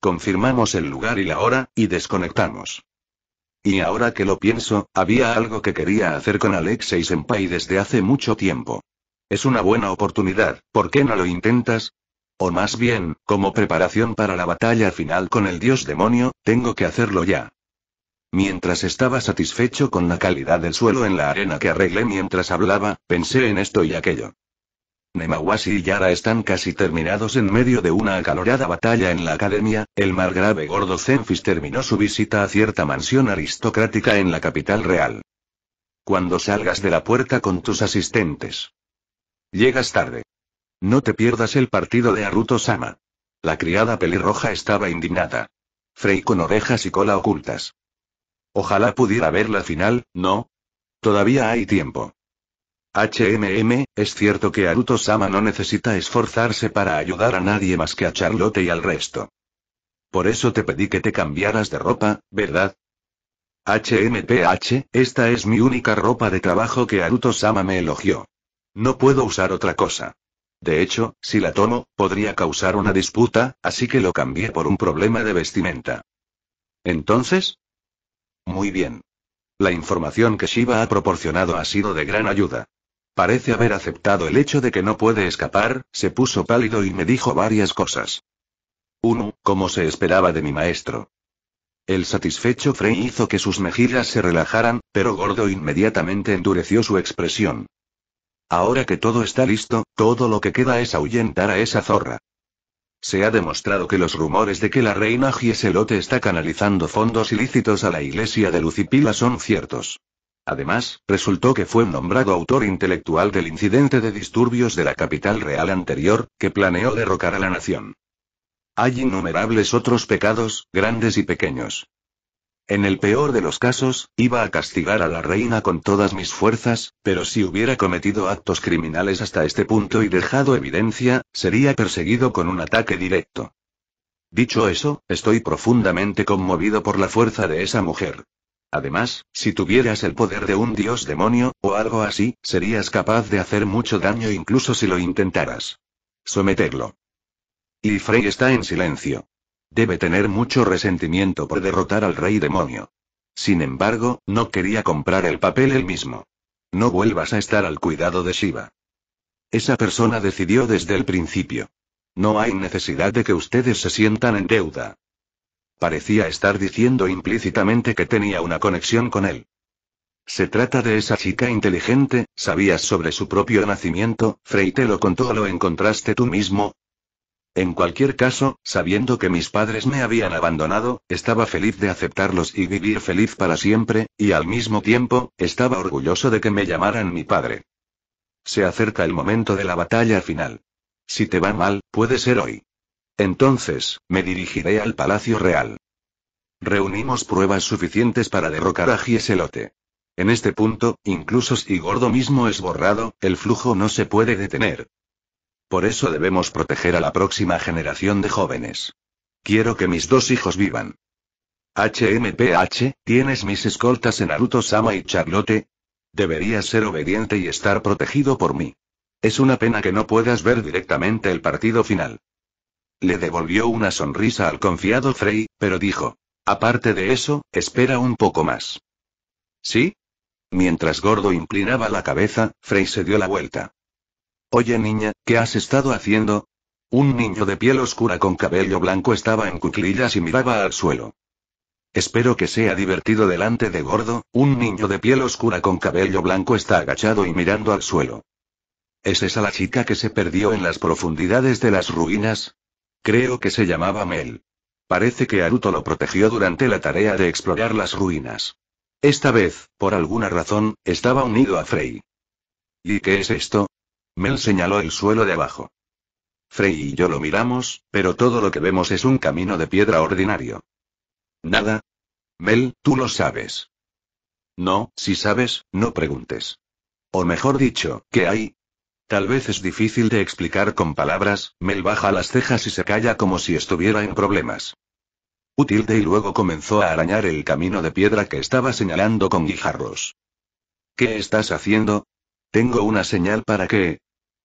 Confirmamos el lugar y la hora, y desconectamos. Y ahora que lo pienso, había algo que quería hacer con Alexei Senpai desde hace mucho tiempo. Es una buena oportunidad, ¿por qué no lo intentas? O más bien, como preparación para la batalla final con el dios demonio, tengo que hacerlo ya. Mientras estaba satisfecho con la calidad del suelo en la arena que arreglé mientras hablaba, pensé en esto y aquello. Nemawasi y Yara están casi terminados en medio de una acalorada batalla en la academia, el margrave gordo Zenfis terminó su visita a cierta mansión aristocrática en la capital real. Cuando salgas de la puerta con tus asistentes. Llegas tarde. No te pierdas el partido de Aruto-sama. La criada pelirroja estaba indignada. Frey con orejas y cola ocultas. Ojalá pudiera ver la final, ¿no? Todavía hay tiempo. HMM, es cierto que Aruto-sama no necesita esforzarse para ayudar a nadie más que a Charlotte y al resto. Por eso te pedí que te cambiaras de ropa, ¿verdad? HMPH, esta es mi única ropa de trabajo que Aruto-sama me elogió. No puedo usar otra cosa. De hecho, si la tomo, podría causar una disputa, así que lo cambié por un problema de vestimenta. Entonces? Muy bien. La información que Shiva ha proporcionado ha sido de gran ayuda. Parece haber aceptado el hecho de que no puede escapar, se puso pálido y me dijo varias cosas. 1. Como se esperaba de mi maestro. El satisfecho Frey hizo que sus mejillas se relajaran, pero Gordo inmediatamente endureció su expresión. Ahora que todo está listo, todo lo que queda es ahuyentar a esa zorra. Se ha demostrado que los rumores de que la reina Gieselote está canalizando fondos ilícitos a la iglesia de Lucipila son ciertos. Además, resultó que fue nombrado autor intelectual del incidente de disturbios de la capital real anterior, que planeó derrocar a la nación. Hay innumerables otros pecados, grandes y pequeños. En el peor de los casos, iba a castigar a la reina con todas mis fuerzas, pero si hubiera cometido actos criminales hasta este punto y dejado evidencia, sería perseguido con un ataque directo. Dicho eso, estoy profundamente conmovido por la fuerza de esa mujer. Además, si tuvieras el poder de un dios demonio, o algo así, serías capaz de hacer mucho daño incluso si lo intentaras. Someterlo. Y Frey está en silencio. Debe tener mucho resentimiento por derrotar al rey demonio. Sin embargo, no quería comprar el papel él mismo. No vuelvas a estar al cuidado de Shiva. Esa persona decidió desde el principio. No hay necesidad de que ustedes se sientan en deuda. Parecía estar diciendo implícitamente que tenía una conexión con él. Se trata de esa chica inteligente, ¿sabías sobre su propio nacimiento? Frey te lo contó lo encontraste tú mismo, en cualquier caso, sabiendo que mis padres me habían abandonado, estaba feliz de aceptarlos y vivir feliz para siempre, y al mismo tiempo, estaba orgulloso de que me llamaran mi padre. Se acerca el momento de la batalla final. Si te va mal, puede ser hoy. Entonces, me dirigiré al Palacio Real. Reunimos pruebas suficientes para derrocar a Gieselote. En este punto, incluso si Gordo mismo es borrado, el flujo no se puede detener. Por eso debemos proteger a la próxima generación de jóvenes. Quiero que mis dos hijos vivan. HMPH, ¿tienes mis escoltas en Naruto Sama y Charlotte? Deberías ser obediente y estar protegido por mí. Es una pena que no puedas ver directamente el partido final. Le devolvió una sonrisa al confiado Frey, pero dijo. Aparte de eso, espera un poco más. ¿Sí? Mientras Gordo inclinaba la cabeza, Frey se dio la vuelta. Oye niña, ¿qué has estado haciendo? Un niño de piel oscura con cabello blanco estaba en cuclillas y miraba al suelo. Espero que sea divertido delante de Gordo, un niño de piel oscura con cabello blanco está agachado y mirando al suelo. ¿Es esa la chica que se perdió en las profundidades de las ruinas? Creo que se llamaba Mel. Parece que Aruto lo protegió durante la tarea de explorar las ruinas. Esta vez, por alguna razón, estaba unido a Frey. ¿Y qué es esto? Mel señaló el suelo de abajo. Frey y yo lo miramos, pero todo lo que vemos es un camino de piedra ordinario. Nada. Mel, tú lo sabes. No, si sabes, no preguntes. O mejor dicho, ¿qué hay? Tal vez es difícil de explicar con palabras, Mel baja las cejas y se calla como si estuviera en problemas. Utilde y luego comenzó a arañar el camino de piedra que estaba señalando con guijarros. ¿Qué estás haciendo? Tengo una señal para que,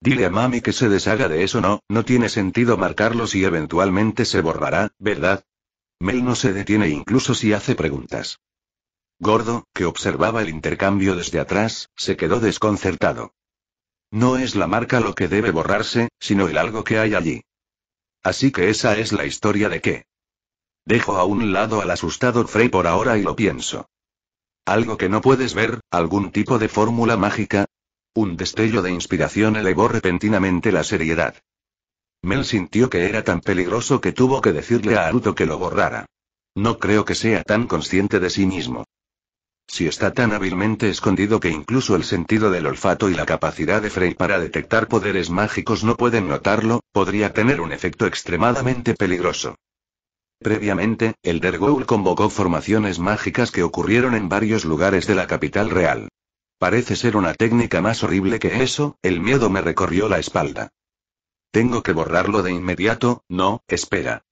Dile a mami que se deshaga de eso, no, no tiene sentido marcarlos y eventualmente se borrará, ¿verdad? Mel no se detiene incluso si hace preguntas. Gordo, que observaba el intercambio desde atrás, se quedó desconcertado. No es la marca lo que debe borrarse, sino el algo que hay allí. Así que esa es la historia de qué. Dejo a un lado al asustado Frey por ahora y lo pienso. Algo que no puedes ver, algún tipo de fórmula mágica, un destello de inspiración elevó repentinamente la seriedad. Mel sintió que era tan peligroso que tuvo que decirle a Aruto que lo borrara. No creo que sea tan consciente de sí mismo. Si está tan hábilmente escondido que incluso el sentido del olfato y la capacidad de Frey para detectar poderes mágicos no pueden notarlo, podría tener un efecto extremadamente peligroso. Previamente, el Dergoul convocó formaciones mágicas que ocurrieron en varios lugares de la capital real. Parece ser una técnica más horrible que eso, el miedo me recorrió la espalda. Tengo que borrarlo de inmediato, no, espera.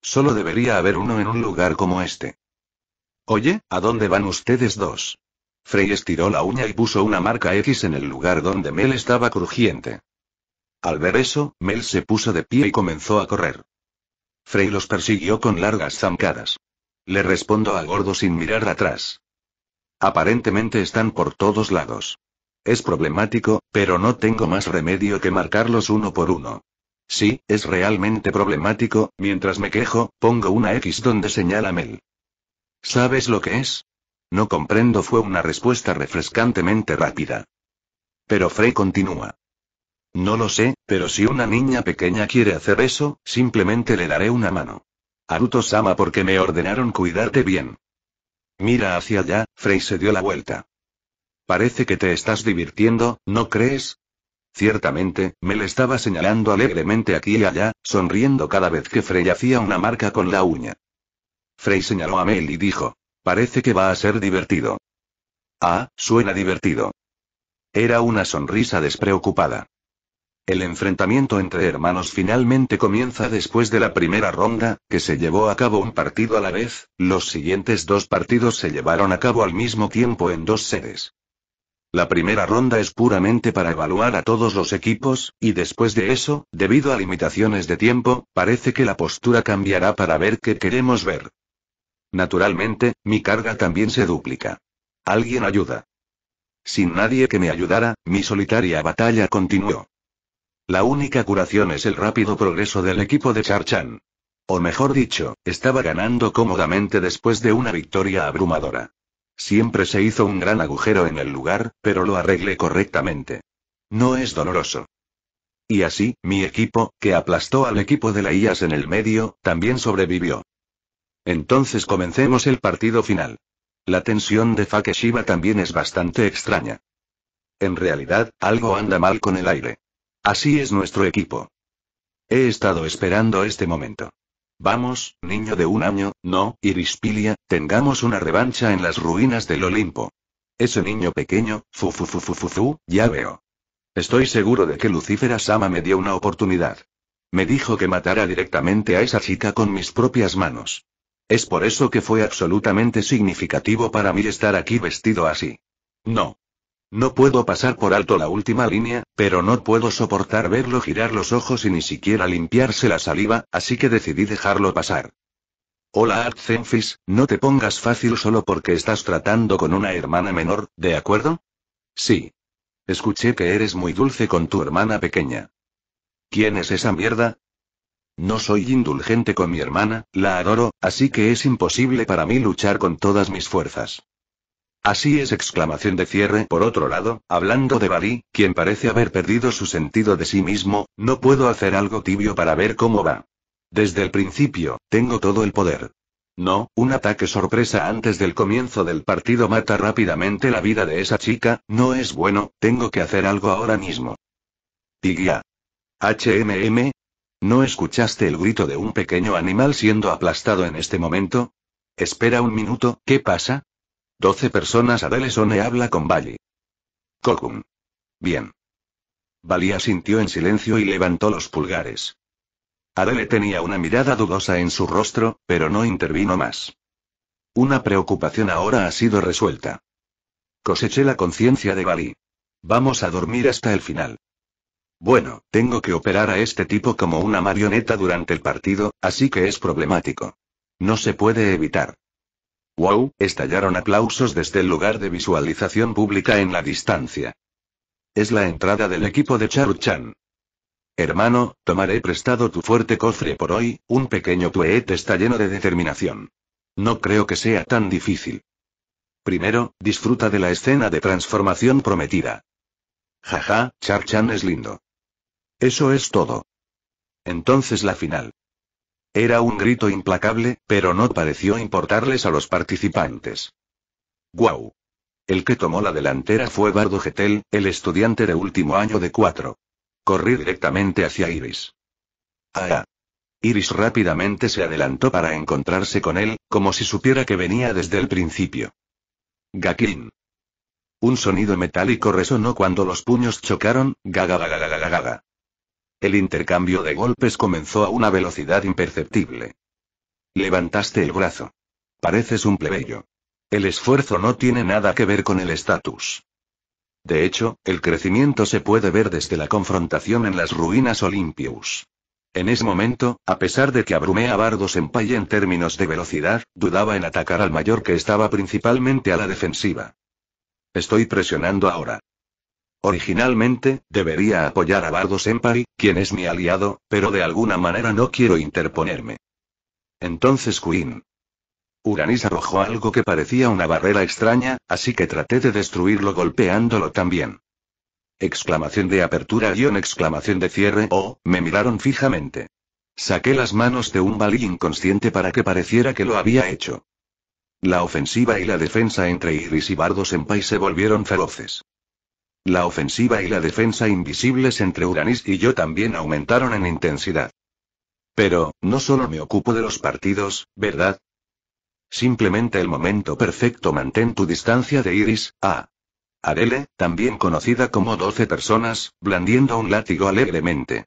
Solo debería haber uno en un lugar como este. Oye, ¿a dónde van ustedes dos? Frey estiró la uña y puso una marca X en el lugar donde Mel estaba crujiente. Al ver eso, Mel se puso de pie y comenzó a correr. Frey los persiguió con largas zancadas. Le respondo a gordo sin mirar atrás. Aparentemente están por todos lados. Es problemático, pero no tengo más remedio que marcarlos uno por uno. Sí, es realmente problemático, mientras me quejo, pongo una X donde señala Mel. ¿Sabes lo que es? No comprendo fue una respuesta refrescantemente rápida. Pero Frey continúa. No lo sé, pero si una niña pequeña quiere hacer eso, simplemente le daré una mano. Aruto-sama porque me ordenaron cuidarte bien. Mira hacia allá, Frey se dio la vuelta. Parece que te estás divirtiendo, ¿no crees? Ciertamente, Mel estaba señalando alegremente aquí y allá, sonriendo cada vez que Frey hacía una marca con la uña. Frey señaló a Mel y dijo, parece que va a ser divertido. Ah, suena divertido. Era una sonrisa despreocupada. El enfrentamiento entre hermanos finalmente comienza después de la primera ronda, que se llevó a cabo un partido a la vez, los siguientes dos partidos se llevaron a cabo al mismo tiempo en dos sedes. La primera ronda es puramente para evaluar a todos los equipos, y después de eso, debido a limitaciones de tiempo, parece que la postura cambiará para ver qué queremos ver. Naturalmente, mi carga también se duplica. Alguien ayuda. Sin nadie que me ayudara, mi solitaria batalla continuó. La única curación es el rápido progreso del equipo de Charchan. O mejor dicho, estaba ganando cómodamente después de una victoria abrumadora. Siempre se hizo un gran agujero en el lugar, pero lo arreglé correctamente. No es doloroso. Y así, mi equipo, que aplastó al equipo de la IAS en el medio, también sobrevivió. Entonces comencemos el partido final. La tensión de Fakeshiba también es bastante extraña. En realidad, algo anda mal con el aire. Así es nuestro equipo. He estado esperando este momento. Vamos, niño de un año, no, Irispilia, tengamos una revancha en las ruinas del Olimpo. Ese niño pequeño, fufufufufufu, ya veo. Estoy seguro de que Lucifera Sama me dio una oportunidad. Me dijo que matara directamente a esa chica con mis propias manos. Es por eso que fue absolutamente significativo para mí estar aquí vestido así. No. No puedo pasar por alto la última línea, pero no puedo soportar verlo girar los ojos y ni siquiera limpiarse la saliva, así que decidí dejarlo pasar. Hola Artzenfis, no te pongas fácil solo porque estás tratando con una hermana menor, ¿de acuerdo? Sí. Escuché que eres muy dulce con tu hermana pequeña. ¿Quién es esa mierda? No soy indulgente con mi hermana, la adoro, así que es imposible para mí luchar con todas mis fuerzas. Así es, exclamación de cierre. Por otro lado, hablando de Bali, quien parece haber perdido su sentido de sí mismo, no puedo hacer algo tibio para ver cómo va. Desde el principio, tengo todo el poder. No, un ataque sorpresa antes del comienzo del partido mata rápidamente la vida de esa chica, no es bueno, tengo que hacer algo ahora mismo. Tigia. HMM. ¿No escuchaste el grito de un pequeño animal siendo aplastado en este momento? Espera un minuto, ¿qué pasa? Doce personas Sone habla con Bali. Kokum. Bien. Bali asintió en silencio y levantó los pulgares. Adele tenía una mirada dudosa en su rostro, pero no intervino más. Una preocupación ahora ha sido resuelta. Coseché la conciencia de Bali. Vamos a dormir hasta el final. Bueno, tengo que operar a este tipo como una marioneta durante el partido, así que es problemático. No se puede evitar. ¡Wow! Estallaron aplausos desde el lugar de visualización pública en la distancia. Es la entrada del equipo de Charu-chan. Hermano, tomaré prestado tu fuerte cofre por hoy, un pequeño tuet está lleno de determinación. No creo que sea tan difícil. Primero, disfruta de la escena de transformación prometida. Jaja, Charu-chan es lindo. Eso es todo. Entonces la final. Era un grito implacable, pero no pareció importarles a los participantes. ¡Guau! El que tomó la delantera fue Bardo Getel, el estudiante de último año de cuatro. Corrí directamente hacia Iris. ¡Ah! ah. Iris rápidamente se adelantó para encontrarse con él, como si supiera que venía desde el principio. Gakin. Un sonido metálico resonó cuando los puños chocaron, gaga el intercambio de golpes comenzó a una velocidad imperceptible. Levantaste el brazo. Pareces un plebeyo. El esfuerzo no tiene nada que ver con el estatus. De hecho, el crecimiento se puede ver desde la confrontación en las ruinas Olympius. En ese momento, a pesar de que abrumé a Bardos en Paya en términos de velocidad, dudaba en atacar al mayor que estaba principalmente a la defensiva. Estoy presionando ahora. Originalmente, debería apoyar a Bardo Senpai, quien es mi aliado, pero de alguna manera no quiero interponerme. Entonces Queen. Uranis arrojó algo que parecía una barrera extraña, así que traté de destruirlo golpeándolo también. Exclamación de apertura y una exclamación de cierre oh, me miraron fijamente. Saqué las manos de un balí inconsciente para que pareciera que lo había hecho. La ofensiva y la defensa entre Iris y Bardo Senpai se volvieron feroces. La ofensiva y la defensa invisibles entre Uranis y yo también aumentaron en intensidad. Pero, no solo me ocupo de los partidos, ¿verdad? Simplemente el momento perfecto mantén tu distancia de Iris, a. Arele, también conocida como 12 Personas, blandiendo un látigo alegremente.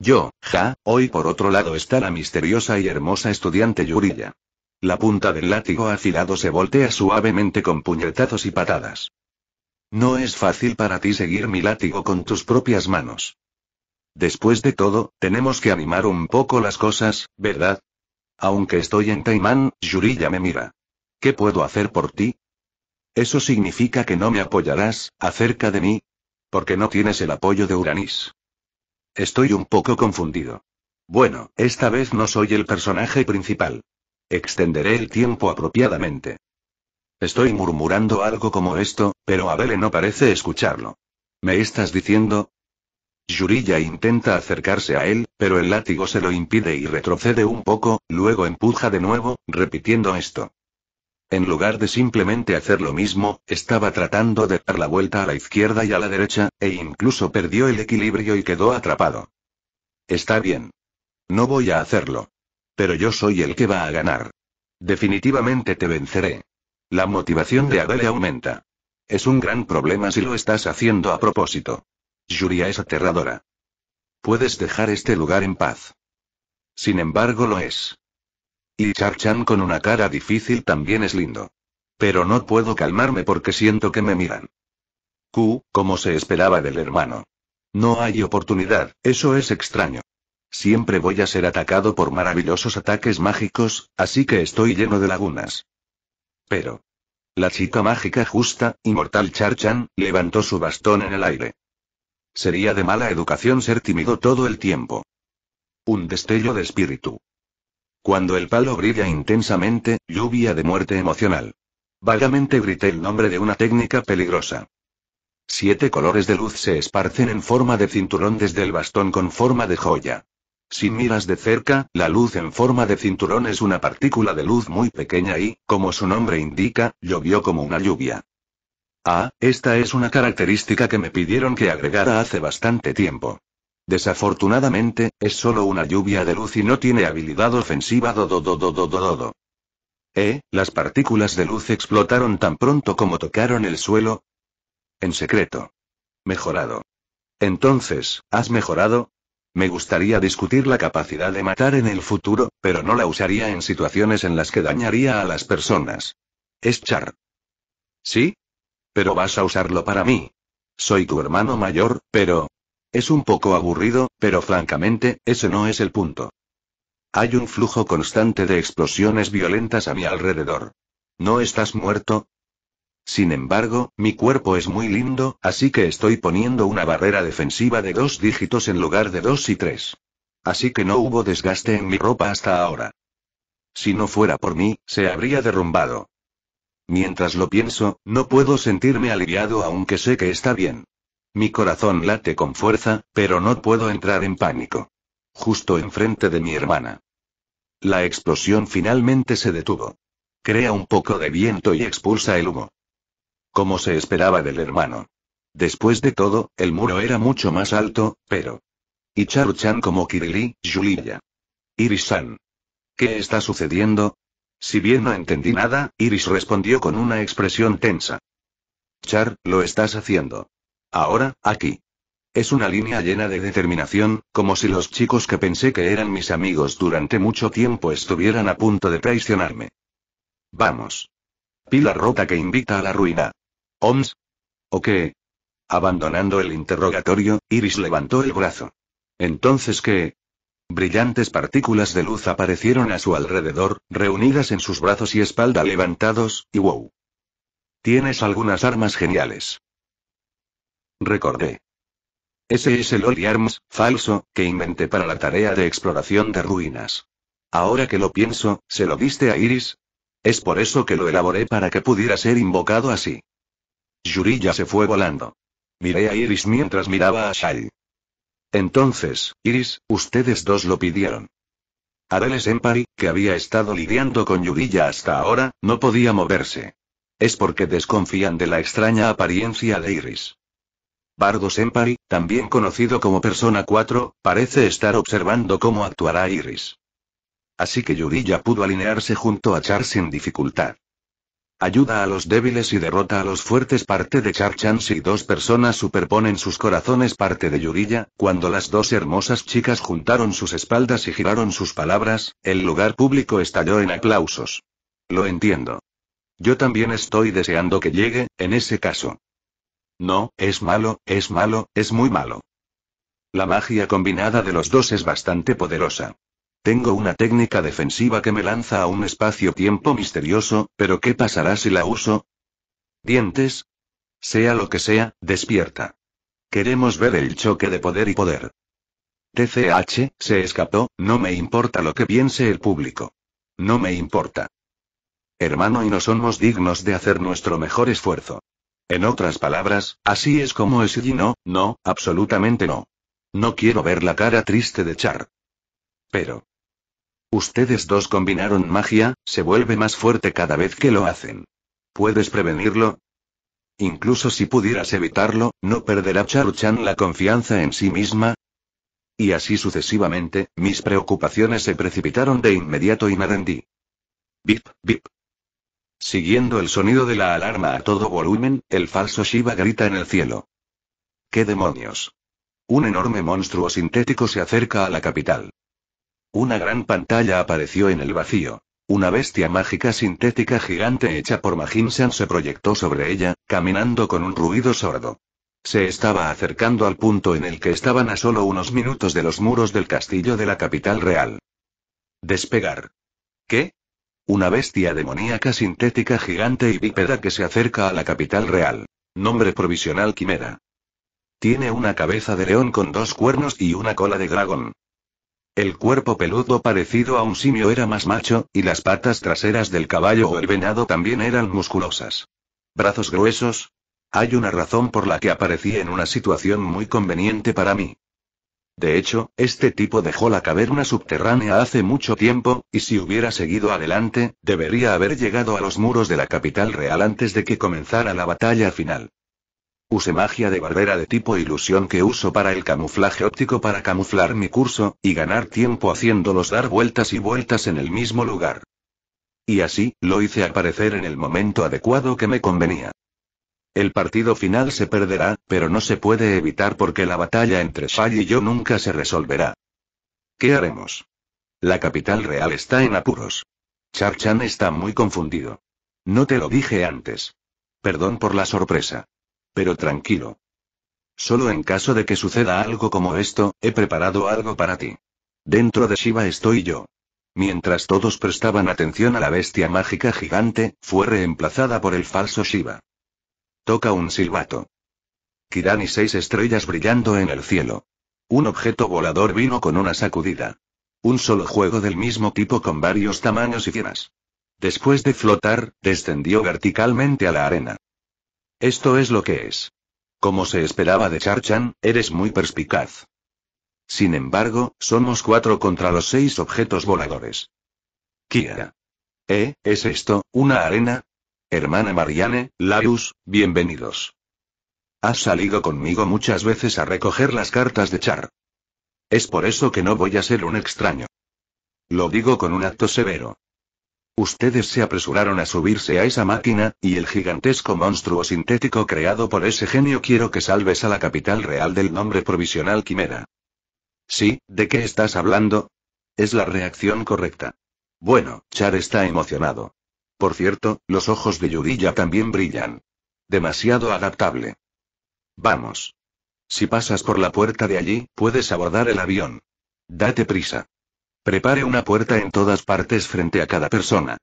Yo, ja, hoy por otro lado está la misteriosa y hermosa estudiante Yurilla. La punta del látigo afilado se voltea suavemente con puñetazos y patadas. No es fácil para ti seguir mi látigo con tus propias manos. Después de todo, tenemos que animar un poco las cosas, ¿verdad? Aunque estoy en Taimán, ya me mira. ¿Qué puedo hacer por ti? Eso significa que no me apoyarás, acerca de mí. Porque no tienes el apoyo de Uranis. Estoy un poco confundido. Bueno, esta vez no soy el personaje principal. Extenderé el tiempo apropiadamente. Estoy murmurando algo como esto, pero Abele no parece escucharlo. ¿Me estás diciendo? Yurilla intenta acercarse a él, pero el látigo se lo impide y retrocede un poco, luego empuja de nuevo, repitiendo esto. En lugar de simplemente hacer lo mismo, estaba tratando de dar la vuelta a la izquierda y a la derecha, e incluso perdió el equilibrio y quedó atrapado. Está bien. No voy a hacerlo. Pero yo soy el que va a ganar. Definitivamente te venceré. La motivación de Adele aumenta. Es un gran problema si lo estás haciendo a propósito. Yuria es aterradora. Puedes dejar este lugar en paz. Sin embargo, lo es. Y Char-Chan con una cara difícil también es lindo. Pero no puedo calmarme porque siento que me miran. Q, como se esperaba del hermano. No hay oportunidad, eso es extraño. Siempre voy a ser atacado por maravillosos ataques mágicos, así que estoy lleno de lagunas pero... La chica mágica justa, inmortal Charchan, levantó su bastón en el aire. Sería de mala educación ser tímido todo el tiempo. Un destello de espíritu. Cuando el palo brilla intensamente, lluvia de muerte emocional. Vagamente grité el nombre de una técnica peligrosa. Siete colores de luz se esparcen en forma de cinturón desde el bastón con forma de joya. Si miras de cerca, la luz en forma de cinturón es una partícula de luz muy pequeña y, como su nombre indica, llovió como una lluvia. Ah, esta es una característica que me pidieron que agregara hace bastante tiempo. Desafortunadamente, es solo una lluvia de luz y no tiene habilidad ofensiva Dodo dodo Eh, las partículas de luz explotaron tan pronto como tocaron el suelo. En secreto. Mejorado. Entonces, ¿has mejorado? Me gustaría discutir la capacidad de matar en el futuro, pero no la usaría en situaciones en las que dañaría a las personas. Es Char. ¿Sí? Pero vas a usarlo para mí. Soy tu hermano mayor, pero... Es un poco aburrido, pero francamente, ese no es el punto. Hay un flujo constante de explosiones violentas a mi alrededor. No estás muerto, sin embargo, mi cuerpo es muy lindo, así que estoy poniendo una barrera defensiva de dos dígitos en lugar de dos y tres. Así que no hubo desgaste en mi ropa hasta ahora. Si no fuera por mí, se habría derrumbado. Mientras lo pienso, no puedo sentirme aliviado aunque sé que está bien. Mi corazón late con fuerza, pero no puedo entrar en pánico. Justo enfrente de mi hermana. La explosión finalmente se detuvo. Crea un poco de viento y expulsa el humo como se esperaba del hermano. Después de todo, el muro era mucho más alto, pero... Y charu como Kirili, Julia. iris ¿Qué está sucediendo? Si bien no entendí nada, Iris respondió con una expresión tensa. Char, lo estás haciendo. Ahora, aquí. Es una línea llena de determinación, como si los chicos que pensé que eran mis amigos durante mucho tiempo estuvieran a punto de traicionarme. Vamos. Pila rota que invita a la ruina. ¿Oms? ¿O qué? Abandonando el interrogatorio, Iris levantó el brazo. ¿Entonces qué? Brillantes partículas de luz aparecieron a su alrededor, reunidas en sus brazos y espalda levantados, y wow. Tienes algunas armas geniales. Recordé. Ese es el Oli Arms, falso, que inventé para la tarea de exploración de ruinas. Ahora que lo pienso, ¿se lo diste a Iris? Es por eso que lo elaboré para que pudiera ser invocado así. Yurilla se fue volando. Miré a Iris mientras miraba a Shai. Entonces, Iris, ustedes dos lo pidieron. Adele Sempari, que había estado lidiando con Yuriya hasta ahora, no podía moverse. Es porque desconfían de la extraña apariencia de Iris. Bardo Sempari, también conocido como Persona 4, parece estar observando cómo actuará Iris. Así que Yuriya pudo alinearse junto a Char sin dificultad. Ayuda a los débiles y derrota a los fuertes parte de charchan y dos personas superponen sus corazones parte de Yurilla, cuando las dos hermosas chicas juntaron sus espaldas y giraron sus palabras, el lugar público estalló en aplausos. Lo entiendo. Yo también estoy deseando que llegue, en ese caso. No, es malo, es malo, es muy malo. La magia combinada de los dos es bastante poderosa. Tengo una técnica defensiva que me lanza a un espacio-tiempo misterioso, pero ¿qué pasará si la uso? Dientes. Sea lo que sea, despierta. Queremos ver el choque de poder y poder. TCH, se escapó, no me importa lo que piense el público. No me importa. Hermano y no somos dignos de hacer nuestro mejor esfuerzo. En otras palabras, así es como es y no, no, absolutamente no. No quiero ver la cara triste de Char. Pero. Ustedes dos combinaron magia, se vuelve más fuerte cada vez que lo hacen. ¿Puedes prevenirlo? Incluso si pudieras evitarlo, ¿no perderá Charuchan la confianza en sí misma? Y así sucesivamente, mis preocupaciones se precipitaron de inmediato y me rendí. Bip, bip. Siguiendo el sonido de la alarma a todo volumen, el falso Shiva grita en el cielo. ¿Qué demonios? Un enorme monstruo sintético se acerca a la capital. Una gran pantalla apareció en el vacío. Una bestia mágica sintética gigante hecha por Mahinsan se proyectó sobre ella, caminando con un ruido sordo. Se estaba acercando al punto en el que estaban a solo unos minutos de los muros del castillo de la capital real. Despegar. ¿Qué? Una bestia demoníaca sintética gigante y bípeda que se acerca a la capital real. Nombre provisional Quimera. Tiene una cabeza de león con dos cuernos y una cola de dragón. El cuerpo peludo parecido a un simio era más macho, y las patas traseras del caballo o el venado también eran musculosas. Brazos gruesos. Hay una razón por la que aparecí en una situación muy conveniente para mí. De hecho, este tipo dejó la caverna subterránea hace mucho tiempo, y si hubiera seguido adelante, debería haber llegado a los muros de la capital real antes de que comenzara la batalla final. Use magia de barbera de tipo ilusión que uso para el camuflaje óptico para camuflar mi curso, y ganar tiempo haciéndolos dar vueltas y vueltas en el mismo lugar. Y así, lo hice aparecer en el momento adecuado que me convenía. El partido final se perderá, pero no se puede evitar porque la batalla entre Shai y yo nunca se resolverá. ¿Qué haremos? La capital real está en apuros. Char-Chan está muy confundido. No te lo dije antes. Perdón por la sorpresa. Pero tranquilo. Solo en caso de que suceda algo como esto, he preparado algo para ti. Dentro de Shiva estoy yo. Mientras todos prestaban atención a la bestia mágica gigante, fue reemplazada por el falso Shiva. Toca un silbato. Kiran y seis estrellas brillando en el cielo. Un objeto volador vino con una sacudida. Un solo juego del mismo tipo con varios tamaños y fieras. Después de flotar, descendió verticalmente a la arena. Esto es lo que es. Como se esperaba de Char-Chan, eres muy perspicaz. Sin embargo, somos cuatro contra los seis objetos voladores. Kia. ¿Eh? ¿Es esto, una arena? Hermana Marianne, Larus, bienvenidos. Has salido conmigo muchas veces a recoger las cartas de Char. Es por eso que no voy a ser un extraño. Lo digo con un acto severo. Ustedes se apresuraron a subirse a esa máquina, y el gigantesco monstruo sintético creado por ese genio quiero que salves a la capital real del nombre provisional Quimera. Sí, ¿de qué estás hablando? Es la reacción correcta. Bueno, Char está emocionado. Por cierto, los ojos de Yurilla también brillan. Demasiado adaptable. Vamos. Si pasas por la puerta de allí, puedes abordar el avión. Date prisa. Prepare una puerta en todas partes frente a cada persona.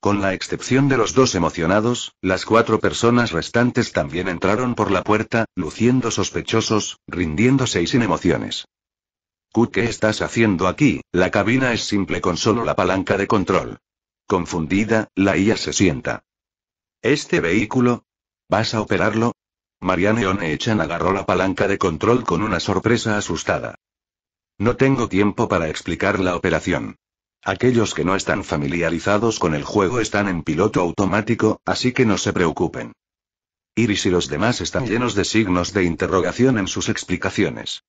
Con la excepción de los dos emocionados, las cuatro personas restantes también entraron por la puerta, luciendo sospechosos, rindiéndose y sin emociones. ¿qué estás haciendo aquí? La cabina es simple con solo la palanca de control. Confundida, la IA se sienta. ¿Este vehículo? ¿Vas a operarlo? Marianne Onechan agarró la palanca de control con una sorpresa asustada. No tengo tiempo para explicar la operación. Aquellos que no están familiarizados con el juego están en piloto automático, así que no se preocupen. Iris y los demás están llenos de signos de interrogación en sus explicaciones.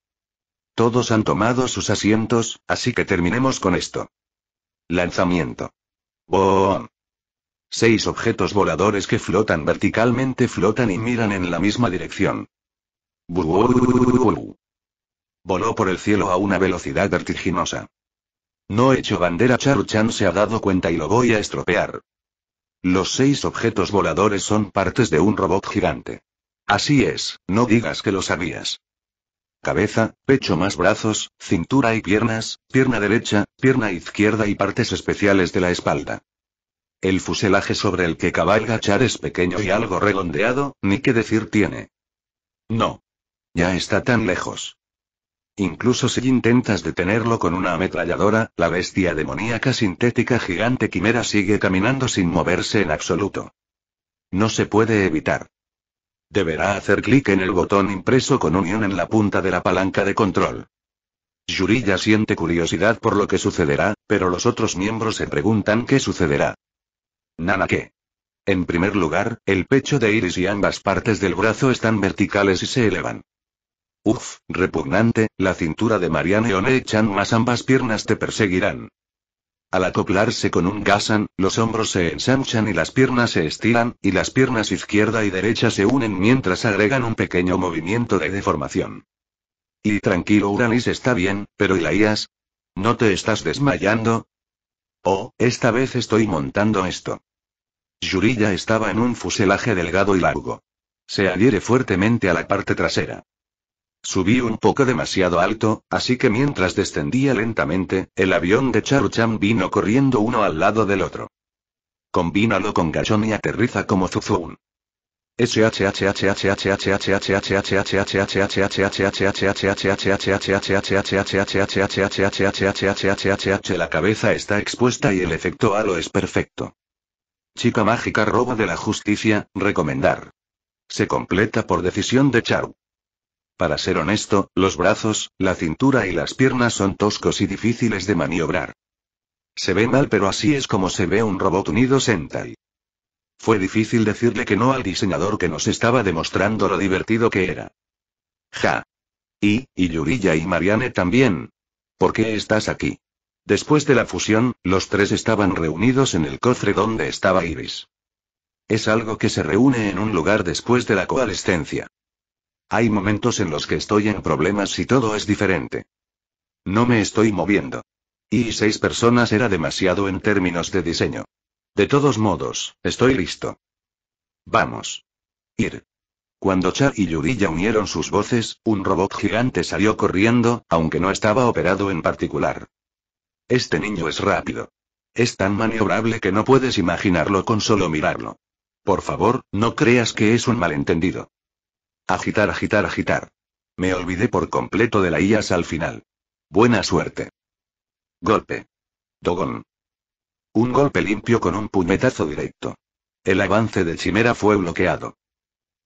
Todos han tomado sus asientos, así que terminemos con esto. Lanzamiento. Boom. Seis objetos voladores que flotan verticalmente flotan y miran en la misma dirección. Voló por el cielo a una velocidad vertiginosa. No he hecho bandera Charuchan se ha dado cuenta y lo voy a estropear. Los seis objetos voladores son partes de un robot gigante. Así es, no digas que lo sabías. Cabeza, pecho más brazos, cintura y piernas, pierna derecha, pierna izquierda y partes especiales de la espalda. El fuselaje sobre el que cabalga Char es pequeño y algo redondeado, ni qué decir tiene. No. Ya está tan lejos. Incluso si intentas detenerlo con una ametralladora, la bestia demoníaca sintética gigante quimera sigue caminando sin moverse en absoluto. No se puede evitar. Deberá hacer clic en el botón impreso con unión en la punta de la palanca de control. ya siente curiosidad por lo que sucederá, pero los otros miembros se preguntan qué sucederá. Nana ¿qué? En primer lugar, el pecho de Iris y ambas partes del brazo están verticales y se elevan. Uf, repugnante, la cintura de Marianne One echan más ambas piernas te perseguirán. Al acoplarse con un gasan, los hombros se ensanchan y las piernas se estiran, y las piernas izquierda y derecha se unen mientras agregan un pequeño movimiento de deformación. Y tranquilo Uranis está bien, pero Ilaías. ¿No te estás desmayando? Oh, esta vez estoy montando esto. Yurilla estaba en un fuselaje delgado y largo. Se adhiere fuertemente a la parte trasera. Subí un poco demasiado alto, así que mientras descendía lentamente, el avión de Charu-chan vino corriendo uno al lado del otro. Combínalo con gachón y aterriza como Zuzun. La cabeza está expuesta y el efecto halo es perfecto. Chica mágica roba de la justicia, recomendar. Se completa por decisión de Charu. Para ser honesto, los brazos, la cintura y las piernas son toscos y difíciles de maniobrar. Se ve mal, pero así es como se ve un robot unido Sentai. Fue difícil decirle que no al diseñador que nos estaba demostrando lo divertido que era. Ja. Y, y Yurilla y Marianne también. ¿Por qué estás aquí? Después de la fusión, los tres estaban reunidos en el cofre donde estaba Iris. Es algo que se reúne en un lugar después de la coalescencia. Hay momentos en los que estoy en problemas y todo es diferente. No me estoy moviendo. Y seis personas era demasiado en términos de diseño. De todos modos, estoy listo. Vamos. Ir. Cuando Char y ya unieron sus voces, un robot gigante salió corriendo, aunque no estaba operado en particular. Este niño es rápido. Es tan maniobrable que no puedes imaginarlo con solo mirarlo. Por favor, no creas que es un malentendido. Agitar, agitar, agitar. Me olvidé por completo de la IAS al final. Buena suerte. Golpe. Dogon. Un golpe limpio con un puñetazo directo. El avance de Chimera fue bloqueado.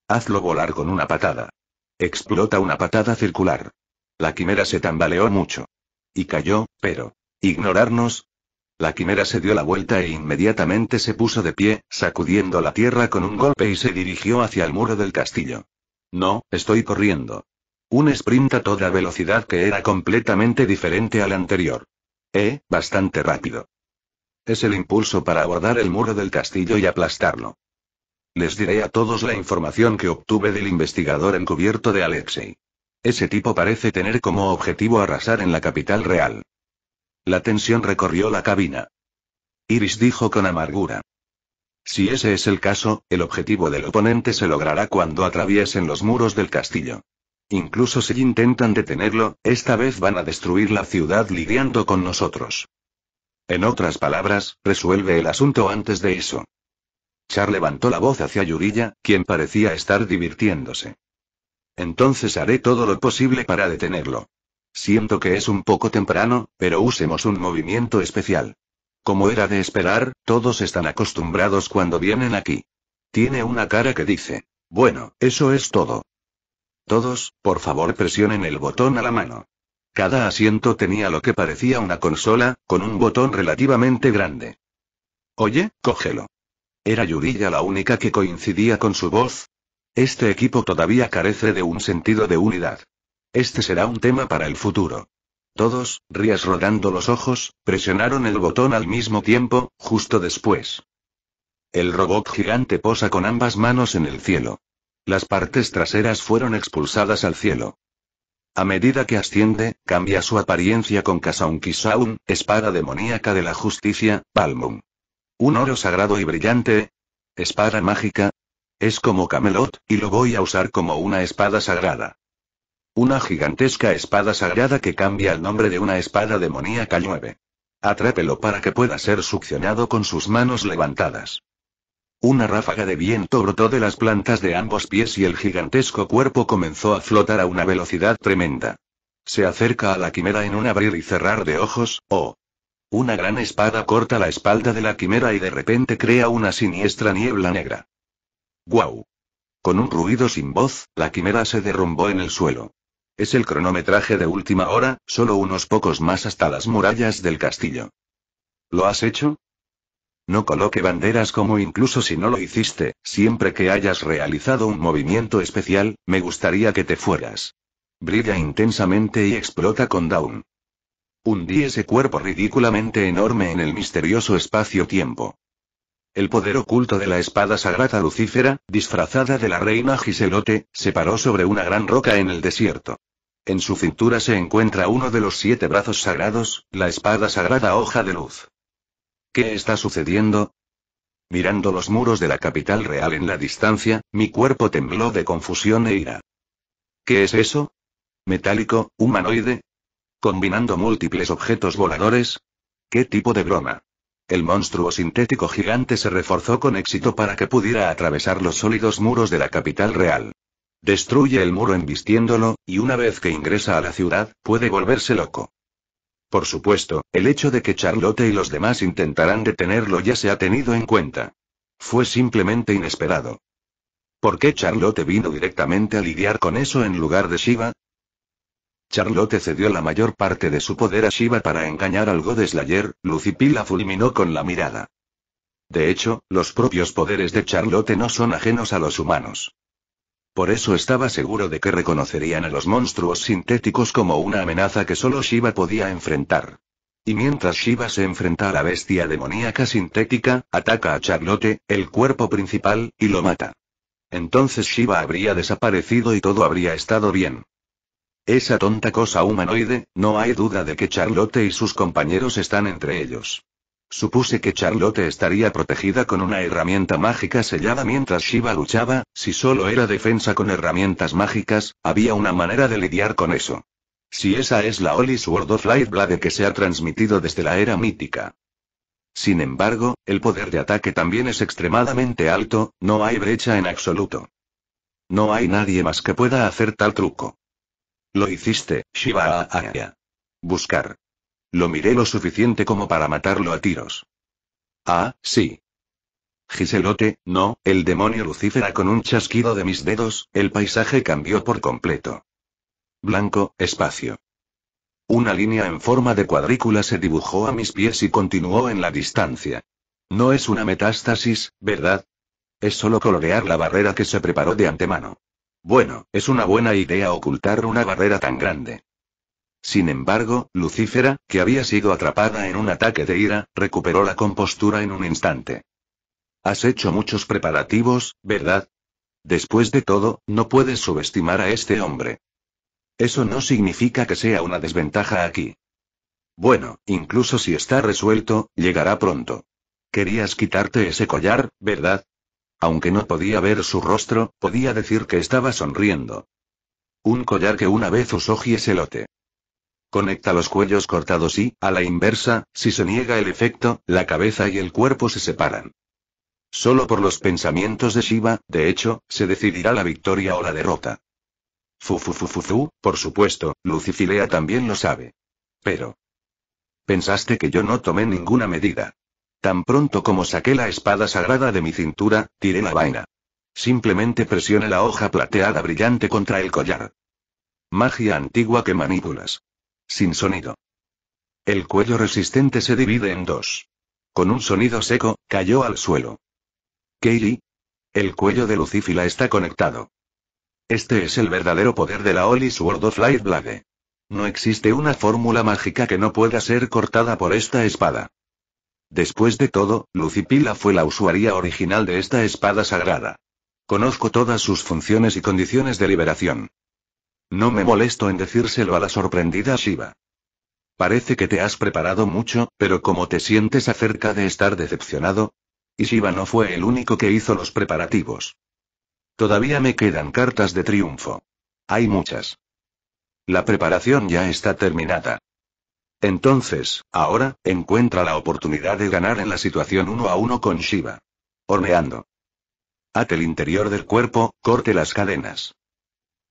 Hazlo volar con una patada. Explota una patada circular. La quimera se tambaleó mucho. Y cayó, pero... ¿Ignorarnos? La quimera se dio la vuelta e inmediatamente se puso de pie, sacudiendo la tierra con un golpe y se dirigió hacia el muro del castillo. No, estoy corriendo. Un sprint a toda velocidad que era completamente diferente al anterior. Eh, bastante rápido. Es el impulso para abordar el muro del castillo y aplastarlo. Les diré a todos la información que obtuve del investigador encubierto de Alexei. Ese tipo parece tener como objetivo arrasar en la capital real. La tensión recorrió la cabina. Iris dijo con amargura. Si ese es el caso, el objetivo del oponente se logrará cuando atraviesen los muros del castillo. Incluso si intentan detenerlo, esta vez van a destruir la ciudad lidiando con nosotros. En otras palabras, resuelve el asunto antes de eso. Char levantó la voz hacia Yurilla, quien parecía estar divirtiéndose. Entonces haré todo lo posible para detenerlo. Siento que es un poco temprano, pero usemos un movimiento especial. Como era de esperar, todos están acostumbrados cuando vienen aquí. Tiene una cara que dice, bueno, eso es todo. Todos, por favor presionen el botón a la mano. Cada asiento tenía lo que parecía una consola, con un botón relativamente grande. Oye, cógelo. Era Yurilla la única que coincidía con su voz. Este equipo todavía carece de un sentido de unidad. Este será un tema para el futuro. Todos, Rías rodando los ojos, presionaron el botón al mismo tiempo, justo después. El robot gigante posa con ambas manos en el cielo. Las partes traseras fueron expulsadas al cielo. A medida que asciende, cambia su apariencia con Kasaun espada demoníaca de la justicia, Palmum. Un oro sagrado y brillante. Espada mágica. Es como Camelot, y lo voy a usar como una espada sagrada. Una gigantesca espada sagrada que cambia el nombre de una espada demoníaca llueve. Atrápelo para que pueda ser succionado con sus manos levantadas. Una ráfaga de viento brotó de las plantas de ambos pies y el gigantesco cuerpo comenzó a flotar a una velocidad tremenda. Se acerca a la quimera en un abrir y cerrar de ojos, oh. Una gran espada corta la espalda de la quimera y de repente crea una siniestra niebla negra. ¡Guau! Con un ruido sin voz, la quimera se derrumbó en el suelo. Es el cronometraje de última hora, solo unos pocos más hasta las murallas del castillo. ¿Lo has hecho? No coloque banderas como incluso si no lo hiciste, siempre que hayas realizado un movimiento especial, me gustaría que te fueras. Brilla intensamente y explota con Down. Hundí ese cuerpo ridículamente enorme en el misterioso espacio-tiempo. El poder oculto de la espada sagrada Lucífera, disfrazada de la reina Giselote, se paró sobre una gran roca en el desierto. En su cintura se encuentra uno de los siete brazos sagrados, la espada sagrada hoja de luz. ¿Qué está sucediendo? Mirando los muros de la capital real en la distancia, mi cuerpo tembló de confusión e ira. ¿Qué es eso? ¿Metálico, humanoide? ¿Combinando múltiples objetos voladores? ¿Qué tipo de broma? El monstruo sintético gigante se reforzó con éxito para que pudiera atravesar los sólidos muros de la capital real. Destruye el muro embistiéndolo, y una vez que ingresa a la ciudad, puede volverse loco. Por supuesto, el hecho de que Charlotte y los demás intentarán detenerlo ya se ha tenido en cuenta. Fue simplemente inesperado. ¿Por qué Charlotte vino directamente a lidiar con eso en lugar de Shiva? Charlotte cedió la mayor parte de su poder a Shiva para engañar al Godeslayer, Slayer, Lucipi la fulminó con la mirada. De hecho, los propios poderes de Charlotte no son ajenos a los humanos. Por eso estaba seguro de que reconocerían a los monstruos sintéticos como una amenaza que solo Shiva podía enfrentar. Y mientras Shiva se enfrenta a la bestia demoníaca sintética, ataca a Charlotte, el cuerpo principal, y lo mata. Entonces Shiva habría desaparecido y todo habría estado bien. Esa tonta cosa humanoide, no hay duda de que Charlotte y sus compañeros están entre ellos. Supuse que Charlotte estaría protegida con una herramienta mágica sellada mientras Shiva luchaba, si solo era defensa con herramientas mágicas, había una manera de lidiar con eso. Si esa es la Holy Sword of Blade que se ha transmitido desde la era mítica. Sin embargo, el poder de ataque también es extremadamente alto, no hay brecha en absoluto. No hay nadie más que pueda hacer tal truco. Lo hiciste, Shiva Buscar. Lo miré lo suficiente como para matarlo a tiros. Ah, sí. Giselote, no, el demonio Lucífera con un chasquido de mis dedos, el paisaje cambió por completo. Blanco, espacio. Una línea en forma de cuadrícula se dibujó a mis pies y continuó en la distancia. No es una metástasis, ¿verdad? Es solo colorear la barrera que se preparó de antemano. Bueno, es una buena idea ocultar una barrera tan grande. Sin embargo, Lucifera, que había sido atrapada en un ataque de ira, recuperó la compostura en un instante. Has hecho muchos preparativos, ¿verdad? Después de todo, no puedes subestimar a este hombre. Eso no significa que sea una desventaja aquí. Bueno, incluso si está resuelto, llegará pronto. Querías quitarte ese collar, ¿verdad? Aunque no podía ver su rostro, podía decir que estaba sonriendo. Un collar que una vez usó Gieselote. Conecta los cuellos cortados y, a la inversa, si se niega el efecto, la cabeza y el cuerpo se separan. Solo por los pensamientos de Shiva, de hecho, se decidirá la victoria o la derrota. Fufufufufu, por supuesto, Lucifilea también lo sabe. Pero. Pensaste que yo no tomé ninguna medida. Tan pronto como saqué la espada sagrada de mi cintura, tiré la vaina. Simplemente presioné la hoja plateada brillante contra el collar. Magia antigua que manipulas. Sin sonido. El cuello resistente se divide en dos. Con un sonido seco, cayó al suelo. Kaylee. El cuello de Lucifila está conectado. Este es el verdadero poder de la Holy Sword of Blade. No existe una fórmula mágica que no pueda ser cortada por esta espada. Después de todo, Lucipila fue la usuaria original de esta espada sagrada. Conozco todas sus funciones y condiciones de liberación. No me molesto en decírselo a la sorprendida Shiva. Parece que te has preparado mucho, pero como te sientes acerca de estar decepcionado? Y Shiva no fue el único que hizo los preparativos. Todavía me quedan cartas de triunfo. Hay muchas. La preparación ya está terminada. Entonces, ahora, encuentra la oportunidad de ganar en la situación uno a uno con Shiva. Horneando. Ate el interior del cuerpo, corte las cadenas.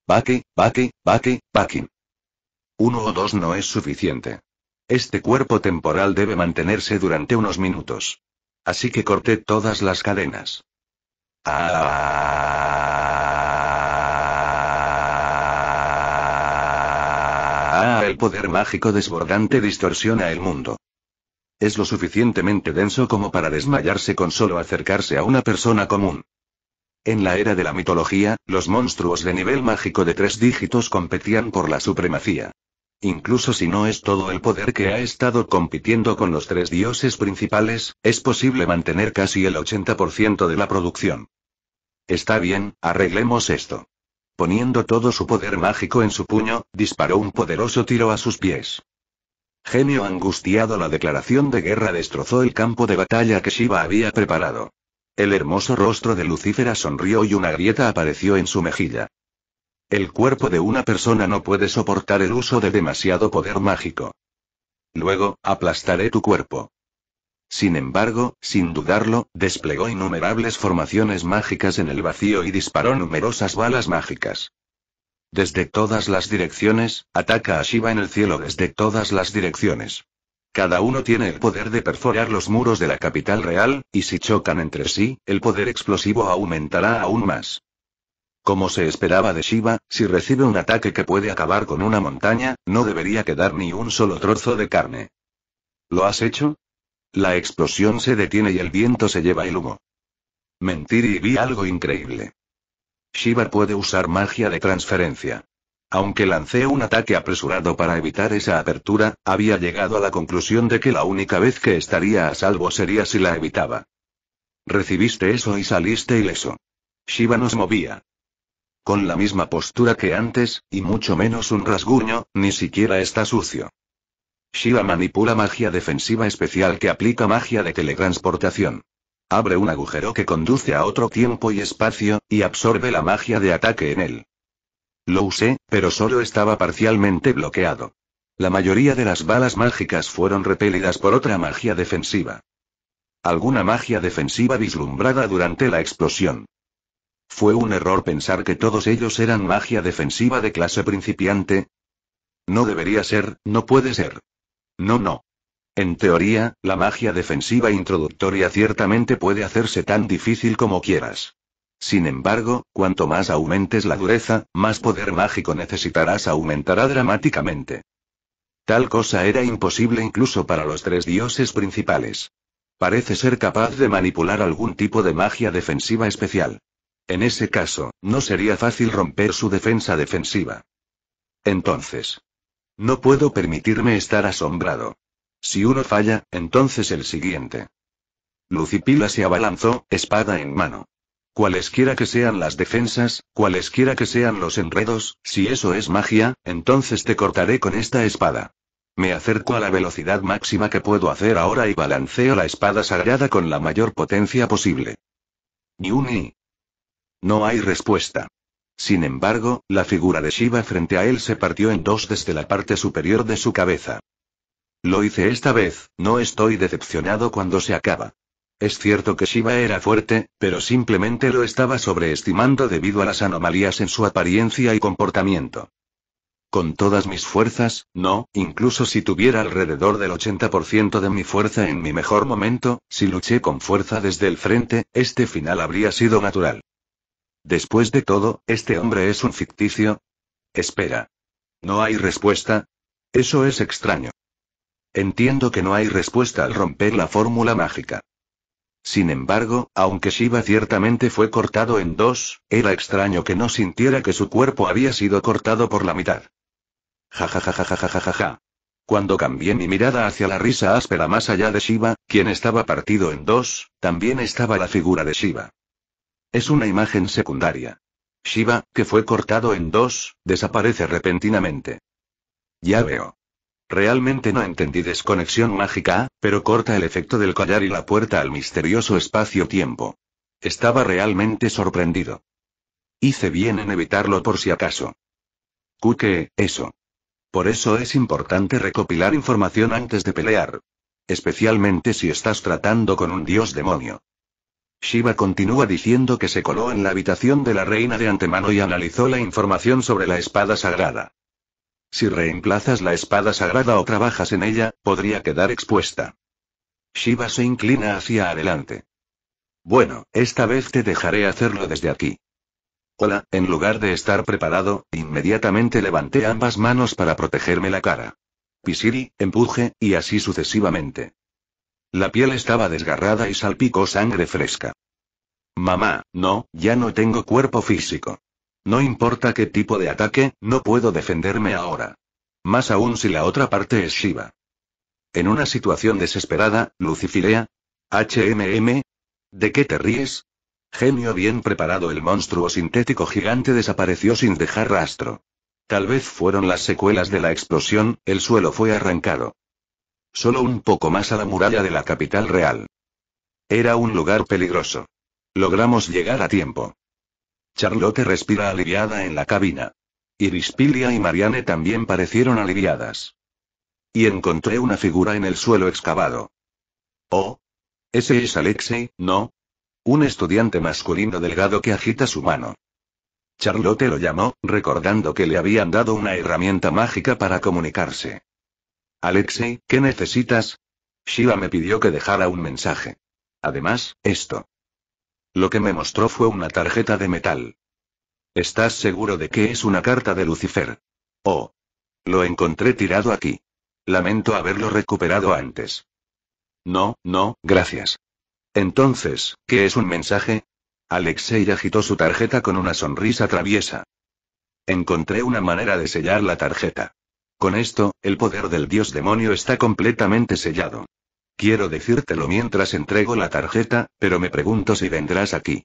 Baki, Baki, Baki, Baki. Uno o dos no es suficiente. Este cuerpo temporal debe mantenerse durante unos minutos. Así que corte todas las cadenas. Ah. el poder mágico desbordante distorsiona el mundo. Es lo suficientemente denso como para desmayarse con solo acercarse a una persona común. En la era de la mitología, los monstruos de nivel mágico de tres dígitos competían por la supremacía. Incluso si no es todo el poder que ha estado compitiendo con los tres dioses principales, es posible mantener casi el 80% de la producción. Está bien, arreglemos esto. Poniendo todo su poder mágico en su puño, disparó un poderoso tiro a sus pies. Genio angustiado la declaración de guerra destrozó el campo de batalla que Shiva había preparado. El hermoso rostro de Lucifera sonrió y una grieta apareció en su mejilla. El cuerpo de una persona no puede soportar el uso de demasiado poder mágico. Luego, aplastaré tu cuerpo. Sin embargo, sin dudarlo, desplegó innumerables formaciones mágicas en el vacío y disparó numerosas balas mágicas. Desde todas las direcciones, ataca a Shiva en el cielo desde todas las direcciones. Cada uno tiene el poder de perforar los muros de la capital real, y si chocan entre sí, el poder explosivo aumentará aún más. Como se esperaba de Shiva, si recibe un ataque que puede acabar con una montaña, no debería quedar ni un solo trozo de carne. ¿Lo has hecho? La explosión se detiene y el viento se lleva el humo. Mentir y vi algo increíble. Shiva puede usar magia de transferencia. Aunque lancé un ataque apresurado para evitar esa apertura, había llegado a la conclusión de que la única vez que estaría a salvo sería si la evitaba. Recibiste eso y saliste ileso. Shiva nos movía. Con la misma postura que antes, y mucho menos un rasguño, ni siquiera está sucio. Shiva manipula magia defensiva especial que aplica magia de teletransportación. Abre un agujero que conduce a otro tiempo y espacio, y absorbe la magia de ataque en él. Lo usé, pero solo estaba parcialmente bloqueado. La mayoría de las balas mágicas fueron repelidas por otra magia defensiva. Alguna magia defensiva vislumbrada durante la explosión. Fue un error pensar que todos ellos eran magia defensiva de clase principiante. No debería ser, no puede ser. No, no. En teoría, la magia defensiva introductoria ciertamente puede hacerse tan difícil como quieras. Sin embargo, cuanto más aumentes la dureza, más poder mágico necesitarás aumentará dramáticamente. Tal cosa era imposible incluso para los tres dioses principales. Parece ser capaz de manipular algún tipo de magia defensiva especial. En ese caso, no sería fácil romper su defensa defensiva. Entonces, no puedo permitirme estar asombrado. Si uno falla, entonces el siguiente. Lucipila se abalanzó, espada en mano. Cualesquiera que sean las defensas, cualesquiera que sean los enredos, si eso es magia, entonces te cortaré con esta espada. Me acerco a la velocidad máxima que puedo hacer ahora y balanceo la espada sagrada con la mayor potencia posible. Yuni. No hay respuesta. Sin embargo, la figura de Shiva frente a él se partió en dos desde la parte superior de su cabeza. Lo hice esta vez, no estoy decepcionado cuando se acaba. Es cierto que Shiva era fuerte, pero simplemente lo estaba sobreestimando debido a las anomalías en su apariencia y comportamiento. Con todas mis fuerzas, no, incluso si tuviera alrededor del 80% de mi fuerza en mi mejor momento, si luché con fuerza desde el frente, este final habría sido natural. Después de todo, este hombre es un ficticio. Espera. ¿No hay respuesta? Eso es extraño. Entiendo que no hay respuesta al romper la fórmula mágica. Sin embargo, aunque Shiva ciertamente fue cortado en dos, era extraño que no sintiera que su cuerpo había sido cortado por la mitad. Ja ja ja ja ja ja ja ja. Cuando cambié mi mirada hacia la risa áspera más allá de Shiva, quien estaba partido en dos, también estaba la figura de Shiva. Es una imagen secundaria. Shiva, que fue cortado en dos, desaparece repentinamente. Ya veo. Realmente no entendí desconexión mágica, pero corta el efecto del collar y la puerta al misterioso espacio-tiempo. Estaba realmente sorprendido. Hice bien en evitarlo por si acaso. Cuque, eso. Por eso es importante recopilar información antes de pelear. Especialmente si estás tratando con un dios demonio. Shiva continúa diciendo que se coló en la habitación de la reina de antemano y analizó la información sobre la espada sagrada. Si reemplazas la espada sagrada o trabajas en ella, podría quedar expuesta. Shiva se inclina hacia adelante. Bueno, esta vez te dejaré hacerlo desde aquí. Hola, en lugar de estar preparado, inmediatamente levanté ambas manos para protegerme la cara. Pisiri, empuje, y así sucesivamente. La piel estaba desgarrada y salpicó sangre fresca. Mamá, no, ya no tengo cuerpo físico. No importa qué tipo de ataque, no puedo defenderme ahora. Más aún si la otra parte es Shiva. En una situación desesperada, Lucifilea. HMM. ¿De qué te ríes? Genio bien preparado, el monstruo sintético gigante desapareció sin dejar rastro. Tal vez fueron las secuelas de la explosión, el suelo fue arrancado solo un poco más a la muralla de la capital real. Era un lugar peligroso. Logramos llegar a tiempo. Charlotte respira aliviada en la cabina. Irispilia y Marianne también parecieron aliviadas. Y encontré una figura en el suelo excavado. Oh. Ese es Alexei, ¿no? Un estudiante masculino delgado que agita su mano. Charlotte lo llamó, recordando que le habían dado una herramienta mágica para comunicarse. Alexei, ¿qué necesitas? Shiva me pidió que dejara un mensaje. Además, esto. Lo que me mostró fue una tarjeta de metal. ¿Estás seguro de que es una carta de Lucifer? Oh. Lo encontré tirado aquí. Lamento haberlo recuperado antes. No, no, gracias. Entonces, ¿qué es un mensaje? Alexei agitó su tarjeta con una sonrisa traviesa. Encontré una manera de sellar la tarjeta. Con esto, el poder del dios demonio está completamente sellado. Quiero decírtelo mientras entrego la tarjeta, pero me pregunto si vendrás aquí.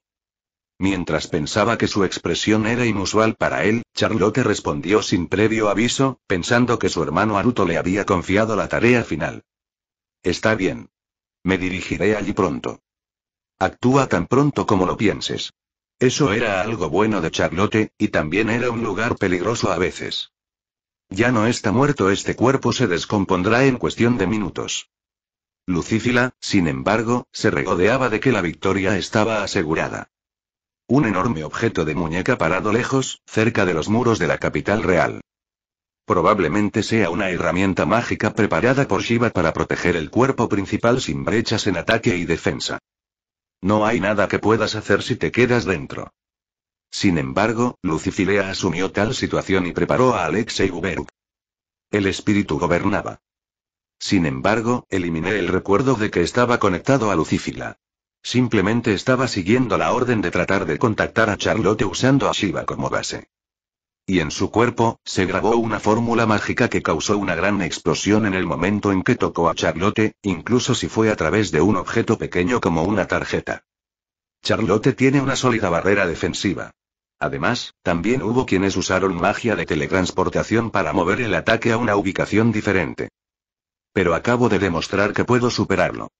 Mientras pensaba que su expresión era inusual para él, Charlotte respondió sin previo aviso, pensando que su hermano Aruto le había confiado la tarea final. Está bien. Me dirigiré allí pronto. Actúa tan pronto como lo pienses. Eso era algo bueno de Charlotte, y también era un lugar peligroso a veces. Ya no está muerto, este cuerpo se descompondrá en cuestión de minutos. Lucífila, sin embargo, se regodeaba de que la victoria estaba asegurada. Un enorme objeto de muñeca parado lejos, cerca de los muros de la capital real. Probablemente sea una herramienta mágica preparada por Shiva para proteger el cuerpo principal sin brechas en ataque y defensa. No hay nada que puedas hacer si te quedas dentro. Sin embargo, Lucifilea asumió tal situación y preparó a Alexei Uberuk. El espíritu gobernaba. Sin embargo, eliminé el recuerdo de que estaba conectado a Lucifila. Simplemente estaba siguiendo la orden de tratar de contactar a Charlotte usando a Shiva como base. Y en su cuerpo, se grabó una fórmula mágica que causó una gran explosión en el momento en que tocó a Charlotte, incluso si fue a través de un objeto pequeño como una tarjeta. Charlotte tiene una sólida barrera defensiva. Además, también hubo quienes usaron magia de teletransportación para mover el ataque a una ubicación diferente. Pero acabo de demostrar que puedo superarlo.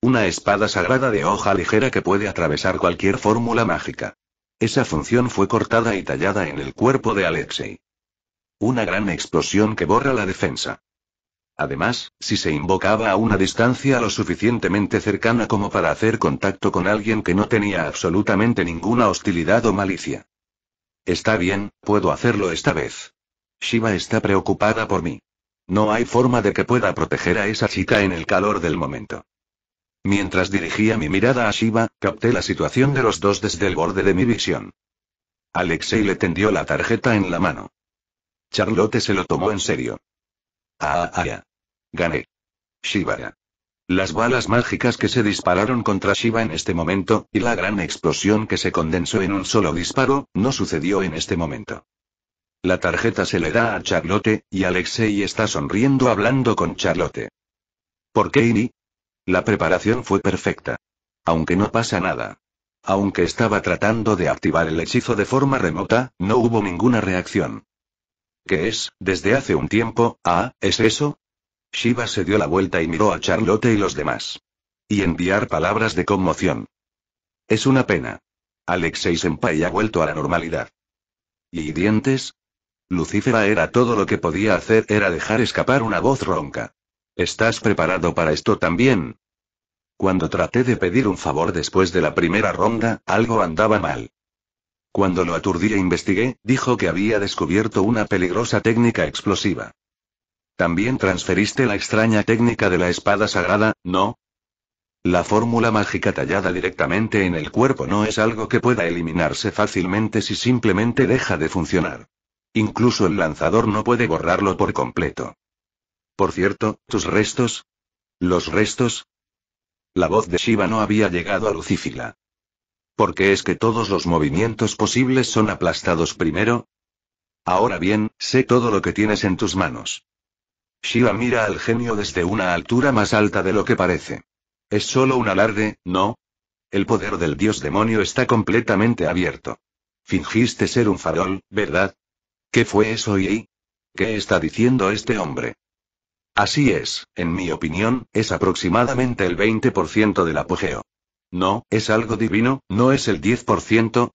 Una espada sagrada de hoja ligera que puede atravesar cualquier fórmula mágica. Esa función fue cortada y tallada en el cuerpo de Alexei. Una gran explosión que borra la defensa. Además, si se invocaba a una distancia lo suficientemente cercana como para hacer contacto con alguien que no tenía absolutamente ninguna hostilidad o malicia. Está bien, puedo hacerlo esta vez. Shiva está preocupada por mí. No hay forma de que pueda proteger a esa chica en el calor del momento. Mientras dirigía mi mirada a Shiva, capté la situación de los dos desde el borde de mi visión. Alexei le tendió la tarjeta en la mano. Charlotte se lo tomó en serio. Ah, ah, ah. Gané. Shivara. Las balas mágicas que se dispararon contra Shiva en este momento, y la gran explosión que se condensó en un solo disparo, no sucedió en este momento. La tarjeta se le da a Charlotte, y Alexei está sonriendo hablando con Charlotte. ¿Por qué Iri? La preparación fue perfecta. Aunque no pasa nada. Aunque estaba tratando de activar el hechizo de forma remota, no hubo ninguna reacción. ¿Qué es, desde hace un tiempo, ah, es eso? Shiva se dio la vuelta y miró a Charlotte y los demás. Y enviar palabras de conmoción. Es una pena. Alexei Senpai ha vuelto a la normalidad. ¿Y dientes? Lucifera era todo lo que podía hacer era dejar escapar una voz ronca. ¿Estás preparado para esto también? Cuando traté de pedir un favor después de la primera ronda, algo andaba mal. Cuando lo aturdí e investigué, dijo que había descubierto una peligrosa técnica explosiva. También transferiste la extraña técnica de la espada sagrada, ¿no? La fórmula mágica tallada directamente en el cuerpo no es algo que pueda eliminarse fácilmente si simplemente deja de funcionar. Incluso el lanzador no puede borrarlo por completo. Por cierto, tus restos. ¿Los restos? La voz de Shiva no había llegado a Lucifila. ¿Por qué es que todos los movimientos posibles son aplastados primero? Ahora bien, sé todo lo que tienes en tus manos. Shiva mira al genio desde una altura más alta de lo que parece. Es solo un alarde, ¿no? El poder del dios demonio está completamente abierto. Fingiste ser un farol, ¿verdad? ¿Qué fue eso y? ¿Qué está diciendo este hombre? Así es, en mi opinión, es aproximadamente el 20% del apogeo. No, es algo divino, no es el 10%,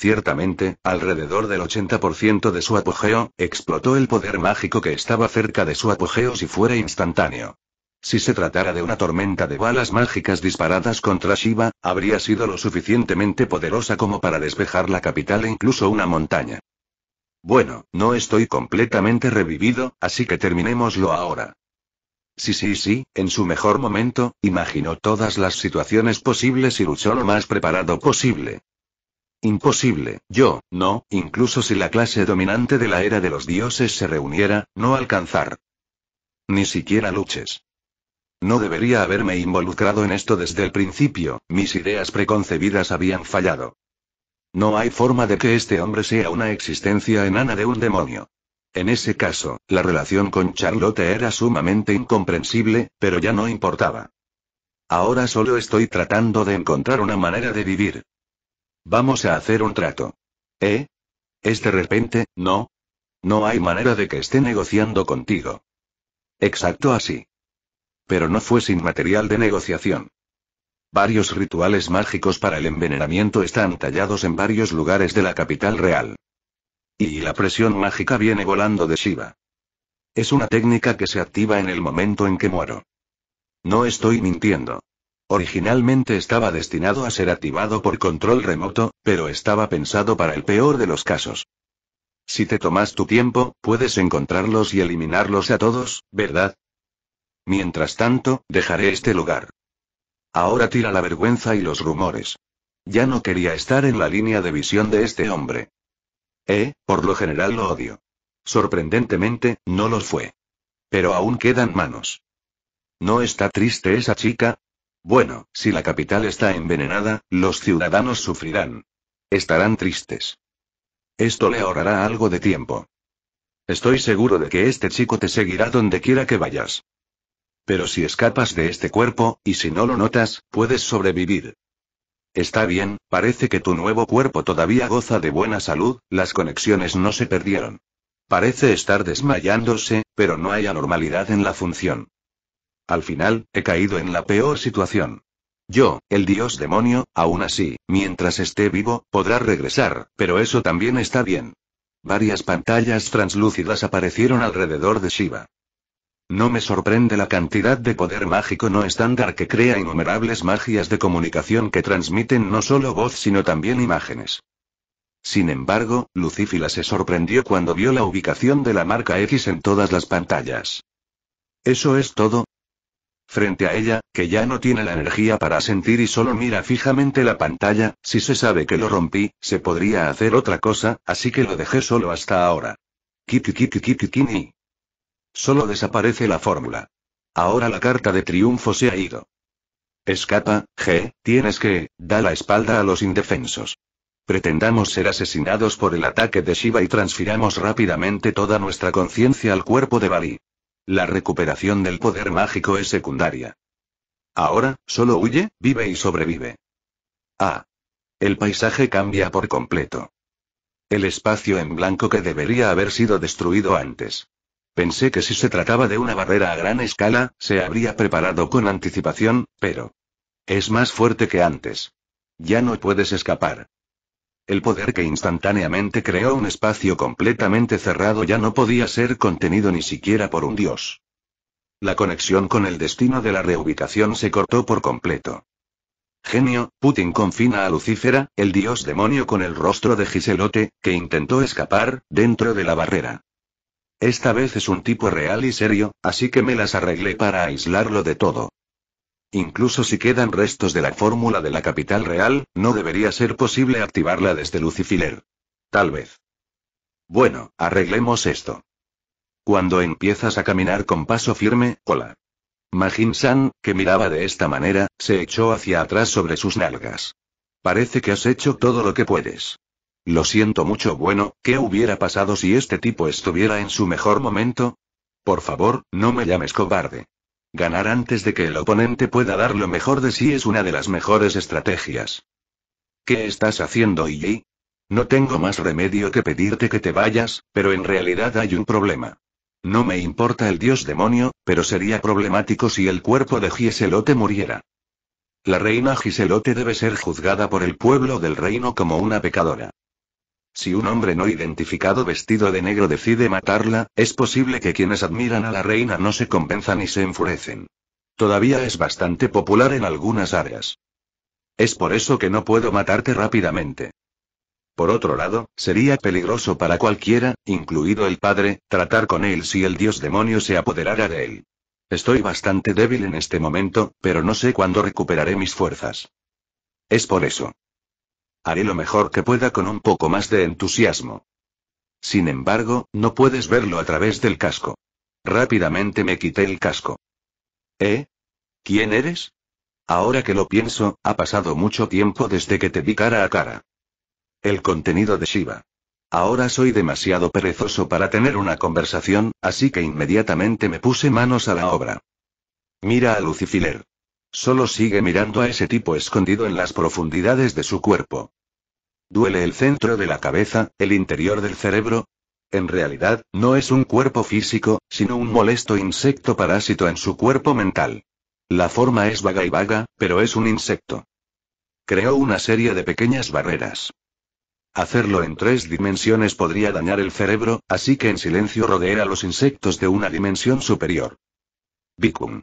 Ciertamente, alrededor del 80% de su apogeo, explotó el poder mágico que estaba cerca de su apogeo si fuera instantáneo. Si se tratara de una tormenta de balas mágicas disparadas contra Shiva, habría sido lo suficientemente poderosa como para despejar la capital e incluso una montaña. Bueno, no estoy completamente revivido, así que terminémoslo ahora. Sí, sí, sí, en su mejor momento, imaginó todas las situaciones posibles y luchó lo más preparado posible. Imposible, yo, no, incluso si la clase dominante de la era de los dioses se reuniera, no alcanzar. Ni siquiera luches. No debería haberme involucrado en esto desde el principio, mis ideas preconcebidas habían fallado. No hay forma de que este hombre sea una existencia enana de un demonio. En ese caso, la relación con Charlotte era sumamente incomprensible, pero ya no importaba. Ahora solo estoy tratando de encontrar una manera de vivir. Vamos a hacer un trato. ¿Eh? Es de repente, ¿no? No hay manera de que esté negociando contigo. Exacto así. Pero no fue sin material de negociación. Varios rituales mágicos para el envenenamiento están tallados en varios lugares de la capital real. Y la presión mágica viene volando de Shiva. Es una técnica que se activa en el momento en que muero. No estoy mintiendo. Originalmente estaba destinado a ser activado por control remoto, pero estaba pensado para el peor de los casos. Si te tomas tu tiempo, puedes encontrarlos y eliminarlos a todos, ¿verdad? Mientras tanto, dejaré este lugar. Ahora tira la vergüenza y los rumores. Ya no quería estar en la línea de visión de este hombre. Eh, por lo general lo odio. Sorprendentemente, no los fue. Pero aún quedan manos. ¿No está triste esa chica? Bueno, si la capital está envenenada, los ciudadanos sufrirán. Estarán tristes. Esto le ahorrará algo de tiempo. Estoy seguro de que este chico te seguirá donde quiera que vayas. Pero si escapas de este cuerpo, y si no lo notas, puedes sobrevivir. Está bien, parece que tu nuevo cuerpo todavía goza de buena salud, las conexiones no se perdieron. Parece estar desmayándose, pero no hay anormalidad en la función. Al final, he caído en la peor situación. Yo, el dios demonio, aún así, mientras esté vivo, podrá regresar, pero eso también está bien. Varias pantallas translúcidas aparecieron alrededor de Shiva. No me sorprende la cantidad de poder mágico no estándar que crea innumerables magias de comunicación que transmiten no solo voz sino también imágenes. Sin embargo, Lucifila se sorprendió cuando vio la ubicación de la marca X en todas las pantallas. Eso es todo, Frente a ella, que ya no tiene la energía para sentir y solo mira fijamente la pantalla, si se sabe que lo rompí, se podría hacer otra cosa, así que lo dejé solo hasta ahora. Kiki kiki kiki kini. Solo desaparece la fórmula. Ahora la carta de triunfo se ha ido. Escapa, G, tienes que, da la espalda a los indefensos. Pretendamos ser asesinados por el ataque de Shiva y transfiramos rápidamente toda nuestra conciencia al cuerpo de Bali. La recuperación del poder mágico es secundaria. Ahora, solo huye, vive y sobrevive. Ah. El paisaje cambia por completo. El espacio en blanco que debería haber sido destruido antes. Pensé que si se trataba de una barrera a gran escala, se habría preparado con anticipación, pero... Es más fuerte que antes. Ya no puedes escapar el poder que instantáneamente creó un espacio completamente cerrado ya no podía ser contenido ni siquiera por un dios. La conexión con el destino de la reubicación se cortó por completo. Genio, Putin confina a Lucifera, el dios demonio con el rostro de Giselote, que intentó escapar, dentro de la barrera. Esta vez es un tipo real y serio, así que me las arreglé para aislarlo de todo. Incluso si quedan restos de la fórmula de la capital real, no debería ser posible activarla desde Lucifiler. Tal vez. Bueno, arreglemos esto. Cuando empiezas a caminar con paso firme, hola. Majin San, que miraba de esta manera, se echó hacia atrás sobre sus nalgas. Parece que has hecho todo lo que puedes. Lo siento mucho, bueno, ¿qué hubiera pasado si este tipo estuviera en su mejor momento? Por favor, no me llames cobarde. Ganar antes de que el oponente pueda dar lo mejor de sí es una de las mejores estrategias. ¿Qué estás haciendo, Iggy? E no tengo más remedio que pedirte que te vayas, pero en realidad hay un problema. No me importa el dios demonio, pero sería problemático si el cuerpo de Giselote muriera. La reina Giselote debe ser juzgada por el pueblo del reino como una pecadora. Si un hombre no identificado vestido de negro decide matarla, es posible que quienes admiran a la reina no se convenzan y se enfurecen. Todavía es bastante popular en algunas áreas. Es por eso que no puedo matarte rápidamente. Por otro lado, sería peligroso para cualquiera, incluido el padre, tratar con él si el dios demonio se apoderara de él. Estoy bastante débil en este momento, pero no sé cuándo recuperaré mis fuerzas. Es por eso. Haré lo mejor que pueda con un poco más de entusiasmo. Sin embargo, no puedes verlo a través del casco. Rápidamente me quité el casco. ¿Eh? ¿Quién eres? Ahora que lo pienso, ha pasado mucho tiempo desde que te vi cara a cara. El contenido de Shiva. Ahora soy demasiado perezoso para tener una conversación, así que inmediatamente me puse manos a la obra. Mira a Lucifiler. Solo sigue mirando a ese tipo escondido en las profundidades de su cuerpo. Duele el centro de la cabeza, el interior del cerebro. En realidad, no es un cuerpo físico, sino un molesto insecto parásito en su cuerpo mental. La forma es vaga y vaga, pero es un insecto. Creó una serie de pequeñas barreras. Hacerlo en tres dimensiones podría dañar el cerebro, así que en silencio rodea a los insectos de una dimensión superior. Bikum.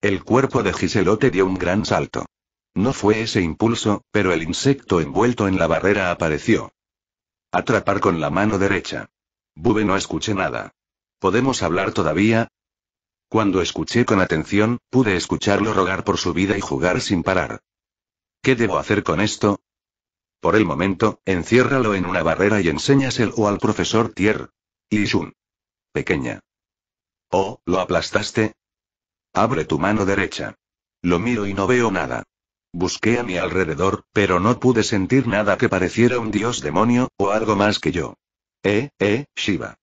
El cuerpo de Giselote dio un gran salto. No fue ese impulso, pero el insecto envuelto en la barrera apareció. Atrapar con la mano derecha. Bube no escuché nada. ¿Podemos hablar todavía? Cuando escuché con atención, pude escucharlo rogar por su vida y jugar sin parar. ¿Qué debo hacer con esto? Por el momento, enciérralo en una barrera y enséñaselo al profesor Tier. Shun. Pequeña. Oh, ¿lo aplastaste? Abre tu mano derecha. Lo miro y no veo nada. Busqué a mi alrededor, pero no pude sentir nada que pareciera un dios demonio, o algo más que yo. Eh, eh, Shiva.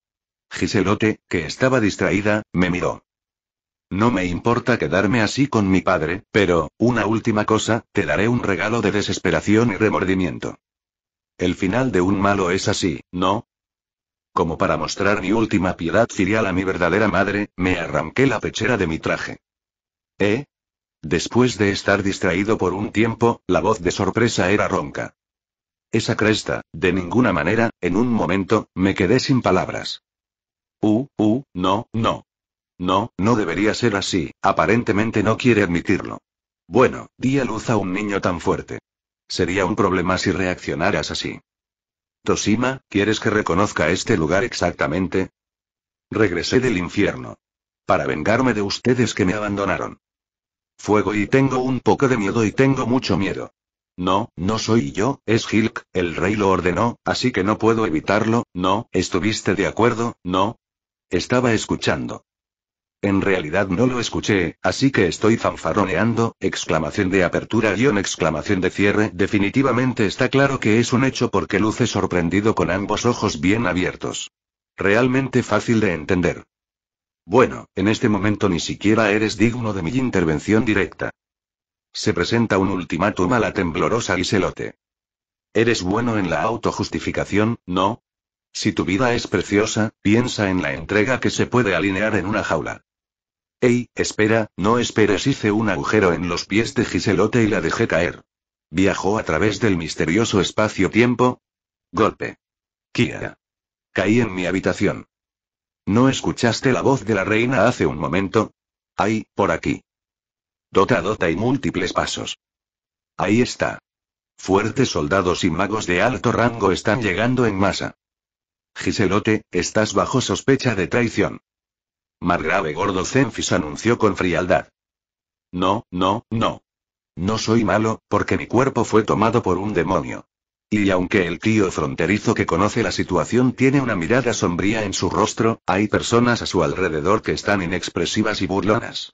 Giselote, que estaba distraída, me miró. No me importa quedarme así con mi padre, pero, una última cosa, te daré un regalo de desesperación y remordimiento. El final de un malo es así, ¿no? Como para mostrar mi última piedad filial a mi verdadera madre, me arranqué la pechera de mi traje. ¿Eh? Después de estar distraído por un tiempo, la voz de sorpresa era ronca. Esa cresta, de ninguna manera, en un momento, me quedé sin palabras. Uh, uh, no, no. No, no debería ser así, aparentemente no quiere admitirlo. Bueno, di a luz a un niño tan fuerte. Sería un problema si reaccionaras así. Tosima, ¿quieres que reconozca este lugar exactamente? Regresé del infierno. Para vengarme de ustedes que me abandonaron. Fuego y tengo un poco de miedo y tengo mucho miedo. No, no soy yo, es Hilk, el rey lo ordenó, así que no puedo evitarlo, no, ¿estuviste de acuerdo? No. Estaba escuchando. En realidad no lo escuché, así que estoy fanfarroneando. exclamación de apertura una exclamación de cierre. Definitivamente está claro que es un hecho porque luce sorprendido con ambos ojos bien abiertos. Realmente fácil de entender. Bueno, en este momento ni siquiera eres digno de mi intervención directa. Se presenta un ultimátum a la temblorosa Iselote. Eres bueno en la autojustificación, ¿no? Si tu vida es preciosa, piensa en la entrega que se puede alinear en una jaula. Ey, espera, no esperes. Hice un agujero en los pies de Giselote y la dejé caer. Viajó a través del misterioso espacio-tiempo. Golpe. Kia. Caí en mi habitación. ¿No escuchaste la voz de la reina hace un momento? Ay, por aquí. Dota, dota y múltiples pasos. Ahí está. Fuertes soldados y magos de alto rango están llegando en masa. Giselote, estás bajo sospecha de traición. Margrave Gordo Zenfis anunció con frialdad. No, no, no. No soy malo, porque mi cuerpo fue tomado por un demonio. Y aunque el tío fronterizo que conoce la situación tiene una mirada sombría en su rostro, hay personas a su alrededor que están inexpresivas y burlonas.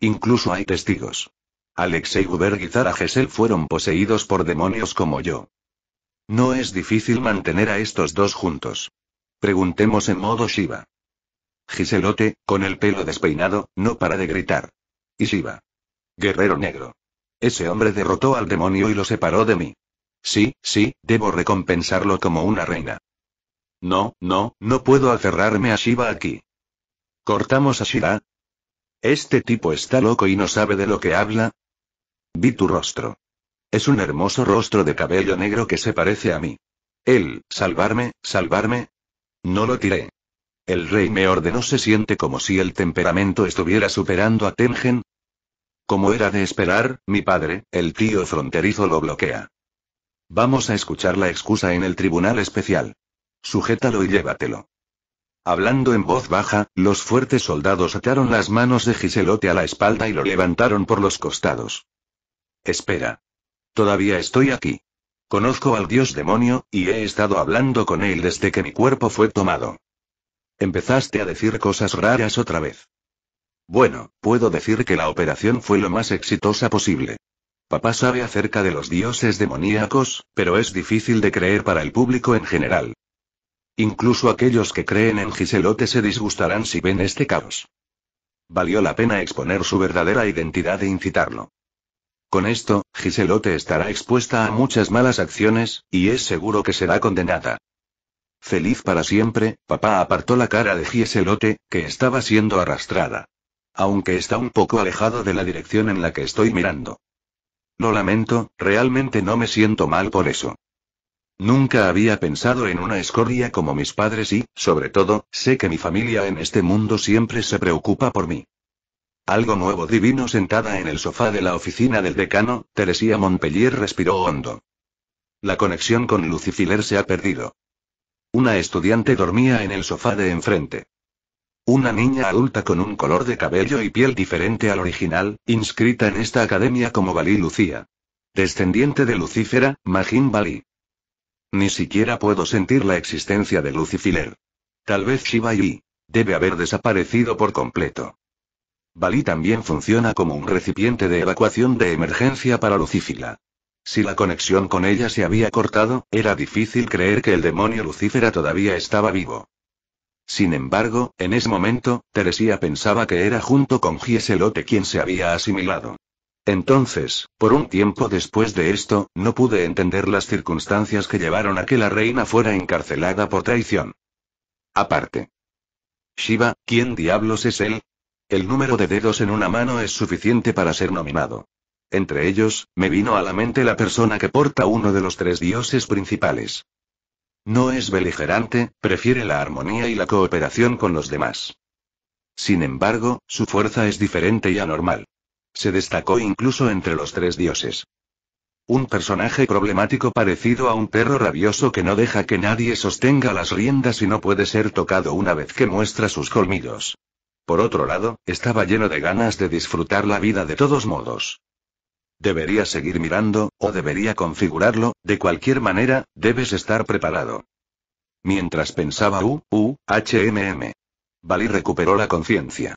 Incluso hay testigos. Alexei Guber y Zara Gesell fueron poseídos por demonios como yo. No es difícil mantener a estos dos juntos. Preguntemos en modo Shiva. Giselote, con el pelo despeinado, no para de gritar. Y Shiva. Guerrero negro. Ese hombre derrotó al demonio y lo separó de mí. Sí, sí, debo recompensarlo como una reina. No, no, no puedo aferrarme a Shiva aquí. ¿Cortamos a Shira? ¿Este tipo está loco y no sabe de lo que habla? Vi tu rostro. Es un hermoso rostro de cabello negro que se parece a mí. Él, salvarme, salvarme. No lo tiré. El rey me ordenó se siente como si el temperamento estuviera superando a Tengen. Como era de esperar, mi padre, el tío fronterizo lo bloquea. Vamos a escuchar la excusa en el tribunal especial. Sujétalo y llévatelo. Hablando en voz baja, los fuertes soldados ataron las manos de Giselote a la espalda y lo levantaron por los costados. Espera. Todavía estoy aquí. Conozco al dios demonio, y he estado hablando con él desde que mi cuerpo fue tomado. Empezaste a decir cosas raras otra vez. Bueno, puedo decir que la operación fue lo más exitosa posible. Papá sabe acerca de los dioses demoníacos, pero es difícil de creer para el público en general. Incluso aquellos que creen en Giselote se disgustarán si ven este caos. Valió la pena exponer su verdadera identidad e incitarlo. Con esto, Giselote estará expuesta a muchas malas acciones, y es seguro que será condenada. Feliz para siempre, papá apartó la cara de Gieselote, que estaba siendo arrastrada. Aunque está un poco alejado de la dirección en la que estoy mirando. Lo lamento, realmente no me siento mal por eso. Nunca había pensado en una escoria como mis padres y, sobre todo, sé que mi familia en este mundo siempre se preocupa por mí. Algo nuevo divino sentada en el sofá de la oficina del decano, Teresía Montpellier respiró hondo. La conexión con Lucifiler se ha perdido. Una estudiante dormía en el sofá de enfrente. Una niña adulta con un color de cabello y piel diferente al original, inscrita en esta academia como Bali Lucía. Descendiente de Lucífera, Magín Balí. Ni siquiera puedo sentir la existencia de Lucifiler. Tal vez Shiva y debe haber desaparecido por completo. Bali también funciona como un recipiente de evacuación de emergencia para Lucifila. Si la conexión con ella se había cortado, era difícil creer que el demonio Lucifera todavía estaba vivo. Sin embargo, en ese momento, Teresía pensaba que era junto con Gieselote quien se había asimilado. Entonces, por un tiempo después de esto, no pude entender las circunstancias que llevaron a que la reina fuera encarcelada por traición. Aparte. Shiva, ¿quién diablos es él? El número de dedos en una mano es suficiente para ser nominado. Entre ellos, me vino a la mente la persona que porta uno de los tres dioses principales. No es beligerante, prefiere la armonía y la cooperación con los demás. Sin embargo, su fuerza es diferente y anormal. Se destacó incluso entre los tres dioses. Un personaje problemático parecido a un perro rabioso que no deja que nadie sostenga las riendas y no puede ser tocado una vez que muestra sus colmillos. Por otro lado, estaba lleno de ganas de disfrutar la vida de todos modos. Debería seguir mirando, o debería configurarlo, de cualquier manera, debes estar preparado. Mientras pensaba U, U, HMM. Bali recuperó la conciencia.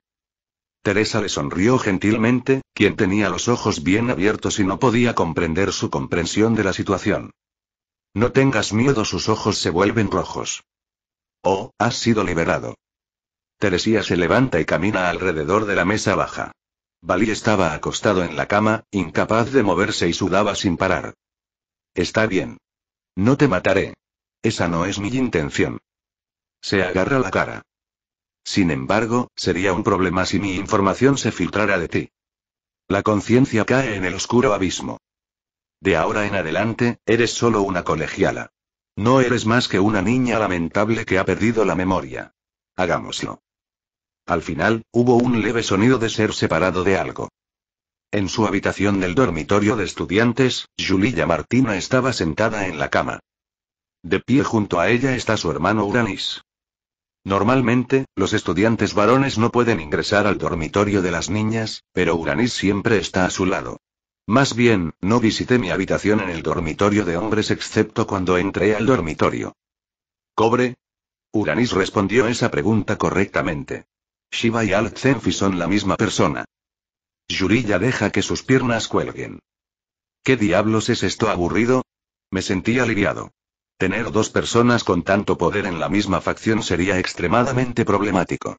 Teresa le sonrió gentilmente, quien tenía los ojos bien abiertos y no podía comprender su comprensión de la situación. No tengas miedo, sus ojos se vuelven rojos. Oh, has sido liberado. Teresía se levanta y camina alrededor de la mesa baja. Bali estaba acostado en la cama, incapaz de moverse y sudaba sin parar. Está bien. No te mataré. Esa no es mi intención. Se agarra la cara. Sin embargo, sería un problema si mi información se filtrara de ti. La conciencia cae en el oscuro abismo. De ahora en adelante, eres solo una colegiala. No eres más que una niña lamentable que ha perdido la memoria. Hagámoslo. Al final, hubo un leve sonido de ser separado de algo. En su habitación del dormitorio de estudiantes, Julia Martina estaba sentada en la cama. De pie junto a ella está su hermano Uranis. Normalmente, los estudiantes varones no pueden ingresar al dormitorio de las niñas, pero Uranis siempre está a su lado. Más bien, no visité mi habitación en el dormitorio de hombres excepto cuando entré al dormitorio. ¿Cobre? Uranis respondió esa pregunta correctamente. Shiva y al son la misma persona. Yurilla deja que sus piernas cuelguen. ¿Qué diablos es esto aburrido? Me sentí aliviado. Tener dos personas con tanto poder en la misma facción sería extremadamente problemático.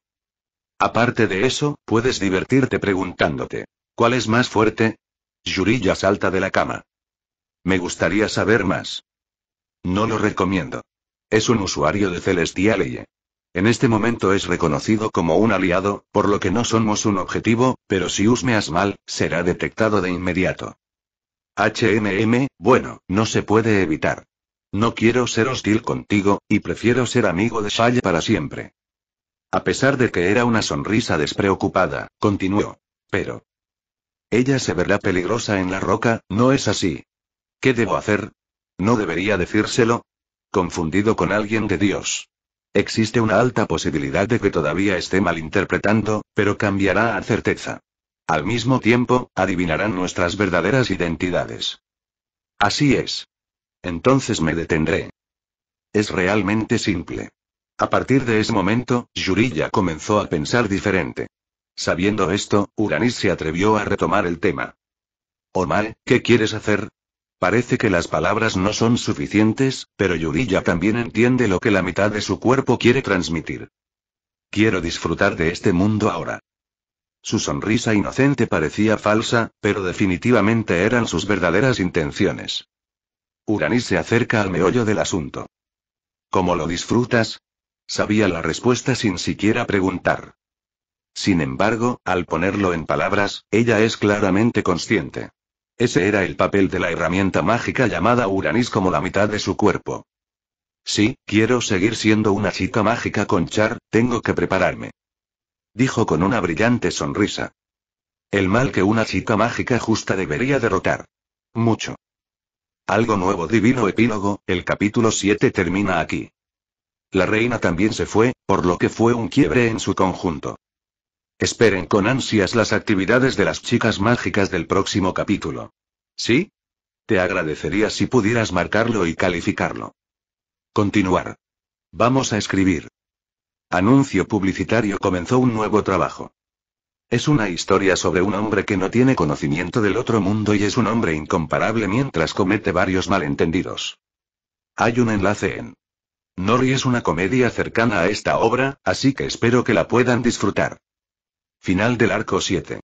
Aparte de eso, puedes divertirte preguntándote, ¿cuál es más fuerte? Yuriya salta de la cama. Me gustaría saber más. No lo recomiendo. Es un usuario de Leye. En este momento es reconocido como un aliado, por lo que no somos un objetivo, pero si usmeas mal, será detectado de inmediato. HMM, bueno, no se puede evitar. No quiero ser hostil contigo, y prefiero ser amigo de Shaya para siempre. A pesar de que era una sonrisa despreocupada, continuó. Pero. Ella se verá peligrosa en la roca, ¿no es así? ¿Qué debo hacer? ¿No debería decírselo? Confundido con alguien de Dios. Existe una alta posibilidad de que todavía esté malinterpretando, pero cambiará a certeza. Al mismo tiempo, adivinarán nuestras verdaderas identidades. Así es. Entonces me detendré. Es realmente simple. A partir de ese momento, Yuriya comenzó a pensar diferente. Sabiendo esto, Uranis se atrevió a retomar el tema. Omar, ¿qué quieres hacer? Parece que las palabras no son suficientes, pero ya también entiende lo que la mitad de su cuerpo quiere transmitir. Quiero disfrutar de este mundo ahora. Su sonrisa inocente parecía falsa, pero definitivamente eran sus verdaderas intenciones. Uraní se acerca al meollo del asunto. ¿Cómo lo disfrutas? Sabía la respuesta sin siquiera preguntar. Sin embargo, al ponerlo en palabras, ella es claramente consciente. Ese era el papel de la herramienta mágica llamada Uranis como la mitad de su cuerpo. Sí, quiero seguir siendo una chica mágica con Char, tengo que prepararme. Dijo con una brillante sonrisa. El mal que una chica mágica justa debería derrotar. Mucho. Algo nuevo divino epílogo, el capítulo 7 termina aquí. La reina también se fue, por lo que fue un quiebre en su conjunto. Esperen con ansias las actividades de las chicas mágicas del próximo capítulo. ¿Sí? Te agradecería si pudieras marcarlo y calificarlo. Continuar. Vamos a escribir. Anuncio publicitario comenzó un nuevo trabajo. Es una historia sobre un hombre que no tiene conocimiento del otro mundo y es un hombre incomparable mientras comete varios malentendidos. Hay un enlace en. Nori es una comedia cercana a esta obra, así que espero que la puedan disfrutar. Final del arco 7.